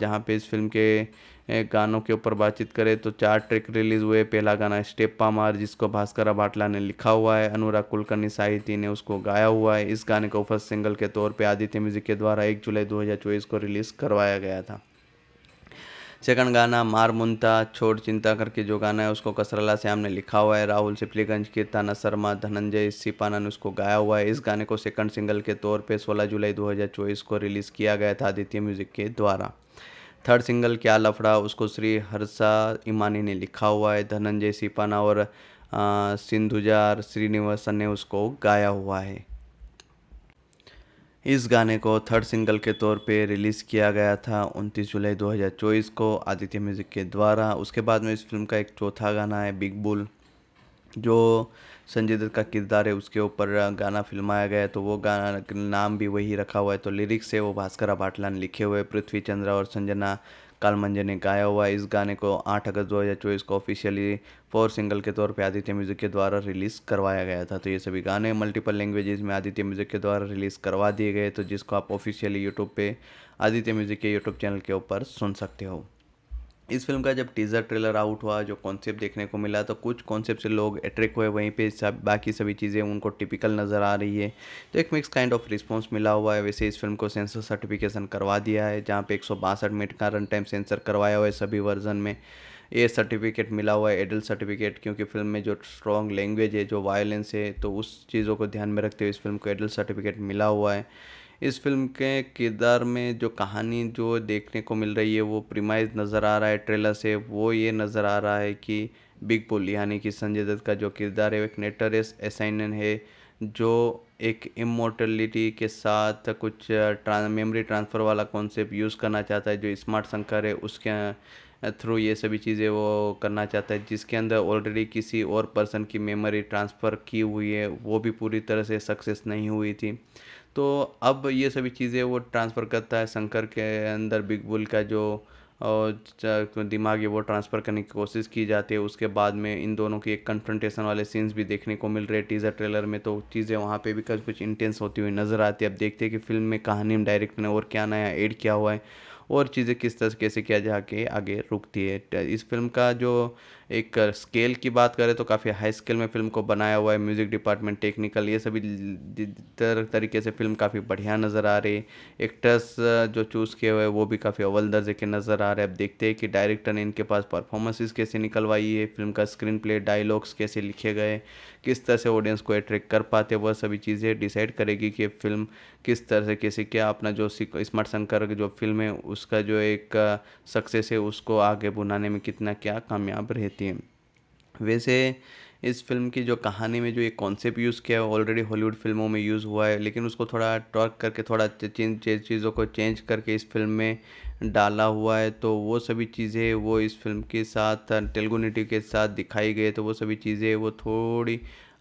जहाँ पे इस फिल्म के गानों के ऊपर बातचीत करें तो चार ट्रैक रिलीज हुए पहला गाना स्टेप्पा मार जिसको भास्कर भाटला ने लिखा हुआ है अनुराग कुलकर्णी साहित्य ने उसको गाया हुआ है इस गाने को फर्स्ट सिंगल के तौर पे आदित्य म्यूजिक के द्वारा एक जुलाई दो को रिलीज़ करवाया गया था सेकंड गाना मार मुंता छोड़ चिंता करके जो गाना है उसको कसरला श्याम हमने लिखा हुआ है राहुल सिपलीगंज की ताना शर्मा धनंजय सिपाना ने उसको गाया हुआ है इस गाने को सेकंड सिंगल के तौर पे 16 जुलाई 2024 को रिलीज़ किया गया था आदित्य म्यूज़िक के द्वारा थर्ड सिंगल क्या लफड़ा उसको श्री हर्षा इमानी ने लिखा हुआ है धनंजय सिपाना और सिंधुजार श्रीनिवासन ने उसको गाया हुआ है इस गाने को थर्ड सिंगल के तौर पे रिलीज़ किया गया था 29 जुलाई 2024 को आदित्य म्यूज़िक के द्वारा उसके बाद में इस फिल्म का एक चौथा गाना है बिग बुल जो संजय दत्त का किरदार है उसके ऊपर गाना फिल्माया गया है तो वो गाना नाम भी वही रखा हुआ है तो लिरिक्स है वो भास्कर भाटलान ने लिखे हुए पृथ्वी चंद्रा और संजना काल मंजर ने गाया हुआ इस गाने को 8 अगस्त 2024 को ऑफिशियली फोर सिंगल के तौर पर आदित्य म्यूजिक के द्वारा रिलीज़ करवाया गया था तो ये सभी गाने मल्टीपल लैंग्वेजेस में आदित्य म्यूजिक के द्वारा रिलीज़ करवा दिए गए तो जिसको आप ऑफिशियली यूट्यूब पे आदित्य म्यूजिक के यूट्यूब चैनल के ऊपर सुन सकते हो इस फिल्म का जब टीज़र ट्रेलर आउट हुआ जो कॉन्सेप्ट देखने को मिला तो कुछ कॉन्सेप्ट से लोग अट्रैक्ट हुए वहीं पे सब बाकी सभी चीज़ें उनको टिपिकल नज़र आ रही है तो एक मिक्स काइंड ऑफ रिस्पॉन्स मिला हुआ है वैसे इस फिल्म को सेंसर सर्टिफिकेशन करवा दिया है जहाँ पे एक मिनट का रन टाइम सेंसर करवाया हुआ है सभी वर्जन में ये सर्टिफिकेट मिला हुआ है एडल्ट सर्टिफिकेट क्योंकि फिल्म में जो स्ट्रॉन्ग लैंग्वेज है जो वायलेंस है तो उस चीज़ों को ध्यान में रखते हुए इस फिल्म को एडल्ट सर्टिफिकेट मिला हुआ है इस फ़िल्म के किरदार में जो कहानी जो देखने को मिल रही है वो प्रीमाइज़ नज़र आ रहा है ट्रेलर से वो ये नज़र आ रहा है कि बिग बुल यानी कि संजय दत्त का जो किरदार है एक नेटरस असाइनन है जो एक इमोटलिटी के साथ कुछ ट्रां मेमोरी ट्रांसफ़र वाला कॉन्सेप्ट यूज़ करना चाहता है जो स्मार्ट शंकर है उसके थ्रू ये सभी चीज़ें वो करना चाहता है जिसके अंदर ऑलरेडी किसी और पर्सन की मेमोरी ट्रांसफ़र की हुई है वो भी पूरी तरह से सक्सेस नहीं हुई थी तो अब ये सभी चीज़ें वो ट्रांसफ़र करता है शंकर के अंदर बिग बुल का जो दिमाग है वो ट्रांसफ़र करने की कोशिश की जाती है उसके बाद में इन दोनों की एक कन्फ्रंटेशन वाले सीन्स भी देखने को मिल रहे हैं टीज़र ट्रेलर में तो चीज़ें वहाँ पे भी कुछ कुछ इंटेंस होती हुई नज़र आती है अब देखते हैं कि फिल्म में कहानी में डायरेक्ट ने और क्या नया ऐड किया हुआ है और चीज़ें किस तरह कैसे किया जाके आगे रुकती है इस फिल्म का जो एक स्केल की बात करें तो काफ़ी हाई स्केल में फ़िल्म को बनाया हुआ है म्यूज़िक डिपार्टमेंट टेक्निकल ये सभी तरह तरीके से फ़िल्म काफ़ी बढ़िया नज़र आ रही एक्टर्स जो चूज़ किए हुए हैं वो भी काफ़ी अव्वल दर्जे के नज़र आ रहे हैं अब देखते हैं कि डायरेक्टर ने इनके पास परफॉर्मेंसेस कैसे निकलवाई है फिल्म का स्क्रीन प्ले डायलॉग्स कैसे लिखे गए किस तरह से ऑडियंस को अट्रैक्ट कर पाते वह सभी चीज़ें डिसाइड करेगी कि फिल्म किस तरह से कैसे क्या अपना जो स्मार्ट शंकर जो फिल्म है उसका जो एक सक्सेस है उसको आगे बुनाने में कितना क्या कामयाब रहता देती हैं वैसे इस फिल्म की जो कहानी में जो एक कॉन्सेप्ट यूज़ किया है ऑलरेडी हॉलीवुड फिल्मों में यूज़ हुआ है लेकिन उसको थोड़ा टॉर्क करके थोड़ा चीज़ों को चेंज करके इस फिल्म में डाला हुआ है तो वो सभी चीज़ें वो इस फिल्म के साथ तेलुगु नेटिव के साथ दिखाई गई तो वो सभी चीज़ें वो थोड़ी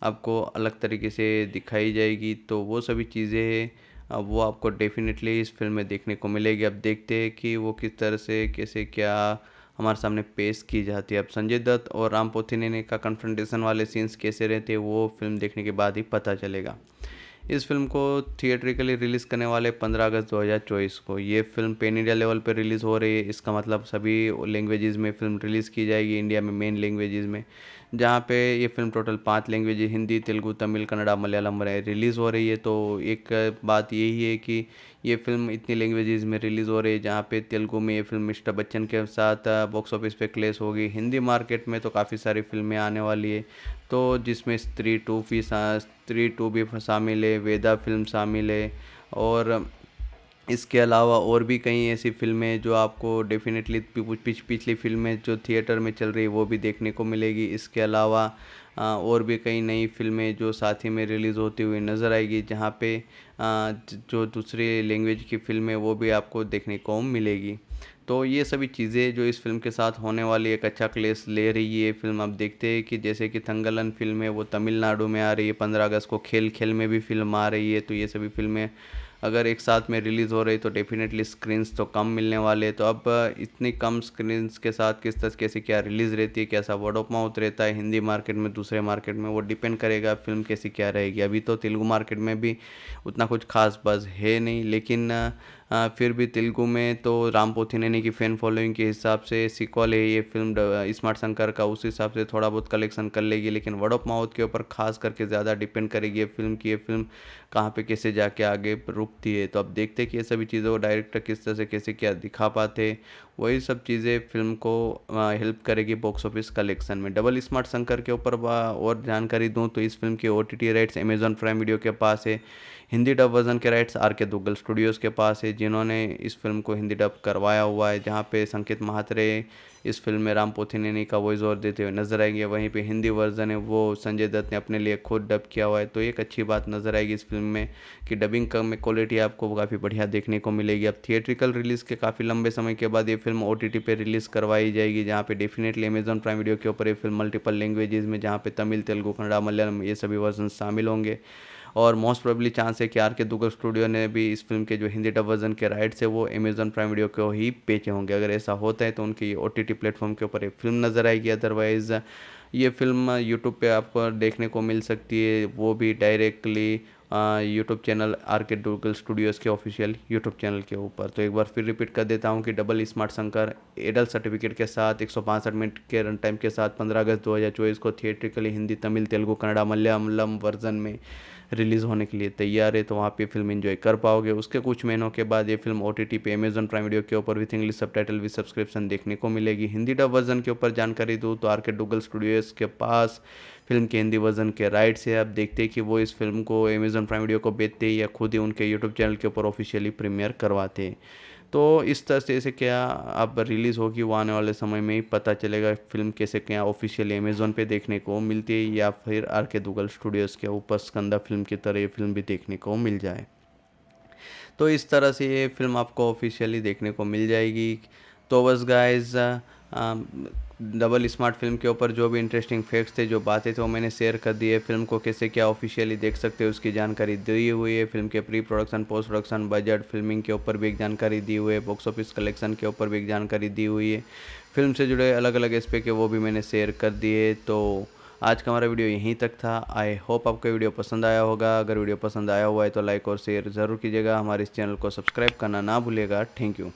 आपको अलग तरीके से दिखाई जाएगी तो वो सभी चीज़ें अब वो आपको डेफिनेटली इस फिल्म में देखने को मिलेगी अब देखते हैं कि वो किस तरह से कैसे क्या हमारे सामने पेश की जाती है अब संजय दत्त और राम पोथिनेनी का कन्फ्रंटेशन वाले सीन्स कैसे रहते हैं वो फिल्म देखने के बाद ही पता चलेगा इस फिल्म को थिएट्रिकली रिलीज़ करने वाले 15 अगस्त 2024 को ये फिल्म पेन इंडिया लेवल पर रिलीज़ हो रही है इसका मतलब सभी लैंग्वेजेस में फिल्म रिलीज़ की जाएगी इंडिया में मेन लैंग्वेजेस में जहाँ पे ये फ़िल्म टोटल पाँच लैंग्वेज हिंदी तेलुगु तमिल कन्नड़ा मलयालम में रिलीज़ हो रही है तो एक बात यही है कि ये फ़िल्म इतनी लैंग्वेजेस में रिलीज़ हो रही है जहाँ पे तेलुगु में ये फ़िल्म मिस्टर बच्चन के साथ बॉक्स ऑफिस पे क्लेश होगी हिंदी मार्केट में तो काफ़ी सारी फिल्में आने वाली है तो जिसमें स्त्री टू भी स्त्री टू भी शामिल है वेदा फिल्म शामिल है और इसके अलावा और भी कई ऐसी फ़िल्में जो आपको डेफ़िनेटली पिछली फ़िल्में जो थिएटर में चल रही है वो भी देखने को मिलेगी इसके अलावा और भी कई नई फ़िल्में जो साथ ही में रिलीज़ होती हुई नज़र आएगी जहाँ पे जो दूसरी लैंग्वेज की फ़िल्में वो भी आपको देखने को मिलेगी तो ये सभी चीज़ें जो इस फिल्म के साथ होने वाली एक अच्छा क्लेस ले रही है फिल्म आप देखते हैं कि जैसे कि थंगलन फिल्म है वो तमिलनाडु में आ रही है पंद्रह अगस्त को खेल खेल में भी फिल्म आ रही है तो ये सभी फिल्में अगर एक साथ में रिलीज़ हो रही तो डेफ़िनेटली स्क्रीन्स तो कम मिलने वाले तो अब इतनी कम स्क्रीन्स के साथ किस तरह कैसे क्या रिलीज़ रहती है कैसा वर्ड ऑफ माउथ रहता है हिंदी मार्केट में दूसरे मार्केट में वो डिपेंड करेगा फिल्म कैसी क्या रहेगी अभी तो तेलुगु मार्केट में भी उतना कुछ खास बस है नहीं लेकिन फिर भी तेलुगु में तो राम नैनी की फ़ैन फॉलोइंग के हिसाब से सिक्वल है ये फ़िल्म स्मार्ट शंकर का उस हिसाब से थोड़ा बहुत कलेक्शन कर लेगी लेकिन वर्ड ऑफ माउथ के ऊपर खास करके ज़्यादा डिपेंड करेगी ये फिल्म की ये फिल्म कहाँ पे कैसे जाके आगे रुकती है तो अब देखते हैं कि ये सभी चीज़ों को डायरेक्टर किस तरह से कैसे क्या दिखा पाते वही सब चीज़ें फिल्म को हेल्प करेगी बॉक्स ऑफिस कलेक्शन में डबल स्मार्ट शंकर के ऊपर और जानकारी दूँ तो इस फिल्म के O T rights Amazon prime video के पास है हिंदी डब वर्जन के rights R K Duggal Studios के पास है जिन्होंने इस फिल्म को हिंदी डब करवाया हुआ है जहाँ पे संकेत महात्रे इस फिल्म में राम पोथिनेनी का वॉइस ओवर देते हुए नजर आएंगे वहीं पे हिंदी वर्जन है वो संजय दत्त ने अपने लिए खुद डब किया हुआ है तो एक अच्छी बात नज़र आएगी इस फिल्म में कि डबिंग का में क्वालिटी आपको काफ़ी बढ़िया देखने को मिलेगी अब थिएट्रिकल रिलीज़ के काफ़ी लंबे समय के बाद ये film O T T release करवाई जाएगी जहाँ पे डेफिनेटली अमेजन प्राइम वीडियो के ऊपर ये फिल्म मल्टीपल लैंग्वेजेज में जहाँ पे तमिल तेलुगु कन्नड़ा मलयालम ये सभी वर्जन शामिल होंगे और मोस्ट प्रोबली चांस है कि आर के दुगल स्टूडियो ने भी इस फिल्म के जो हिंदी डब वर्जन के राइट्स है वो अमेजॉन प्राइम वीडियो को ही बेचे होंगे अगर ऐसा होता है तो उनकी ओ टी टी प्लेटफॉर्म के ऊपर एक फिल्म नज़र आएगी अदरवाइज़ ये फिल्म यूट्यूब पे आपको देखने को मिल सकती है वो भी directly YouTube channel R K Duggal Studios के ऑफिशियल यूट्यूब चैनल के ऊपर तो एक बार फिर रिपीट कर देता हूँ कि डबल स्मार्ट शंकर एडल सर्टिफिकेट के साथ एक मिनट के रन टाइम के साथ 15 अगस्त 2024 को थिएट्रिकली हिंदी तमिल तेलुगु कन्नड़ा मलयालम वर्जन में रिलीज़ होने के लिए तैयार है तो वहाँ पे फिल्म इन्जॉय कर पाओगे उसके कुछ महीनों के बाद ये फिल्म ओ टी टी पे अमेजन प्राइम वीडियो के ऊपर with English subtitle with subscription देखने को मिलेगी हिंदी डब वर्जन के ऊपर जानकारी दूँ तो आर के डुगल स्टूडियोज़ के पास फिल्म के हिंदी वर्जन के राइट से आप देखते हैं कि वो इस फिल्म को अमेजन प्राइम वीडियो को बेचते या खुद ही उनके यूट्यूब चैनल के ऊपर ऑफिशियली प्रीमियर करवाते हैं तो इस तरह से इसे क्या अब रिलीज़ होगी वो आने वाले समय में ही पता चलेगा फिल्म कैसे क्या ऑफिशियली अमेज़ोन पे देखने को मिलती है या फिर आर के दुगल स्टूडियोज़ के ऊपर स्कंदा फिल्म की तरह ये फिल्म भी देखने को मिल जाए तो इस तरह से ये फिल्म आपको ऑफिशियली देखने को मिल जाएगी तो बस गाइज़ डबल स्मार्ट फिल्म के ऊपर जो भी इंटरेस्टिंग फैक्ट्स थे जो बातें थे वो मैंने शेयर कर दिए फिल्म को कैसे क्या ऑफिशियली देख सकते हो उसकी जानकारी दी हुई है फिल्म के pre production post production budget filming के ऊपर भी एक जानकारी दी हुई है बॉक्स ऑफिस कलेक्शन के ऊपर भी एक जानकारी दी हुई है फिल्म से जुड़े अलग अलग एस्पेक्ट है वो भी मैंने शेयर कर दिए तो आज का हमारा वीडियो यहीं तक था आई होप आपको वीडियो पसंद आया होगा अगर वीडियो पसंद आया हुआ है तो लाइक और शेयर ज़रूर कीजिएगा हमारे इस चैनल को सब्सक्राइब करना ना भूलिएगा थैंक यू